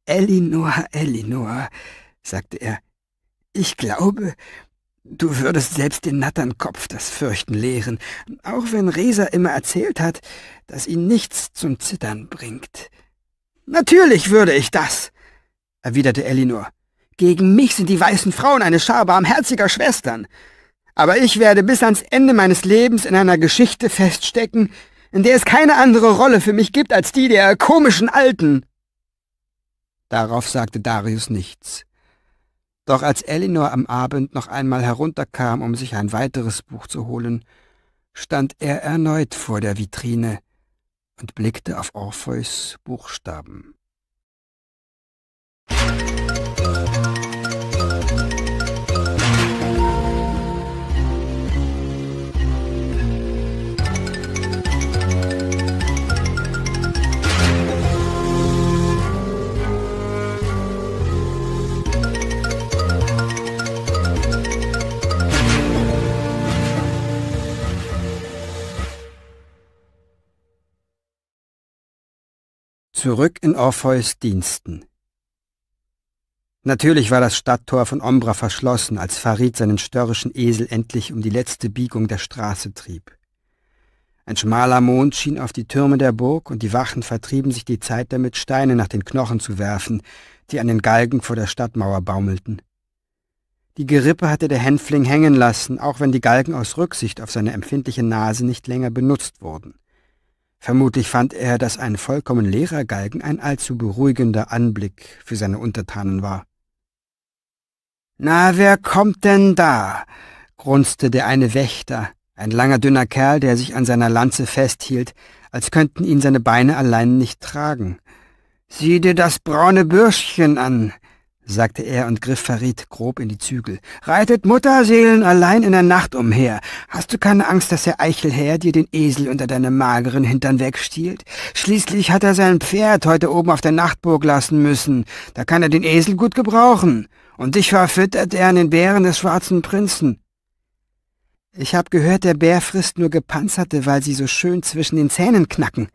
»Elinor, Elinor«, sagte er, »ich glaube, du würdest selbst den Natternkopf das Fürchten lehren, auch wenn Resa immer erzählt hat, dass ihn nichts zum Zittern bringt.« »Natürlich würde ich das«, erwiderte Elinor. Gegen mich sind die weißen Frauen eine Schar barmherziger Schwestern. Aber ich werde bis ans Ende meines Lebens in einer Geschichte feststecken, in der es keine andere Rolle für mich gibt als die der komischen Alten. Darauf sagte Darius nichts. Doch als Elinor am Abend noch einmal herunterkam, um sich ein weiteres Buch zu holen, stand er erneut vor der Vitrine und blickte auf Orpheus Buchstaben. Zurück in Orpheus Diensten. Natürlich war das Stadttor von Ombra verschlossen, als Farid seinen störrischen Esel endlich um die letzte Biegung der Straße trieb. Ein schmaler Mond schien auf die Türme der Burg und die Wachen vertrieben sich die Zeit damit, Steine nach den Knochen zu werfen, die an den Galgen vor der Stadtmauer baumelten. Die Gerippe hatte der Hänfling hängen lassen, auch wenn die Galgen aus Rücksicht auf seine empfindliche Nase nicht länger benutzt wurden. Vermutlich fand er, dass ein vollkommen leerer Galgen ein allzu beruhigender Anblick für seine Untertanen war. »Na, wer kommt denn da?« grunzte der eine Wächter, ein langer, dünner Kerl, der sich an seiner Lanze festhielt, als könnten ihn seine Beine allein nicht tragen. »Sieh dir das braune Bürschchen an sagte er und griff Farid grob in die Zügel. »Reitet Mutterseelen allein in der Nacht umher. Hast du keine Angst, dass der Eichelherr dir den Esel unter deinem mageren Hintern wegstiehlt? Schließlich hat er sein Pferd heute oben auf der Nachtburg lassen müssen. Da kann er den Esel gut gebrauchen. Und dich verfüttert er an den Bären des schwarzen Prinzen. Ich hab gehört, der Bär frisst nur Gepanzerte, weil sie so schön zwischen den Zähnen knacken.«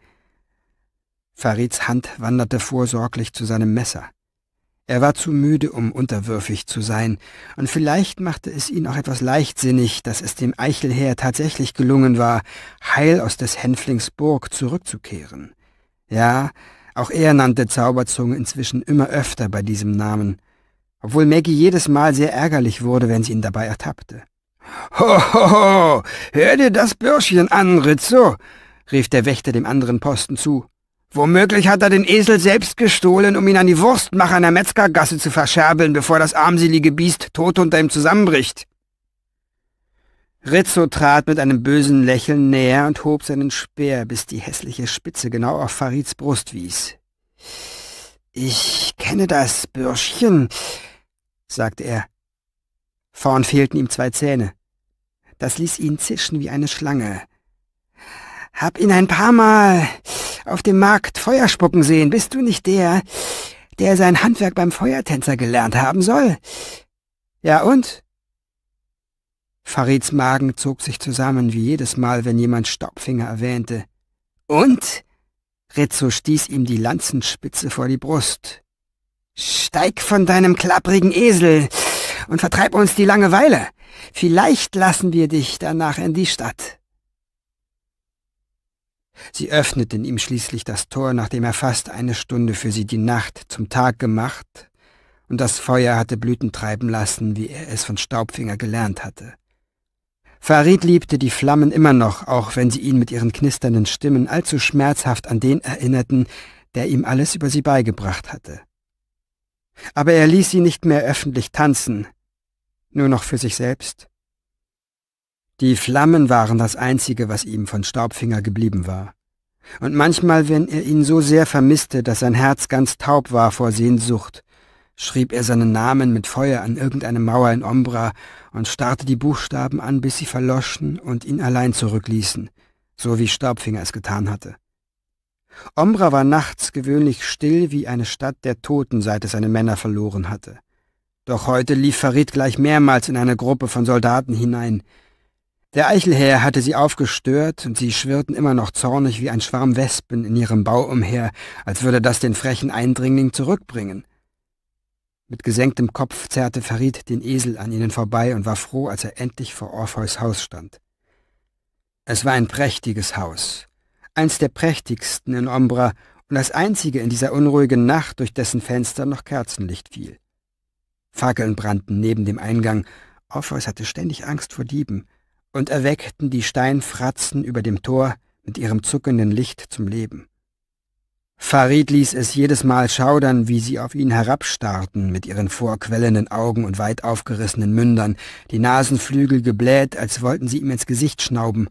Farids Hand wanderte vorsorglich zu seinem Messer. Er war zu müde, um unterwürfig zu sein, und vielleicht machte es ihn auch etwas leichtsinnig, dass es dem Eichelherr tatsächlich gelungen war, heil aus des Hänflings Burg zurückzukehren. Ja, auch er nannte Zauberzunge inzwischen immer öfter bei diesem Namen, obwohl Maggie jedes Mal sehr ärgerlich wurde, wenn sie ihn dabei ertappte. Ho, ho, ho! Hör dir das Bürschchen an, Rizzo! rief der Wächter dem anderen Posten zu. Womöglich hat er den Esel selbst gestohlen, um ihn an die Wurstmacher in der Metzgergasse zu verscherbeln, bevor das armselige Biest tot unter ihm zusammenbricht. Rizzo trat mit einem bösen Lächeln näher und hob seinen Speer, bis die hässliche Spitze genau auf Farids Brust wies. »Ich kenne das, Bürschchen«, sagte er. Vorn fehlten ihm zwei Zähne. Das ließ ihn zischen wie eine Schlange. »Hab ihn ein paar Mal...« auf dem Markt Feuer spucken sehen. Bist du nicht der, der sein Handwerk beim Feuertänzer gelernt haben soll? Ja und? Farids Magen zog sich zusammen, wie jedes Mal, wenn jemand Staubfinger erwähnte. Und? Rizzo stieß ihm die Lanzenspitze vor die Brust. Steig von deinem klapprigen Esel und vertreib uns die Langeweile. Vielleicht lassen wir dich danach in die Stadt. Sie öffneten ihm schließlich das Tor, nachdem er fast eine Stunde für sie die Nacht zum Tag gemacht und das Feuer hatte Blüten treiben lassen, wie er es von Staubfinger gelernt hatte. Farid liebte die Flammen immer noch, auch wenn sie ihn mit ihren knisternden Stimmen allzu schmerzhaft an den erinnerten, der ihm alles über sie beigebracht hatte. Aber er ließ sie nicht mehr öffentlich tanzen, nur noch für sich selbst die Flammen waren das Einzige, was ihm von Staubfinger geblieben war. Und manchmal, wenn er ihn so sehr vermisste, dass sein Herz ganz taub war vor Sehnsucht, schrieb er seinen Namen mit Feuer an irgendeine Mauer in Ombra und starrte die Buchstaben an, bis sie verloschen und ihn allein zurückließen, so wie Staubfinger es getan hatte. Ombra war nachts gewöhnlich still wie eine Stadt der Toten, seit es seine Männer verloren hatte. Doch heute lief Farid gleich mehrmals in eine Gruppe von Soldaten hinein, der Eichelherr hatte sie aufgestört, und sie schwirrten immer noch zornig wie ein Schwarm Wespen in ihrem Bau umher, als würde das den frechen Eindringling zurückbringen. Mit gesenktem Kopf zerrte Farid den Esel an ihnen vorbei und war froh, als er endlich vor Orpheus Haus stand. Es war ein prächtiges Haus, eins der prächtigsten in Ombra und das einzige in dieser unruhigen Nacht, durch dessen Fenster noch Kerzenlicht fiel. Fackeln brannten neben dem Eingang. Orpheus hatte ständig Angst vor Dieben und erweckten die Steinfratzen über dem Tor mit ihrem zuckenden Licht zum Leben. Farid ließ es jedes Mal schaudern, wie sie auf ihn herabstarrten, mit ihren vorquellenden Augen und weit aufgerissenen Mündern, die Nasenflügel gebläht, als wollten sie ihm ins Gesicht schnauben.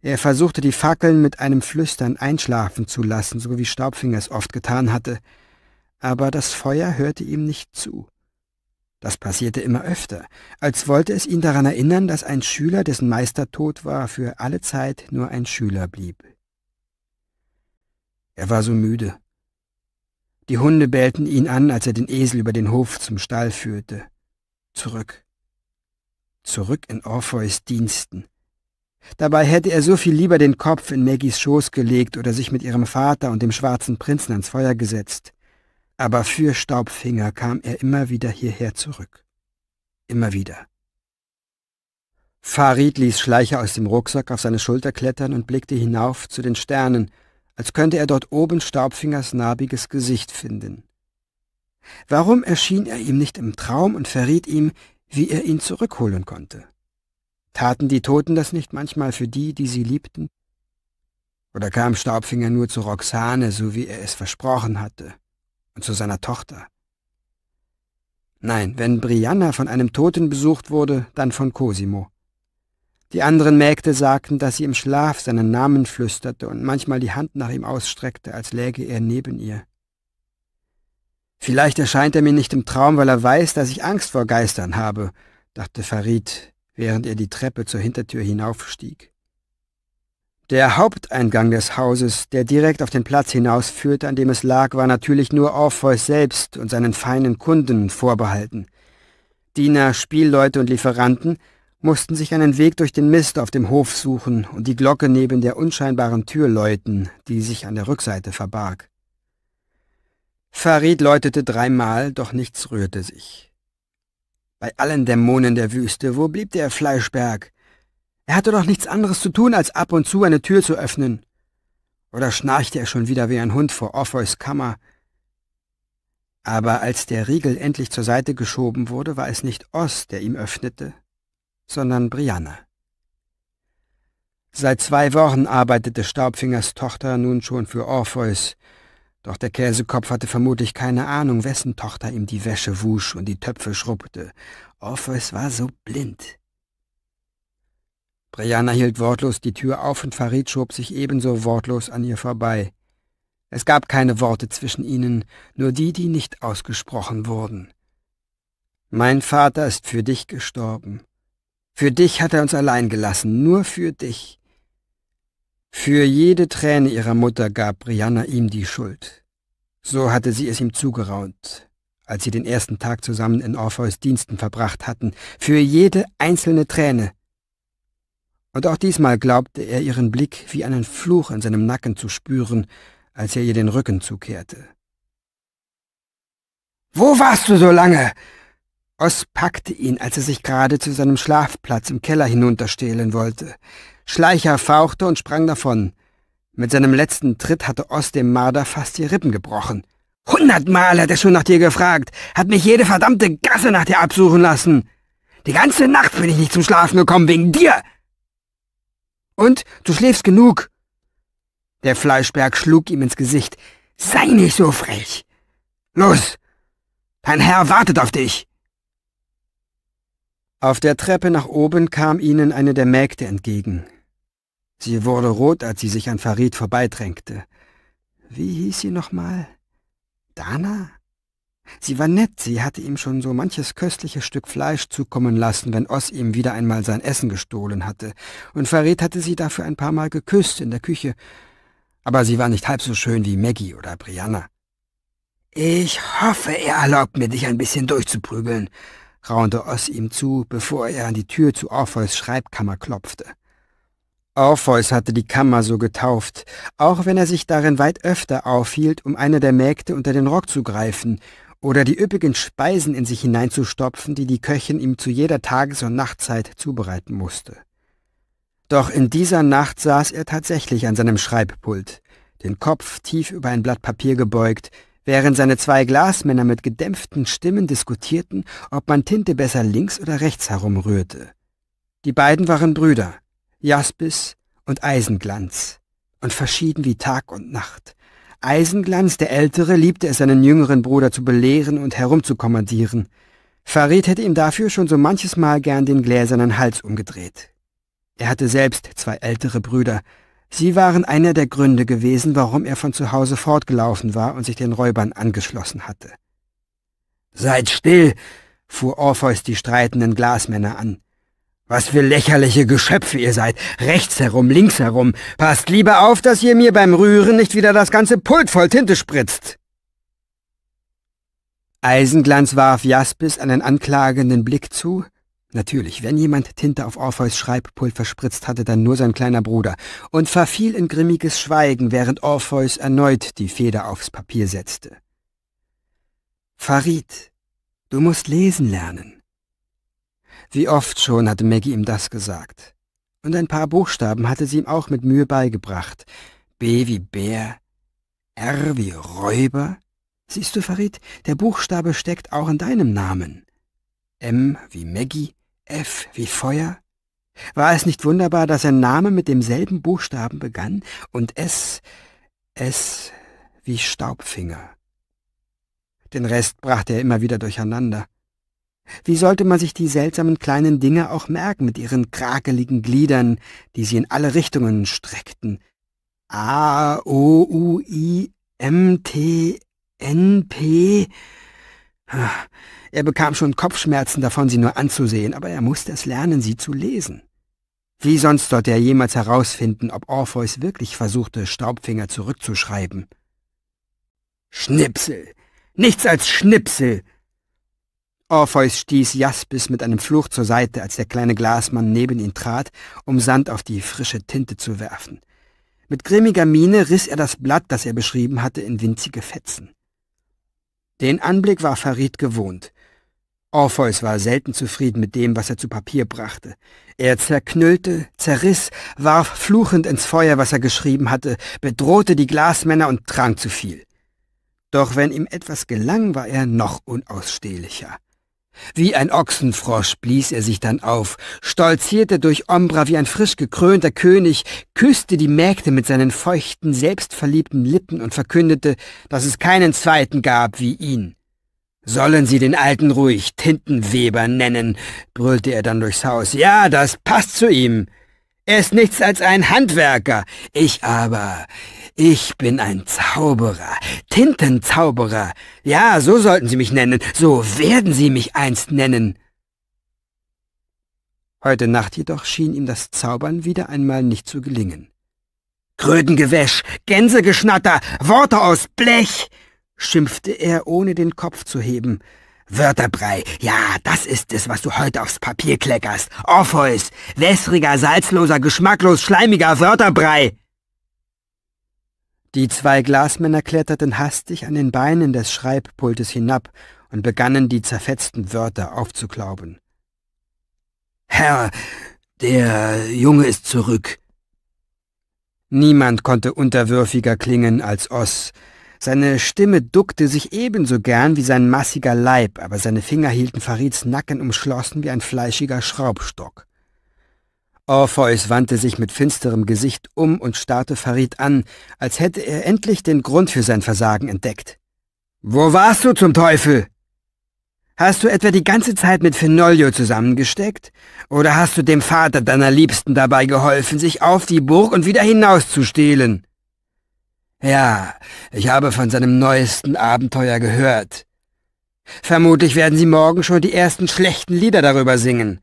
Er versuchte die Fackeln mit einem Flüstern einschlafen zu lassen, so wie Staubfinger es oft getan hatte, aber das Feuer hörte ihm nicht zu. Das passierte immer öfter, als wollte es ihn daran erinnern, dass ein Schüler, dessen Meister tot war, für alle Zeit nur ein Schüler blieb. Er war so müde. Die Hunde bellten ihn an, als er den Esel über den Hof zum Stall führte. Zurück. Zurück in Orpheus Diensten. Dabei hätte er so viel lieber den Kopf in Maggies Schoß gelegt oder sich mit ihrem Vater und dem schwarzen Prinzen ans Feuer gesetzt aber für Staubfinger kam er immer wieder hierher zurück. Immer wieder. Farid ließ Schleicher aus dem Rucksack auf seine Schulter klettern und blickte hinauf zu den Sternen, als könnte er dort oben Staubfingers narbiges Gesicht finden. Warum erschien er ihm nicht im Traum und verriet ihm, wie er ihn zurückholen konnte? Taten die Toten das nicht manchmal für die, die sie liebten? Oder kam Staubfinger nur zu Roxane, so wie er es versprochen hatte? und zu seiner Tochter. Nein, wenn Brianna von einem Toten besucht wurde, dann von Cosimo. Die anderen Mägde sagten, dass sie im Schlaf seinen Namen flüsterte und manchmal die Hand nach ihm ausstreckte, als läge er neben ihr. Vielleicht erscheint er mir nicht im Traum, weil er weiß, dass ich Angst vor Geistern habe, dachte Farid, während er die Treppe zur Hintertür hinaufstieg. Der Haupteingang des Hauses, der direkt auf den Platz hinausführte, an dem es lag, war natürlich nur Orpheus selbst und seinen feinen Kunden vorbehalten. Diener, Spielleute und Lieferanten mussten sich einen Weg durch den Mist auf dem Hof suchen und die Glocke neben der unscheinbaren Tür läuten, die sich an der Rückseite verbarg. Farid läutete dreimal, doch nichts rührte sich. Bei allen Dämonen der Wüste, wo blieb der Fleischberg? Er hatte doch nichts anderes zu tun, als ab und zu eine Tür zu öffnen. Oder schnarchte er schon wieder wie ein Hund vor Orpheus Kammer? Aber als der Riegel endlich zur Seite geschoben wurde, war es nicht Oss, der ihm öffnete, sondern Brianna. Seit zwei Wochen arbeitete Staubfingers Tochter nun schon für Orpheus, doch der Käsekopf hatte vermutlich keine Ahnung, wessen Tochter ihm die Wäsche wusch und die Töpfe schrubbte. Orpheus war so blind. Brianna hielt wortlos die Tür auf und Farid schob sich ebenso wortlos an ihr vorbei. Es gab keine Worte zwischen ihnen, nur die, die nicht ausgesprochen wurden. Mein Vater ist für dich gestorben. Für dich hat er uns allein gelassen, nur für dich. Für jede Träne ihrer Mutter gab Brianna ihm die Schuld. So hatte sie es ihm zugeraunt, als sie den ersten Tag zusammen in Orpheus Diensten verbracht hatten, für jede einzelne Träne. Und auch diesmal glaubte er ihren Blick wie einen Fluch in seinem Nacken zu spüren, als er ihr den Rücken zukehrte. Wo warst du so lange? Oss packte ihn, als er sich gerade zu seinem Schlafplatz im Keller hinunterstehlen wollte. Schleicher fauchte und sprang davon. Mit seinem letzten Tritt hatte Oss dem Marder fast die Rippen gebrochen. Hundertmal hat er schon nach dir gefragt, hat mich jede verdammte Gasse nach dir absuchen lassen. Die ganze Nacht bin ich nicht zum Schlafen gekommen wegen dir. Und? Du schläfst genug. Der Fleischberg schlug ihm ins Gesicht. Sei nicht so frech. Los! Dein Herr wartet auf dich! Auf der Treppe nach oben kam ihnen eine der Mägde entgegen. Sie wurde rot, als sie sich an Farid vorbeidrängte. Wie hieß sie nochmal? Dana? Sie war nett, sie hatte ihm schon so manches köstliche Stück Fleisch zukommen lassen, wenn Oss ihm wieder einmal sein Essen gestohlen hatte, und Farid hatte sie dafür ein paar Mal geküsst in der Küche, aber sie war nicht halb so schön wie Maggie oder Brianna. Ich hoffe, er erlaubt mir, dich ein bisschen durchzuprügeln, raunte Oss ihm zu, bevor er an die Tür zu Orpheus Schreibkammer klopfte. Orpheus hatte die Kammer so getauft, auch wenn er sich darin weit öfter aufhielt, um eine der Mägde unter den Rock zu greifen oder die üppigen Speisen in sich hineinzustopfen, die die Köchin ihm zu jeder Tages- und Nachtzeit zubereiten musste. Doch in dieser Nacht saß er tatsächlich an seinem Schreibpult, den Kopf tief über ein Blatt Papier gebeugt, während seine zwei Glasmänner mit gedämpften Stimmen diskutierten, ob man Tinte besser links oder rechts herumrührte. Die beiden waren Brüder, Jaspis und Eisenglanz, und verschieden wie Tag und Nacht. Eisenglanz, der Ältere, liebte es, seinen jüngeren Bruder zu belehren und herumzukommandieren. Farid hätte ihm dafür schon so manches Mal gern den gläsernen Hals umgedreht. Er hatte selbst zwei ältere Brüder. Sie waren einer der Gründe gewesen, warum er von zu Hause fortgelaufen war und sich den Räubern angeschlossen hatte. Seid still, fuhr Orpheus die streitenden Glasmänner an. Was für lächerliche Geschöpfe ihr seid. Rechts herum, links herum. Passt lieber auf, dass ihr mir beim Rühren nicht wieder das ganze Pult voll Tinte spritzt. Eisenglanz warf Jaspis einen anklagenden Blick zu. Natürlich, wenn jemand Tinte auf Orpheus Schreibpult verspritzt hatte, dann nur sein kleiner Bruder. Und verfiel in grimmiges Schweigen, während Orpheus erneut die Feder aufs Papier setzte. Farid, du musst lesen lernen. Wie oft schon hatte Maggie ihm das gesagt. Und ein paar Buchstaben hatte sie ihm auch mit Mühe beigebracht. B wie Bär, R wie Räuber. Siehst du, Farid, der Buchstabe steckt auch in deinem Namen. M wie Maggie, F wie Feuer. War es nicht wunderbar, dass sein Name mit demselben Buchstaben begann und S, S wie Staubfinger. Den Rest brachte er immer wieder durcheinander. Wie sollte man sich die seltsamen kleinen Dinge auch merken mit ihren krakeligen Gliedern, die sie in alle Richtungen streckten? A, O, U, I, M, T, N, P. Ah, er bekam schon Kopfschmerzen davon, sie nur anzusehen, aber er musste es lernen, sie zu lesen. Wie sonst sollte er jemals herausfinden, ob Orpheus wirklich versuchte, Staubfinger zurückzuschreiben? Schnipsel! Nichts als Schnipsel! Orpheus stieß Jaspis mit einem Fluch zur Seite, als der kleine Glasmann neben ihn trat, um Sand auf die frische Tinte zu werfen. Mit grimmiger Miene riss er das Blatt, das er beschrieben hatte, in winzige Fetzen. Den Anblick war Farid gewohnt. Orpheus war selten zufrieden mit dem, was er zu Papier brachte. Er zerknüllte, zerriss, warf fluchend ins Feuer, was er geschrieben hatte, bedrohte die Glasmänner und trank zu viel. Doch wenn ihm etwas gelang, war er noch unausstehlicher. Wie ein Ochsenfrosch blies er sich dann auf, stolzierte durch Ombra wie ein frisch gekrönter König, küßte die Mägde mit seinen feuchten, selbstverliebten Lippen und verkündete, dass es keinen zweiten gab wie ihn. Sollen Sie den Alten ruhig Tintenweber nennen, brüllte er dann durchs Haus. Ja, das passt zu ihm. Er ist nichts als ein Handwerker. Ich aber, ich bin ein Zauberer, Tintenzauberer. Ja, so sollten Sie mich nennen, so werden Sie mich einst nennen. Heute Nacht jedoch schien ihm das Zaubern wieder einmal nicht zu gelingen. Krötengewäsch, Gänsegeschnatter, Worte aus Blech, schimpfte er, ohne den Kopf zu heben. Wörterbrei, ja, das ist es, was du heute aufs Papier kleckerst. Orpheus, wässriger, salzloser, geschmacklos, schleimiger Wörterbrei. Die zwei Glasmänner kletterten hastig an den Beinen des Schreibpultes hinab und begannen die zerfetzten Wörter aufzuklauben. Herr, der Junge ist zurück. Niemand konnte unterwürfiger klingen als Oss. Seine Stimme duckte sich ebenso gern wie sein massiger Leib, aber seine Finger hielten Farids Nacken umschlossen wie ein fleischiger Schraubstock. Orpheus wandte sich mit finsterem Gesicht um und starrte Farid an, als hätte er endlich den Grund für sein Versagen entdeckt. Wo warst du zum Teufel? Hast du etwa die ganze Zeit mit Finolio zusammengesteckt? Oder hast du dem Vater deiner Liebsten dabei geholfen, sich auf die Burg und wieder hinauszustehlen? Ja, ich habe von seinem neuesten Abenteuer gehört. Vermutlich werden sie morgen schon die ersten schlechten Lieder darüber singen.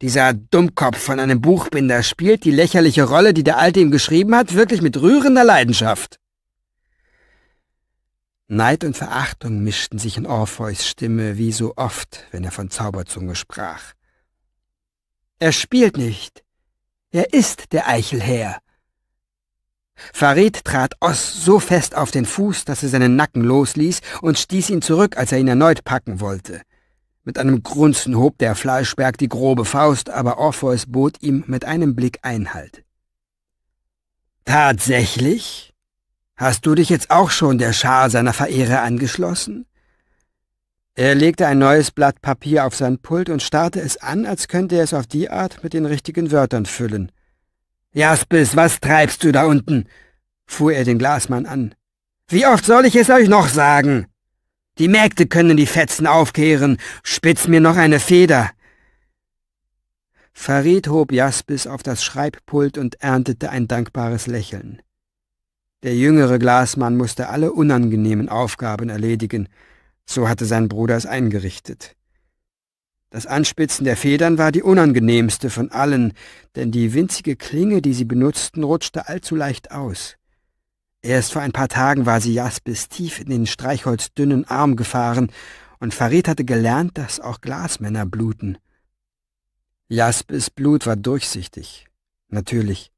Dieser Dummkopf von einem Buchbinder spielt die lächerliche Rolle, die der Alte ihm geschrieben hat, wirklich mit rührender Leidenschaft. Neid und Verachtung mischten sich in Orpheus Stimme wie so oft, wenn er von Zauberzunge sprach. Er spielt nicht. Er ist der Eichelherr. Farid trat Oss so fest auf den Fuß, dass er seinen Nacken losließ und stieß ihn zurück, als er ihn erneut packen wollte. Mit einem Grunzen hob der Fleischberg die grobe Faust, aber Orpheus bot ihm mit einem Blick Einhalt. Tatsächlich? Hast du dich jetzt auch schon der Schar seiner Verehrer angeschlossen? Er legte ein neues Blatt Papier auf sein Pult und starrte es an, als könnte er es auf die Art mit den richtigen Wörtern füllen. Jaspis, was treibst du da unten? fuhr er den Glasmann an. Wie oft soll ich es euch noch sagen? Die Mägde können die Fetzen aufkehren. Spitz mir noch eine Feder. Farid hob Jaspis auf das Schreibpult und erntete ein dankbares Lächeln. Der jüngere Glasmann musste alle unangenehmen Aufgaben erledigen, so hatte sein Bruder es eingerichtet. Das Anspitzen der Federn war die unangenehmste von allen, denn die winzige Klinge, die sie benutzten, rutschte allzu leicht aus. Erst vor ein paar Tagen war sie Jaspis tief in den streichholzdünnen Arm gefahren, und Farid hatte gelernt, dass auch Glasmänner bluten. Jaspis Blut war durchsichtig, natürlich.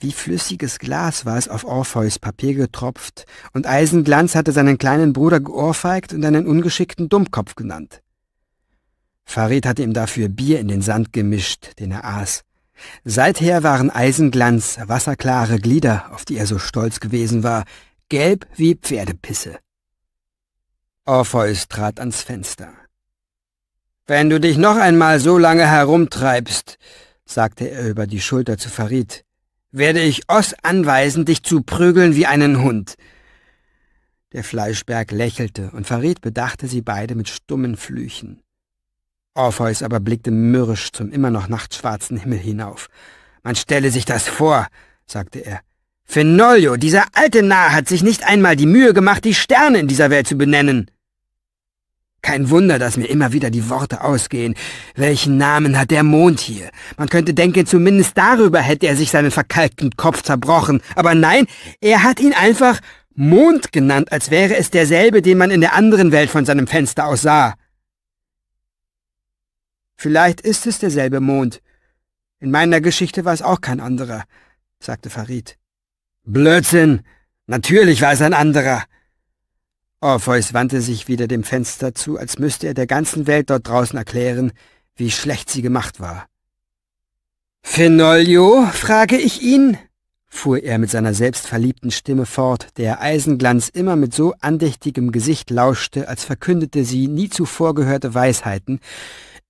Wie flüssiges Glas war es auf Orpheus Papier getropft, und Eisenglanz hatte seinen kleinen Bruder geohrfeigt und einen ungeschickten Dummkopf genannt. Farid hatte ihm dafür Bier in den Sand gemischt, den er aß. Seither waren Eisenglanz wasserklare Glieder, auf die er so stolz gewesen war, gelb wie Pferdepisse. Orpheus trat ans Fenster. Wenn du dich noch einmal so lange herumtreibst, sagte er über die Schulter zu Farid, werde ich Oss anweisen, dich zu prügeln wie einen Hund. Der Fleischberg lächelte, und Farid bedachte sie beide mit stummen Flüchen. Orpheus aber blickte mürrisch zum immer noch nachtschwarzen Himmel hinauf. Man stelle sich das vor, sagte er. Fenolio, dieser alte Narr hat sich nicht einmal die Mühe gemacht, die Sterne in dieser Welt zu benennen. Kein Wunder, dass mir immer wieder die Worte ausgehen. Welchen Namen hat der Mond hier? Man könnte denken, zumindest darüber hätte er sich seinen verkalkten Kopf zerbrochen. Aber nein, er hat ihn einfach Mond genannt, als wäre es derselbe, den man in der anderen Welt von seinem Fenster aus sah. Vielleicht ist es derselbe Mond. In meiner Geschichte war es auch kein anderer, sagte Farid. Blödsinn! Natürlich war es ein anderer! Orpheus wandte sich wieder dem Fenster zu, als müsste er der ganzen Welt dort draußen erklären, wie schlecht sie gemacht war. Fenolio, frage ich ihn, fuhr er mit seiner selbstverliebten Stimme fort, der Eisenglanz immer mit so andächtigem Gesicht lauschte, als verkündete sie nie zuvor gehörte Weisheiten,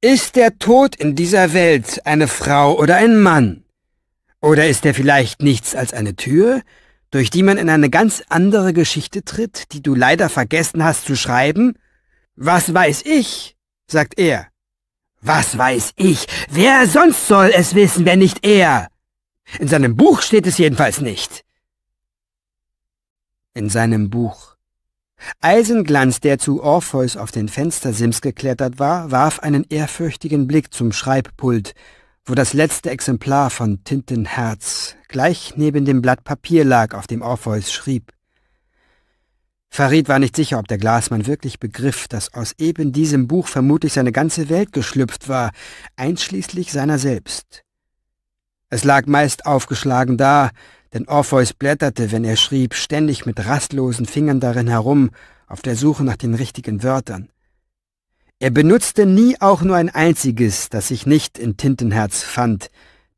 ist der Tod in dieser Welt eine Frau oder ein Mann? Oder ist er vielleicht nichts als eine Tür, durch die man in eine ganz andere Geschichte tritt, die du leider vergessen hast zu schreiben? Was weiß ich? sagt er. Was weiß ich? Wer sonst soll es wissen, wenn nicht er? In seinem Buch steht es jedenfalls nicht. In seinem Buch Eisenglanz, der zu Orpheus auf den Fenstersims geklettert war, warf einen ehrfürchtigen Blick zum Schreibpult, wo das letzte Exemplar von Tintenherz gleich neben dem Blatt Papier lag, auf dem Orpheus schrieb. Farid war nicht sicher, ob der Glasmann wirklich begriff, dass aus eben diesem Buch vermutlich seine ganze Welt geschlüpft war, einschließlich seiner selbst. Es lag meist aufgeschlagen da, denn Orpheus blätterte, wenn er schrieb, ständig mit rastlosen Fingern darin herum, auf der Suche nach den richtigen Wörtern. Er benutzte nie auch nur ein einziges, das sich nicht in Tintenherz fand,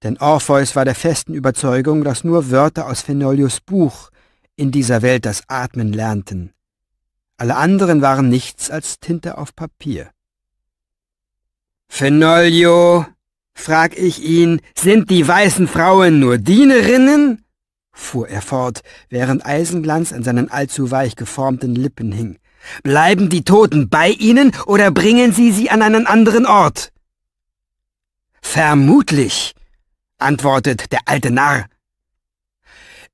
denn Orpheus war der festen Überzeugung, dass nur Wörter aus Fenolius Buch in dieser Welt das Atmen lernten. Alle anderen waren nichts als Tinte auf Papier. Fenolio, frag ich ihn, sind die weißen Frauen nur Dienerinnen? fuhr er fort, während Eisenglanz an seinen allzu weich geformten Lippen hing. Bleiben die Toten bei Ihnen oder bringen Sie sie an einen anderen Ort? Vermutlich, antwortet der alte Narr.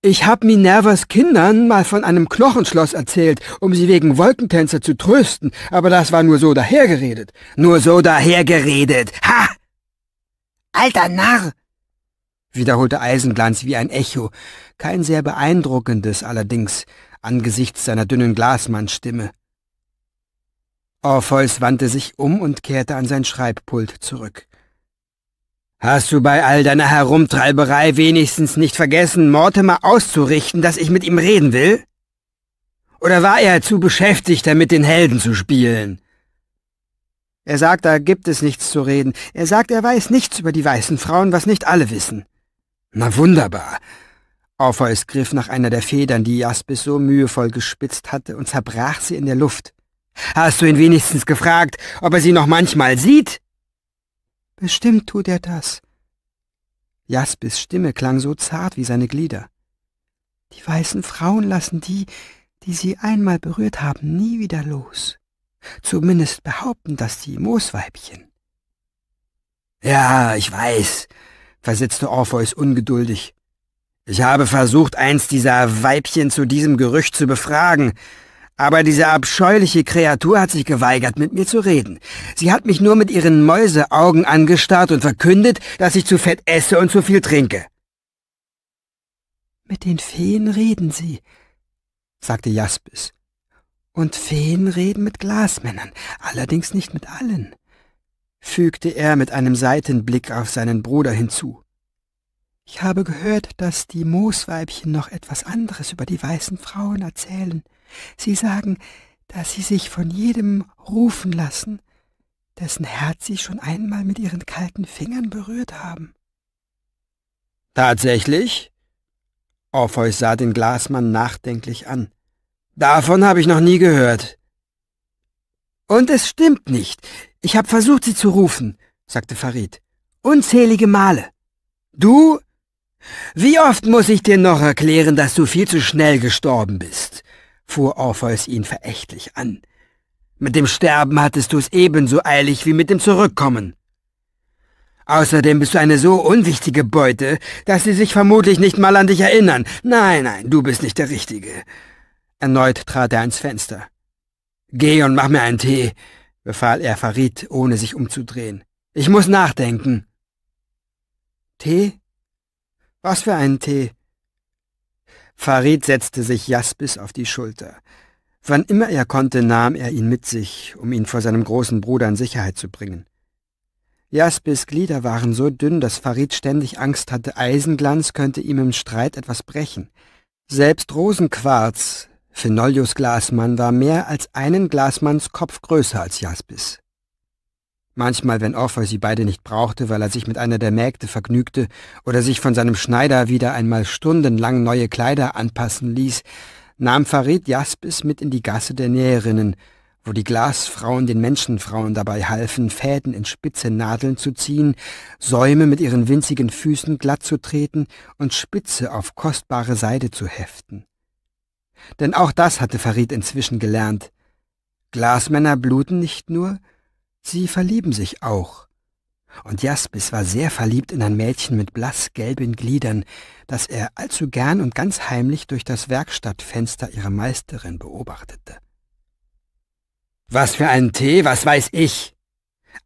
Ich hab Minervas Kindern mal von einem Knochenschloss erzählt, um sie wegen Wolkentänzer zu trösten, aber das war nur so dahergeredet. Nur so dahergeredet, ha! Alter Narr! wiederholte Eisenglanz wie ein Echo, kein sehr beeindruckendes allerdings, angesichts seiner dünnen Glasmannstimme. Orpheus wandte sich um und kehrte an sein Schreibpult zurück. Hast du bei all deiner Herumtreiberei wenigstens nicht vergessen, Mortimer auszurichten, dass ich mit ihm reden will? Oder war er zu beschäftigt, damit den Helden zu spielen? Er sagt, da gibt es nichts zu reden. Er sagt, er weiß nichts über die weißen Frauen, was nicht alle wissen. Na wunderbar. Orpheus griff nach einer der Federn, die Jaspis so mühevoll gespitzt hatte, und zerbrach sie in der Luft. Hast du ihn wenigstens gefragt, ob er sie noch manchmal sieht? Bestimmt tut er das. Jaspis Stimme klang so zart wie seine Glieder. Die weißen Frauen lassen die, die sie einmal berührt haben, nie wieder los. Zumindest behaupten das die Moosweibchen. Ja, ich weiß, versetzte Orpheus ungeduldig. Ich habe versucht, eins dieser Weibchen zu diesem Gerücht zu befragen, aber diese abscheuliche Kreatur hat sich geweigert, mit mir zu reden. Sie hat mich nur mit ihren Mäuseaugen angestarrt und verkündet, dass ich zu fett esse und zu viel trinke. Mit den Feen reden sie, sagte Jaspis. Und Feen reden mit Glasmännern, allerdings nicht mit allen, fügte er mit einem Seitenblick auf seinen Bruder hinzu. Ich habe gehört, dass die Moosweibchen noch etwas anderes über die weißen Frauen erzählen. Sie sagen, dass sie sich von jedem rufen lassen, dessen Herz sie schon einmal mit ihren kalten Fingern berührt haben. Tatsächlich? Orpheus sah den Glasmann nachdenklich an. Davon habe ich noch nie gehört. Und es stimmt nicht. Ich habe versucht, sie zu rufen, sagte Farid. Unzählige Male. Du wie oft muss ich dir noch erklären, dass du viel zu schnell gestorben bist? fuhr Orpheus ihn verächtlich an. Mit dem Sterben hattest du es ebenso eilig wie mit dem Zurückkommen. Außerdem bist du eine so unwichtige Beute, dass sie sich vermutlich nicht mal an dich erinnern. Nein, nein, du bist nicht der Richtige. Erneut trat er ans Fenster. Geh und mach mir einen Tee, befahl er Farid, ohne sich umzudrehen. Ich muss nachdenken. Tee? Was für einen Tee? Farid setzte sich Jaspis auf die Schulter. Wann immer er konnte, nahm er ihn mit sich, um ihn vor seinem großen Bruder in Sicherheit zu bringen. Jaspis Glieder waren so dünn, dass Farid ständig Angst hatte, Eisenglanz könnte ihm im Streit etwas brechen. Selbst Rosenquarz, Phenolius Glasmann, war mehr als einen Glasmanns Kopf größer als Jaspis manchmal wenn Offer sie beide nicht brauchte, weil er sich mit einer der Mägde vergnügte oder sich von seinem Schneider wieder einmal stundenlang neue Kleider anpassen ließ, nahm Farid Jaspis mit in die Gasse der Näherinnen, wo die Glasfrauen den Menschenfrauen dabei halfen, Fäden in spitze Nadeln zu ziehen, Säume mit ihren winzigen Füßen glatt zu treten und Spitze auf kostbare Seide zu heften. Denn auch das hatte Farid inzwischen gelernt. Glasmänner bluten nicht nur, Sie verlieben sich auch. Und Jaspis war sehr verliebt in ein Mädchen mit blassgelben Gliedern, das er allzu gern und ganz heimlich durch das Werkstattfenster ihrer Meisterin beobachtete. Was für einen Tee, was weiß ich?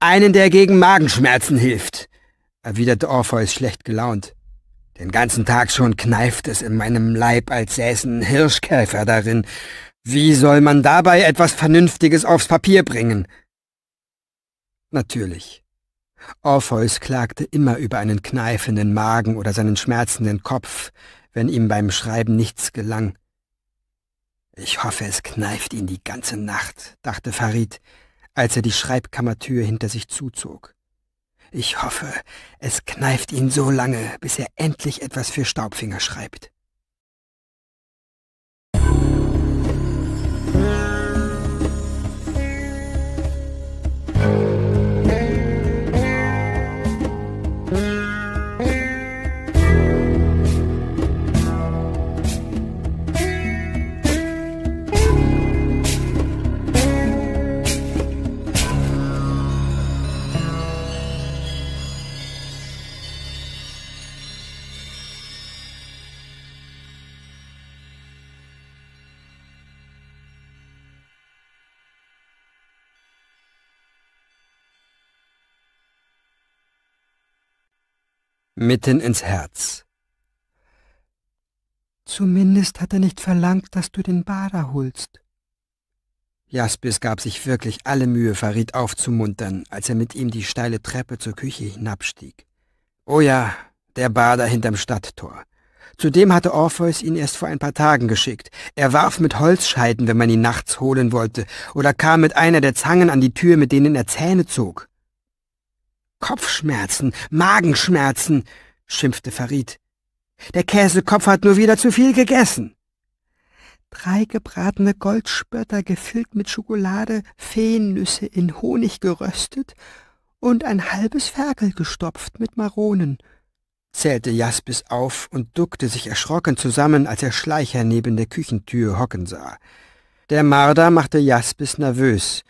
Einen, der gegen Magenschmerzen hilft, erwiderte Orpheus schlecht gelaunt. Den ganzen Tag schon kneift es in meinem Leib, als säßen Hirschkäfer darin. Wie soll man dabei etwas Vernünftiges aufs Papier bringen? Natürlich. Orpheus klagte immer über einen kneifenden Magen oder seinen schmerzenden Kopf, wenn ihm beim Schreiben nichts gelang. Ich hoffe, es kneift ihn die ganze Nacht, dachte Farid, als er die Schreibkammertür hinter sich zuzog. Ich hoffe, es kneift ihn so lange, bis er endlich etwas für Staubfinger schreibt. mitten ins Herz. Zumindest hat er nicht verlangt, dass du den Bader holst. Jaspis gab sich wirklich alle Mühe, Farid aufzumuntern, als er mit ihm die steile Treppe zur Küche hinabstieg. Oh ja, der Bader hinterm Stadttor. Zudem hatte Orpheus ihn erst vor ein paar Tagen geschickt. Er warf mit Holzscheiten, wenn man ihn nachts holen wollte, oder kam mit einer der Zangen an die Tür, mit denen er Zähne zog. Kopfschmerzen, Magenschmerzen, schimpfte Farid. Der Käsekopf hat nur wieder zu viel gegessen. Drei gebratene Goldspötter gefüllt mit Schokolade, Feennüsse in Honig geröstet und ein halbes Ferkel gestopft mit Maronen, zählte Jaspis auf und duckte sich erschrocken zusammen, als er Schleicher neben der Küchentür hocken sah. Der Marder machte Jaspis nervös.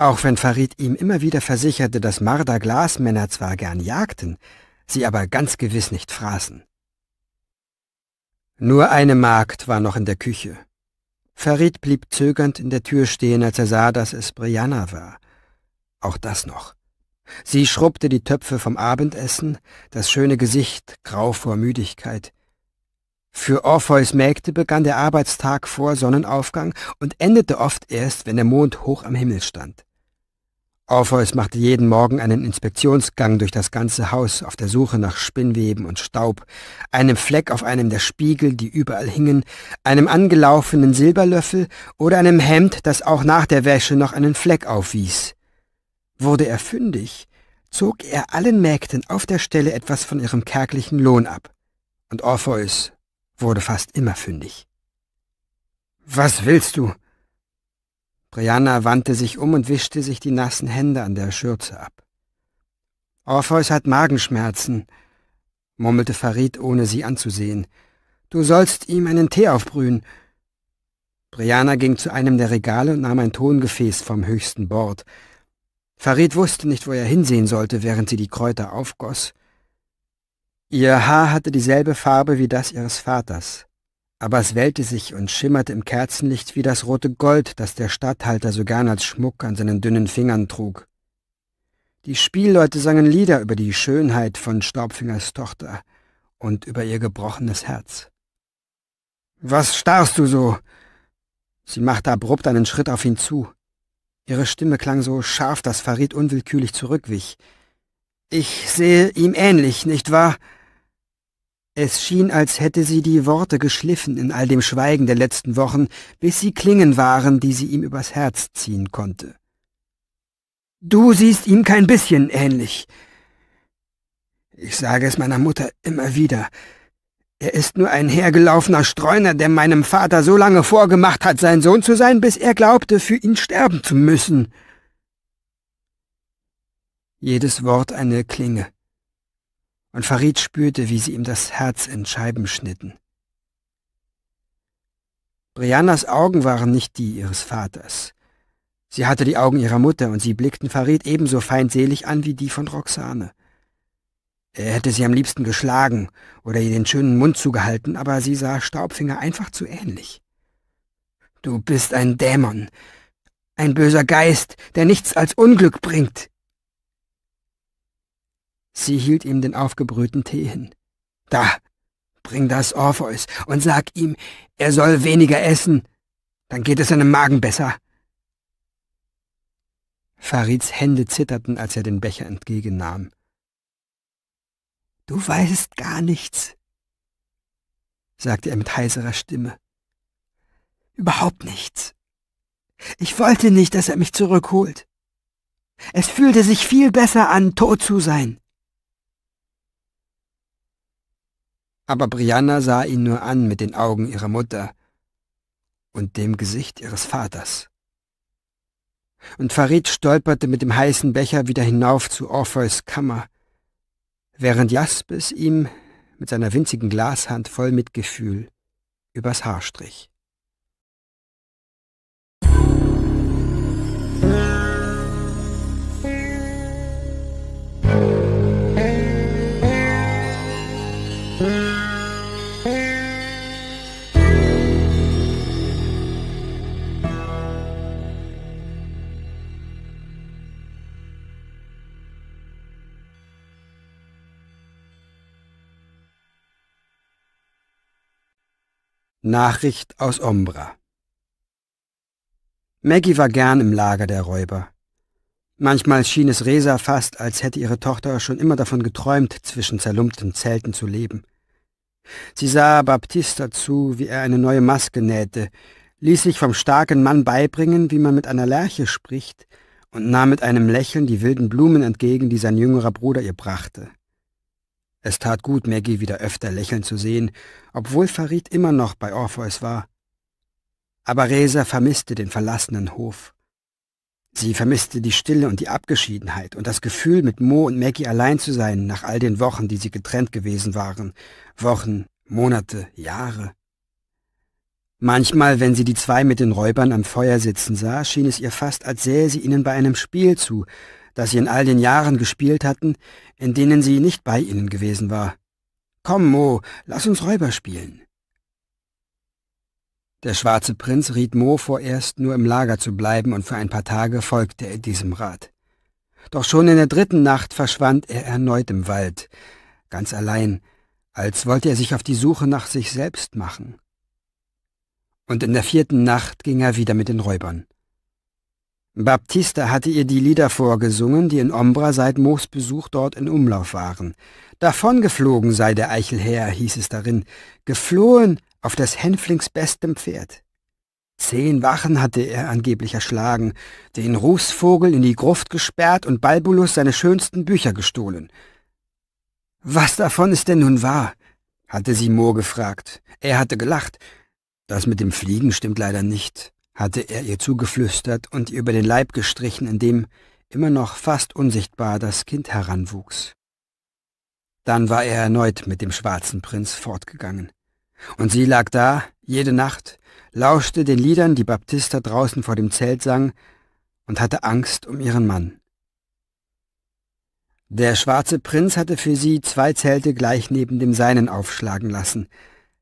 Auch wenn Farid ihm immer wieder versicherte, dass Marder Glasmänner zwar gern jagten, sie aber ganz gewiss nicht fraßen. Nur eine Magd war noch in der Küche. Farid blieb zögernd in der Tür stehen, als er sah, dass es Brianna war. Auch das noch. Sie schrubbte die Töpfe vom Abendessen, das schöne Gesicht grau vor Müdigkeit. Für Orpheus Mägde begann der Arbeitstag vor Sonnenaufgang und endete oft erst, wenn der Mond hoch am Himmel stand. Orpheus machte jeden Morgen einen Inspektionsgang durch das ganze Haus auf der Suche nach Spinnweben und Staub, einem Fleck auf einem der Spiegel, die überall hingen, einem angelaufenen Silberlöffel oder einem Hemd, das auch nach der Wäsche noch einen Fleck aufwies. Wurde er fündig, zog er allen Mägden auf der Stelle etwas von ihrem kärglichen Lohn ab. Und Orpheus wurde fast immer fündig. Was willst du? Brianna wandte sich um und wischte sich die nassen Hände an der Schürze ab. Orpheus hat Magenschmerzen, murmelte Farid, ohne sie anzusehen. Du sollst ihm einen Tee aufbrühen. Brianna ging zu einem der Regale und nahm ein Tongefäß vom höchsten Bord. Farid wusste nicht, wo er hinsehen sollte, während sie die Kräuter aufgoss. Ihr Haar hatte dieselbe Farbe wie das ihres Vaters aber es wellte sich und schimmerte im Kerzenlicht wie das rote Gold, das der Statthalter so gern als Schmuck an seinen dünnen Fingern trug. Die Spielleute sangen Lieder über die Schönheit von Staubfingers Tochter und über ihr gebrochenes Herz. Was starrst du so? Sie machte abrupt einen Schritt auf ihn zu. Ihre Stimme klang so scharf, dass Farid unwillkürlich zurückwich. Ich sehe ihm ähnlich, nicht wahr? Es schien, als hätte sie die Worte geschliffen in all dem Schweigen der letzten Wochen, bis sie Klingen waren, die sie ihm übers Herz ziehen konnte. Du siehst ihm kein bisschen ähnlich. Ich sage es meiner Mutter immer wieder. Er ist nur ein hergelaufener Streuner, der meinem Vater so lange vorgemacht hat, sein Sohn zu sein, bis er glaubte, für ihn sterben zu müssen. Jedes Wort eine Klinge und Farid spürte, wie sie ihm das Herz in Scheiben schnitten. Briannas Augen waren nicht die ihres Vaters. Sie hatte die Augen ihrer Mutter und sie blickten Farid ebenso feindselig an wie die von Roxane. Er hätte sie am liebsten geschlagen oder ihr den schönen Mund zugehalten, aber sie sah Staubfinger einfach zu ähnlich. Du bist ein Dämon, ein böser Geist, der nichts als Unglück bringt, Sie hielt ihm den aufgebrühten Tee hin. Da, bring das Orpheus und sag ihm, er soll weniger essen, dann geht es seinem Magen besser. Farids Hände zitterten, als er den Becher entgegennahm. Du weißt gar nichts, sagte er mit heiserer Stimme. Überhaupt nichts. Ich wollte nicht, dass er mich zurückholt. Es fühlte sich viel besser an, tot zu sein. aber Brianna sah ihn nur an mit den Augen ihrer Mutter und dem Gesicht ihres Vaters. Und Farid stolperte mit dem heißen Becher wieder hinauf zu Orpheus Kammer, während Jaspis ihm mit seiner winzigen Glashand voll Mitgefühl übers Haar strich. Nachricht aus Ombra. Maggie war gern im Lager der Räuber. Manchmal schien es Resa fast, als hätte ihre Tochter schon immer davon geträumt, zwischen zerlumpten Zelten zu leben. Sie sah Baptista zu, wie er eine neue Maske nähte, ließ sich vom starken Mann beibringen, wie man mit einer Lerche spricht, und nahm mit einem Lächeln die wilden Blumen entgegen, die sein jüngerer Bruder ihr brachte. Es tat gut, Maggie wieder öfter lächeln zu sehen, obwohl Farid immer noch bei Orpheus war. Aber Resa vermisste den verlassenen Hof. Sie vermisste die Stille und die Abgeschiedenheit und das Gefühl, mit Mo und Maggie allein zu sein, nach all den Wochen, die sie getrennt gewesen waren. Wochen, Monate, Jahre. Manchmal, wenn sie die zwei mit den Räubern am Feuer sitzen sah, schien es ihr fast, als sähe sie ihnen bei einem Spiel zu, das sie in all den Jahren gespielt hatten, in denen sie nicht bei ihnen gewesen war. Komm, Mo, lass uns Räuber spielen. Der schwarze Prinz riet Mo vorerst, nur im Lager zu bleiben, und für ein paar Tage folgte er diesem Rat. Doch schon in der dritten Nacht verschwand er erneut im Wald, ganz allein, als wollte er sich auf die Suche nach sich selbst machen. Und in der vierten Nacht ging er wieder mit den Räubern. Baptista hatte ihr die Lieder vorgesungen, die in Ombra seit Moos Besuch dort in Umlauf waren. Davongeflogen sei der Eichelherr, hieß es darin, geflohen auf des Hänflings bestem Pferd. Zehn Wachen hatte er angeblich erschlagen, den Rußvogel in die Gruft gesperrt und Balbulus seine schönsten Bücher gestohlen. Was davon ist denn nun wahr? hatte sie Moor gefragt. Er hatte gelacht. Das mit dem Fliegen stimmt leider nicht hatte er ihr zugeflüstert und ihr über den Leib gestrichen, in dem immer noch fast unsichtbar das Kind heranwuchs. Dann war er erneut mit dem schwarzen Prinz fortgegangen. Und sie lag da, jede Nacht, lauschte den Liedern, die Baptista draußen vor dem Zelt sang, und hatte Angst um ihren Mann. Der schwarze Prinz hatte für sie zwei Zelte gleich neben dem seinen aufschlagen lassen,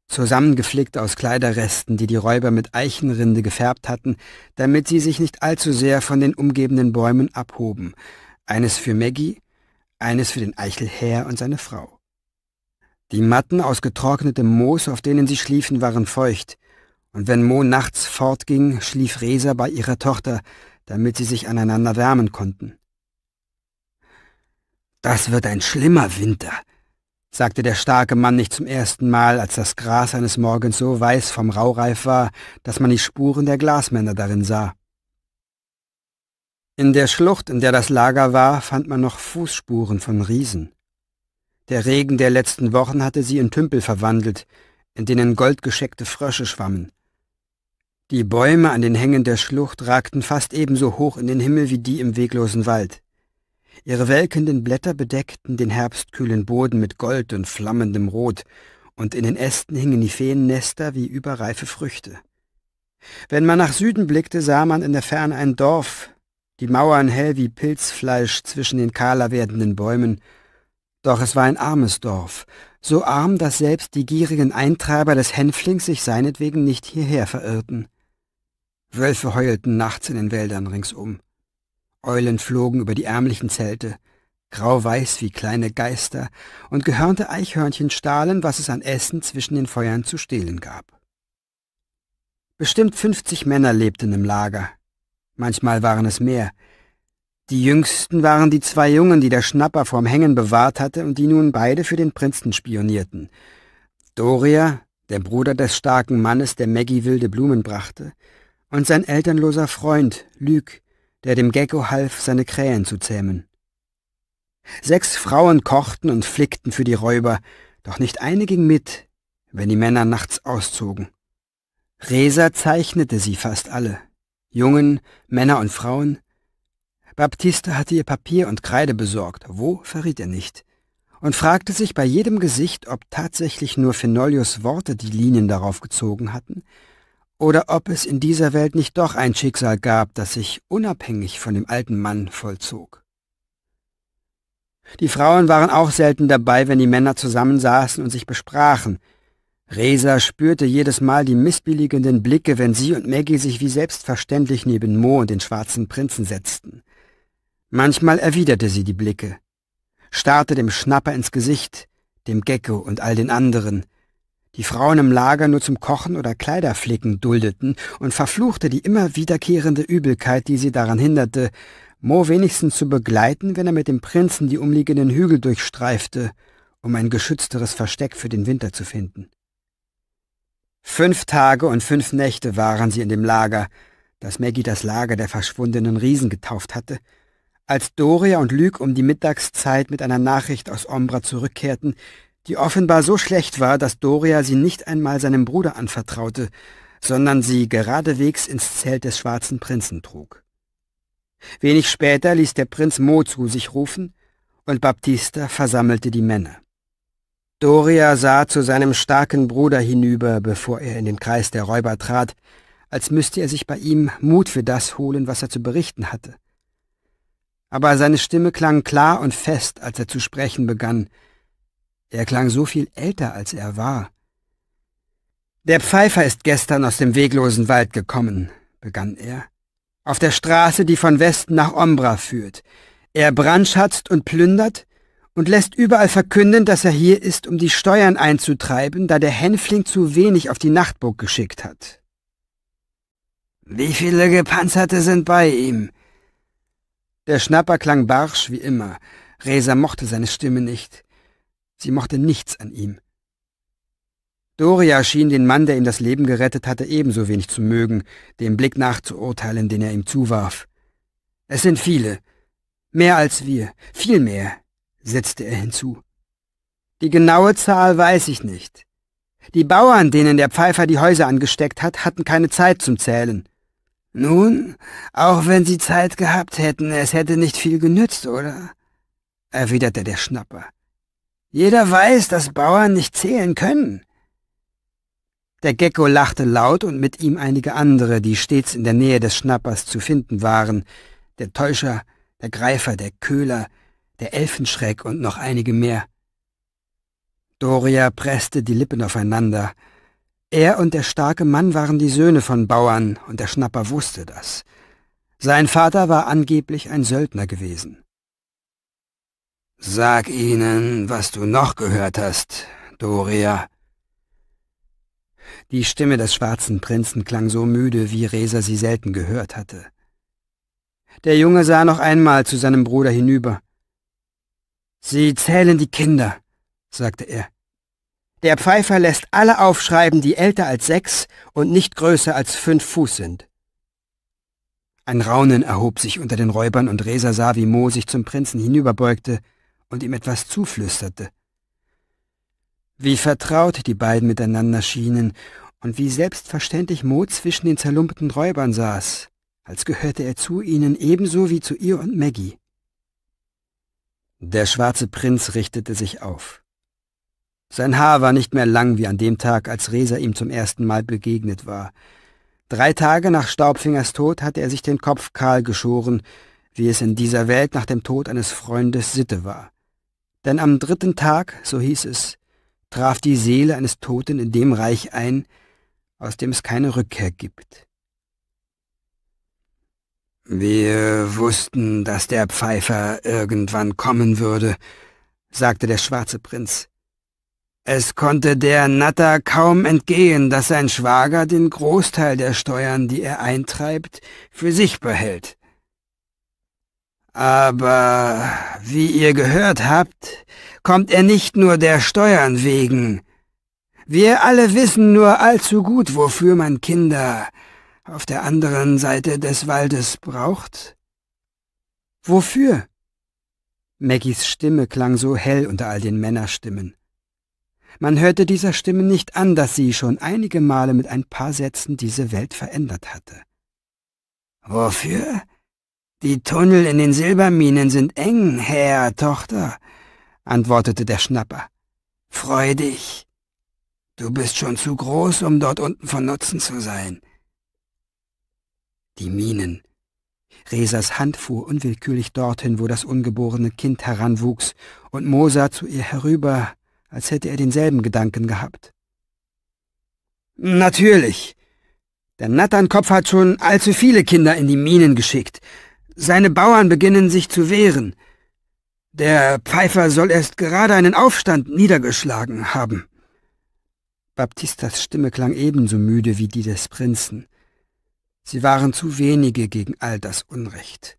zusammengeflickt aus Kleiderresten, die die Räuber mit Eichenrinde gefärbt hatten, damit sie sich nicht allzu sehr von den umgebenden Bäumen abhoben, eines für Maggie, eines für den Eichelherr und seine Frau. Die Matten aus getrocknetem Moos, auf denen sie schliefen, waren feucht, und wenn Mo nachts fortging, schlief Resa bei ihrer Tochter, damit sie sich aneinander wärmen konnten. Das wird ein schlimmer Winter, sagte der starke Mann nicht zum ersten Mal, als das Gras eines Morgens so weiß vom Raureif war, dass man die Spuren der Glasmänner darin sah. In der Schlucht, in der das Lager war, fand man noch Fußspuren von Riesen. Der Regen der letzten Wochen hatte sie in Tümpel verwandelt, in denen goldgescheckte Frösche schwammen. Die Bäume an den Hängen der Schlucht ragten fast ebenso hoch in den Himmel wie die im weglosen Wald. Ihre welkenden Blätter bedeckten den herbstkühlen Boden mit Gold und flammendem Rot, und in den Ästen hingen die Feennester wie überreife Früchte. Wenn man nach Süden blickte, sah man in der Ferne ein Dorf, die Mauern hell wie Pilzfleisch zwischen den kahler werdenden Bäumen. Doch es war ein armes Dorf, so arm, dass selbst die gierigen Eintreiber des Hänflings sich seinetwegen nicht hierher verirrten. Wölfe heulten nachts in den Wäldern ringsum. Eulen flogen über die ärmlichen Zelte, grau-weiß wie kleine Geister, und gehörnte Eichhörnchen stahlen, was es an Essen zwischen den Feuern zu stehlen gab. Bestimmt fünfzig Männer lebten im Lager. Manchmal waren es mehr. Die jüngsten waren die zwei Jungen, die der Schnapper vorm Hängen bewahrt hatte und die nun beide für den Prinzen spionierten. Doria, der Bruder des starken Mannes, der Maggie wilde Blumen brachte, und sein elternloser Freund, Lüg, der dem Gecko half, seine Krähen zu zähmen. Sechs Frauen kochten und flickten für die Räuber, doch nicht eine ging mit, wenn die Männer nachts auszogen. Resa zeichnete sie fast alle, Jungen, Männer und Frauen. Baptiste hatte ihr Papier und Kreide besorgt, wo verriet er nicht, und fragte sich bei jedem Gesicht, ob tatsächlich nur Fenolios Worte die Linien darauf gezogen hatten oder ob es in dieser Welt nicht doch ein Schicksal gab, das sich unabhängig von dem alten Mann vollzog. Die Frauen waren auch selten dabei, wenn die Männer zusammensaßen und sich besprachen. Resa spürte jedes Mal die missbilligenden Blicke, wenn sie und Maggie sich wie selbstverständlich neben Mo und den schwarzen Prinzen setzten. Manchmal erwiderte sie die Blicke, starrte dem Schnapper ins Gesicht, dem Gecko und all den anderen, die Frauen im Lager nur zum Kochen oder Kleiderflicken duldeten und verfluchte die immer wiederkehrende Übelkeit, die sie daran hinderte, Mo wenigstens zu begleiten, wenn er mit dem Prinzen die umliegenden Hügel durchstreifte, um ein geschützteres Versteck für den Winter zu finden. Fünf Tage und fünf Nächte waren sie in dem Lager, das Maggie das Lager der verschwundenen Riesen getauft hatte, als Doria und Lüg um die Mittagszeit mit einer Nachricht aus Ombra zurückkehrten, die offenbar so schlecht war, dass Doria sie nicht einmal seinem Bruder anvertraute, sondern sie geradewegs ins Zelt des schwarzen Prinzen trug. Wenig später ließ der Prinz Mo zu sich rufen, und Baptista versammelte die Männer. Doria sah zu seinem starken Bruder hinüber, bevor er in den Kreis der Räuber trat, als müsste er sich bei ihm Mut für das holen, was er zu berichten hatte. Aber seine Stimme klang klar und fest, als er zu sprechen begann, er klang so viel älter, als er war. Der Pfeifer ist gestern aus dem weglosen Wald gekommen, begann er, auf der Straße, die von Westen nach Ombra führt. Er brandschatzt und plündert und lässt überall verkünden, dass er hier ist, um die Steuern einzutreiben, da der Hänfling zu wenig auf die Nachtburg geschickt hat. Wie viele Gepanzerte sind bei ihm? Der Schnapper klang barsch wie immer. Reser mochte seine Stimme nicht. Sie mochte nichts an ihm. Doria schien den Mann, der ihm das Leben gerettet hatte, ebenso wenig zu mögen, dem Blick nachzuurteilen, den er ihm zuwarf. Es sind viele, mehr als wir, viel mehr, setzte er hinzu. Die genaue Zahl weiß ich nicht. Die Bauern, denen der Pfeifer die Häuser angesteckt hat, hatten keine Zeit zum Zählen. Nun, auch wenn sie Zeit gehabt hätten, es hätte nicht viel genützt, oder? erwiderte der Schnapper. Jeder weiß, dass Bauern nicht zählen können. Der Gecko lachte laut und mit ihm einige andere, die stets in der Nähe des Schnappers zu finden waren, der Täuscher, der Greifer, der Köhler, der Elfenschreck und noch einige mehr. Doria presste die Lippen aufeinander. Er und der starke Mann waren die Söhne von Bauern, und der Schnapper wusste das. Sein Vater war angeblich ein Söldner gewesen. Sag ihnen, was du noch gehört hast, Doria. Die Stimme des schwarzen Prinzen klang so müde, wie Resa sie selten gehört hatte. Der Junge sah noch einmal zu seinem Bruder hinüber. Sie zählen die Kinder, sagte er. Der Pfeifer lässt alle aufschreiben, die älter als sechs und nicht größer als fünf Fuß sind. Ein Raunen erhob sich unter den Räubern und Resa sah, wie Mo sich zum Prinzen hinüberbeugte, und ihm etwas zuflüsterte. Wie vertraut die beiden miteinander schienen und wie selbstverständlich Mo zwischen den zerlumpten Räubern saß, als gehörte er zu ihnen ebenso wie zu ihr und Maggie. Der schwarze Prinz richtete sich auf. Sein Haar war nicht mehr lang wie an dem Tag, als Resa ihm zum ersten Mal begegnet war. Drei Tage nach Staubfingers Tod hatte er sich den Kopf kahl geschoren, wie es in dieser Welt nach dem Tod eines Freundes Sitte war. Denn am dritten Tag, so hieß es, traf die Seele eines Toten in dem Reich ein, aus dem es keine Rückkehr gibt. Wir wussten, dass der Pfeifer irgendwann kommen würde, sagte der schwarze Prinz. Es konnte der Natter kaum entgehen, dass sein Schwager den Großteil der Steuern, die er eintreibt, für sich behält. Aber wie ihr gehört habt, kommt er nicht nur der Steuern wegen. Wir alle wissen nur allzu gut, wofür man Kinder auf der anderen Seite des Waldes braucht. Wofür? Maggies Stimme klang so hell unter all den Männerstimmen. Man hörte dieser Stimme nicht an, dass sie schon einige Male mit ein paar Sätzen diese Welt verändert hatte. Wofür? Die Tunnel in den Silberminen sind eng, Herr, Tochter, antwortete der Schnapper. Freu dich. Du bist schon zu groß, um dort unten von Nutzen zu sein. Die Minen. Resas Hand fuhr unwillkürlich dorthin, wo das ungeborene Kind heranwuchs, und Mo zu ihr herüber, als hätte er denselben Gedanken gehabt. Natürlich. Der Natternkopf hat schon allzu viele Kinder in die Minen geschickt, seine Bauern beginnen sich zu wehren. Der Pfeifer soll erst gerade einen Aufstand niedergeschlagen haben. Baptistas Stimme klang ebenso müde wie die des Prinzen. Sie waren zu wenige gegen all das Unrecht.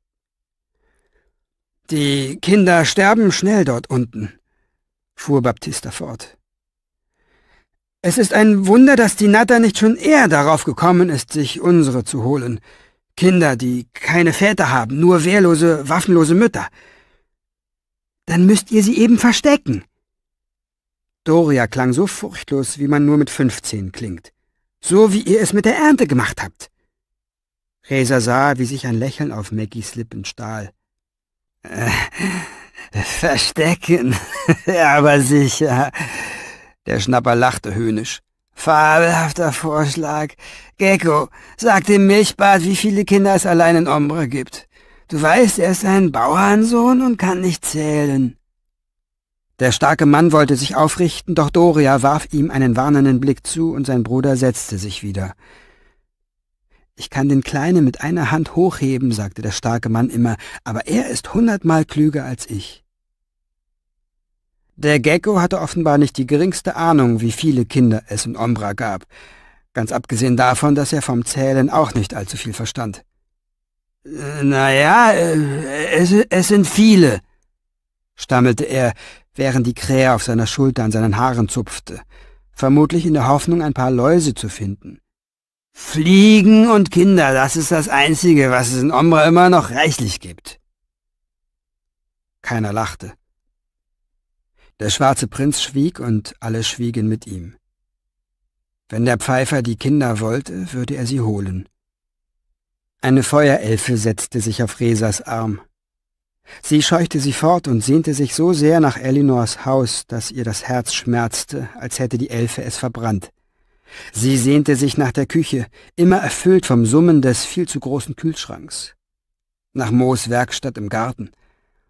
Die Kinder sterben schnell dort unten, fuhr Baptista fort. Es ist ein Wunder, dass die Natter nicht schon eher darauf gekommen ist, sich unsere zu holen. Kinder, die keine Väter haben, nur wehrlose, waffenlose Mütter. Dann müsst ihr sie eben verstecken. Doria klang so furchtlos, wie man nur mit 15 klingt. So wie ihr es mit der Ernte gemacht habt. Reza sah, wie sich ein Lächeln auf Maggies Lippen stahl. Äh, verstecken, (laughs) aber sicher. Der Schnapper lachte höhnisch. Fabelhafter Vorschlag. Gecko, sag dem Milchbart, wie viele Kinder es allein in Ombre gibt. Du weißt, er ist ein Bauernsohn und kann nicht zählen. Der starke Mann wollte sich aufrichten, doch Doria warf ihm einen warnenden Blick zu und sein Bruder setzte sich wieder. Ich kann den Kleinen mit einer Hand hochheben, sagte der starke Mann immer, aber er ist hundertmal klüger als ich. Der Gecko hatte offenbar nicht die geringste Ahnung, wie viele Kinder es in Ombra gab, ganz abgesehen davon, dass er vom Zählen auch nicht allzu viel verstand. Äh, »Naja, äh, es, es sind viele«, stammelte er, während die Krähe auf seiner Schulter an seinen Haaren zupfte, vermutlich in der Hoffnung, ein paar Läuse zu finden. Fliegen und Kinder, das ist das Einzige, was es in Ombra immer noch reichlich gibt. Keiner lachte. Der schwarze Prinz schwieg und alle schwiegen mit ihm. Wenn der Pfeifer die Kinder wollte, würde er sie holen. Eine Feuerelfe setzte sich auf Resas Arm. Sie scheuchte sie fort und sehnte sich so sehr nach Elinors Haus, dass ihr das Herz schmerzte, als hätte die Elfe es verbrannt. Sie sehnte sich nach der Küche, immer erfüllt vom Summen des viel zu großen Kühlschranks, nach Moos Werkstatt im Garten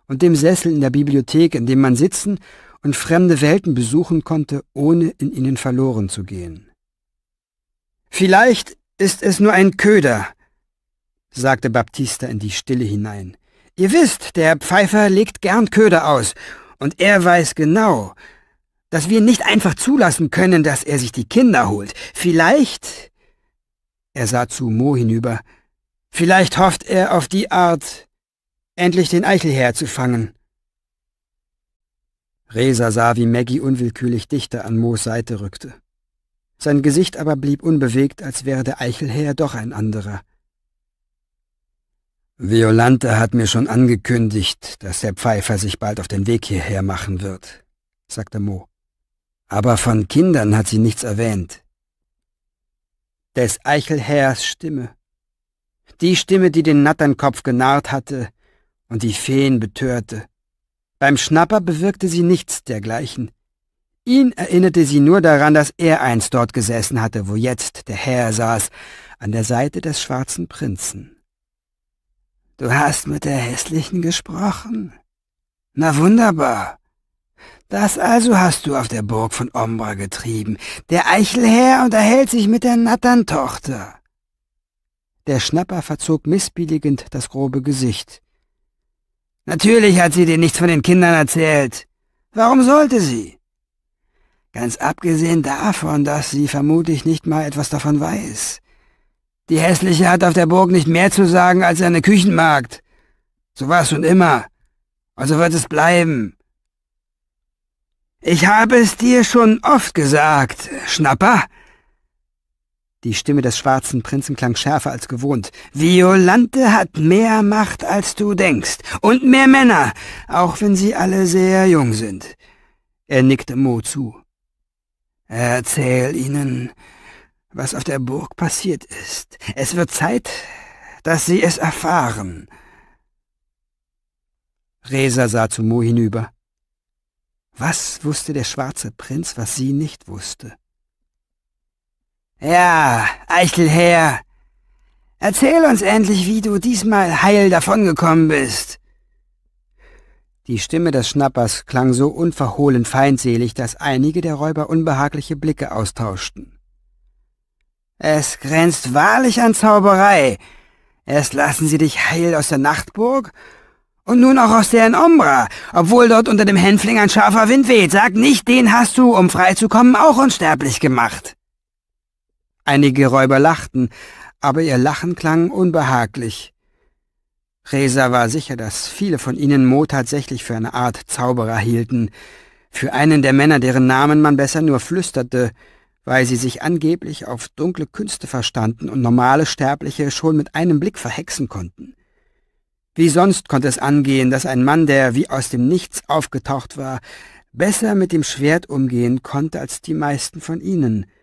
und dem Sessel in der Bibliothek, in dem man sitzen und fremde Welten besuchen konnte, ohne in ihnen verloren zu gehen. Vielleicht ist es nur ein Köder, sagte Baptista in die Stille hinein. Ihr wisst, der Pfeifer legt gern Köder aus, und er weiß genau, dass wir nicht einfach zulassen können, dass er sich die Kinder holt. Vielleicht, er sah zu Mo hinüber, vielleicht hofft er auf die Art, endlich den Eichel herzufangen. Resa sah, wie Maggie unwillkürlich dichter an Moos Seite rückte. Sein Gesicht aber blieb unbewegt, als wäre der Eichelherr doch ein anderer. Violante hat mir schon angekündigt, dass der Pfeifer sich bald auf den Weg hierher machen wird, sagte Mo. Aber von Kindern hat sie nichts erwähnt. Des Eichelherrs Stimme. Die Stimme, die den Natternkopf genarrt hatte und die Feen betörte. Beim Schnapper bewirkte sie nichts dergleichen. Ihn erinnerte sie nur daran, dass er einst dort gesessen hatte, wo jetzt der Herr saß, an der Seite des schwarzen Prinzen. Du hast mit der Hässlichen gesprochen. Na wunderbar. Das also hast du auf der Burg von Ombra getrieben. Der Eichelherr unterhält sich mit der Natterntochter. Der Schnapper verzog missbilligend das grobe Gesicht. Natürlich hat sie dir nichts von den Kindern erzählt. Warum sollte sie? Ganz abgesehen davon, dass sie vermutlich nicht mal etwas davon weiß. Die Hässliche hat auf der Burg nicht mehr zu sagen als eine Küchenmarkt. So war es schon immer. Also wird es bleiben. Ich habe es dir schon oft gesagt, Schnapper. Die Stimme des schwarzen Prinzen klang schärfer als gewohnt. Violante hat mehr Macht, als du denkst, und mehr Männer, auch wenn sie alle sehr jung sind. Er nickte Mo zu. Erzähl ihnen, was auf der Burg passiert ist. Es wird Zeit, dass sie es erfahren. Resa sah zu Mo hinüber. Was wusste der schwarze Prinz, was sie nicht wusste? Ja, Eichelherr, erzähl uns endlich, wie du diesmal heil davongekommen bist. Die Stimme des Schnappers klang so unverhohlen feindselig, dass einige der Räuber unbehagliche Blicke austauschten. Es grenzt wahrlich an Zauberei. Erst lassen sie dich heil aus der Nachtburg und nun auch aus deren Umbra, obwohl dort unter dem Hänfling ein scharfer Wind weht. Sag nicht, den hast du, um freizukommen, auch unsterblich gemacht. Einige Räuber lachten, aber ihr Lachen klang unbehaglich. Resa war sicher, dass viele von ihnen Mo tatsächlich für eine Art Zauberer hielten, für einen der Männer, deren Namen man besser nur flüsterte, weil sie sich angeblich auf dunkle Künste verstanden und normale Sterbliche schon mit einem Blick verhexen konnten. Wie sonst konnte es angehen, dass ein Mann, der wie aus dem Nichts aufgetaucht war, besser mit dem Schwert umgehen konnte als die meisten von ihnen –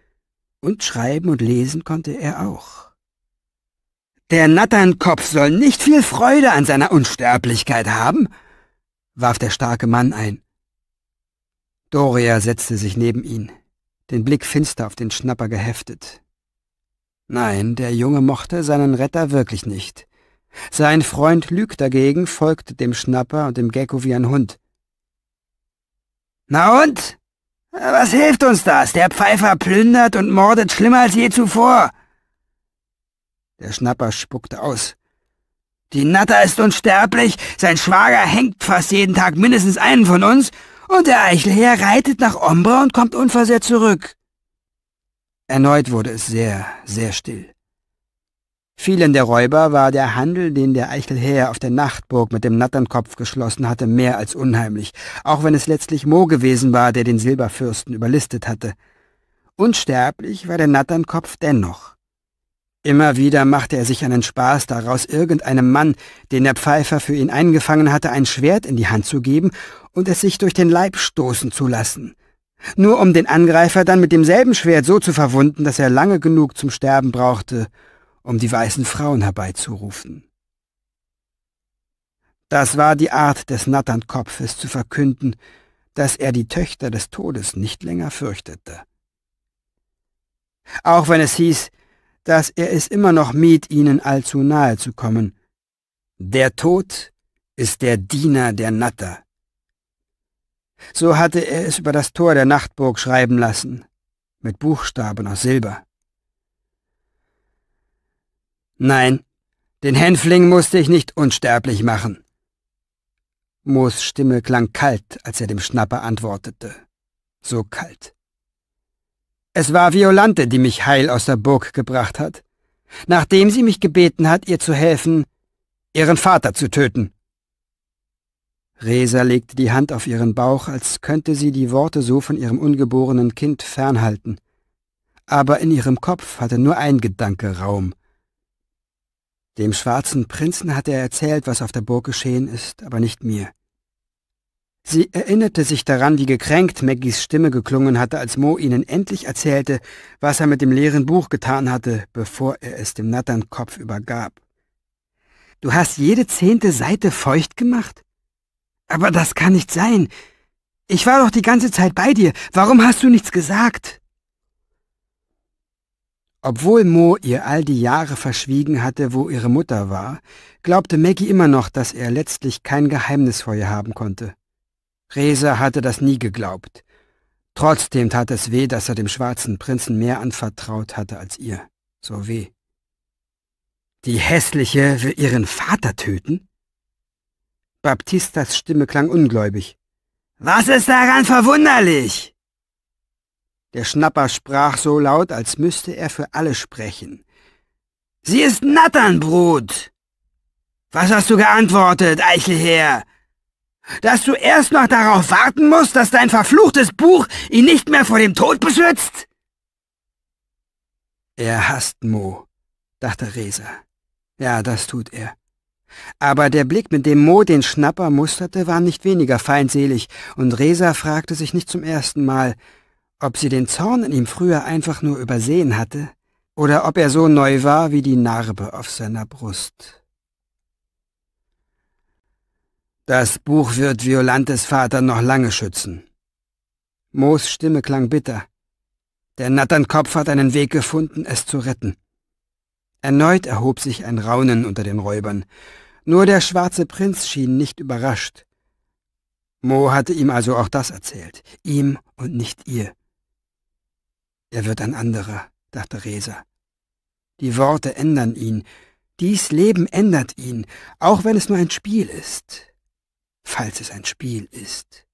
und schreiben und lesen konnte er auch. Der Natternkopf soll nicht viel Freude an seiner Unsterblichkeit haben, warf der starke Mann ein. Doria setzte sich neben ihn, den Blick finster auf den Schnapper geheftet. Nein, der Junge mochte seinen Retter wirklich nicht. Sein Freund Lüg dagegen folgte dem Schnapper und dem Gecko wie ein Hund. Na und? Was hilft uns das? Der Pfeifer plündert und mordet schlimmer als je zuvor. Der Schnapper spuckte aus. Die Natter ist unsterblich, sein Schwager hängt fast jeden Tag mindestens einen von uns, und der Eichelherr reitet nach Ombra und kommt unversehrt zurück. Erneut wurde es sehr, sehr still. Vielen der Räuber war der Handel, den der Eichelherr auf der Nachtburg mit dem Natternkopf geschlossen hatte, mehr als unheimlich, auch wenn es letztlich Mo gewesen war, der den Silberfürsten überlistet hatte. Unsterblich war der Natternkopf dennoch. Immer wieder machte er sich einen Spaß daraus, irgendeinem Mann, den der Pfeifer für ihn eingefangen hatte, ein Schwert in die Hand zu geben und es sich durch den Leib stoßen zu lassen nur um den Angreifer dann mit demselben Schwert so zu verwunden, dass er lange genug zum Sterben brauchte um die weißen Frauen herbeizurufen. Das war die Art des Natternkopfes zu verkünden, dass er die Töchter des Todes nicht länger fürchtete. Auch wenn es hieß, dass er es immer noch mied, ihnen allzu nahe zu kommen. Der Tod ist der Diener der Natter. So hatte er es über das Tor der Nachtburg schreiben lassen, mit Buchstaben aus Silber. Nein, den Hänfling musste ich nicht unsterblich machen. Moos Stimme klang kalt, als er dem Schnapper antwortete. So kalt. Es war Violante, die mich heil aus der Burg gebracht hat, nachdem sie mich gebeten hat, ihr zu helfen, ihren Vater zu töten. Resa legte die Hand auf ihren Bauch, als könnte sie die Worte so von ihrem ungeborenen Kind fernhalten. Aber in ihrem Kopf hatte nur ein Gedanke Raum. Dem schwarzen Prinzen hatte er erzählt, was auf der Burg geschehen ist, aber nicht mir. Sie erinnerte sich daran, wie gekränkt Maggies Stimme geklungen hatte, als Mo ihnen endlich erzählte, was er mit dem leeren Buch getan hatte, bevor er es dem Natternkopf übergab. Du hast jede zehnte Seite feucht gemacht? Aber das kann nicht sein. Ich war doch die ganze Zeit bei dir. Warum hast du nichts gesagt? Obwohl Mo ihr all die Jahre verschwiegen hatte, wo ihre Mutter war, glaubte Maggie immer noch, dass er letztlich kein Geheimnis vor ihr haben konnte. Resa hatte das nie geglaubt. Trotzdem tat es weh, dass er dem schwarzen Prinzen mehr anvertraut hatte als ihr. So weh. Die Hässliche will ihren Vater töten? Baptistas Stimme klang ungläubig. Was ist daran verwunderlich? Der Schnapper sprach so laut, als müsste er für alle sprechen. Sie ist Natternbrut! Was hast du geantwortet, Eichelherr? Dass du erst noch darauf warten musst, dass dein verfluchtes Buch ihn nicht mehr vor dem Tod beschützt? Er hasst Mo, dachte Resa. Ja, das tut er. Aber der Blick, mit dem Mo den Schnapper musterte, war nicht weniger feindselig, und Resa fragte sich nicht zum ersten Mal, ob sie den Zorn in ihm früher einfach nur übersehen hatte, oder ob er so neu war wie die Narbe auf seiner Brust. Das Buch wird Violantes Vater noch lange schützen. Moos Stimme klang bitter. Der Natternkopf hat einen Weg gefunden, es zu retten. Erneut erhob sich ein Raunen unter den Räubern. Nur der schwarze Prinz schien nicht überrascht. Mo hatte ihm also auch das erzählt, ihm und nicht ihr. Er wird ein anderer, dachte Resa. Die Worte ändern ihn. Dies Leben ändert ihn, auch wenn es nur ein Spiel ist. Falls es ein Spiel ist.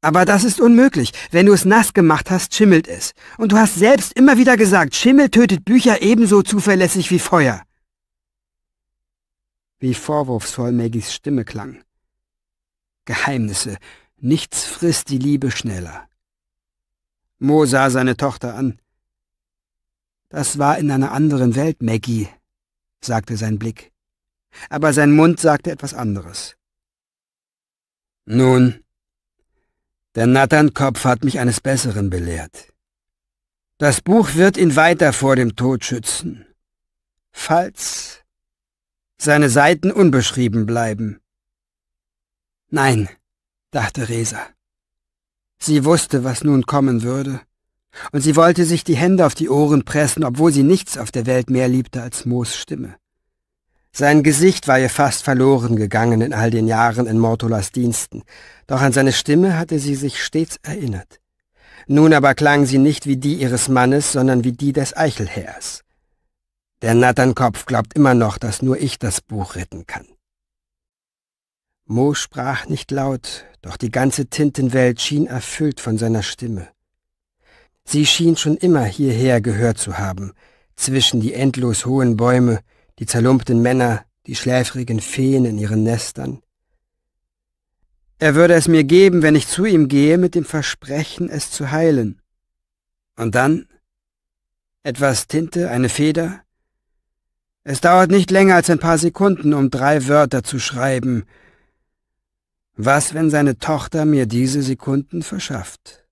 Aber das ist unmöglich. Wenn du es nass gemacht hast, schimmelt es. Und du hast selbst immer wieder gesagt, Schimmel tötet Bücher ebenso zuverlässig wie Feuer. Wie vorwurfsvoll Maggies Stimme klang. Geheimnisse. Nichts frisst die Liebe schneller. Mo sah seine Tochter an. Das war in einer anderen Welt, Maggie, sagte sein Blick. Aber sein Mund sagte etwas anderes. Nun, der Natternkopf hat mich eines Besseren belehrt. Das Buch wird ihn weiter vor dem Tod schützen, falls seine Seiten unbeschrieben bleiben. Nein, dachte Resa. Sie wusste, was nun kommen würde. Und sie wollte sich die Hände auf die Ohren pressen, obwohl sie nichts auf der Welt mehr liebte als Moos Stimme. Sein Gesicht war ihr fast verloren gegangen in all den Jahren in Mortolas Diensten, doch an seine Stimme hatte sie sich stets erinnert. Nun aber klang sie nicht wie die ihres Mannes, sondern wie die des Eichelhäers. Der Natternkopf glaubt immer noch, dass nur ich das Buch retten kann. Mo sprach nicht laut, doch die ganze Tintenwelt schien erfüllt von seiner Stimme. Sie schien schon immer hierher gehört zu haben, zwischen die endlos hohen Bäume, die zerlumpten Männer, die schläfrigen Feen in ihren Nestern. Er würde es mir geben, wenn ich zu ihm gehe, mit dem Versprechen, es zu heilen. Und dann? Etwas Tinte, eine Feder? Es dauert nicht länger als ein paar Sekunden, um drei Wörter zu schreiben, was, wenn seine Tochter mir diese Sekunden verschafft?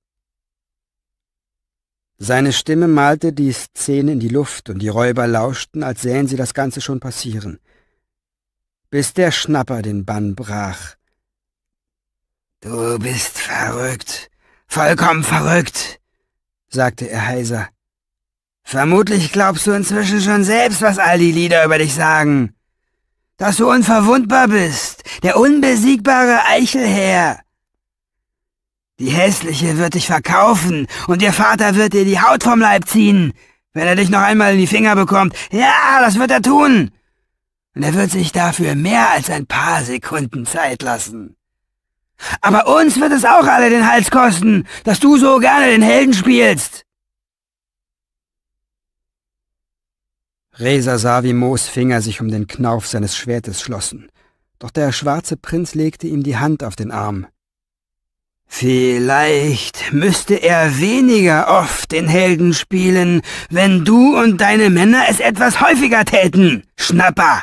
Seine Stimme malte die Szene in die Luft und die Räuber lauschten, als sähen sie das Ganze schon passieren, bis der Schnapper den Bann brach. Du bist verrückt, vollkommen verrückt, sagte er heiser. Vermutlich glaubst du inzwischen schon selbst, was all die Lieder über dich sagen dass du unverwundbar bist, der unbesiegbare Eichelherr. Die Hässliche wird dich verkaufen und ihr Vater wird dir die Haut vom Leib ziehen, wenn er dich noch einmal in die Finger bekommt. Ja, das wird er tun. Und er wird sich dafür mehr als ein paar Sekunden Zeit lassen. Aber uns wird es auch alle den Hals kosten, dass du so gerne den Helden spielst. Resa sah, wie Moos Finger sich um den Knauf seines Schwertes schlossen, doch der schwarze Prinz legte ihm die Hand auf den Arm. Vielleicht müsste er weniger oft den Helden spielen, wenn du und deine Männer es etwas häufiger täten, Schnapper,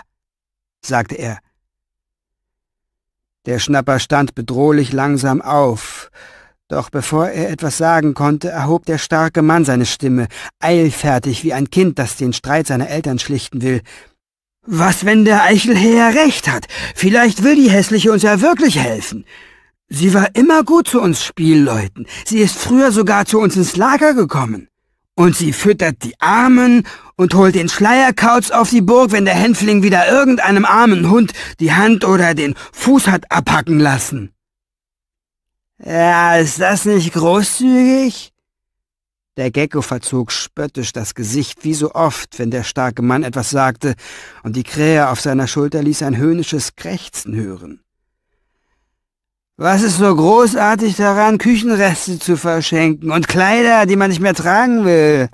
sagte er. Der Schnapper stand bedrohlich langsam auf, doch bevor er etwas sagen konnte, erhob der starke Mann seine Stimme, eilfertig wie ein Kind, das den Streit seiner Eltern schlichten will. Was, wenn der Eichelherr recht hat? Vielleicht will die Hässliche uns ja wirklich helfen. Sie war immer gut zu uns Spielleuten. Sie ist früher sogar zu uns ins Lager gekommen. Und sie füttert die Armen und holt den Schleierkauz auf die Burg, wenn der Hänfling wieder irgendeinem armen Hund die Hand oder den Fuß hat abhacken lassen. Ja, ist das nicht großzügig? Der Gecko verzog spöttisch das Gesicht, wie so oft, wenn der starke Mann etwas sagte, und die Krähe auf seiner Schulter ließ ein höhnisches Krächzen hören. Was ist so großartig daran, Küchenreste zu verschenken und Kleider, die man nicht mehr tragen will?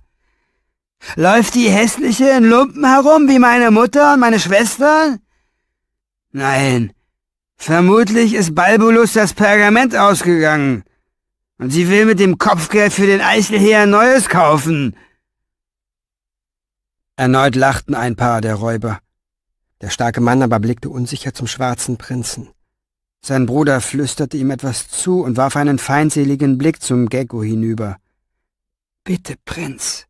Läuft die hässliche in Lumpen herum wie meine Mutter und meine Schwestern? Nein, Vermutlich ist Balbulus das Pergament ausgegangen. Und sie will mit dem Kopfgeld für den Eichelheer ein neues kaufen. Erneut lachten ein paar der Räuber. Der starke Mann aber blickte unsicher zum schwarzen Prinzen. Sein Bruder flüsterte ihm etwas zu und warf einen feindseligen Blick zum Gecko hinüber. Bitte, Prinz,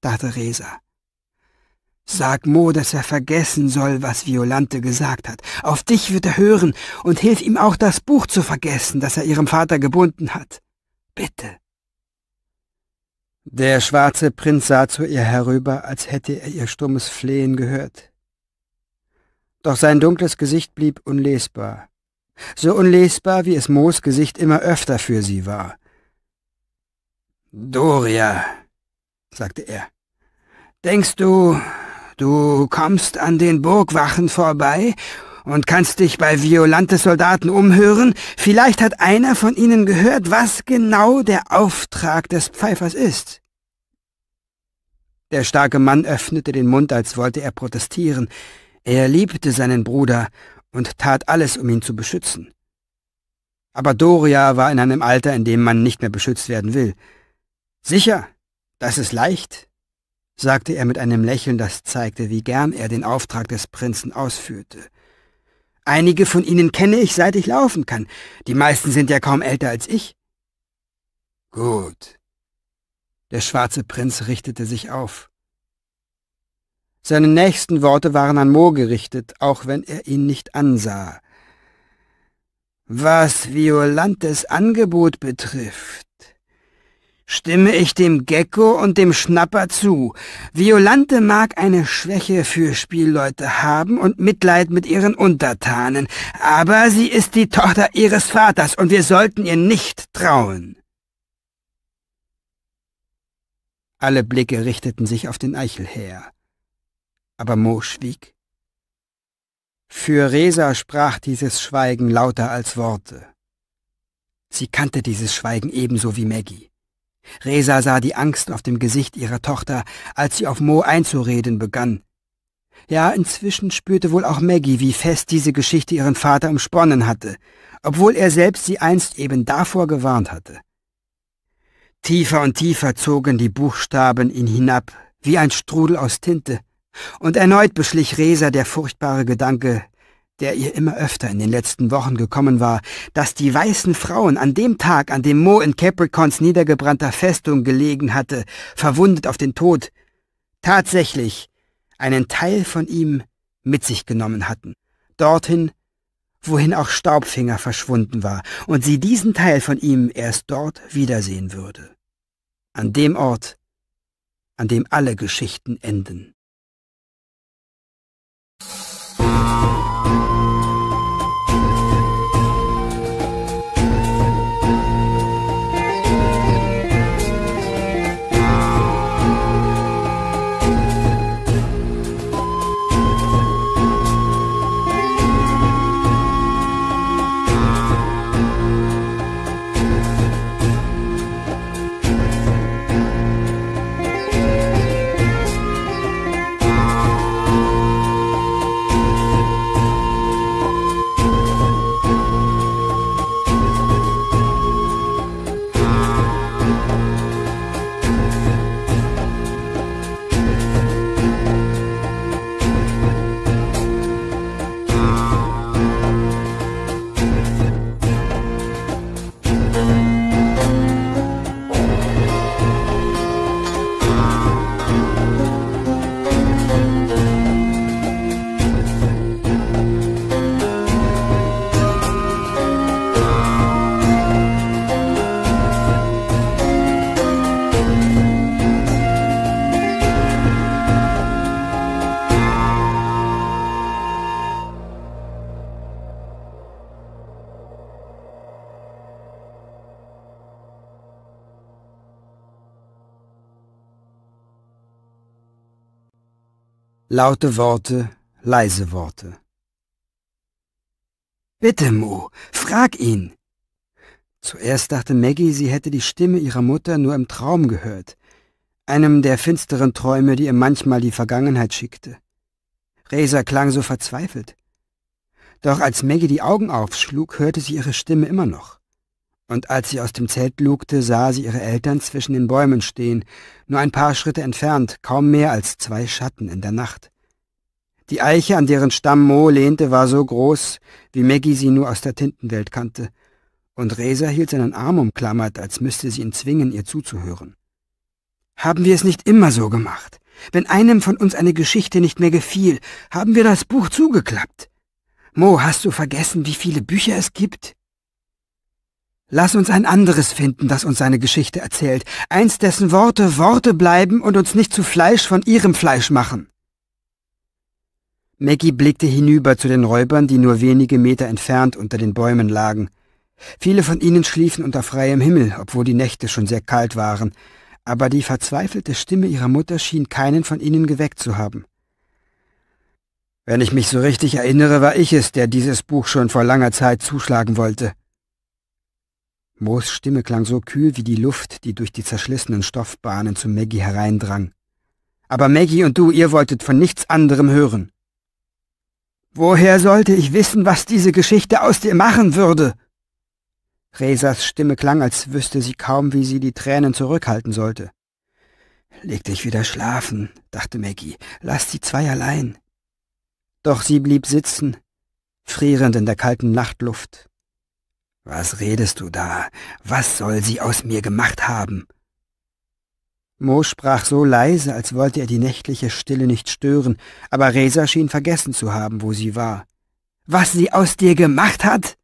dachte Resa. Sag Mo, dass er vergessen soll, was Violante gesagt hat. Auf dich wird er hören und hilf ihm auch das Buch zu vergessen, das er ihrem Vater gebunden hat. Bitte. Der schwarze Prinz sah zu ihr herüber, als hätte er ihr stummes Flehen gehört. Doch sein dunkles Gesicht blieb unlesbar. So unlesbar, wie es Moos Gesicht immer öfter für sie war. Doria, sagte er, denkst du, Du kommst an den Burgwachen vorbei und kannst dich bei Violantes Soldaten umhören. Vielleicht hat einer von ihnen gehört, was genau der Auftrag des Pfeifers ist. Der starke Mann öffnete den Mund, als wollte er protestieren. Er liebte seinen Bruder und tat alles, um ihn zu beschützen. Aber Doria war in einem Alter, in dem man nicht mehr beschützt werden will. Sicher, das ist leicht, sagte er mit einem Lächeln, das zeigte, wie gern er den Auftrag des Prinzen ausführte. Einige von ihnen kenne ich, seit ich laufen kann. Die meisten sind ja kaum älter als ich. Gut. Der schwarze Prinz richtete sich auf. Seine nächsten Worte waren an Mo gerichtet, auch wenn er ihn nicht ansah. Was Violantes Angebot betrifft, stimme ich dem Gecko und dem Schnapper zu. Violante mag eine Schwäche für Spielleute haben und Mitleid mit ihren Untertanen, aber sie ist die Tochter ihres Vaters und wir sollten ihr nicht trauen. Alle Blicke richteten sich auf den Eichel her. Aber Mo schwieg. Für Resa sprach dieses Schweigen lauter als Worte. Sie kannte dieses Schweigen ebenso wie Maggie. Resa sah die Angst auf dem Gesicht ihrer Tochter, als sie auf Mo einzureden begann. Ja, inzwischen spürte wohl auch Maggie, wie fest diese Geschichte ihren Vater umsponnen hatte, obwohl er selbst sie einst eben davor gewarnt hatte. Tiefer und tiefer zogen die Buchstaben ihn hinab, wie ein Strudel aus Tinte, und erneut beschlich Resa der furchtbare Gedanke, der ihr immer öfter in den letzten Wochen gekommen war, dass die weißen Frauen an dem Tag, an dem Mo in Capricorns niedergebrannter Festung gelegen hatte, verwundet auf den Tod, tatsächlich einen Teil von ihm mit sich genommen hatten, dorthin, wohin auch Staubfinger verschwunden war, und sie diesen Teil von ihm erst dort wiedersehen würde. An dem Ort, an dem alle Geschichten enden. laute Worte, leise Worte. Bitte, Mo, frag ihn! Zuerst dachte Maggie, sie hätte die Stimme ihrer Mutter nur im Traum gehört, einem der finsteren Träume, die ihr manchmal die Vergangenheit schickte. Resa klang so verzweifelt. Doch als Maggie die Augen aufschlug, hörte sie ihre Stimme immer noch und als sie aus dem Zelt lugte, sah sie ihre Eltern zwischen den Bäumen stehen, nur ein paar Schritte entfernt, kaum mehr als zwei Schatten in der Nacht. Die Eiche, an deren Stamm Mo lehnte, war so groß, wie Maggie sie nur aus der Tintenwelt kannte, und Resa hielt seinen Arm umklammert, als müsste sie ihn zwingen, ihr zuzuhören. Haben wir es nicht immer so gemacht? Wenn einem von uns eine Geschichte nicht mehr gefiel, haben wir das Buch zugeklappt. Mo, hast du vergessen, wie viele Bücher es gibt? Lass uns ein anderes finden, das uns seine Geschichte erzählt, eins dessen Worte Worte bleiben und uns nicht zu Fleisch von ihrem Fleisch machen. Maggie blickte hinüber zu den Räubern, die nur wenige Meter entfernt unter den Bäumen lagen. Viele von ihnen schliefen unter freiem Himmel, obwohl die Nächte schon sehr kalt waren, aber die verzweifelte Stimme ihrer Mutter schien keinen von ihnen geweckt zu haben. Wenn ich mich so richtig erinnere, war ich es, der dieses Buch schon vor langer Zeit zuschlagen wollte, Moos Stimme klang so kühl wie die Luft, die durch die zerschlissenen Stoffbahnen zu Maggie hereindrang. Aber Maggie und du, ihr wolltet von nichts anderem hören. Woher sollte ich wissen, was diese Geschichte aus dir machen würde? Resas Stimme klang, als wüsste sie kaum, wie sie die Tränen zurückhalten sollte. Leg dich wieder schlafen, dachte Maggie. Lass die zwei allein. Doch sie blieb sitzen, frierend in der kalten Nachtluft, was redest du da? Was soll sie aus mir gemacht haben? Mo sprach so leise, als wollte er die nächtliche Stille nicht stören, aber Resa schien vergessen zu haben, wo sie war. Was sie aus dir gemacht hat?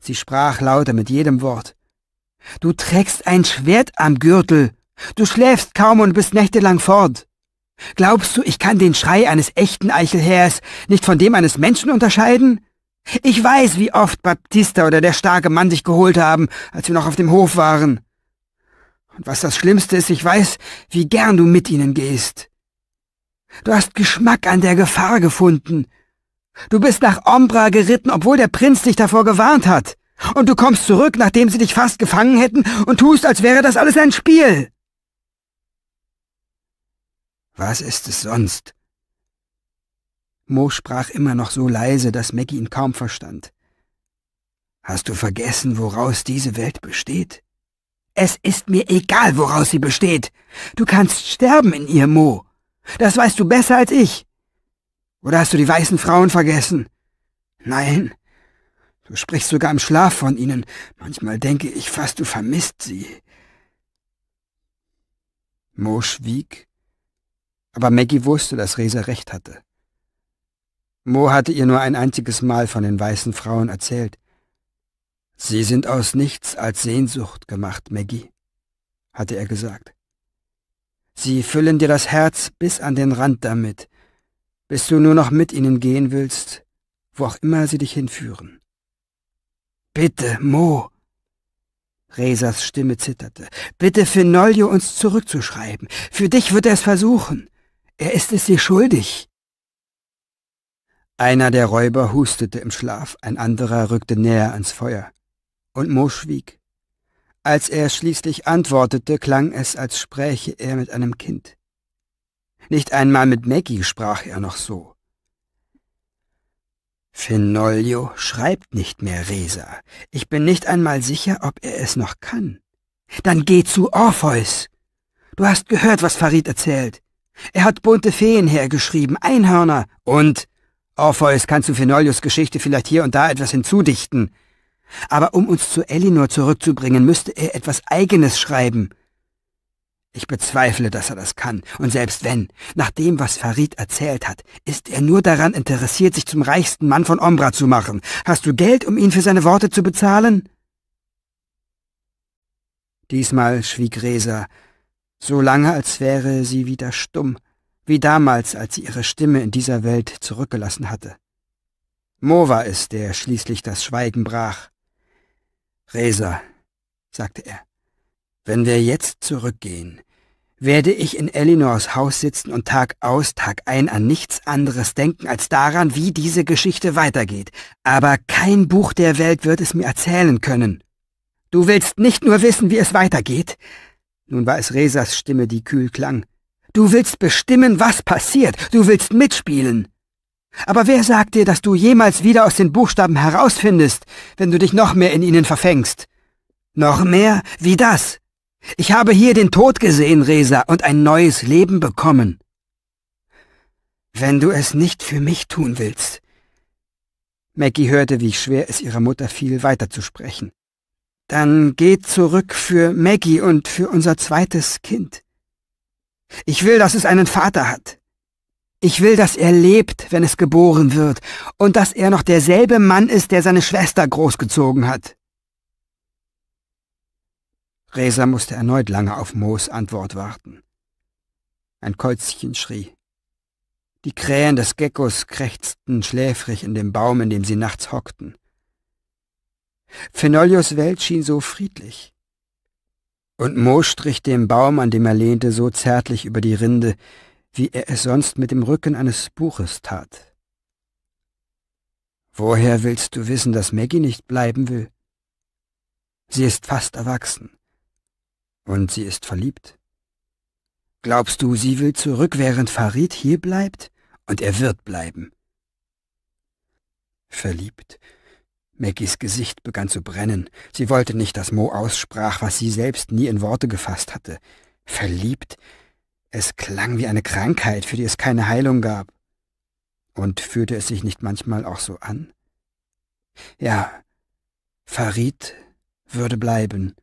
Sie sprach lauter mit jedem Wort. Du trägst ein Schwert am Gürtel. Du schläfst kaum und bist nächtelang fort. Glaubst du, ich kann den Schrei eines echten Eichelhärs nicht von dem eines Menschen unterscheiden? Ich weiß, wie oft Baptista oder der starke Mann sich geholt haben, als wir noch auf dem Hof waren. Und was das Schlimmste ist, ich weiß, wie gern du mit ihnen gehst. Du hast Geschmack an der Gefahr gefunden. Du bist nach Ombra geritten, obwohl der Prinz dich davor gewarnt hat. Und du kommst zurück, nachdem sie dich fast gefangen hätten, und tust, als wäre das alles ein Spiel. Was ist es sonst, Mo sprach immer noch so leise, dass Maggie ihn kaum verstand. Hast du vergessen, woraus diese Welt besteht? Es ist mir egal, woraus sie besteht. Du kannst sterben in ihr, Mo. Das weißt du besser als ich. Oder hast du die weißen Frauen vergessen? Nein. Du sprichst sogar im Schlaf von ihnen. Manchmal denke ich fast, du vermisst sie. Mo schwieg, aber Maggie wusste, dass Resa recht hatte. Mo hatte ihr nur ein einziges Mal von den weißen Frauen erzählt. Sie sind aus nichts als Sehnsucht gemacht, Maggie, hatte er gesagt. Sie füllen dir das Herz bis an den Rand damit, bis du nur noch mit ihnen gehen willst, wo auch immer sie dich hinführen. Bitte, Mo! Resas Stimme zitterte. Bitte Finolio uns zurückzuschreiben. Für dich wird er es versuchen. Er ist es dir schuldig. Einer der Räuber hustete im Schlaf, ein anderer rückte näher ans Feuer. Und Mo schwieg. Als er schließlich antwortete, klang es, als spräche er mit einem Kind. Nicht einmal mit Maggie sprach er noch so. Finolio schreibt nicht mehr, Resa. Ich bin nicht einmal sicher, ob er es noch kann. Dann geh zu Orpheus. Du hast gehört, was Farid erzählt. Er hat bunte Feen hergeschrieben, Einhörner und Orpheus kann zu Phenolius Geschichte vielleicht hier und da etwas hinzudichten. Aber um uns zu Elinor zurückzubringen, müsste er etwas Eigenes schreiben. Ich bezweifle, dass er das kann. Und selbst wenn, nach dem, was Farid erzählt hat, ist er nur daran interessiert, sich zum reichsten Mann von Ombra zu machen. Hast du Geld, um ihn für seine Worte zu bezahlen? Diesmal schwieg Resa, so lange, als wäre sie wieder stumm wie damals, als sie ihre Stimme in dieser Welt zurückgelassen hatte. Mo war es, der schließlich das Schweigen brach. Resa, sagte er, wenn wir jetzt zurückgehen, werde ich in Elinors Haus sitzen und Tag aus, Tag ein an nichts anderes denken als daran, wie diese Geschichte weitergeht. Aber kein Buch der Welt wird es mir erzählen können. Du willst nicht nur wissen, wie es weitergeht. Nun war es Resas Stimme, die kühl klang. Du willst bestimmen, was passiert. Du willst mitspielen. Aber wer sagt dir, dass du jemals wieder aus den Buchstaben herausfindest, wenn du dich noch mehr in ihnen verfängst? Noch mehr wie das. Ich habe hier den Tod gesehen, Resa, und ein neues Leben bekommen. Wenn du es nicht für mich tun willst. Maggie hörte, wie schwer es ihrer Mutter fiel, weiterzusprechen. Dann geht zurück für Maggie und für unser zweites Kind. Ich will, dass es einen Vater hat. Ich will, dass er lebt, wenn es geboren wird, und dass er noch derselbe Mann ist, der seine Schwester großgezogen hat. Resa musste erneut lange auf Moos Antwort warten. Ein Käuzchen schrie. Die Krähen des Geckos krächzten schläfrig in dem Baum, in dem sie nachts hockten. Fenolios Welt schien so friedlich. Und Mo strich dem Baum, an dem er lehnte, so zärtlich über die Rinde, wie er es sonst mit dem Rücken eines Buches tat. Woher willst du wissen, dass Maggie nicht bleiben will? Sie ist fast erwachsen. Und sie ist verliebt. Glaubst du, sie will zurück, während Farid hier bleibt? Und er wird bleiben. Verliebt. Maggies Gesicht begann zu brennen. Sie wollte nicht, dass Mo aussprach, was sie selbst nie in Worte gefasst hatte. Verliebt? Es klang wie eine Krankheit, für die es keine Heilung gab. Und fühlte es sich nicht manchmal auch so an? Ja, Farid würde bleiben.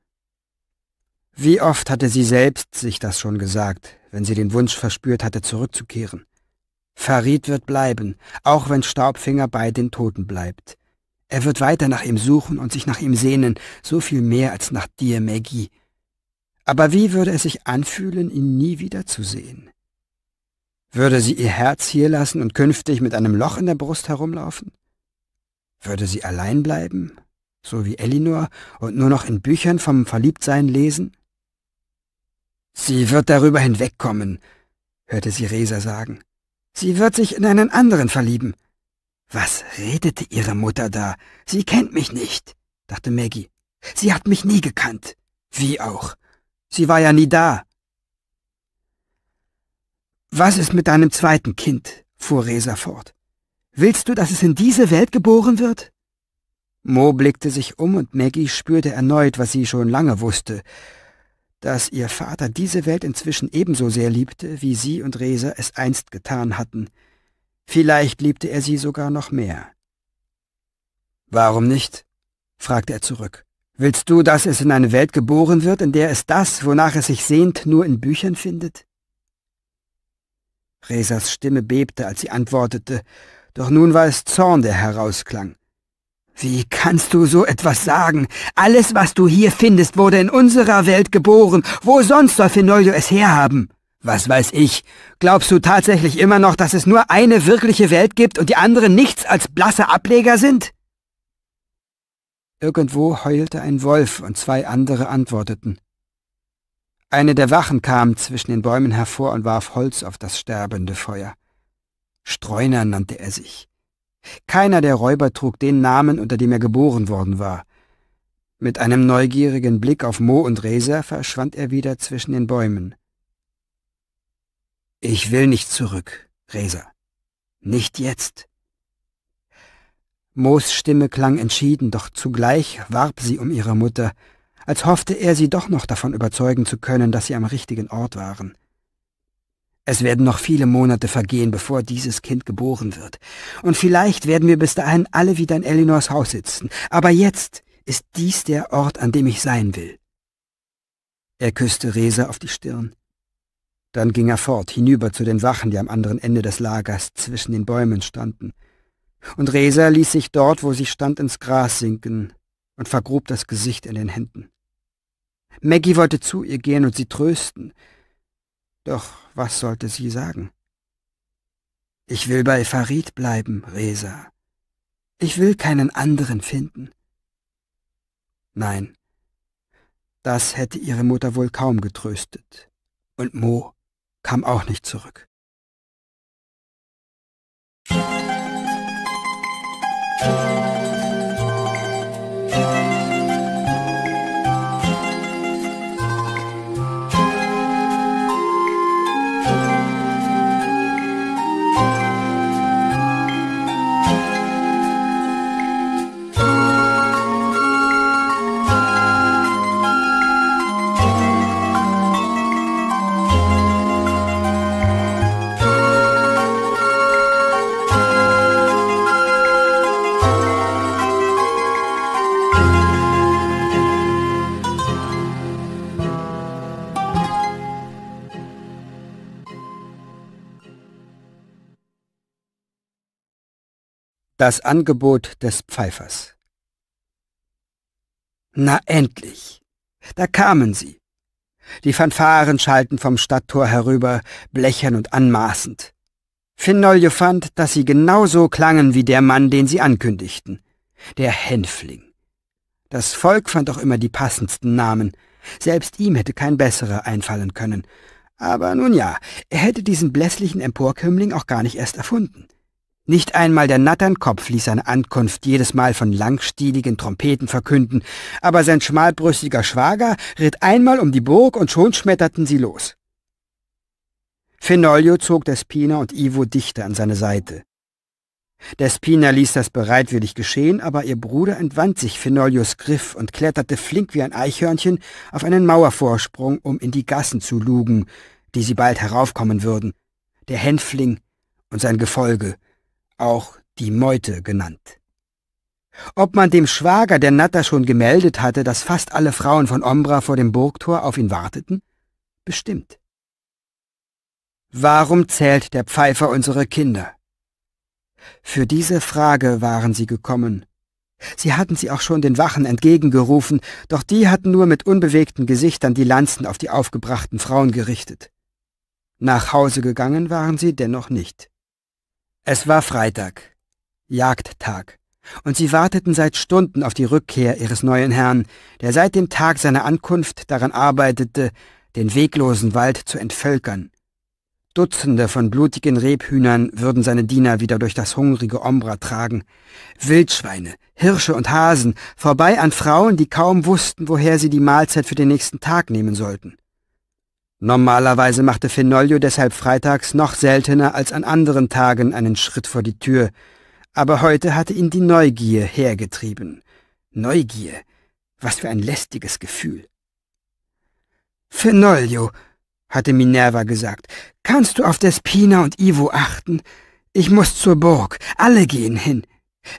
Wie oft hatte sie selbst sich das schon gesagt, wenn sie den Wunsch verspürt hatte, zurückzukehren? Farid wird bleiben, auch wenn Staubfinger bei den Toten bleibt. Er wird weiter nach ihm suchen und sich nach ihm sehnen, so viel mehr als nach dir, Maggie. Aber wie würde es sich anfühlen, ihn nie wiederzusehen? Würde sie ihr Herz hier lassen und künftig mit einem Loch in der Brust herumlaufen? Würde sie allein bleiben, so wie Elinor, und nur noch in Büchern vom Verliebtsein lesen? Sie wird darüber hinwegkommen, hörte sie Resa sagen. Sie wird sich in einen anderen verlieben. Was redete ihre Mutter da? Sie kennt mich nicht, dachte Maggie. Sie hat mich nie gekannt. Wie auch. Sie war ja nie da. Was ist mit deinem zweiten Kind? fuhr Resa fort. Willst du, dass es in diese Welt geboren wird? Mo blickte sich um und Maggie spürte erneut, was sie schon lange wusste, dass ihr Vater diese Welt inzwischen ebenso sehr liebte, wie sie und Resa es einst getan hatten. Vielleicht liebte er sie sogar noch mehr. Warum nicht? fragte er zurück. Willst du, dass es in eine Welt geboren wird, in der es das, wonach es sich sehnt, nur in Büchern findet? Resas Stimme bebte, als sie antwortete, doch nun war es Zorn, der herausklang. Wie kannst du so etwas sagen? Alles, was du hier findest, wurde in unserer Welt geboren. Wo sonst soll Fenoldo es herhaben? Was weiß ich? Glaubst du tatsächlich immer noch, dass es nur eine wirkliche Welt gibt und die anderen nichts als blasse Ableger sind? Irgendwo heulte ein Wolf und zwei andere antworteten. Eine der Wachen kam zwischen den Bäumen hervor und warf Holz auf das sterbende Feuer. Streuner nannte er sich. Keiner der Räuber trug den Namen, unter dem er geboren worden war. Mit einem neugierigen Blick auf Mo und Reser verschwand er wieder zwischen den Bäumen. Ich will nicht zurück, Reser. Nicht jetzt. Moos Stimme klang entschieden, doch zugleich warb sie um ihre Mutter, als hoffte er sie doch noch davon überzeugen zu können, dass sie am richtigen Ort waren. Es werden noch viele Monate vergehen, bevor dieses Kind geboren wird. Und vielleicht werden wir bis dahin alle wieder in Elinors Haus sitzen. Aber jetzt ist dies der Ort, an dem ich sein will. Er küsste Resa auf die Stirn. Dann ging er fort, hinüber zu den Wachen, die am anderen Ende des Lagers zwischen den Bäumen standen. Und Resa ließ sich dort, wo sie stand, ins Gras sinken und vergrub das Gesicht in den Händen. Maggie wollte zu ihr gehen und sie trösten. Doch was sollte sie sagen? Ich will bei Farid bleiben, Resa. Ich will keinen anderen finden. Nein, das hätte ihre Mutter wohl kaum getröstet. Und Mo kam auch nicht zurück. Musik Das Angebot des Pfeifers. Na endlich! Da kamen sie. Die Fanfaren schalten vom Stadttor herüber, blechern und anmaßend. Finnolje fand, dass sie genauso klangen wie der Mann, den sie ankündigten. Der Hänfling. Das Volk fand auch immer die passendsten Namen. Selbst ihm hätte kein besserer einfallen können. Aber nun ja, er hätte diesen blässlichen Emporkömmling auch gar nicht erst erfunden. Nicht einmal der Natternkopf ließ seine Ankunft jedes Mal von langstieligen Trompeten verkünden, aber sein schmalbrüstiger Schwager ritt einmal um die Burg und schon schmetterten sie los. Fenolio zog Despina und Ivo dichter an seine Seite. Despina ließ das bereitwillig geschehen, aber ihr Bruder entwand sich Fenolios Griff und kletterte flink wie ein Eichhörnchen auf einen Mauervorsprung, um in die Gassen zu lugen, die sie bald heraufkommen würden. Der Hänfling und sein Gefolge auch die Meute genannt. Ob man dem Schwager der Natter schon gemeldet hatte, dass fast alle Frauen von Ombra vor dem Burgtor auf ihn warteten? Bestimmt. Warum zählt der Pfeifer unsere Kinder? Für diese Frage waren sie gekommen. Sie hatten sie auch schon den Wachen entgegengerufen, doch die hatten nur mit unbewegten Gesichtern die Lanzen auf die aufgebrachten Frauen gerichtet. Nach Hause gegangen waren sie dennoch nicht. Es war Freitag, Jagdtag, und sie warteten seit Stunden auf die Rückkehr ihres neuen Herrn, der seit dem Tag seiner Ankunft daran arbeitete, den weglosen Wald zu entvölkern. Dutzende von blutigen Rebhühnern würden seine Diener wieder durch das hungrige Ombra tragen. Wildschweine, Hirsche und Hasen, vorbei an Frauen, die kaum wussten, woher sie die Mahlzeit für den nächsten Tag nehmen sollten. Normalerweise machte Fenoglio deshalb freitags noch seltener als an anderen Tagen einen Schritt vor die Tür, aber heute hatte ihn die Neugier hergetrieben. Neugier, was für ein lästiges Gefühl. Fenoglio, hatte Minerva gesagt, kannst du auf Despina und Ivo achten? Ich muss zur Burg, alle gehen hin.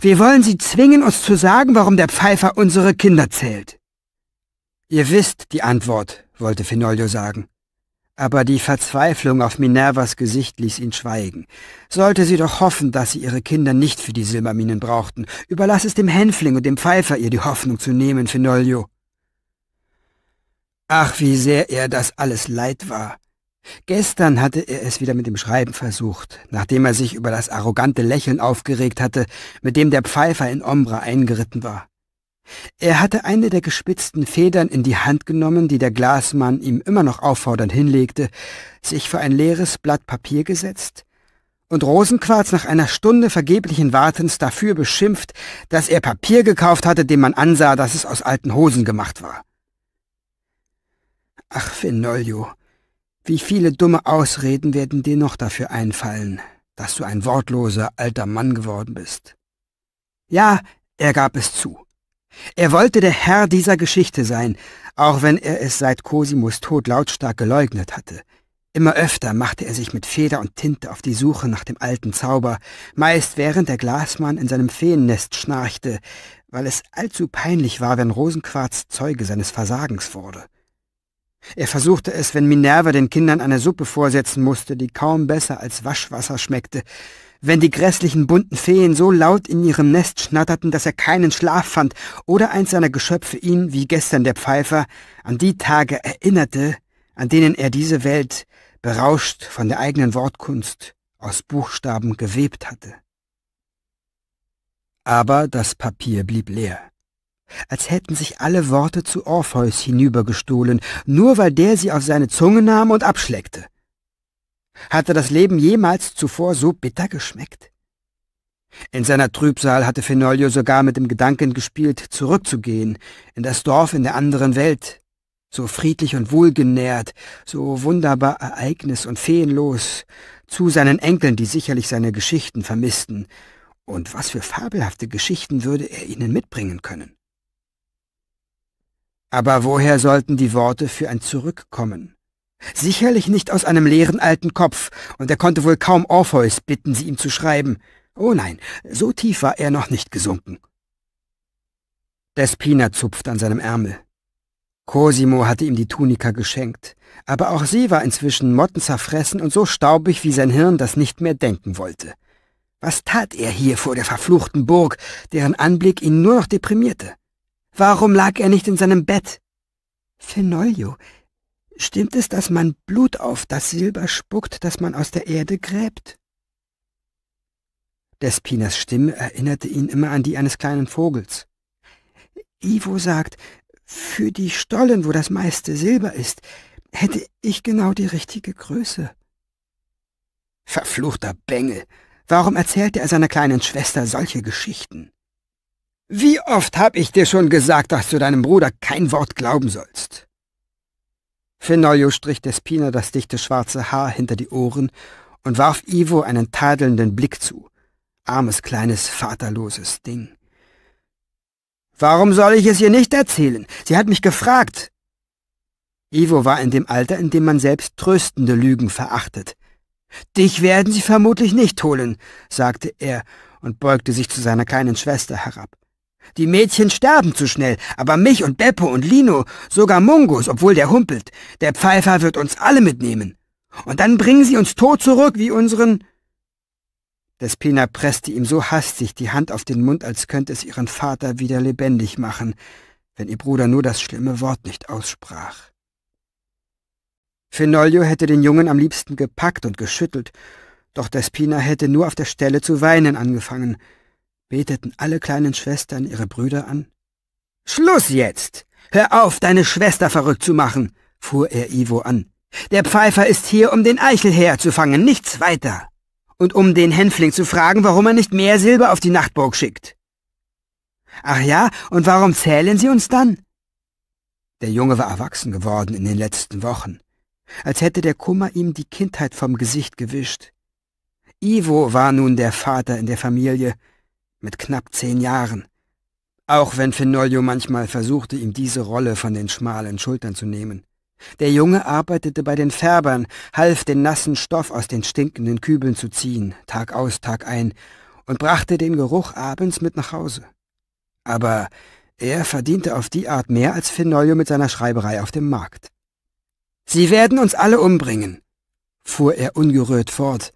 Wir wollen sie zwingen, uns zu sagen, warum der Pfeifer unsere Kinder zählt. Ihr wisst die Antwort, wollte Fenoglio sagen aber die Verzweiflung auf Minervas Gesicht ließ ihn schweigen. Sollte sie doch hoffen, dass sie ihre Kinder nicht für die Silberminen brauchten. Überlass es dem Hänfling und dem Pfeifer, ihr die Hoffnung zu nehmen, Finolio. Ach, wie sehr er das alles leid war. Gestern hatte er es wieder mit dem Schreiben versucht, nachdem er sich über das arrogante Lächeln aufgeregt hatte, mit dem der Pfeifer in Ombra eingeritten war. Er hatte eine der gespitzten Federn in die Hand genommen, die der Glasmann ihm immer noch auffordernd hinlegte, sich für ein leeres Blatt Papier gesetzt und Rosenquarz nach einer Stunde vergeblichen Wartens dafür beschimpft, dass er Papier gekauft hatte, dem man ansah, dass es aus alten Hosen gemacht war. Ach, Finolio, wie viele dumme Ausreden werden dir noch dafür einfallen, dass du ein wortloser alter Mann geworden bist. Ja, er gab es zu. Er wollte der Herr dieser Geschichte sein, auch wenn er es seit Cosimos Tod lautstark geleugnet hatte. Immer öfter machte er sich mit Feder und Tinte auf die Suche nach dem alten Zauber, meist während der Glasmann in seinem Feennest schnarchte, weil es allzu peinlich war, wenn Rosenquarz Zeuge seines Versagens wurde. Er versuchte es, wenn Minerva den Kindern eine Suppe vorsetzen musste, die kaum besser als Waschwasser schmeckte, wenn die grässlichen bunten Feen so laut in ihrem Nest schnatterten, dass er keinen Schlaf fand, oder eins seiner Geschöpfe ihn, wie gestern der Pfeifer, an die Tage erinnerte, an denen er diese Welt, berauscht von der eigenen Wortkunst, aus Buchstaben gewebt hatte. Aber das Papier blieb leer. Als hätten sich alle Worte zu Orpheus hinübergestohlen, nur weil der sie auf seine Zunge nahm und abschleckte. Hatte das Leben jemals zuvor so bitter geschmeckt? In seiner Trübsal hatte Fenolio sogar mit dem Gedanken gespielt, zurückzugehen, in das Dorf in der anderen Welt, so friedlich und wohlgenährt, so wunderbar ereignis- und feenlos, zu seinen Enkeln, die sicherlich seine Geschichten vermissten, und was für fabelhafte Geschichten würde er ihnen mitbringen können. Aber woher sollten die Worte für ein Zurückkommen? Sicherlich nicht aus einem leeren alten Kopf, und er konnte wohl kaum Orpheus bitten, sie ihm zu schreiben. Oh nein, so tief war er noch nicht gesunken. Despina zupfte an seinem Ärmel. Cosimo hatte ihm die Tunika geschenkt, aber auch sie war inzwischen mottenzerfressen und so staubig, wie sein Hirn das nicht mehr denken wollte. Was tat er hier vor der verfluchten Burg, deren Anblick ihn nur noch deprimierte? Warum lag er nicht in seinem Bett? Fenolio, Stimmt es, dass man Blut auf das Silber spuckt, das man aus der Erde gräbt? Despinas Stimme erinnerte ihn immer an die eines kleinen Vogels. Ivo sagt, für die Stollen, wo das meiste Silber ist, hätte ich genau die richtige Größe. Verfluchter Bengel, warum erzählte er seiner kleinen Schwester solche Geschichten? Wie oft habe ich dir schon gesagt, dass du deinem Bruder kein Wort glauben sollst? Fenoglio strich Despina das dichte schwarze Haar hinter die Ohren und warf Ivo einen tadelnden Blick zu. Armes kleines vaterloses Ding. Warum soll ich es ihr nicht erzählen? Sie hat mich gefragt. Ivo war in dem Alter, in dem man selbst tröstende Lügen verachtet. Dich werden sie vermutlich nicht holen, sagte er und beugte sich zu seiner kleinen Schwester herab. Die Mädchen sterben zu schnell, aber mich und Beppo und Lino, sogar Mungus, obwohl der humpelt. Der Pfeifer wird uns alle mitnehmen. Und dann bringen sie uns tot zurück, wie unseren... Despina presste ihm so hastig die Hand auf den Mund, als könnte es ihren Vater wieder lebendig machen, wenn ihr Bruder nur das schlimme Wort nicht aussprach. Fenoglio hätte den Jungen am liebsten gepackt und geschüttelt, doch Despina hätte nur auf der Stelle zu weinen angefangen beteten alle kleinen Schwestern ihre Brüder an. Schluss jetzt! Hör auf, deine Schwester verrückt zu machen, fuhr er Ivo an. Der Pfeifer ist hier, um den Eichel herzufangen, nichts weiter. Und um den Hänfling zu fragen, warum er nicht mehr Silber auf die Nachtburg schickt. Ach ja, und warum zählen sie uns dann? Der Junge war erwachsen geworden in den letzten Wochen, als hätte der Kummer ihm die Kindheit vom Gesicht gewischt. Ivo war nun der Vater in der Familie, mit knapp zehn Jahren. Auch wenn Finolio manchmal versuchte, ihm diese Rolle von den schmalen Schultern zu nehmen. Der Junge arbeitete bei den Färbern, half den nassen Stoff aus den stinkenden Kübeln zu ziehen, Tag aus, Tag ein, und brachte den Geruch abends mit nach Hause. Aber er verdiente auf die Art mehr als Finolio mit seiner Schreiberei auf dem Markt. Sie werden uns alle umbringen, fuhr er ungerührt fort,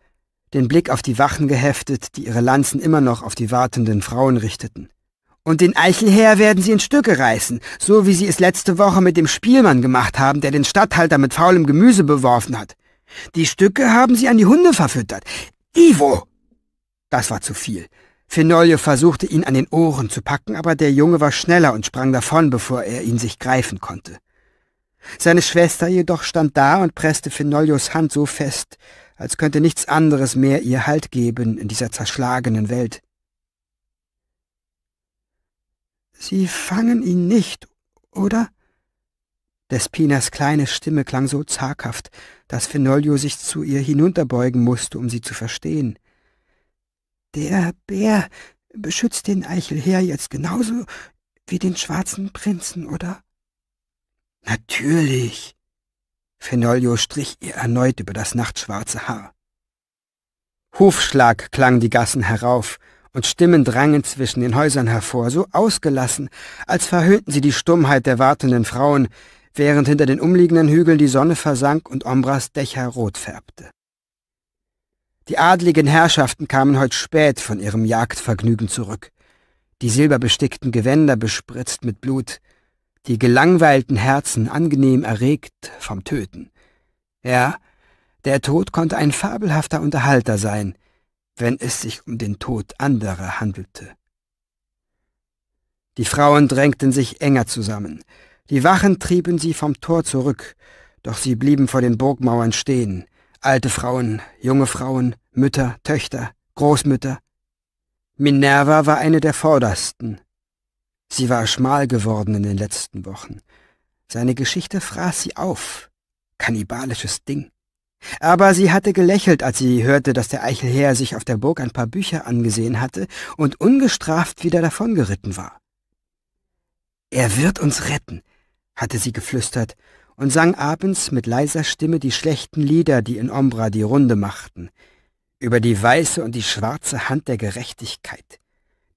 den Blick auf die Wachen geheftet, die ihre Lanzen immer noch auf die wartenden Frauen richteten. Und den Eichelherr werden sie in Stücke reißen, so wie sie es letzte Woche mit dem Spielmann gemacht haben, der den Statthalter mit faulem Gemüse beworfen hat. Die Stücke haben sie an die Hunde verfüttert. Ivo! Das war zu viel. Finolio versuchte ihn an den Ohren zu packen, aber der Junge war schneller und sprang davon, bevor er ihn sich greifen konnte. Seine Schwester jedoch stand da und presste Finolios Hand so fest, als könnte nichts anderes mehr ihr Halt geben in dieser zerschlagenen Welt. Sie fangen ihn nicht, oder? Despinas kleine Stimme klang so zaghaft, dass Fenolio sich zu ihr hinunterbeugen musste, um sie zu verstehen. Der Bär beschützt den Eichelherr jetzt genauso wie den schwarzen Prinzen, oder? Natürlich, Fenolio strich ihr erneut über das nachtschwarze Haar. Hufschlag klang die Gassen herauf, und Stimmen drangen zwischen den Häusern hervor, so ausgelassen, als verhöhnten sie die Stummheit der wartenden Frauen, während hinter den umliegenden Hügeln die Sonne versank und Ombras Dächer rot färbte. Die adligen Herrschaften kamen heute spät von ihrem Jagdvergnügen zurück. Die silberbestickten Gewänder bespritzt mit Blut, die gelangweilten Herzen angenehm erregt vom Töten. Ja, der Tod konnte ein fabelhafter Unterhalter sein, wenn es sich um den Tod anderer handelte. Die Frauen drängten sich enger zusammen. Die Wachen trieben sie vom Tor zurück, doch sie blieben vor den Burgmauern stehen. Alte Frauen, junge Frauen, Mütter, Töchter, Großmütter. Minerva war eine der vordersten, Sie war schmal geworden in den letzten Wochen. Seine Geschichte fraß sie auf. Kannibalisches Ding. Aber sie hatte gelächelt, als sie hörte, dass der Eichelherr sich auf der Burg ein paar Bücher angesehen hatte und ungestraft wieder davongeritten war. Er wird uns retten, hatte sie geflüstert und sang abends mit leiser Stimme die schlechten Lieder, die in Ombra die Runde machten, über die weiße und die schwarze Hand der Gerechtigkeit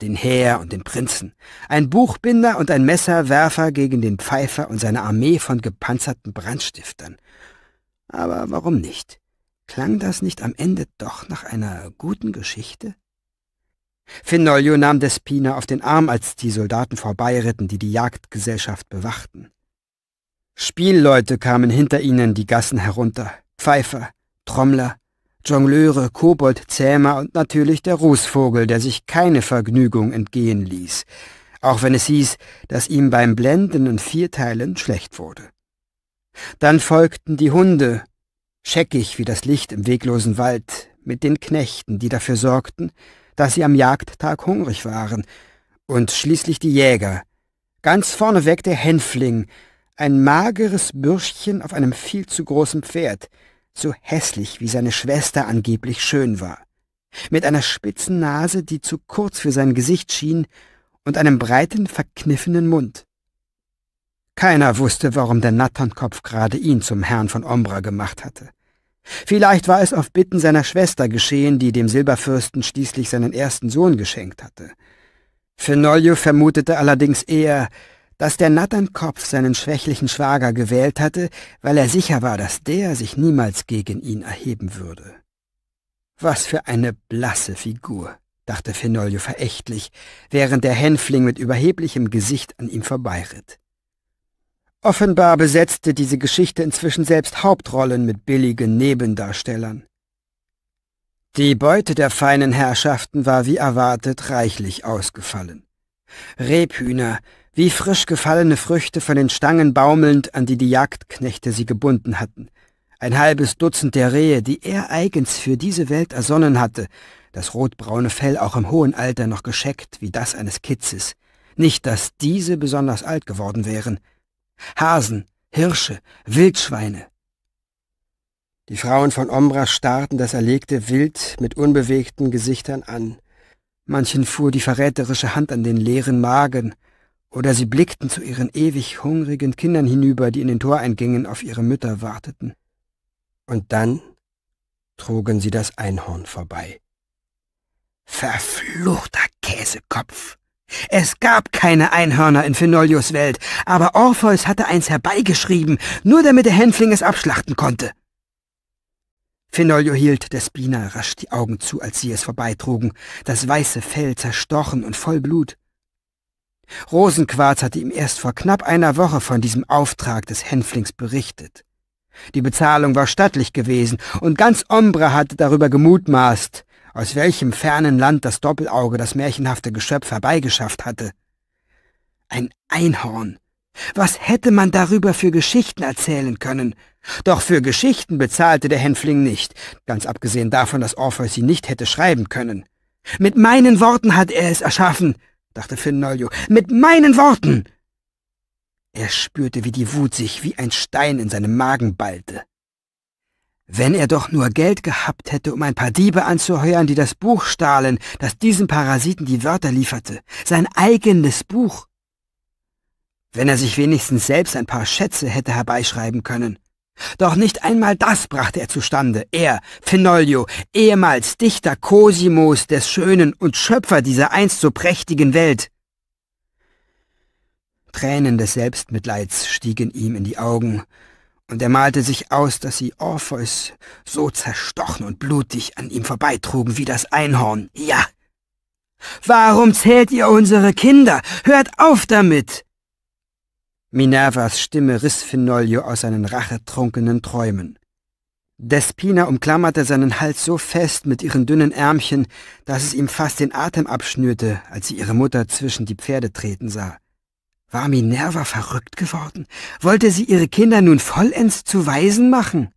den Heer und den Prinzen, ein Buchbinder und ein Messerwerfer gegen den Pfeifer und seine Armee von gepanzerten Brandstiftern. Aber warum nicht? Klang das nicht am Ende doch nach einer guten Geschichte? Finolio nahm Despina auf den Arm, als die Soldaten vorbeiritten, die die Jagdgesellschaft bewachten. Spielleute kamen hinter ihnen die Gassen herunter, Pfeifer, Trommler, Jongleure, Koboldzähmer und natürlich der Rußvogel, der sich keine Vergnügung entgehen ließ, auch wenn es hieß, dass ihm beim Blenden und Vierteilen schlecht wurde. Dann folgten die Hunde, scheckig wie das Licht im weglosen Wald, mit den Knechten, die dafür sorgten, dass sie am Jagdtag hungrig waren, und schließlich die Jäger, ganz vorneweg der Hänfling, ein mageres Bürschchen auf einem viel zu großen Pferd, so hässlich wie seine Schwester angeblich schön war, mit einer spitzen Nase, die zu kurz für sein Gesicht schien, und einem breiten, verkniffenen Mund. Keiner wusste, warum der Natternkopf gerade ihn zum Herrn von Ombra gemacht hatte. Vielleicht war es auf Bitten seiner Schwester geschehen, die dem Silberfürsten schließlich seinen ersten Sohn geschenkt hatte. Fenolio vermutete allerdings eher, dass der Natternkopf seinen schwächlichen Schwager gewählt hatte, weil er sicher war, dass der sich niemals gegen ihn erheben würde. Was für eine blasse Figur, dachte Fenolio verächtlich, während der Hänfling mit überheblichem Gesicht an ihm vorbeiritt. Offenbar besetzte diese Geschichte inzwischen selbst Hauptrollen mit billigen Nebendarstellern. Die Beute der feinen Herrschaften war wie erwartet reichlich ausgefallen. Rebhühner, wie frisch gefallene Früchte von den Stangen baumelnd, an die die Jagdknechte sie gebunden hatten. Ein halbes Dutzend der Rehe, die er eigens für diese Welt ersonnen hatte, das rotbraune Fell auch im hohen Alter noch gescheckt wie das eines Kitzes, nicht dass diese besonders alt geworden wären. Hasen, Hirsche, Wildschweine. Die Frauen von Ombra starrten das erlegte Wild mit unbewegten Gesichtern an. Manchen fuhr die verräterische Hand an den leeren Magen, oder sie blickten zu ihren ewig hungrigen Kindern hinüber, die in den Toreingängen auf ihre Mütter warteten. Und dann trugen sie das Einhorn vorbei. Verfluchter Käsekopf! Es gab keine Einhörner in Phenolius Welt, aber Orpheus hatte eins herbeigeschrieben, nur damit der Hänfling es abschlachten konnte. Finolio hielt Despina rasch die Augen zu, als sie es vorbeitrugen, das weiße Fell zerstochen und voll Blut. Rosenquarz hatte ihm erst vor knapp einer Woche von diesem Auftrag des Hänflings berichtet. Die Bezahlung war stattlich gewesen, und ganz Ombre hatte darüber gemutmaßt, aus welchem fernen Land das Doppelauge das märchenhafte Geschöpf herbeigeschafft hatte. Ein Einhorn. Was hätte man darüber für Geschichten erzählen können? Doch für Geschichten bezahlte der Hänfling nicht, ganz abgesehen davon, dass Orpheus sie nicht hätte schreiben können. Mit meinen Worten hat er es erschaffen, dachte Finnolio, mit meinen Worten! Er spürte, wie die Wut sich wie ein Stein in seinem Magen ballte. Wenn er doch nur Geld gehabt hätte, um ein paar Diebe anzuheuern, die das Buch stahlen, das diesem Parasiten die Wörter lieferte, sein eigenes Buch. Wenn er sich wenigstens selbst ein paar Schätze hätte herbeischreiben können. Doch nicht einmal das brachte er zustande. Er, Fenoglio, ehemals Dichter Cosimos des Schönen und Schöpfer dieser einst so prächtigen Welt. Tränen des Selbstmitleids stiegen ihm in die Augen, und er malte sich aus, dass sie Orpheus so zerstochen und blutig an ihm vorbeitrugen wie das Einhorn. Ja! Warum zählt ihr unsere Kinder? Hört auf damit! Minervas Stimme riss Finolio aus seinen rachetrunkenen Träumen. Despina umklammerte seinen Hals so fest mit ihren dünnen Ärmchen, dass es ihm fast den Atem abschnürte, als sie ihre Mutter zwischen die Pferde treten sah. War Minerva verrückt geworden? Wollte sie ihre Kinder nun vollends zu Waisen machen?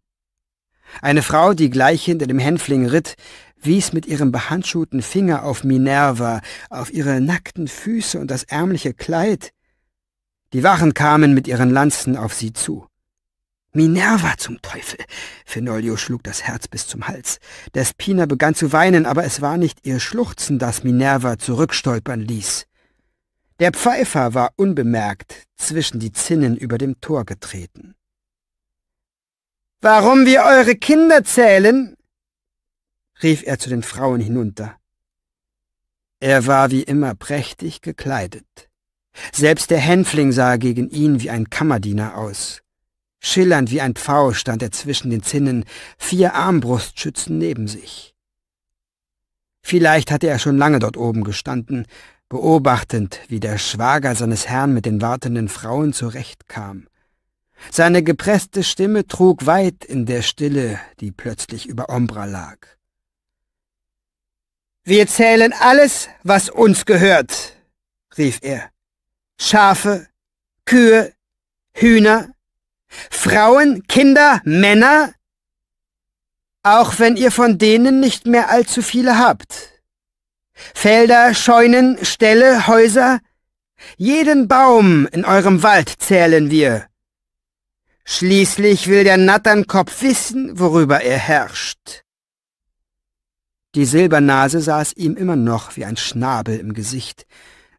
Eine Frau, die gleich hinter dem Hänfling ritt, wies mit ihrem behandschuhten Finger auf Minerva, auf ihre nackten Füße und das ärmliche Kleid. Die Wachen kamen mit ihren Lanzen auf sie zu. Minerva zum Teufel! Fenolio schlug das Herz bis zum Hals. Despina begann zu weinen, aber es war nicht ihr Schluchzen, das Minerva zurückstolpern ließ. Der Pfeifer war unbemerkt zwischen die Zinnen über dem Tor getreten. Warum wir eure Kinder zählen? rief er zu den Frauen hinunter. Er war wie immer prächtig gekleidet. Selbst der Hänfling sah gegen ihn wie ein Kammerdiener aus. Schillernd wie ein Pfau stand er zwischen den Zinnen, vier Armbrustschützen neben sich. Vielleicht hatte er schon lange dort oben gestanden, beobachtend, wie der Schwager seines Herrn mit den wartenden Frauen zurechtkam. Seine gepresste Stimme trug weit in der Stille, die plötzlich über Ombra lag. Wir zählen alles, was uns gehört, rief er. Schafe, Kühe, Hühner, Frauen, Kinder, Männer, auch wenn ihr von denen nicht mehr allzu viele habt. Felder, Scheunen, Ställe, Häuser, jeden Baum in eurem Wald zählen wir. Schließlich will der Natternkopf wissen, worüber er herrscht. Die Silbernase saß ihm immer noch wie ein Schnabel im Gesicht,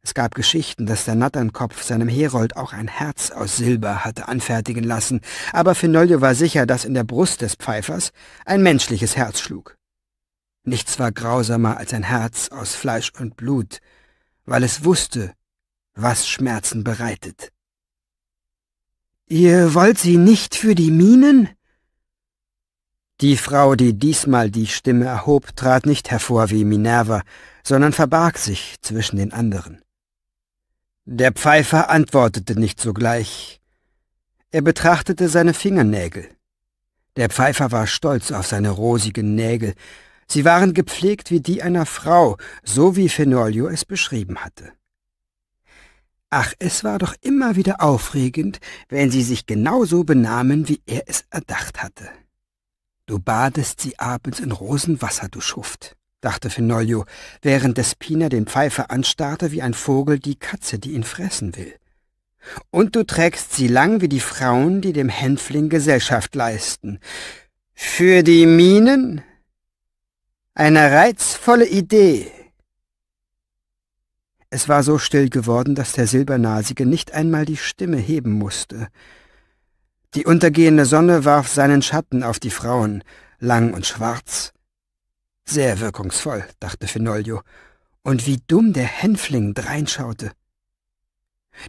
es gab Geschichten, dass der Natternkopf seinem Herold auch ein Herz aus Silber hatte anfertigen lassen, aber Finolio war sicher, dass in der Brust des Pfeifers ein menschliches Herz schlug. Nichts war grausamer als ein Herz aus Fleisch und Blut, weil es wusste, was Schmerzen bereitet. Ihr wollt sie nicht für die Minen? Die Frau, die diesmal die Stimme erhob, trat nicht hervor wie Minerva, sondern verbarg sich zwischen den anderen. Der Pfeifer antwortete nicht sogleich. Er betrachtete seine Fingernägel. Der Pfeifer war stolz auf seine rosigen Nägel. Sie waren gepflegt wie die einer Frau, so wie Fenolio es beschrieben hatte. Ach, es war doch immer wieder aufregend, wenn sie sich genau so benahmen, wie er es erdacht hatte. Du badest sie abends in Rosenwasser, du Schuft dachte Fenoglio, während Despina den Pfeifer anstarrte wie ein Vogel die Katze, die ihn fressen will. Und du trägst sie lang wie die Frauen, die dem Hänfling Gesellschaft leisten. Für die Minen? Eine reizvolle Idee. Es war so still geworden, dass der Silbernasige nicht einmal die Stimme heben musste. Die untergehende Sonne warf seinen Schatten auf die Frauen, lang und schwarz. Sehr wirkungsvoll, dachte Finolio, und wie dumm der Hänfling dreinschaute.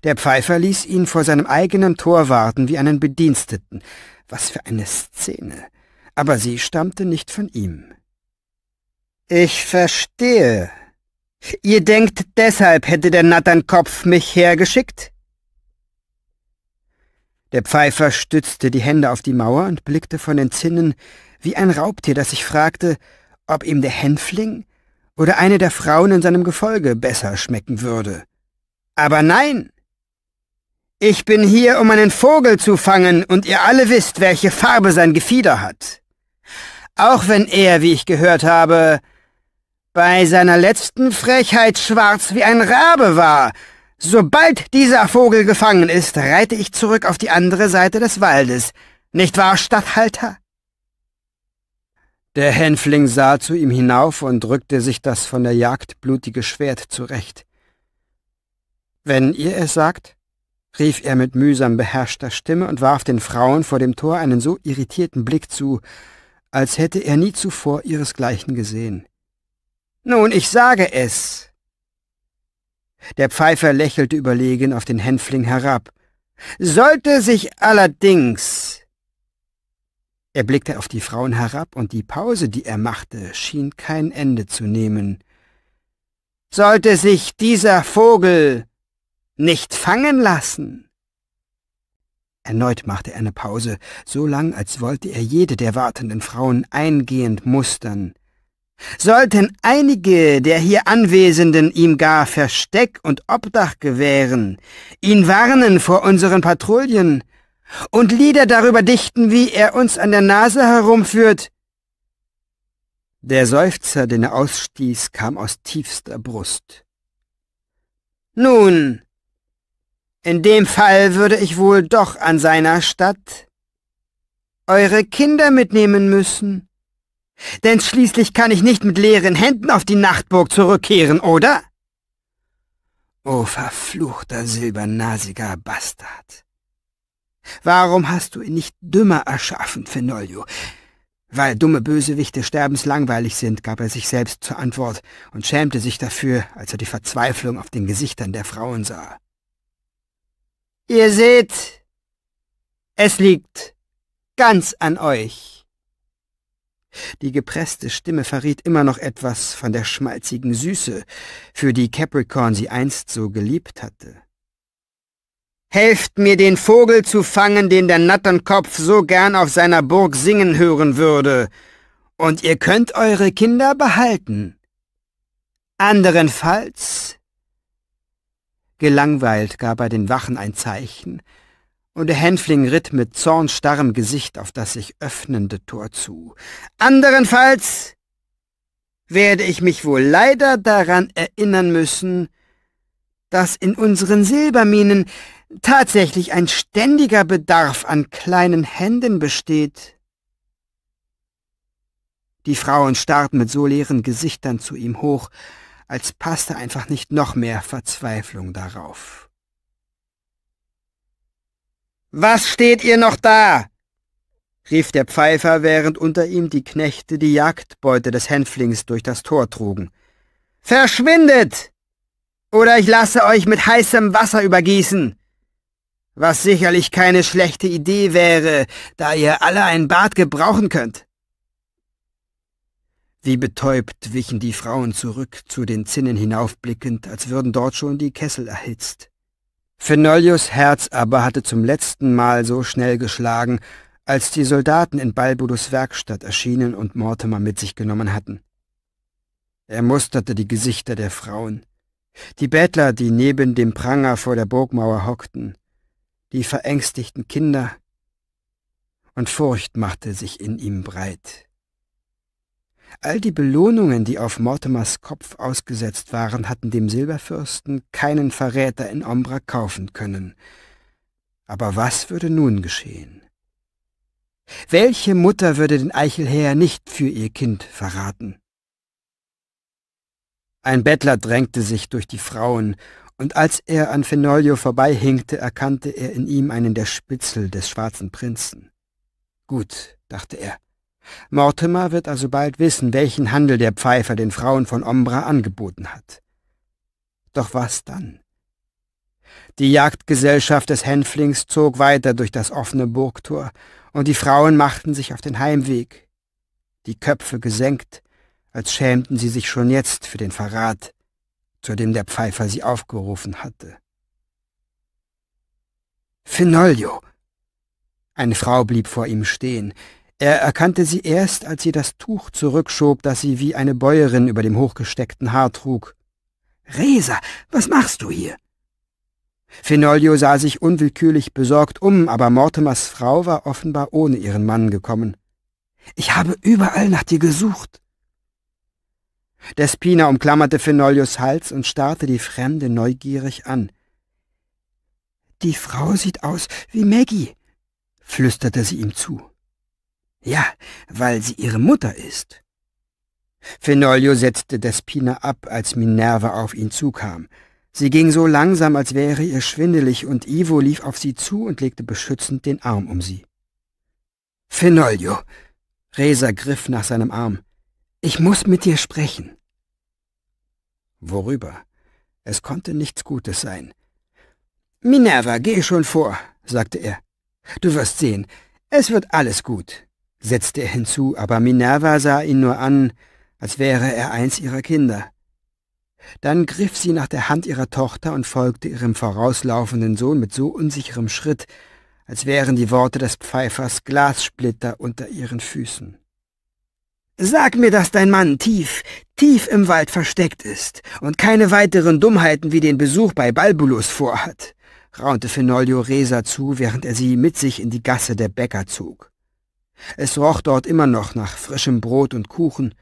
Der Pfeifer ließ ihn vor seinem eigenen Tor warten wie einen Bediensteten. Was für eine Szene. Aber sie stammte nicht von ihm. Ich verstehe. Ihr denkt, deshalb hätte der Natternkopf mich hergeschickt? Der Pfeifer stützte die Hände auf die Mauer und blickte von den Zinnen wie ein Raubtier, das sich fragte, ob ihm der Hänfling oder eine der Frauen in seinem Gefolge besser schmecken würde. Aber nein! Ich bin hier, um einen Vogel zu fangen, und ihr alle wisst, welche Farbe sein Gefieder hat. Auch wenn er, wie ich gehört habe, bei seiner letzten Frechheit schwarz wie ein Rabe war, Sobald dieser Vogel gefangen ist, reite ich zurück auf die andere Seite des Waldes. Nicht wahr, Statthalter? Der Hänfling sah zu ihm hinauf und rückte sich das von der Jagd blutige Schwert zurecht. Wenn ihr es sagt, rief er mit mühsam beherrschter Stimme und warf den Frauen vor dem Tor einen so irritierten Blick zu, als hätte er nie zuvor ihresgleichen gesehen. Nun, ich sage es. Der Pfeifer lächelte überlegen auf den Hänfling herab. Sollte sich allerdings er blickte auf die Frauen herab, und die Pause, die er machte, schien kein Ende zu nehmen. Sollte sich dieser Vogel nicht fangen lassen? Erneut machte er eine Pause, so lang, als wollte er jede der wartenden Frauen eingehend mustern. Sollten einige der hier Anwesenden ihm gar Versteck und Obdach gewähren, ihn warnen vor unseren Patrouillen, und Lieder darüber dichten, wie er uns an der Nase herumführt. Der Seufzer, den er ausstieß, kam aus tiefster Brust. Nun, in dem Fall würde ich wohl doch an seiner Stadt eure Kinder mitnehmen müssen. Denn schließlich kann ich nicht mit leeren Händen auf die Nachtburg zurückkehren, oder? O verfluchter silbernasiger Bastard! Warum hast du ihn nicht dümmer erschaffen, Fenolio? Weil dumme Bösewichte sterbenslangweilig sind, gab er sich selbst zur Antwort und schämte sich dafür, als er die Verzweiflung auf den Gesichtern der Frauen sah. Ihr seht, es liegt ganz an euch. Die gepresste Stimme verriet immer noch etwas von der schmalzigen Süße, für die Capricorn sie einst so geliebt hatte. Helft mir, den Vogel zu fangen, den der Natternkopf so gern auf seiner Burg singen hören würde, und ihr könnt eure Kinder behalten. Anderenfalls... Gelangweilt gab er den Wachen ein Zeichen, und der Hänfling ritt mit zornstarrem Gesicht auf das sich öffnende Tor zu. Anderenfalls werde ich mich wohl leider daran erinnern müssen, dass in unseren Silberminen tatsächlich ein ständiger Bedarf an kleinen Händen besteht. Die Frauen starrten mit so leeren Gesichtern zu ihm hoch, als passte einfach nicht noch mehr Verzweiflung darauf. Was steht ihr noch da? rief der Pfeifer, während unter ihm die Knechte die Jagdbeute des Hänflings durch das Tor trugen. Verschwindet! Oder ich lasse euch mit heißem Wasser übergießen! was sicherlich keine schlechte Idee wäre, da ihr alle ein Bad gebrauchen könnt. Wie betäubt wichen die Frauen zurück, zu den Zinnen hinaufblickend, als würden dort schon die Kessel erhitzt. Fenolius Herz aber hatte zum letzten Mal so schnell geschlagen, als die Soldaten in Balbudos Werkstatt erschienen und Mortimer mit sich genommen hatten. Er musterte die Gesichter der Frauen. Die Bettler, die neben dem Pranger vor der Burgmauer hockten, die verängstigten Kinder, und Furcht machte sich in ihm breit. All die Belohnungen, die auf Mortimers Kopf ausgesetzt waren, hatten dem Silberfürsten keinen Verräter in Ombra kaufen können. Aber was würde nun geschehen? Welche Mutter würde den Eichelherr nicht für ihr Kind verraten? Ein Bettler drängte sich durch die Frauen und als er an Fenoglio vorbeihinkte, erkannte er in ihm einen der Spitzel des schwarzen Prinzen. Gut, dachte er. Mortimer wird also bald wissen, welchen Handel der Pfeifer den Frauen von Ombra angeboten hat. Doch was dann? Die Jagdgesellschaft des Hänflings zog weiter durch das offene Burgtor, und die Frauen machten sich auf den Heimweg, die Köpfe gesenkt, als schämten sie sich schon jetzt für den Verrat, zu dem der Pfeifer sie aufgerufen hatte. Finolio! Eine Frau blieb vor ihm stehen. Er erkannte sie erst, als sie das Tuch zurückschob, das sie wie eine Bäuerin über dem hochgesteckten Haar trug. Resa, was machst du hier? Finolio sah sich unwillkürlich besorgt um, aber Mortimers Frau war offenbar ohne ihren Mann gekommen. Ich habe überall nach dir gesucht. Despina umklammerte Fenolius Hals und starrte die Fremde neugierig an. Die Frau sieht aus wie Maggie, flüsterte sie ihm zu. Ja, weil sie ihre Mutter ist. Fenolio setzte Despina ab, als Minerva auf ihn zukam. Sie ging so langsam, als wäre ihr schwindelig, und Ivo lief auf sie zu und legte beschützend den Arm um sie. Fenolio! Resa griff nach seinem Arm. Ich muss mit dir sprechen. Worüber? Es konnte nichts Gutes sein. Minerva, geh schon vor, sagte er. Du wirst sehen, es wird alles gut, setzte er hinzu, aber Minerva sah ihn nur an, als wäre er eins ihrer Kinder. Dann griff sie nach der Hand ihrer Tochter und folgte ihrem vorauslaufenden Sohn mit so unsicherem Schritt, als wären die Worte des Pfeifers Glassplitter unter ihren Füßen. Sag mir, dass dein Mann tief, tief im Wald versteckt ist und keine weiteren Dummheiten wie den Besuch bei Balbulus vorhat, raunte Fenolio Resa zu, während er sie mit sich in die Gasse der Bäcker zog. Es roch dort immer noch nach frischem Brot und Kuchen,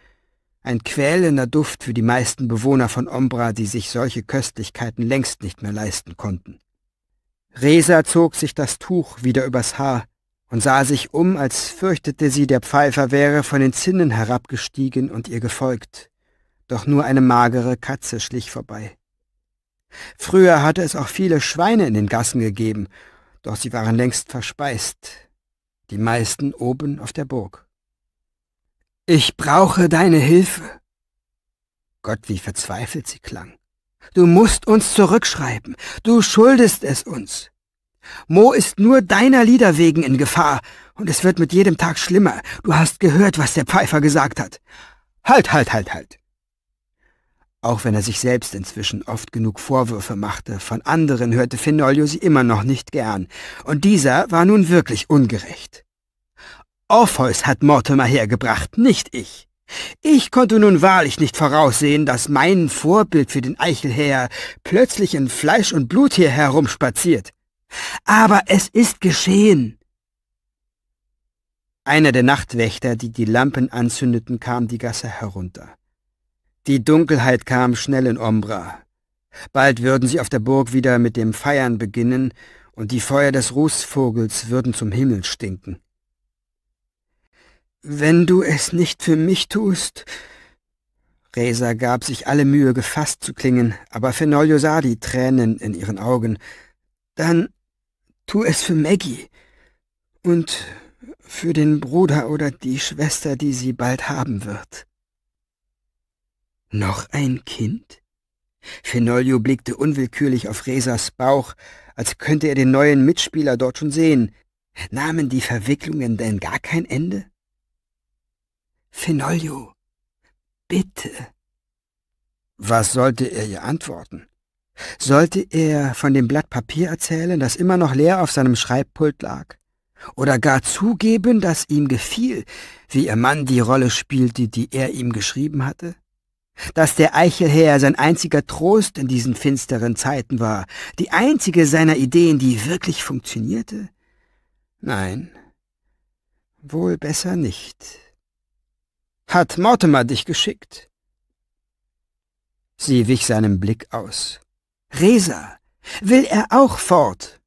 ein quälender Duft für die meisten Bewohner von Ombra, die sich solche Köstlichkeiten längst nicht mehr leisten konnten. Resa zog sich das Tuch wieder übers Haar, und sah sich um, als fürchtete sie, der Pfeifer wäre von den Zinnen herabgestiegen und ihr gefolgt. Doch nur eine magere Katze schlich vorbei. Früher hatte es auch viele Schweine in den Gassen gegeben, doch sie waren längst verspeist, die meisten oben auf der Burg. Ich brauche deine Hilfe. Gott, wie verzweifelt sie klang. Du musst uns zurückschreiben, du schuldest es uns. Mo ist nur deiner Lieder wegen in Gefahr, und es wird mit jedem Tag schlimmer. Du hast gehört, was der Pfeifer gesagt hat. Halt, halt, halt, halt. Auch wenn er sich selbst inzwischen oft genug Vorwürfe machte, von anderen hörte Finolio sie immer noch nicht gern, und dieser war nun wirklich ungerecht. Orpheus hat Mortimer hergebracht, nicht ich. Ich konnte nun wahrlich nicht voraussehen, dass mein Vorbild für den Eichelherr plötzlich in Fleisch und Blut hier herumspaziert. Aber es ist geschehen. Einer der Nachtwächter, die die Lampen anzündeten, kam die Gasse herunter. Die Dunkelheit kam schnell in Ombra. Bald würden sie auf der Burg wieder mit dem Feiern beginnen, und die Feuer des Rußvogels würden zum Himmel stinken. Wenn du es nicht für mich tust... Resa gab sich alle Mühe, gefasst zu klingen, aber Fenoglio sah die Tränen in ihren Augen. Dann Tu es für Maggie und für den Bruder oder die Schwester, die sie bald haben wird. Noch ein Kind? Fenolio blickte unwillkürlich auf Resas Bauch, als könnte er den neuen Mitspieler dort schon sehen. Nahmen die Verwicklungen denn gar kein Ende? Fenolio, bitte. Was sollte er ihr antworten? Sollte er von dem Blatt Papier erzählen, das immer noch leer auf seinem Schreibpult lag? Oder gar zugeben, dass ihm gefiel, wie ihr Mann die Rolle spielte, die er ihm geschrieben hatte? Dass der Eichelherr sein einziger Trost in diesen finsteren Zeiten war, die einzige seiner Ideen, die wirklich funktionierte? Nein, wohl besser nicht. Hat Mortimer dich geschickt? Sie wich seinem Blick aus. Resa, will er auch fort?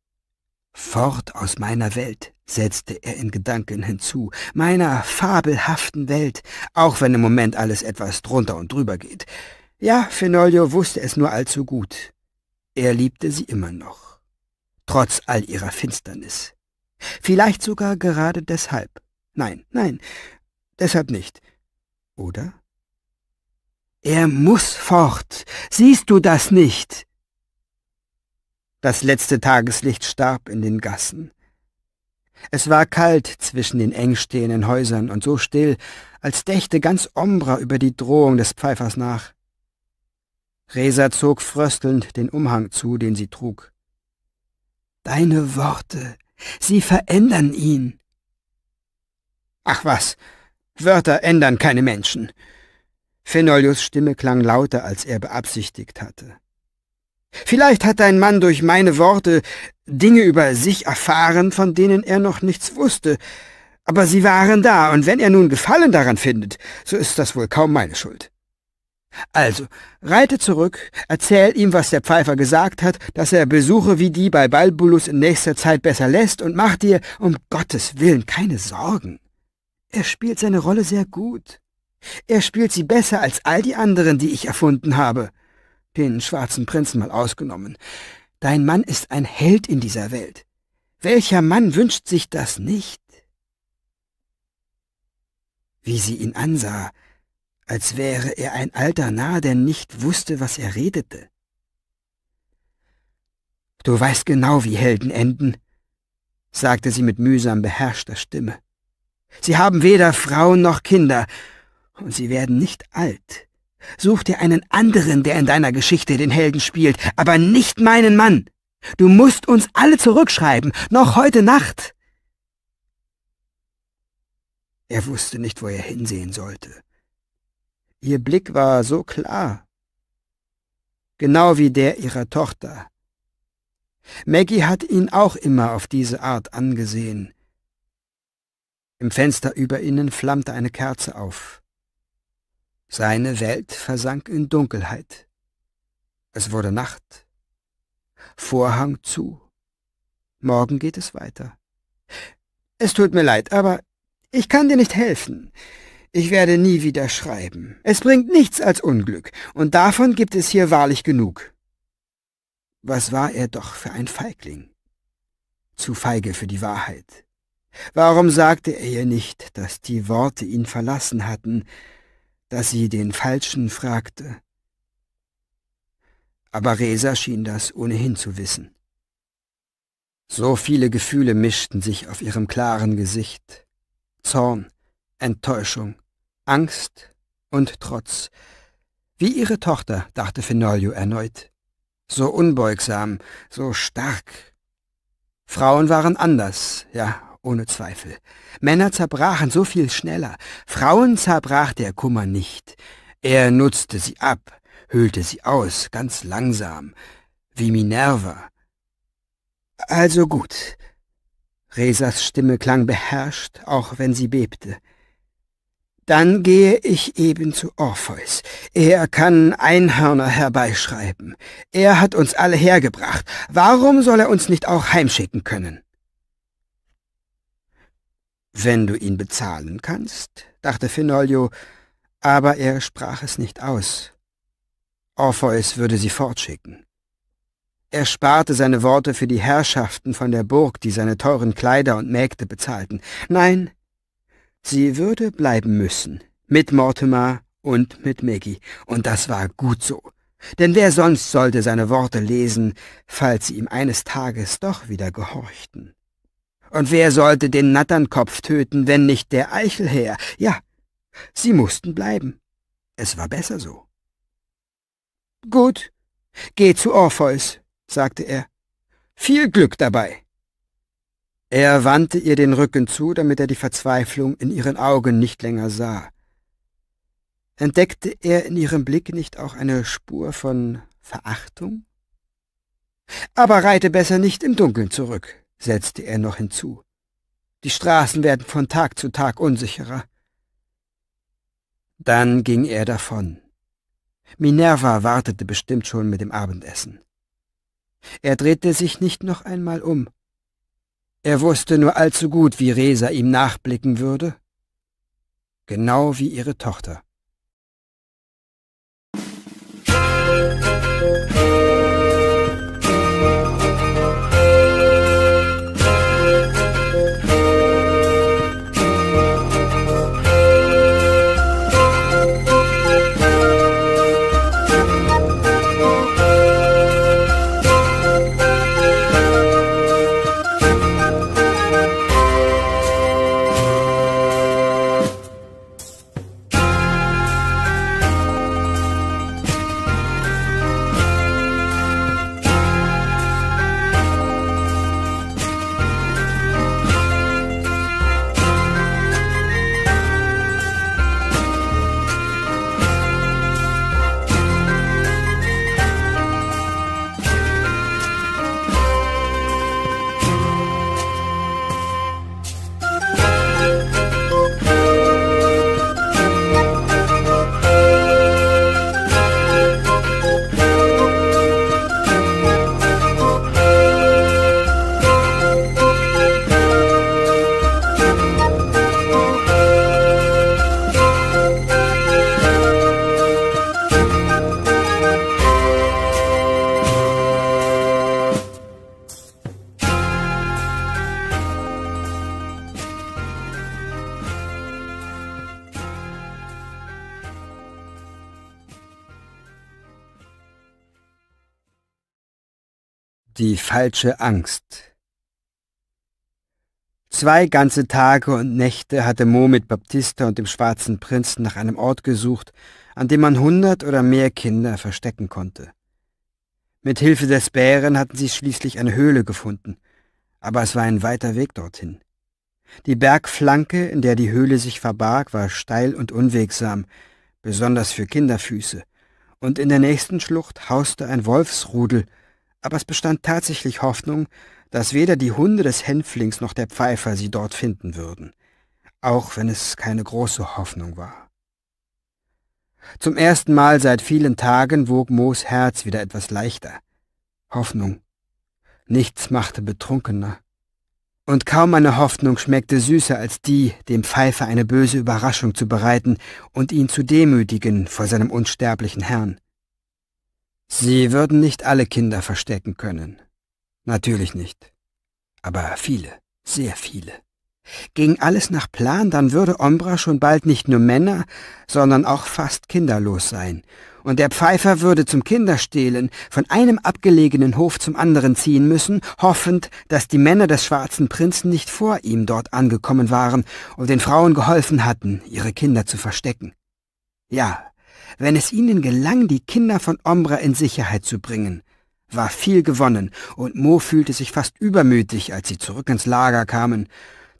Fort aus meiner Welt, setzte er in Gedanken hinzu, meiner fabelhaften Welt, auch wenn im Moment alles etwas drunter und drüber geht. Ja, Fenolio wusste es nur allzu gut. Er liebte sie immer noch, trotz all ihrer Finsternis. Vielleicht sogar gerade deshalb. Nein, nein, deshalb nicht. Oder? Er muss fort. Siehst du das nicht? Das letzte Tageslicht starb in den Gassen. Es war kalt zwischen den engstehenden Häusern und so still, als dächte ganz Ombra über die Drohung des Pfeifers nach. Resa zog fröstelnd den Umhang zu, den sie trug. Deine Worte, sie verändern ihn. Ach was, Wörter ändern keine Menschen. Fenolius Stimme klang lauter, als er beabsichtigt hatte. Vielleicht hat dein Mann durch meine Worte Dinge über sich erfahren, von denen er noch nichts wusste, aber sie waren da, und wenn er nun Gefallen daran findet, so ist das wohl kaum meine Schuld. Also, reite zurück, erzähl ihm, was der Pfeifer gesagt hat, dass er Besuche wie die bei Balbulus in nächster Zeit besser lässt, und mach dir um Gottes Willen keine Sorgen. Er spielt seine Rolle sehr gut. Er spielt sie besser als all die anderen, die ich erfunden habe den schwarzen Prinzen mal ausgenommen. Dein Mann ist ein Held in dieser Welt. Welcher Mann wünscht sich das nicht? Wie sie ihn ansah, als wäre er ein alter Narr, der nicht wusste, was er redete. Du weißt genau, wie Helden enden, sagte sie mit mühsam beherrschter Stimme. Sie haben weder Frauen noch Kinder, und sie werden nicht alt, Such dir einen anderen, der in deiner Geschichte den Helden spielt, aber nicht meinen Mann. Du musst uns alle zurückschreiben, noch heute Nacht. Er wusste nicht, wo er hinsehen sollte. Ihr Blick war so klar, genau wie der ihrer Tochter. Maggie hat ihn auch immer auf diese Art angesehen. Im Fenster über ihnen flammte eine Kerze auf. Seine Welt versank in Dunkelheit. Es wurde Nacht. Vorhang zu. Morgen geht es weiter. Es tut mir leid, aber ich kann dir nicht helfen. Ich werde nie wieder schreiben. Es bringt nichts als Unglück, und davon gibt es hier wahrlich genug. Was war er doch für ein Feigling? Zu feige für die Wahrheit. Warum sagte er ihr nicht, dass die Worte ihn verlassen hatten, da sie den Falschen fragte. Aber Resa schien das ohnehin zu wissen. So viele Gefühle mischten sich auf ihrem klaren Gesicht. Zorn, Enttäuschung, Angst und Trotz. Wie ihre Tochter, dachte Finolio erneut. So unbeugsam, so stark. Frauen waren anders, ja, ohne Zweifel. Männer zerbrachen so viel schneller, Frauen zerbrach der Kummer nicht. Er nutzte sie ab, hüllte sie aus, ganz langsam, wie Minerva. Also gut. Resas Stimme klang beherrscht, auch wenn sie bebte. Dann gehe ich eben zu Orpheus. Er kann Einhörner herbeischreiben. Er hat uns alle hergebracht. Warum soll er uns nicht auch heimschicken können? wenn du ihn bezahlen kannst, dachte Finolio, aber er sprach es nicht aus. Orpheus würde sie fortschicken. Er sparte seine Worte für die Herrschaften von der Burg, die seine teuren Kleider und Mägde bezahlten. Nein, sie würde bleiben müssen, mit Mortimer und mit Maggie, und das war gut so. Denn wer sonst sollte seine Worte lesen, falls sie ihm eines Tages doch wieder gehorchten? Und wer sollte den Natternkopf töten, wenn nicht der Eichelherr? Ja, sie mussten bleiben. Es war besser so. Gut, geh zu Orpheus, sagte er. Viel Glück dabei. Er wandte ihr den Rücken zu, damit er die Verzweiflung in ihren Augen nicht länger sah. Entdeckte er in ihrem Blick nicht auch eine Spur von Verachtung? Aber reite besser nicht im Dunkeln zurück setzte er noch hinzu. Die Straßen werden von Tag zu Tag unsicherer. Dann ging er davon. Minerva wartete bestimmt schon mit dem Abendessen. Er drehte sich nicht noch einmal um. Er wusste nur allzu gut, wie Resa ihm nachblicken würde, genau wie ihre Tochter. falsche Angst. Zwei ganze Tage und Nächte hatte Mo mit Baptista und dem schwarzen Prinzen nach einem Ort gesucht, an dem man hundert oder mehr Kinder verstecken konnte. Mit Hilfe des Bären hatten sie schließlich eine Höhle gefunden, aber es war ein weiter Weg dorthin. Die Bergflanke, in der die Höhle sich verbarg, war steil und unwegsam, besonders für Kinderfüße, und in der nächsten Schlucht hauste ein Wolfsrudel, aber es bestand tatsächlich Hoffnung, dass weder die Hunde des Hänflings noch der Pfeifer sie dort finden würden, auch wenn es keine große Hoffnung war. Zum ersten Mal seit vielen Tagen wog Moos Herz wieder etwas leichter. Hoffnung. Nichts machte betrunkener. Und kaum eine Hoffnung schmeckte süßer als die, dem Pfeifer eine böse Überraschung zu bereiten und ihn zu demütigen vor seinem unsterblichen Herrn. Sie würden nicht alle Kinder verstecken können. Natürlich nicht. Aber viele, sehr viele. Ging alles nach Plan, dann würde Ombra schon bald nicht nur Männer, sondern auch fast kinderlos sein. Und der Pfeifer würde zum Kinderstehlen von einem abgelegenen Hof zum anderen ziehen müssen, hoffend, dass die Männer des schwarzen Prinzen nicht vor ihm dort angekommen waren und den Frauen geholfen hatten, ihre Kinder zu verstecken. Ja, wenn es ihnen gelang, die Kinder von Ombra in Sicherheit zu bringen, war viel gewonnen, und Mo fühlte sich fast übermütig, als sie zurück ins Lager kamen.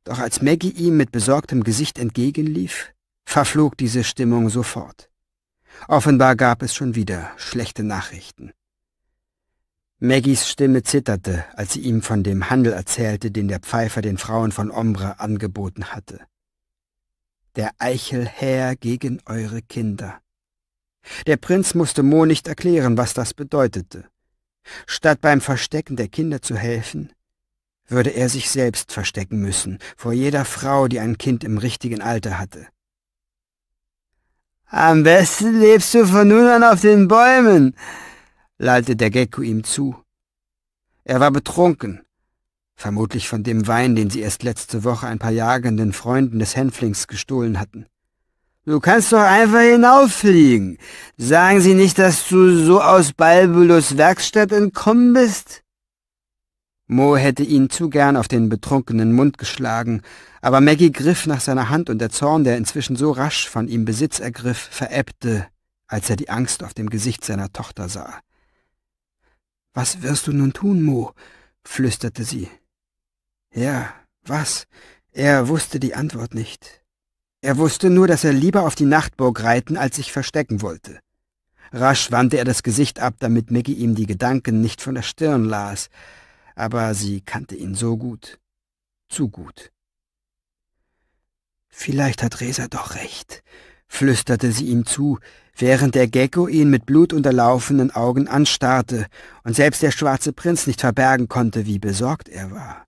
Doch als Maggie ihm mit besorgtem Gesicht entgegenlief, verflog diese Stimmung sofort. Offenbar gab es schon wieder schlechte Nachrichten. Maggies Stimme zitterte, als sie ihm von dem Handel erzählte, den der Pfeifer den Frauen von Ombra angeboten hatte. Der Eichelherr gegen eure Kinder. Der Prinz musste Mo nicht erklären, was das bedeutete. Statt beim Verstecken der Kinder zu helfen, würde er sich selbst verstecken müssen, vor jeder Frau, die ein Kind im richtigen Alter hatte. Am besten lebst du von nun an auf den Bäumen, lallte der Gecko ihm zu. Er war betrunken, vermutlich von dem Wein, den sie erst letzte Woche ein paar jagenden Freunden des Hänflings gestohlen hatten. Du kannst doch einfach hinauffliegen. Sagen Sie nicht, dass du so aus Balbulos Werkstatt entkommen bist? Mo hätte ihn zu gern auf den betrunkenen Mund geschlagen, aber Maggie griff nach seiner Hand und der Zorn, der inzwischen so rasch von ihm Besitz ergriff, verebbte, als er die Angst auf dem Gesicht seiner Tochter sah. Was wirst du nun tun, Mo? flüsterte sie. Ja, was? Er wusste die Antwort nicht. Er wusste nur, dass er lieber auf die Nachtburg reiten, als sich verstecken wollte. Rasch wandte er das Gesicht ab, damit Mickey ihm die Gedanken nicht von der Stirn las, aber sie kannte ihn so gut, zu gut. Vielleicht hat Resa doch recht, flüsterte sie ihm zu, während der Gecko ihn mit blutunterlaufenen Augen anstarrte und selbst der schwarze Prinz nicht verbergen konnte, wie besorgt er war.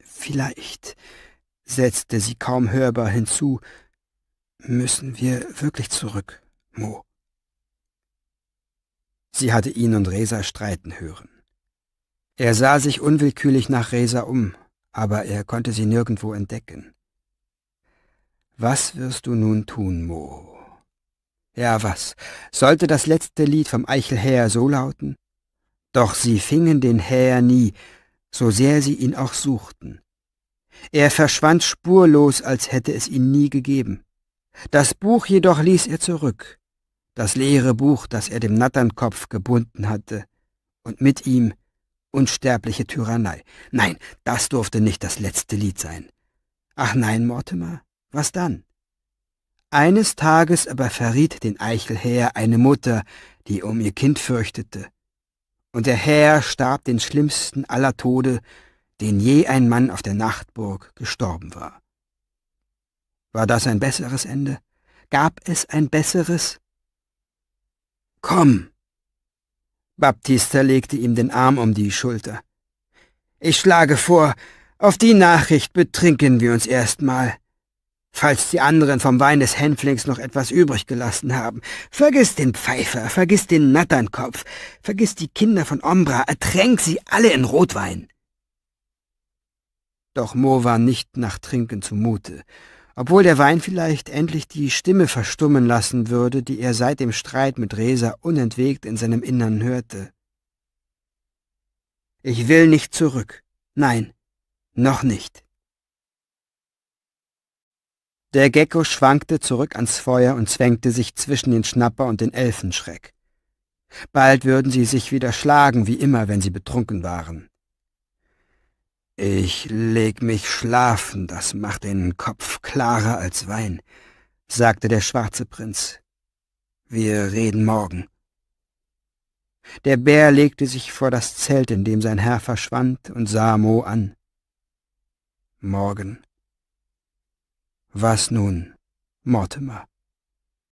Vielleicht, setzte sie kaum hörbar hinzu, müssen wir wirklich zurück, Mo. Sie hatte ihn und Resa streiten hören. Er sah sich unwillkürlich nach Resa um, aber er konnte sie nirgendwo entdecken. Was wirst du nun tun, Mo? Ja, was? Sollte das letzte Lied vom Eichelhäher so lauten? Doch sie fingen den Häher nie, so sehr sie ihn auch suchten. Er verschwand spurlos, als hätte es ihn nie gegeben. Das Buch jedoch ließ er zurück, das leere Buch, das er dem Natternkopf gebunden hatte, und mit ihm unsterbliche Tyrannei. Nein, das durfte nicht das letzte Lied sein. Ach nein, Mortimer, was dann? Eines Tages aber verriet den Eichelherr eine Mutter, die um ihr Kind fürchtete. Und der Herr starb den schlimmsten aller Tode, den je ein Mann auf der Nachtburg gestorben war. War das ein besseres Ende? Gab es ein besseres? Komm! Baptista legte ihm den Arm um die Schulter. Ich schlage vor, auf die Nachricht betrinken wir uns erstmal. Falls die anderen vom Wein des Hänflings noch etwas übrig gelassen haben, vergiss den Pfeifer, vergiss den Natternkopf, vergiss die Kinder von Ombra, ertränk sie alle in Rotwein. Doch Mo war nicht nach Trinken zumute, obwohl der Wein vielleicht endlich die Stimme verstummen lassen würde, die er seit dem Streit mit Resa unentwegt in seinem Innern hörte. Ich will nicht zurück. Nein, noch nicht. Der Gecko schwankte zurück ans Feuer und zwängte sich zwischen den Schnapper und den Elfenschreck. Bald würden sie sich wieder schlagen, wie immer, wenn sie betrunken waren. Ich leg mich schlafen, das macht den Kopf klarer als Wein, sagte der schwarze Prinz. Wir reden morgen. Der Bär legte sich vor das Zelt, in dem sein Herr verschwand, und sah Mo an. Morgen. Was nun, Mortimer?